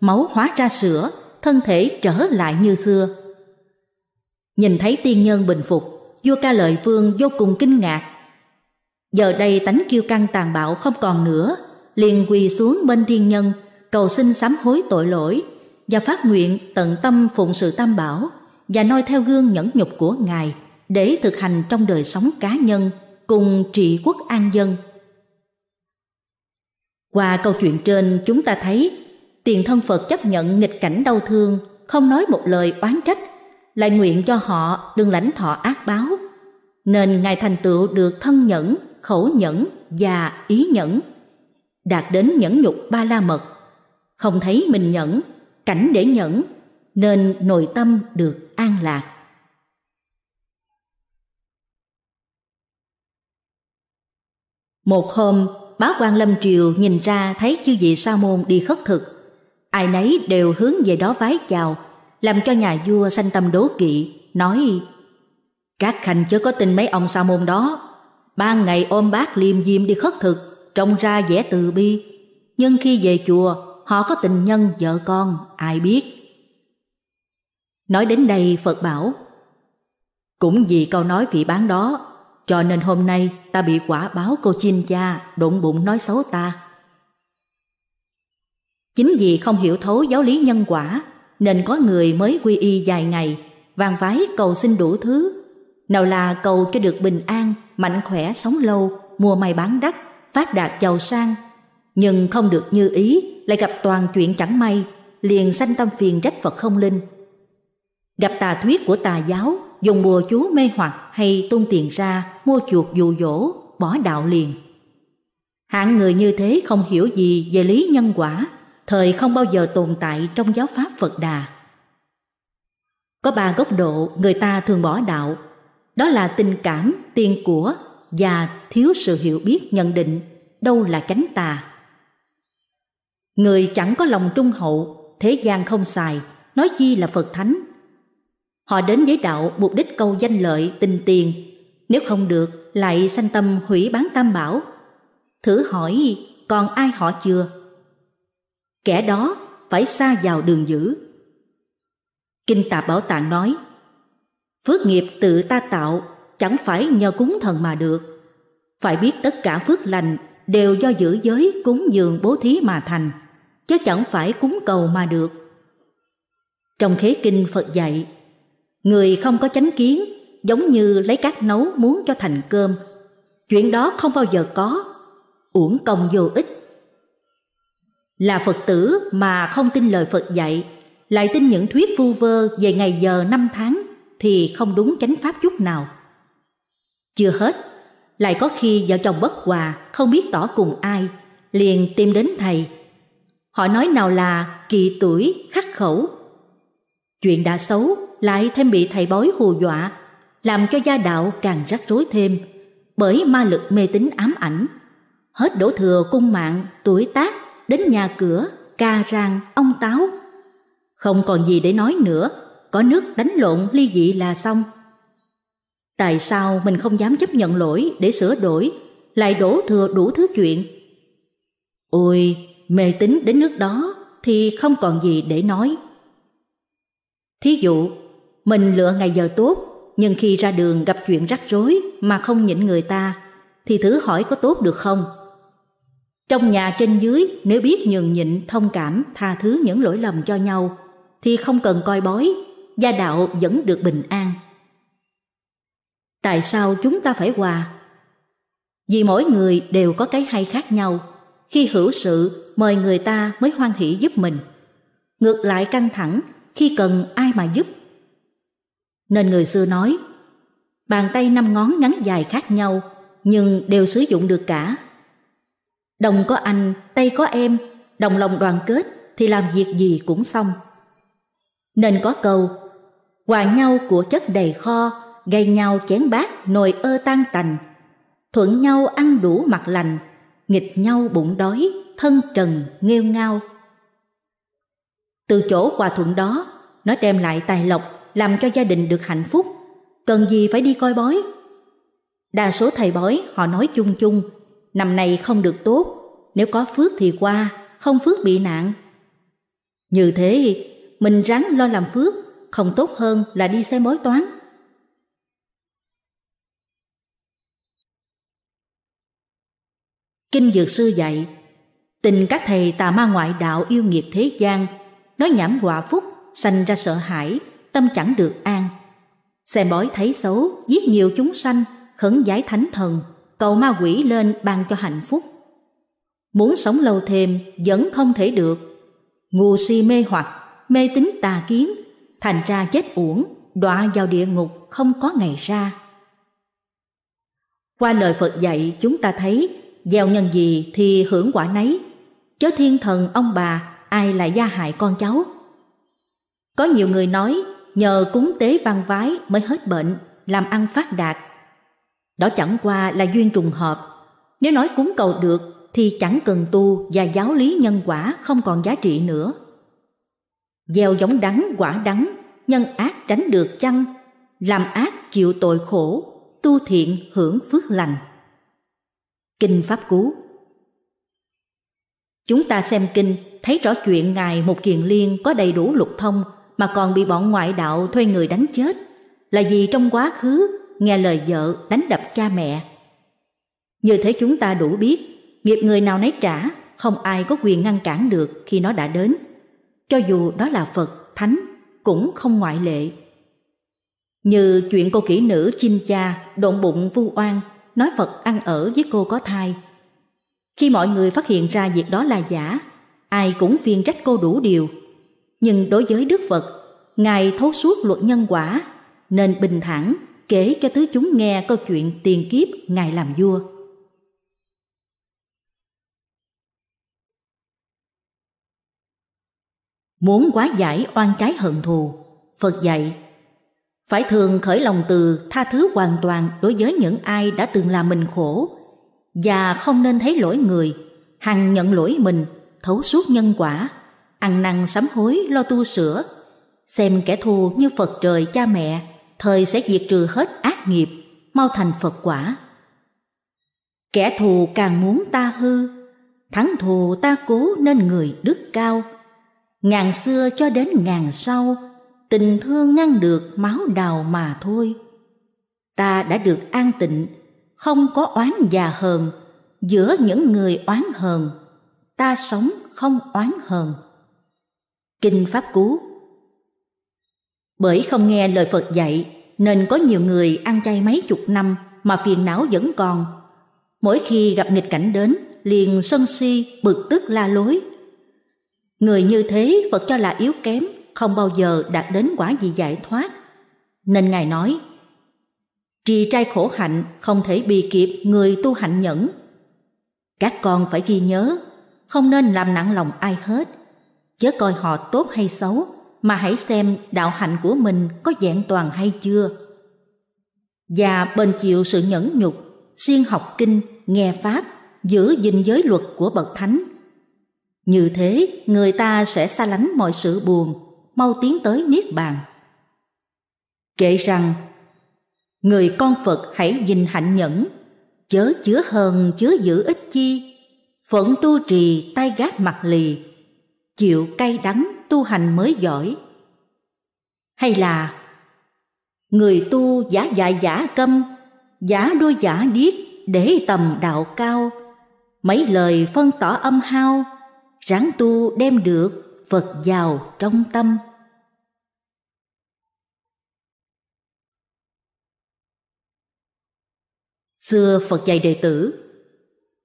máu hóa ra sữa, thân thể trở lại như xưa. Nhìn thấy tiên nhân bình phục, vua ca lợi vương vô cùng kinh ngạc Giờ đây tánh kiêu căng tàn bạo không còn nữa, liền quỳ xuống bên thiên nhân, cầu xin sám hối tội lỗi và phát nguyện tận tâm phụng sự tam bảo và noi theo gương nhẫn nhục của Ngài để thực hành trong đời sống cá nhân cùng trị quốc an dân. Qua câu chuyện trên chúng ta thấy tiền thân Phật chấp nhận nghịch cảnh đau thương, không nói một lời oán trách, lại nguyện cho họ đừng lãnh thọ ác báo, nên Ngài thành tựu được thân nhẫn khẩu nhẫn và ý nhẫn, đạt đến nhẫn nhục ba la mật. Không thấy mình nhẫn, cảnh để nhẫn, nên nội tâm được an lạc. Một hôm, bá quan lâm triều nhìn ra thấy chư vị sa môn đi khất thực. Ai nấy đều hướng về đó vái chào, làm cho nhà vua sanh tâm đố kỵ, nói Các khanh chớ có tin mấy ông sa môn đó, Ban ngày ôm bát liềm diêm đi khất thực, trông ra vẻ từ bi. Nhưng khi về chùa, họ có tình nhân vợ con, ai biết. Nói đến đây Phật bảo, Cũng vì câu nói vị bán đó, cho nên hôm nay ta bị quả báo cô chim cha đụng bụng nói xấu ta. Chính vì không hiểu thấu giáo lý nhân quả, nên có người mới quy y dài ngày, vàng vái cầu xin đủ thứ, nào là cầu cho được bình an, mạnh khỏe sống lâu, mua may bán đắt, phát đạt giàu sang. Nhưng không được như ý, lại gặp toàn chuyện chẳng may, liền sanh tâm phiền trách Phật không linh. Gặp tà thuyết của tà giáo, dùng bùa chú mê hoặc hay tung tiền ra, mua chuột dụ dỗ, bỏ đạo liền. Hạng người như thế không hiểu gì về lý nhân quả, thời không bao giờ tồn tại trong giáo pháp Phật Đà. Có ba góc độ người ta thường bỏ đạo đó là tình cảm tiền của và thiếu sự hiểu biết nhận định đâu là cánh tà người chẳng có lòng trung hậu thế gian không xài nói chi là phật thánh họ đến với đạo mục đích câu danh lợi tình tiền nếu không được lại sanh tâm hủy bán tam bảo thử hỏi còn ai họ chưa kẻ đó phải xa vào đường dữ kinh tạp bảo tạng nói Phước nghiệp tự ta tạo, chẳng phải nhờ cúng thần mà được. Phải biết tất cả phước lành đều do giữ giới cúng dường bố thí mà thành, chứ chẳng phải cúng cầu mà được. Trong khế kinh Phật dạy, người không có chánh kiến giống như lấy cát nấu muốn cho thành cơm. Chuyện đó không bao giờ có, uổng công vô ích. Là Phật tử mà không tin lời Phật dạy, lại tin những thuyết vu vơ về ngày giờ năm tháng thì không đúng chánh pháp chút nào. Chưa hết, lại có khi vợ chồng bất hòa không biết tỏ cùng ai, liền tìm đến thầy. Họ nói nào là kỳ tuổi, khắc khẩu. Chuyện đã xấu lại thêm bị thầy bói hù dọa, làm cho gia đạo càng rắc rối thêm, bởi ma lực mê tín ám ảnh. Hết đổ thừa cung mạng, tuổi tác, đến nhà cửa, ca rang, ông táo. Không còn gì để nói nữa, có nước đánh lộn ly dị là xong. Tại sao mình không dám chấp nhận lỗi để sửa đổi, lại đổ thừa đủ thứ chuyện? Ôi, mê tín đến nước đó thì không còn gì để nói. Thí dụ, mình lựa ngày giờ tốt, nhưng khi ra đường gặp chuyện rắc rối mà không nhịn người ta, thì thử hỏi có tốt được không? Trong nhà trên dưới, nếu biết nhường nhịn, thông cảm, tha thứ những lỗi lầm cho nhau, thì không cần coi bói gia đạo vẫn được bình an. Tại sao chúng ta phải hòa? Vì mỗi người đều có cái hay khác nhau, khi hữu sự mời người ta mới hoan hỷ giúp mình. Ngược lại căng thẳng khi cần ai mà giúp. Nên người xưa nói, bàn tay năm ngón ngắn dài khác nhau nhưng đều sử dụng được cả. Đồng có anh, tay có em, đồng lòng đoàn kết thì làm việc gì cũng xong. Nên có câu hòa nhau của chất đầy kho gây nhau chén bát nồi ơ tan tành thuận nhau ăn đủ mặt lành nghịch nhau bụng đói thân trần nghêu ngao từ chỗ hòa thuận đó nó đem lại tài lộc làm cho gia đình được hạnh phúc cần gì phải đi coi bói đa số thầy bói họ nói chung chung năm nay không được tốt nếu có phước thì qua không phước bị nạn như thế mình ráng lo làm phước không tốt hơn là đi xem bói toán. Kinh Dược Sư dạy, tình các thầy tà ma ngoại đạo yêu nghiệp thế gian, nói nhảm quả phúc, sanh ra sợ hãi, tâm chẳng được an. Xem bói thấy xấu, giết nhiều chúng sanh, khấn giải thánh thần, cầu ma quỷ lên ban cho hạnh phúc. Muốn sống lâu thêm vẫn không thể được. Ngu si mê hoặc, mê tín tà kiến thành ra chết uổng, đọa vào địa ngục không có ngày ra. Qua lời Phật dạy chúng ta thấy gieo nhân gì thì hưởng quả nấy, chớ thiên thần ông bà ai lại gia hại con cháu. Có nhiều người nói nhờ cúng tế văn vái mới hết bệnh, làm ăn phát đạt. Đó chẳng qua là duyên trùng hợp. Nếu nói cúng cầu được thì chẳng cần tu và giáo lý nhân quả không còn giá trị nữa gieo giống đắng quả đắng nhân ác tránh được chăng làm ác chịu tội khổ tu thiện hưởng phước lành kinh pháp cú chúng ta xem kinh thấy rõ chuyện ngài một kiền liên có đầy đủ lục thông mà còn bị bọn ngoại đạo thuê người đánh chết là vì trong quá khứ nghe lời vợ đánh đập cha mẹ như thế chúng ta đủ biết nghiệp người nào nấy trả không ai có quyền ngăn cản được khi nó đã đến cho dù đó là Phật, Thánh cũng không ngoại lệ. Như chuyện cô kỹ nữ chinh cha độn bụng vu oan nói Phật ăn ở với cô có thai. Khi mọi người phát hiện ra việc đó là giả, ai cũng phiền trách cô đủ điều. Nhưng đối với Đức Phật, Ngài thấu suốt luật nhân quả, nên bình thản kể cho tứ chúng nghe câu chuyện tiền kiếp Ngài làm vua. Muốn quá giải oan trái hận thù, Phật dạy, phải thường khởi lòng từ tha thứ hoàn toàn đối với những ai đã từng làm mình khổ và không nên thấy lỗi người, hằng nhận lỗi mình, thấu suốt nhân quả, ăn năn sám hối lo tu sửa, xem kẻ thù như Phật trời cha mẹ, thời sẽ diệt trừ hết ác nghiệp, mau thành Phật quả. Kẻ thù càng muốn ta hư, thắng thù ta cố nên người đức cao – ngàn xưa cho đến ngàn sau tình thương ngăn được máu đào mà thôi ta đã được an tịnh không có oán già hờn giữa những người oán hờn ta sống không oán hờn kinh pháp cú bởi không nghe lời phật dạy nên có nhiều người ăn chay mấy chục năm mà phiền não vẫn còn mỗi khi gặp nghịch cảnh đến liền sân si bực tức la lối Người như thế Phật cho là yếu kém, không bao giờ đạt đến quả gì giải thoát. Nên Ngài nói, trì trai khổ hạnh không thể bì kịp người tu hạnh nhẫn. Các con phải ghi nhớ, không nên làm nặng lòng ai hết, chớ coi họ tốt hay xấu, mà hãy xem đạo hạnh của mình có dạng toàn hay chưa. Và bền chịu sự nhẫn nhục, siêng học kinh, nghe pháp, giữ gìn giới luật của bậc thánh – như thế, người ta sẽ xa lánh mọi sự buồn, mau tiến tới Niết Bàn. Kể rằng, người con Phật hãy gìn hạnh nhẫn, chớ chứa hờn chứa giữ ích chi, phận tu trì tay gác mặt lì, chịu cay đắng tu hành mới giỏi. Hay là, người tu giả dại giả câm, giả đôi giả điếc để tầm đạo cao, mấy lời phân tỏ âm hao, ráng tu đem được Phật giàu trong tâm. Xưa Phật dạy đệ tử,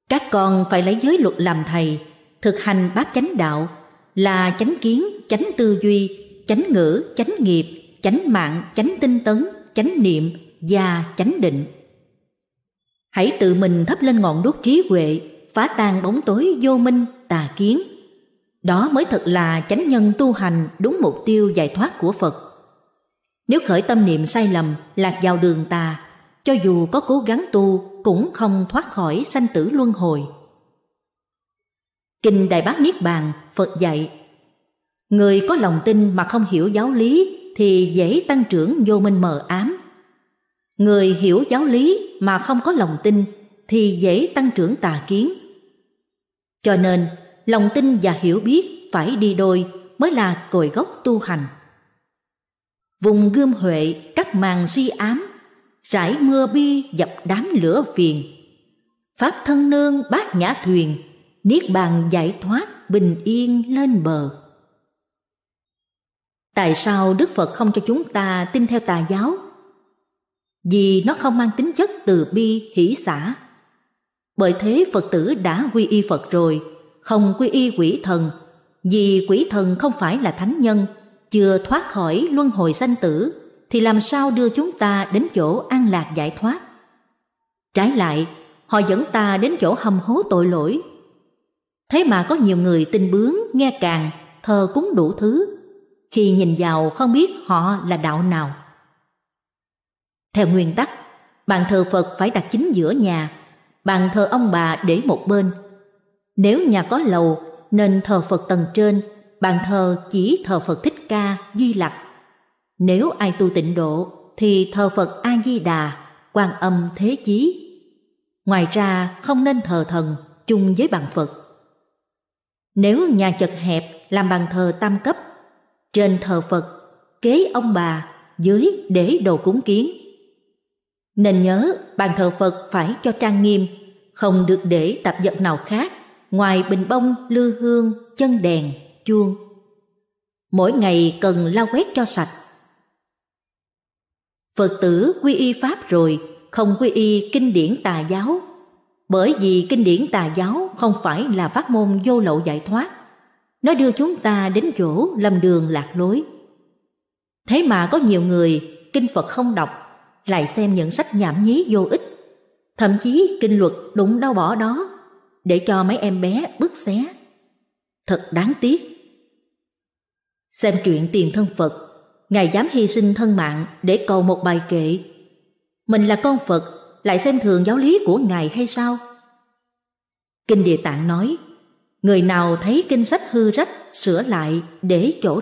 các con phải lấy giới luật làm thầy, thực hành bát chánh đạo là chánh kiến, chánh tư duy, chánh ngữ, chánh nghiệp, chánh mạng, chánh tinh tấn, chánh niệm và chánh định. Hãy tự mình thắp lên ngọn đuốc trí huệ, phá tan bóng tối vô minh, tà kiến, đó mới thật là chánh nhân tu hành đúng mục tiêu giải thoát của Phật. Nếu khởi tâm niệm sai lầm, lạc vào đường tà, cho dù có cố gắng tu cũng không thoát khỏi sanh tử luân hồi. Kinh Đại Bác Niết Bàn, Phật dạy Người có lòng tin mà không hiểu giáo lý thì dễ tăng trưởng vô minh mờ ám. Người hiểu giáo lý mà không có lòng tin thì dễ tăng trưởng tà kiến. Cho nên, lòng tin và hiểu biết phải đi đôi mới là cội gốc tu hành. Vùng gươm huệ các màn di ám, rải mưa bi dập đám lửa phiền. Pháp thân nương bát nhã thuyền, niết bàn giải thoát bình yên lên bờ. Tại sao Đức Phật không cho chúng ta tin theo tà giáo? Vì nó không mang tính chất từ bi, hỷ xả Bởi thế Phật tử đã quy y Phật rồi không quy y quỷ thần, vì quỷ thần không phải là thánh nhân, chưa thoát khỏi luân hồi sanh tử, thì làm sao đưa chúng ta đến chỗ an lạc giải thoát? Trái lại, họ dẫn ta đến chỗ hầm hố tội lỗi. Thế mà có nhiều người tin bướng, nghe càng, thờ cúng đủ thứ, khi nhìn vào không biết họ là đạo nào. Theo nguyên tắc, bàn thờ Phật phải đặt chính giữa nhà, bàn thờ ông bà để một bên – nếu nhà có lầu nên thờ Phật tầng trên, bàn thờ chỉ thờ Phật Thích Ca, Di Lặc. Nếu ai tu tịnh độ thì thờ Phật A Di Đà, Quan Âm Thế Chí. Ngoài ra không nên thờ thần chung với bàn Phật. Nếu nhà chật hẹp làm bàn thờ tam cấp, trên thờ Phật, kế ông bà, dưới để đồ cúng kiến. Nên nhớ bàn thờ Phật phải cho trang nghiêm, không được để tạp vật nào khác ngoài bình bông, lư hương, chân đèn, chuông. Mỗi ngày cần lau quét cho sạch. Phật tử quy y Pháp rồi, không quy y kinh điển tà giáo. Bởi vì kinh điển tà giáo không phải là pháp môn vô lậu giải thoát. Nó đưa chúng ta đến chỗ lầm đường lạc lối. Thế mà có nhiều người kinh Phật không đọc, lại xem những sách nhảm nhí vô ích. Thậm chí kinh luật đụng đau bỏ đó để cho mấy em bé bứt xé. Thật đáng tiếc. Xem chuyện tiền thân Phật, Ngài dám hy sinh thân mạng để cầu một bài kệ. Mình là con Phật, lại xem thường giáo lý của Ngài hay sao? Kinh Địa Tạng nói, người nào thấy kinh sách hư rách, sửa lại để chỗ